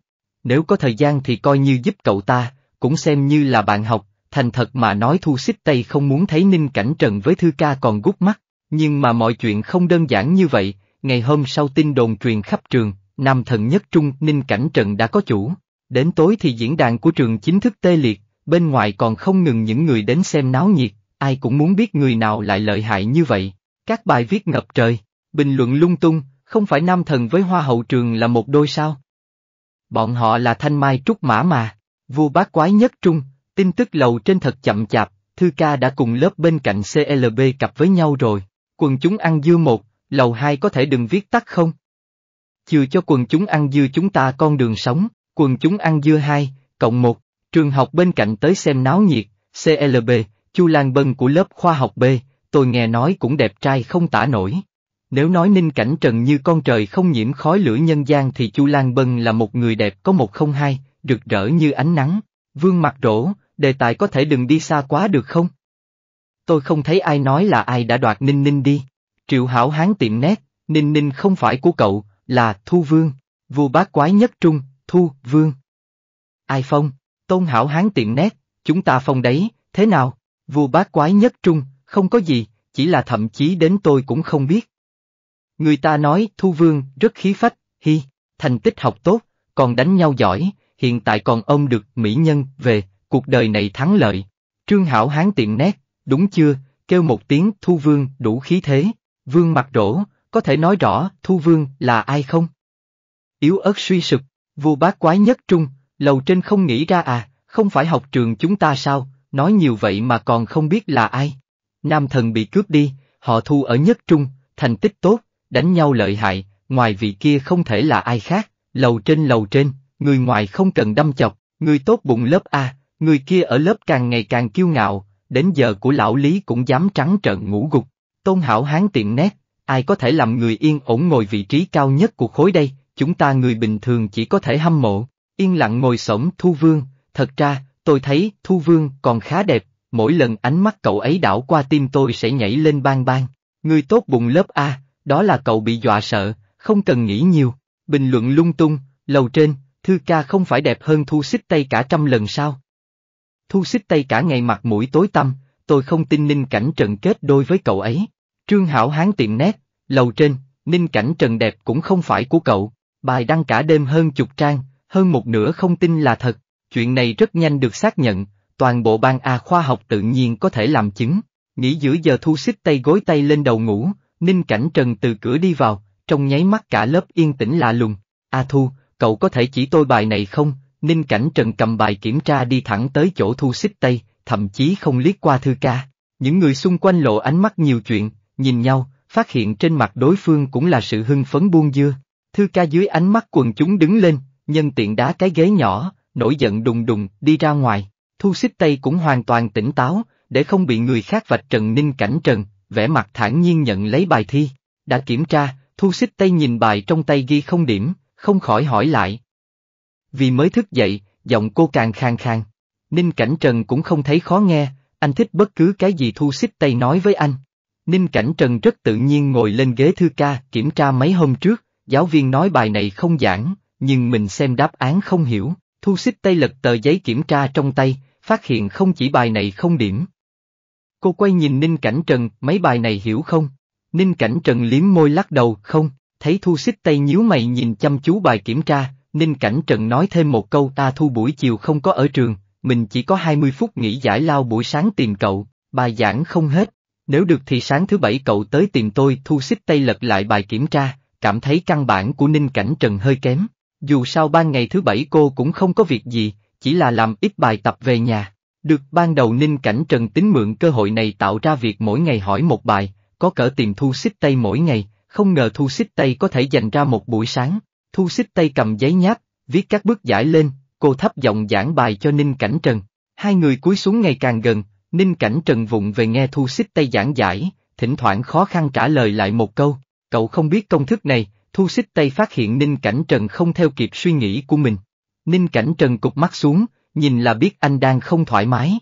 Nếu có thời gian thì coi như giúp cậu ta, cũng xem như là bạn học, thành thật mà nói Thu Xích Tây không muốn thấy Ninh Cảnh Trần với Thư Ca còn gút mắt, nhưng mà mọi chuyện không đơn giản như vậy, ngày hôm sau tin đồn truyền khắp trường, nam thần nhất trung Ninh Cảnh Trần đã có chủ, đến tối thì diễn đàn của trường chính thức tê liệt, bên ngoài còn không ngừng những người đến xem náo nhiệt, ai cũng muốn biết người nào lại lợi hại như vậy, các bài viết ngập trời, bình luận lung tung, không phải nam thần với hoa hậu trường là một đôi sao? Bọn họ là thanh mai trúc mã mà, vua bát quái nhất trung, Tin tức lầu trên thật chậm chạp, Thư Ca đã cùng lớp bên cạnh CLB cặp với nhau rồi. Quần chúng ăn dưa một, lầu hai có thể đừng viết tắt không? Chưa cho quần chúng ăn dưa chúng ta con đường sống, quần chúng ăn dưa hai, cộng một, trường học bên cạnh tới xem náo nhiệt, CLB, Chu Lan Bân của lớp khoa học B, tôi nghe nói cũng đẹp trai không tả nổi. Nếu nói ninh cảnh trần như con trời không nhiễm khói lửa nhân gian thì Chu Lan Bân là một người đẹp có một không hai, rực rỡ như ánh nắng, vương mặt rỗ, đề tài có thể đừng đi xa quá được không? Tôi không thấy ai nói là ai đã đoạt Ninh Ninh đi. Triệu Hảo Hán tiệm nét, Ninh Ninh không phải của cậu, là Thu Vương, vua bát quái nhất trung, Thu Vương. Ai phong, Tôn Hảo Hán tiệm nét, chúng ta phong đấy, thế nào? Vua bát quái nhất trung, không có gì, chỉ là thậm chí đến tôi cũng không biết. Người ta nói Thu Vương rất khí phách, hi, thành tích học tốt, còn đánh nhau giỏi, hiện tại còn ông được mỹ nhân về, cuộc đời này thắng lợi. Trương Hảo Hán tiện nét, đúng chưa, kêu một tiếng Thu Vương đủ khí thế, Vương mặt rỗ, có thể nói rõ Thu Vương là ai không? Yếu ớt suy sụp, vua bác quái nhất trung, lầu trên không nghĩ ra à, không phải học trường chúng ta sao, nói nhiều vậy mà còn không biết là ai. Nam thần bị cướp đi, họ thu ở nhất trung, thành tích tốt, đánh nhau lợi hại, ngoài vị kia không thể là ai khác, lầu trên lầu trên, người ngoài không cần đâm chọc, người tốt bụng lớp A, Người kia ở lớp càng ngày càng kiêu ngạo, đến giờ của lão Lý cũng dám trắng trợn ngủ gục. Tôn hảo hán tiện nét, ai có thể làm người yên ổn ngồi vị trí cao nhất của khối đây, chúng ta người bình thường chỉ có thể hâm mộ. Yên lặng ngồi sổng Thu Vương, thật ra, tôi thấy Thu Vương còn khá đẹp, mỗi lần ánh mắt cậu ấy đảo qua tim tôi sẽ nhảy lên bang bang. Người tốt bụng lớp A, đó là cậu bị dọa sợ, không cần nghĩ nhiều. Bình luận lung tung, lầu trên, Thư ca không phải đẹp hơn Thu xích tay cả trăm lần sao? Thu xích tay cả ngày mặt mũi tối tăm, tôi không tin Ninh Cảnh Trần kết đôi với cậu ấy. Trương Hảo Hán tiệm nét, lầu trên, Ninh Cảnh Trần đẹp cũng không phải của cậu, bài đăng cả đêm hơn chục trang, hơn một nửa không tin là thật, chuyện này rất nhanh được xác nhận, toàn bộ ban A khoa học tự nhiên có thể làm chứng. Nghỉ giữa giờ thu xích tay gối tay lên đầu ngủ, Ninh Cảnh Trần từ cửa đi vào, trong nháy mắt cả lớp yên tĩnh lạ lùng. A Thu, cậu có thể chỉ tôi bài này không, Ninh Cảnh Trần cầm bài kiểm tra đi thẳng tới chỗ thu xích tây, thậm chí không liếc qua thư ca. Những người xung quanh lộ ánh mắt nhiều chuyện, nhìn nhau, phát hiện trên mặt đối phương cũng là sự hưng phấn buông dưa. Thư ca dưới ánh mắt quần chúng đứng lên, nhân tiện đá cái ghế nhỏ, nổi giận đùng đùng, đi ra ngoài. Thu xích tây cũng hoàn toàn tỉnh táo, để không bị người khác vạch trần ninh cảnh trần, vẻ mặt thản nhiên nhận lấy bài thi. Đã kiểm tra, thu xích tây nhìn bài trong tay ghi không điểm, không khỏi hỏi lại, vì mới thức dậy, giọng cô càng khang khang. Ninh Cảnh Trần cũng không thấy khó nghe, anh thích bất cứ cái gì Thu Xích Tây nói với anh. Ninh Cảnh Trần rất tự nhiên ngồi lên ghế thư ca kiểm tra mấy hôm trước, giáo viên nói bài này không giảng, nhưng mình xem đáp án không hiểu, Thu Xích Tây lật tờ giấy kiểm tra trong tay, phát hiện không chỉ bài này không điểm. Cô quay nhìn Ninh Cảnh Trần, mấy bài này hiểu không? Ninh Cảnh Trần liếm môi lắc đầu, không, thấy Thu Xích Tây nhíu mày nhìn chăm chú bài kiểm tra, Ninh Cảnh Trần nói thêm một câu ta thu buổi chiều không có ở trường, mình chỉ có 20 phút nghỉ giải lao buổi sáng tìm cậu, bài giảng không hết, nếu được thì sáng thứ bảy cậu tới tìm tôi thu xích tay lật lại bài kiểm tra, cảm thấy căn bản của Ninh Cảnh Trần hơi kém, dù sao ban ngày thứ bảy cô cũng không có việc gì, chỉ là làm ít bài tập về nhà. Được ban đầu Ninh Cảnh Trần tính mượn cơ hội này tạo ra việc mỗi ngày hỏi một bài, có cỡ tìm thu xích tay mỗi ngày, không ngờ thu xích tay có thể dành ra một buổi sáng, Thu xích tay cầm giấy nháp, viết các bước giải lên, cô thấp giọng giảng bài cho Ninh Cảnh Trần. Hai người cúi xuống ngày càng gần, Ninh Cảnh Trần vụng về nghe Thu xích tay giảng giải, thỉnh thoảng khó khăn trả lời lại một câu, cậu không biết công thức này, Thu xích tay phát hiện Ninh Cảnh Trần không theo kịp suy nghĩ của mình. Ninh Cảnh Trần cục mắt xuống, nhìn là biết anh đang không thoải mái.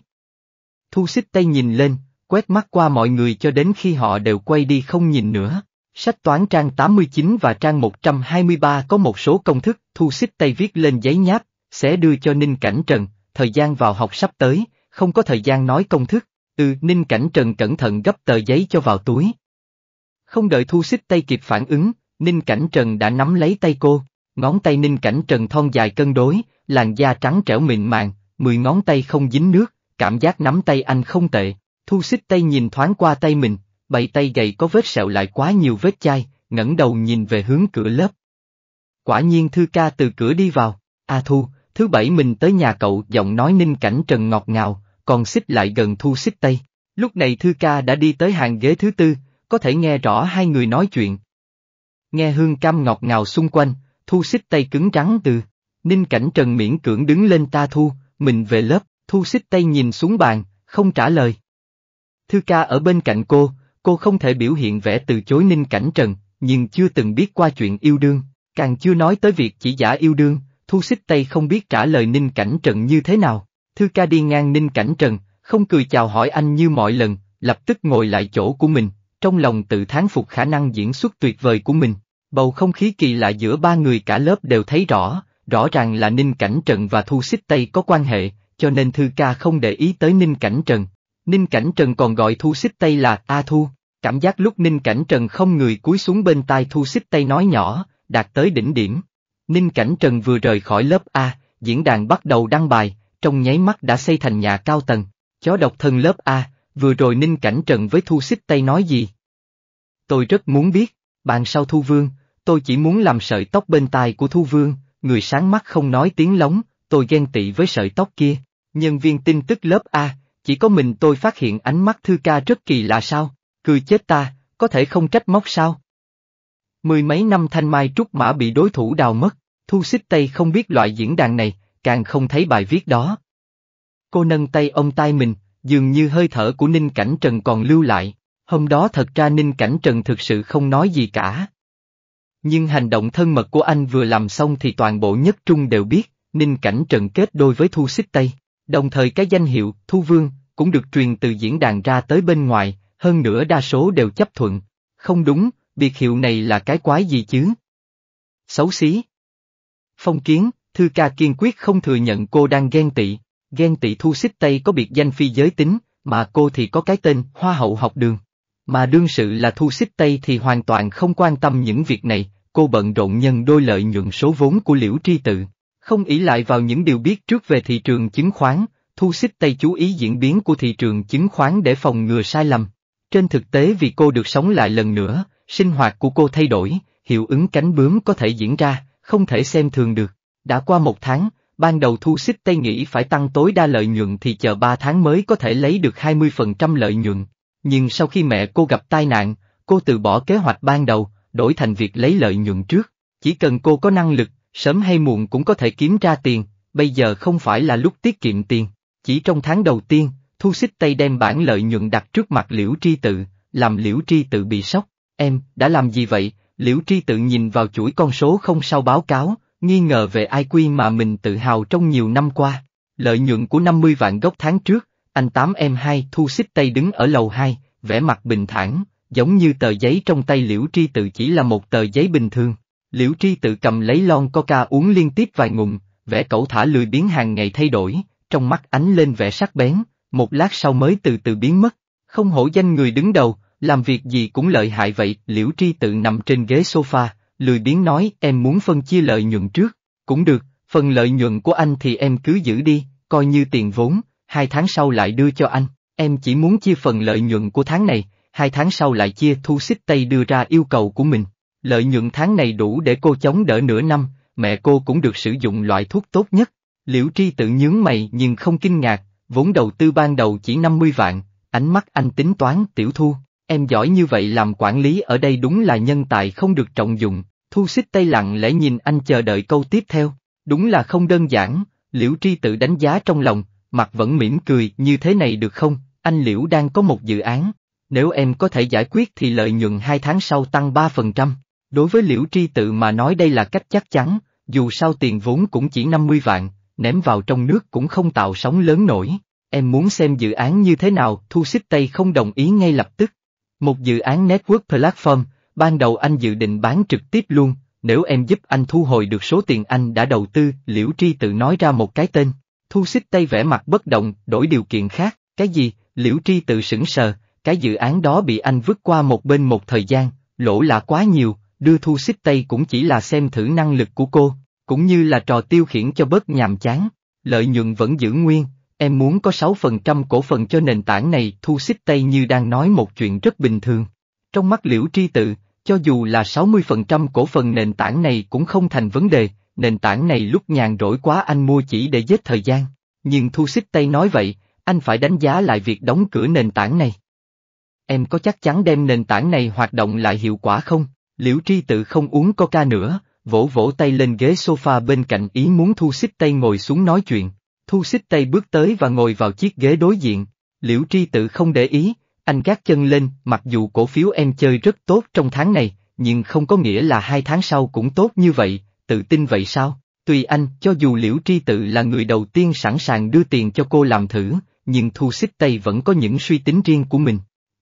Thu xích tay nhìn lên, quét mắt qua mọi người cho đến khi họ đều quay đi không nhìn nữa. Sách toán trang 89 và trang 123 có một số công thức, thu xích tay viết lên giấy nháp, sẽ đưa cho Ninh Cảnh Trần, thời gian vào học sắp tới, không có thời gian nói công thức, ừ Ninh Cảnh Trần cẩn thận gấp tờ giấy cho vào túi. Không đợi thu xích tay kịp phản ứng, Ninh Cảnh Trần đã nắm lấy tay cô, ngón tay Ninh Cảnh Trần thon dài cân đối, làn da trắng trẻo mịn màng, mười ngón tay không dính nước, cảm giác nắm tay anh không tệ, thu xích tay nhìn thoáng qua tay mình, bảy tay gầy có vết sẹo lại quá nhiều vết chai, ngẩng đầu nhìn về hướng cửa lớp. Quả nhiên Thư ca từ cửa đi vào, A Thu, thứ bảy mình tới nhà cậu giọng nói ninh cảnh trần ngọt ngào, còn xích lại gần Thu xích tay. Lúc này Thư ca đã đi tới hàng ghế thứ tư, có thể nghe rõ hai người nói chuyện. Nghe hương cam ngọt ngào xung quanh, Thu xích tay cứng rắn từ. Ninh cảnh trần miễn cưỡng đứng lên ta Thu, mình về lớp, Thu xích tay nhìn xuống bàn, không trả lời. Thư ca ở bên cạnh cô, Cô không thể biểu hiện vẻ từ chối Ninh Cảnh Trần, nhưng chưa từng biết qua chuyện yêu đương, càng chưa nói tới việc chỉ giả yêu đương, Thu Xích Tây không biết trả lời Ninh Cảnh Trần như thế nào. Thư ca đi ngang Ninh Cảnh Trần, không cười chào hỏi anh như mọi lần, lập tức ngồi lại chỗ của mình, trong lòng tự thán phục khả năng diễn xuất tuyệt vời của mình. Bầu không khí kỳ lạ giữa ba người cả lớp đều thấy rõ, rõ ràng là Ninh Cảnh Trần và Thu Xích Tây có quan hệ, cho nên Thư ca không để ý tới Ninh Cảnh Trần, Ninh Cảnh Trần còn gọi Thu Xích Tây là A Thu, cảm giác lúc Ninh Cảnh Trần không người cúi xuống bên tai Thu Xích Tây nói nhỏ, đạt tới đỉnh điểm. Ninh Cảnh Trần vừa rời khỏi lớp A, diễn đàn bắt đầu đăng bài, trong nháy mắt đã xây thành nhà cao tầng, chó độc thân lớp A, vừa rồi Ninh Cảnh Trần với Thu Xích Tây nói gì? Tôi rất muốn biết, bạn sau Thu Vương, tôi chỉ muốn làm sợi tóc bên tai của Thu Vương, người sáng mắt không nói tiếng lóng, tôi ghen tị với sợi tóc kia. Nhân viên tin tức lớp A, chỉ có mình tôi phát hiện ánh mắt thư ca rất kỳ lạ sao, cười chết ta, có thể không trách móc sao. Mười mấy năm thanh mai trúc mã bị đối thủ đào mất, thu xích tây không biết loại diễn đàn này, càng không thấy bài viết đó. Cô nâng tay ông tai mình, dường như hơi thở của Ninh Cảnh Trần còn lưu lại, hôm đó thật ra Ninh Cảnh Trần thực sự không nói gì cả. Nhưng hành động thân mật của anh vừa làm xong thì toàn bộ nhất trung đều biết, Ninh Cảnh Trần kết đôi với Thu Xích Tây. Đồng thời cái danh hiệu Thu Vương cũng được truyền từ diễn đàn ra tới bên ngoài, hơn nữa đa số đều chấp thuận. Không đúng, biệt hiệu này là cái quái gì chứ? Xấu xí. Phong kiến, Thư ca kiên quyết không thừa nhận cô đang ghen tị, ghen tị thu xích Tây có biệt danh phi giới tính, mà cô thì có cái tên Hoa hậu học đường. Mà đương sự là thu xích Tây thì hoàn toàn không quan tâm những việc này, cô bận rộn nhân đôi lợi nhuận số vốn của liễu tri tự. Không ỷ lại vào những điều biết trước về thị trường chứng khoán, Thu Xích tay chú ý diễn biến của thị trường chứng khoán để phòng ngừa sai lầm. Trên thực tế vì cô được sống lại lần nữa, sinh hoạt của cô thay đổi, hiệu ứng cánh bướm có thể diễn ra, không thể xem thường được. Đã qua một tháng, ban đầu Thu Xích tay nghĩ phải tăng tối đa lợi nhuận thì chờ 3 tháng mới có thể lấy được 20% lợi nhuận. Nhưng sau khi mẹ cô gặp tai nạn, cô từ bỏ kế hoạch ban đầu, đổi thành việc lấy lợi nhuận trước. Chỉ cần cô có năng lực, sớm hay muộn cũng có thể kiếm ra tiền, bây giờ không phải là lúc tiết kiệm tiền. Chỉ trong tháng đầu tiên, Thu Xích tay đem bản lợi nhuận đặt trước mặt Liễu Tri Tự, làm Liễu Tri Tự bị sốc. Em, đã làm gì vậy? Liễu Tri Tự nhìn vào chuỗi con số không sao báo cáo, nghi ngờ về IQ mà mình tự hào trong nhiều năm qua. Lợi nhuận của 50 vạn gốc tháng trước, anh 8M2 Thu Xích tay đứng ở lầu 2, vẻ mặt bình thản, giống như tờ giấy trong tay Liễu Tri Tự chỉ là một tờ giấy bình thường. Liễu Tri tự cầm lấy lon coca uống liên tiếp vài ngụm, vẻ cẩu thả lười biến hàng ngày thay đổi, trong mắt ánh lên vẻ sắc bén, một lát sau mới từ từ biến mất, không hổ danh người đứng đầu, làm việc gì cũng lợi hại vậy, Liễu Tri tự nằm trên ghế sofa, lười biến nói em muốn phân chia lợi nhuận trước, cũng được, phần lợi nhuận của anh thì em cứ giữ đi, coi như tiền vốn, hai tháng sau lại đưa cho anh, em chỉ muốn chia phần lợi nhuận của tháng này, hai tháng sau lại chia thu xích tay đưa ra yêu cầu của mình. Lợi nhuận tháng này đủ để cô chống đỡ nửa năm, mẹ cô cũng được sử dụng loại thuốc tốt nhất. Liễu Tri tự nhướng mày nhưng không kinh ngạc, vốn đầu tư ban đầu chỉ 50 vạn, ánh mắt anh tính toán tiểu thu, em giỏi như vậy làm quản lý ở đây đúng là nhân tài không được trọng dụng, thu xích tay lặng lẽ nhìn anh chờ đợi câu tiếp theo, đúng là không đơn giản, Liễu Tri tự đánh giá trong lòng, mặt vẫn mỉm cười như thế này được không, anh Liễu đang có một dự án, nếu em có thể giải quyết thì lợi nhuận hai tháng sau tăng 3%. Đối với liễu tri tự mà nói đây là cách chắc chắn, dù sao tiền vốn cũng chỉ 50 vạn, ném vào trong nước cũng không tạo sóng lớn nổi. Em muốn xem dự án như thế nào, Thu Xích Tây không đồng ý ngay lập tức. Một dự án Network Platform, ban đầu anh dự định bán trực tiếp luôn, nếu em giúp anh thu hồi được số tiền anh đã đầu tư, Liễu Tri tự nói ra một cái tên. Thu Xích Tây vẻ mặt bất động, đổi điều kiện khác, cái gì, Liễu Tri tự sững sờ, cái dự án đó bị anh vứt qua một bên một thời gian, lỗ là quá nhiều, đưa thu xích tây cũng chỉ là xem thử năng lực của cô, cũng như là trò tiêu khiển cho bớt nhàm chán, lợi nhuận vẫn giữ nguyên, em muốn có 6% cổ phần cho nền tảng này thu xích tây như đang nói một chuyện rất bình thường. Trong mắt liễu tri tự, cho dù là 60% cổ phần nền tảng này cũng không thành vấn đề, nền tảng này lúc nhàn rỗi quá anh mua chỉ để giết thời gian, nhưng thu xích tây nói vậy, anh phải đánh giá lại việc đóng cửa nền tảng này. Em có chắc chắn đem nền tảng này hoạt động lại hiệu quả không? Liễu tri tự không uống coca nữa, vỗ vỗ tay lên ghế sofa bên cạnh ý muốn thu xích tay ngồi xuống nói chuyện. Thu xích tay bước tới và ngồi vào chiếc ghế đối diện. Liễu tri tự không để ý, anh gác chân lên, mặc dù cổ phiếu em chơi rất tốt trong tháng này, nhưng không có nghĩa là hai tháng sau cũng tốt như vậy, tự tin vậy sao? Tùy anh, cho dù Liễu Tri Tự là người đầu tiên sẵn sàng đưa tiền cho cô làm thử, nhưng Thu Xích Tây vẫn có những suy tính riêng của mình.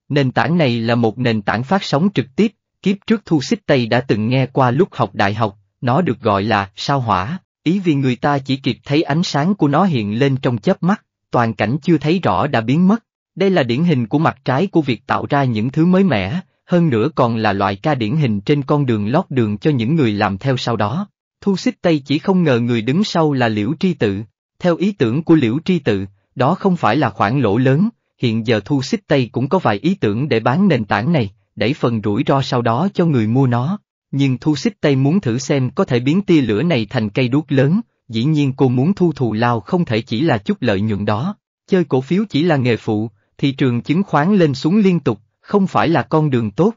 Nền tảng này là một nền tảng phát sóng trực tiếp, Kiếp trước Thu Xích Tây đã từng nghe qua lúc học đại học, nó được gọi là sao hỏa, ý vì người ta chỉ kịp thấy ánh sáng của nó hiện lên trong chớp mắt, toàn cảnh chưa thấy rõ đã biến mất. Đây là điển hình của mặt trái của việc tạo ra những thứ mới mẻ, hơn nữa còn là loại ca điển hình trên con đường lót đường cho những người làm theo sau đó. Thu Xích Tây chỉ không ngờ người đứng sau là Liễu Tri Tự. Theo ý tưởng của Liễu Tri Tự, đó không phải là khoản lỗ lớn, hiện giờ Thu Xích Tây cũng có vài ý tưởng để bán nền tảng này, đẩy phần rủi ro sau đó cho người mua nó. Nhưng Thu Xích Tây muốn thử xem có thể biến tia lửa này thành cây đuốc lớn, dĩ nhiên cô muốn thu thù lao không thể chỉ là chút lợi nhuận đó. Chơi cổ phiếu chỉ là nghề phụ, thị trường chứng khoán lên xuống liên tục, không phải là con đường tốt.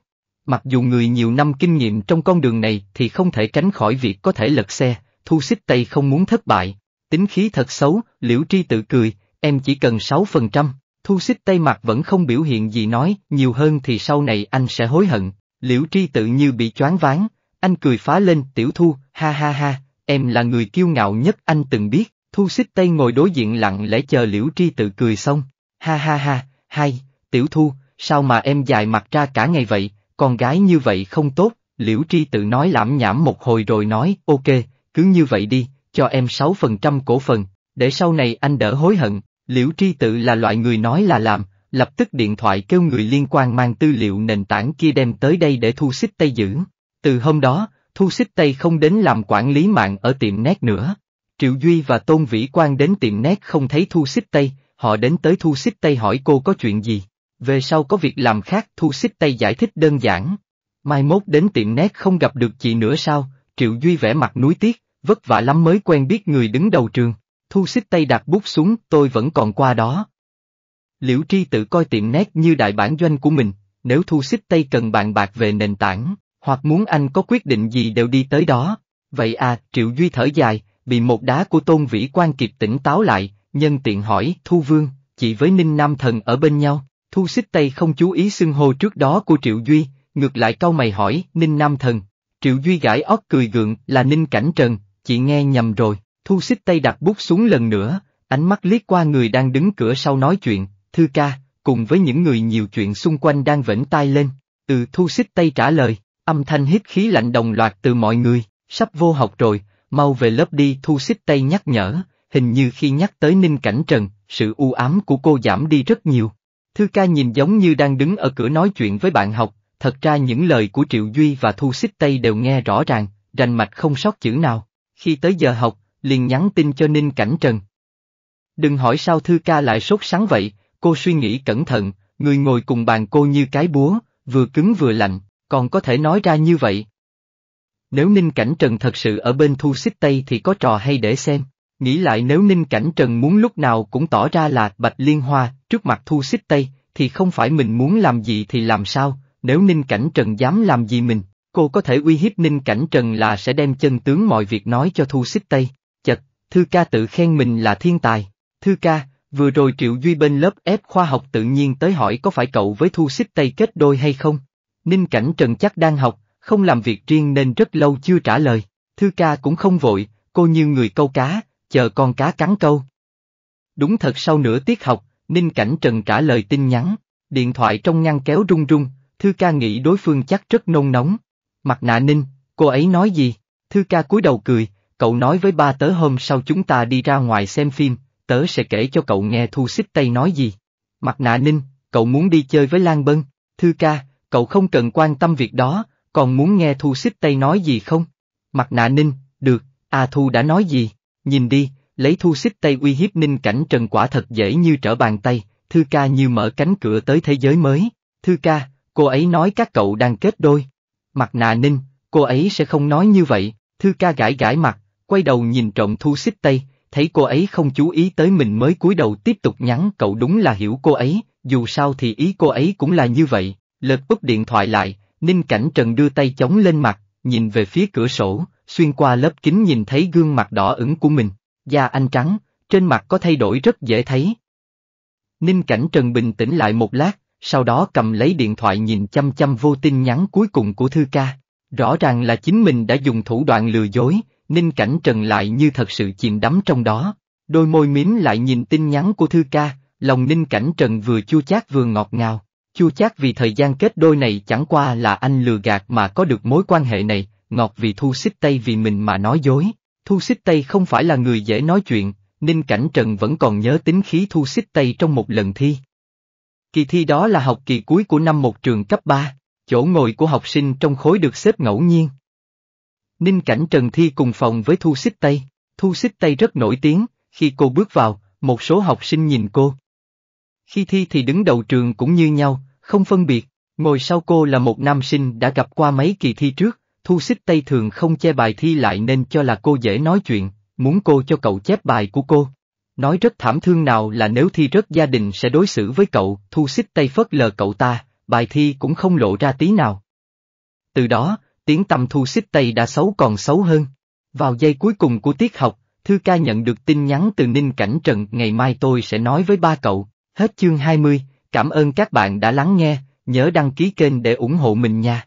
Mặc dù người nhiều năm kinh nghiệm trong con đường này thì không thể tránh khỏi việc có thể lật xe, Thu Xích Tây không muốn thất bại. Tính khí thật xấu, Liễu Tri tự cười, em chỉ cần 6%. Thu xích tay mặt vẫn không biểu hiện gì nói, nhiều hơn thì sau này anh sẽ hối hận. Liễu tri tự như bị choáng váng, anh cười phá lên, tiểu thu, ha ha ha, em là người kiêu ngạo nhất anh từng biết. Thu xích tay ngồi đối diện lặng lẽ chờ liễu tri tự cười xong, ha ha ha, hay, tiểu thu, sao mà em dài mặt ra cả ngày vậy, con gái như vậy không tốt, liễu tri tự nói lãm nhảm một hồi rồi nói, ok, cứ như vậy đi, cho em 6% cổ phần, để sau này anh đỡ hối hận, Liễu Tri Tự là loại người nói là làm, lập tức điện thoại kêu người liên quan mang tư liệu nền tảng kia đem tới đây để Thu Xích Tây giữ. Từ hôm đó, Thu Xích Tây không đến làm quản lý mạng ở tiệm nét nữa. Triệu Duy và Tôn Vĩ Quang đến tiệm nét không thấy Thu Xích Tây, họ đến tới Thu Xích Tây hỏi cô có chuyện gì. Về sau có việc làm khác Thu Xích Tây giải thích đơn giản. Mai mốt đến tiệm nét không gặp được chị nữa sao, Triệu Duy vẽ mặt núi tiếc, vất vả lắm mới quen biết người đứng đầu trường thu xích tay đặt bút xuống, tôi vẫn còn qua đó. Liễu tri tự coi tiệm nét như đại bản doanh của mình, nếu thu xích tay cần bàn bạc về nền tảng, hoặc muốn anh có quyết định gì đều đi tới đó. Vậy à, Triệu Duy thở dài, bị một đá của Tôn Vĩ Quan kịp tỉnh táo lại, nhân tiện hỏi, Thu Vương, chỉ với Ninh Nam Thần ở bên nhau, Thu xích tay không chú ý xưng hô trước đó của Triệu Duy, ngược lại câu mày hỏi, Ninh Nam Thần. Triệu Duy gãi óc cười gượng, là Ninh Cảnh Trần, chị nghe nhầm rồi. Thu xích tay đặt bút xuống lần nữa, ánh mắt liếc qua người đang đứng cửa sau nói chuyện, thư ca, cùng với những người nhiều chuyện xung quanh đang vẫn tai lên. Từ thu xích tay trả lời, âm thanh hít khí lạnh đồng loạt từ mọi người, sắp vô học rồi, mau về lớp đi thu xích tay nhắc nhở, hình như khi nhắc tới ninh cảnh trần, sự u ám của cô giảm đi rất nhiều. Thư ca nhìn giống như đang đứng ở cửa nói chuyện với bạn học, thật ra những lời của Triệu Duy và Thu Xích Tây đều nghe rõ ràng, rành mạch không sót chữ nào. Khi tới giờ học, liền nhắn tin cho Ninh Cảnh Trần. Đừng hỏi sao Thư ca lại sốt sáng vậy, cô suy nghĩ cẩn thận, người ngồi cùng bàn cô như cái búa, vừa cứng vừa lạnh, còn có thể nói ra như vậy. Nếu Ninh Cảnh Trần thật sự ở bên thu xích Tây thì có trò hay để xem, nghĩ lại nếu Ninh Cảnh Trần muốn lúc nào cũng tỏ ra là bạch liên hoa trước mặt thu xích Tây, thì không phải mình muốn làm gì thì làm sao, nếu Ninh Cảnh Trần dám làm gì mình, cô có thể uy hiếp Ninh Cảnh Trần là sẽ đem chân tướng mọi việc nói cho Thu Xích Tây, Thư ca tự khen mình là thiên tài. Thư ca, vừa rồi Triệu Duy bên lớp ép khoa học tự nhiên tới hỏi có phải cậu với Thu Xích Tây kết đôi hay không? Ninh Cảnh Trần chắc đang học, không làm việc riêng nên rất lâu chưa trả lời. Thư ca cũng không vội, cô như người câu cá, chờ con cá cắn câu. Đúng thật sau nửa tiết học, Ninh Cảnh Trần trả lời tin nhắn, điện thoại trong ngăn kéo rung rung, Thư ca nghĩ đối phương chắc rất nôn nóng. Mặt nạ Ninh, cô ấy nói gì? Thư ca cúi đầu cười, Cậu nói với ba tớ hôm sau chúng ta đi ra ngoài xem phim, tớ sẽ kể cho cậu nghe Thu Xích tay nói gì. Mặt nạ ninh, cậu muốn đi chơi với Lan Bân, Thư ca, cậu không cần quan tâm việc đó, còn muốn nghe Thu Xích tay nói gì không? Mặt nạ ninh, được, A à, Thu đã nói gì? Nhìn đi, lấy Thu Xích tay uy hiếp ninh cảnh trần quả thật dễ như trở bàn tay, Thư ca như mở cánh cửa tới thế giới mới. Thư ca, cô ấy nói các cậu đang kết đôi. Mặt nạ ninh, cô ấy sẽ không nói như vậy, Thư ca gãi gãi mặt, quay đầu nhìn trộm thu xích tay, thấy cô ấy không chú ý tới mình mới cúi đầu tiếp tục nhắn cậu đúng là hiểu cô ấy, dù sao thì ý cô ấy cũng là như vậy, lật úp điện thoại lại, Ninh Cảnh Trần đưa tay chống lên mặt, nhìn về phía cửa sổ, xuyên qua lớp kính nhìn thấy gương mặt đỏ ửng của mình, da anh trắng, trên mặt có thay đổi rất dễ thấy. Ninh Cảnh Trần bình tĩnh lại một lát, sau đó cầm lấy điện thoại nhìn chăm chăm vô tin nhắn cuối cùng của Thư Ca. Rõ ràng là chính mình đã dùng thủ đoạn lừa dối, Ninh Cảnh Trần lại như thật sự chìm đắm trong đó, đôi môi mím lại nhìn tin nhắn của Thư Ca, lòng Ninh Cảnh Trần vừa chua chát vừa ngọt ngào, chua chát vì thời gian kết đôi này chẳng qua là anh lừa gạt mà có được mối quan hệ này, ngọt vì Thu Xích Tây vì mình mà nói dối. Thu Xích Tây không phải là người dễ nói chuyện, Ninh Cảnh Trần vẫn còn nhớ tính khí Thu Xích Tây trong một lần thi. Kỳ thi đó là học kỳ cuối của năm một trường cấp 3, chỗ ngồi của học sinh trong khối được xếp ngẫu nhiên, Ninh Cảnh Trần Thi cùng phòng với Thu Xích Tây. Thu Xích Tây rất nổi tiếng, khi cô bước vào, một số học sinh nhìn cô. Khi thi thì đứng đầu trường cũng như nhau, không phân biệt, ngồi sau cô là một nam sinh đã gặp qua mấy kỳ thi trước, Thu Xích Tây thường không che bài thi lại nên cho là cô dễ nói chuyện, muốn cô cho cậu chép bài của cô. Nói rất thảm thương nào là nếu thi rất gia đình sẽ đối xử với cậu, Thu Xích Tây phớt lờ cậu ta, bài thi cũng không lộ ra tí nào. Từ đó, tiếng tầm thu xích tây đã xấu còn xấu hơn. Vào giây cuối cùng của tiết học, Thư ca nhận được tin nhắn từ Ninh Cảnh Trần, ngày mai tôi sẽ nói với ba cậu. Hết chương 20, cảm ơn các bạn đã lắng nghe, nhớ đăng ký kênh để ủng hộ mình nha.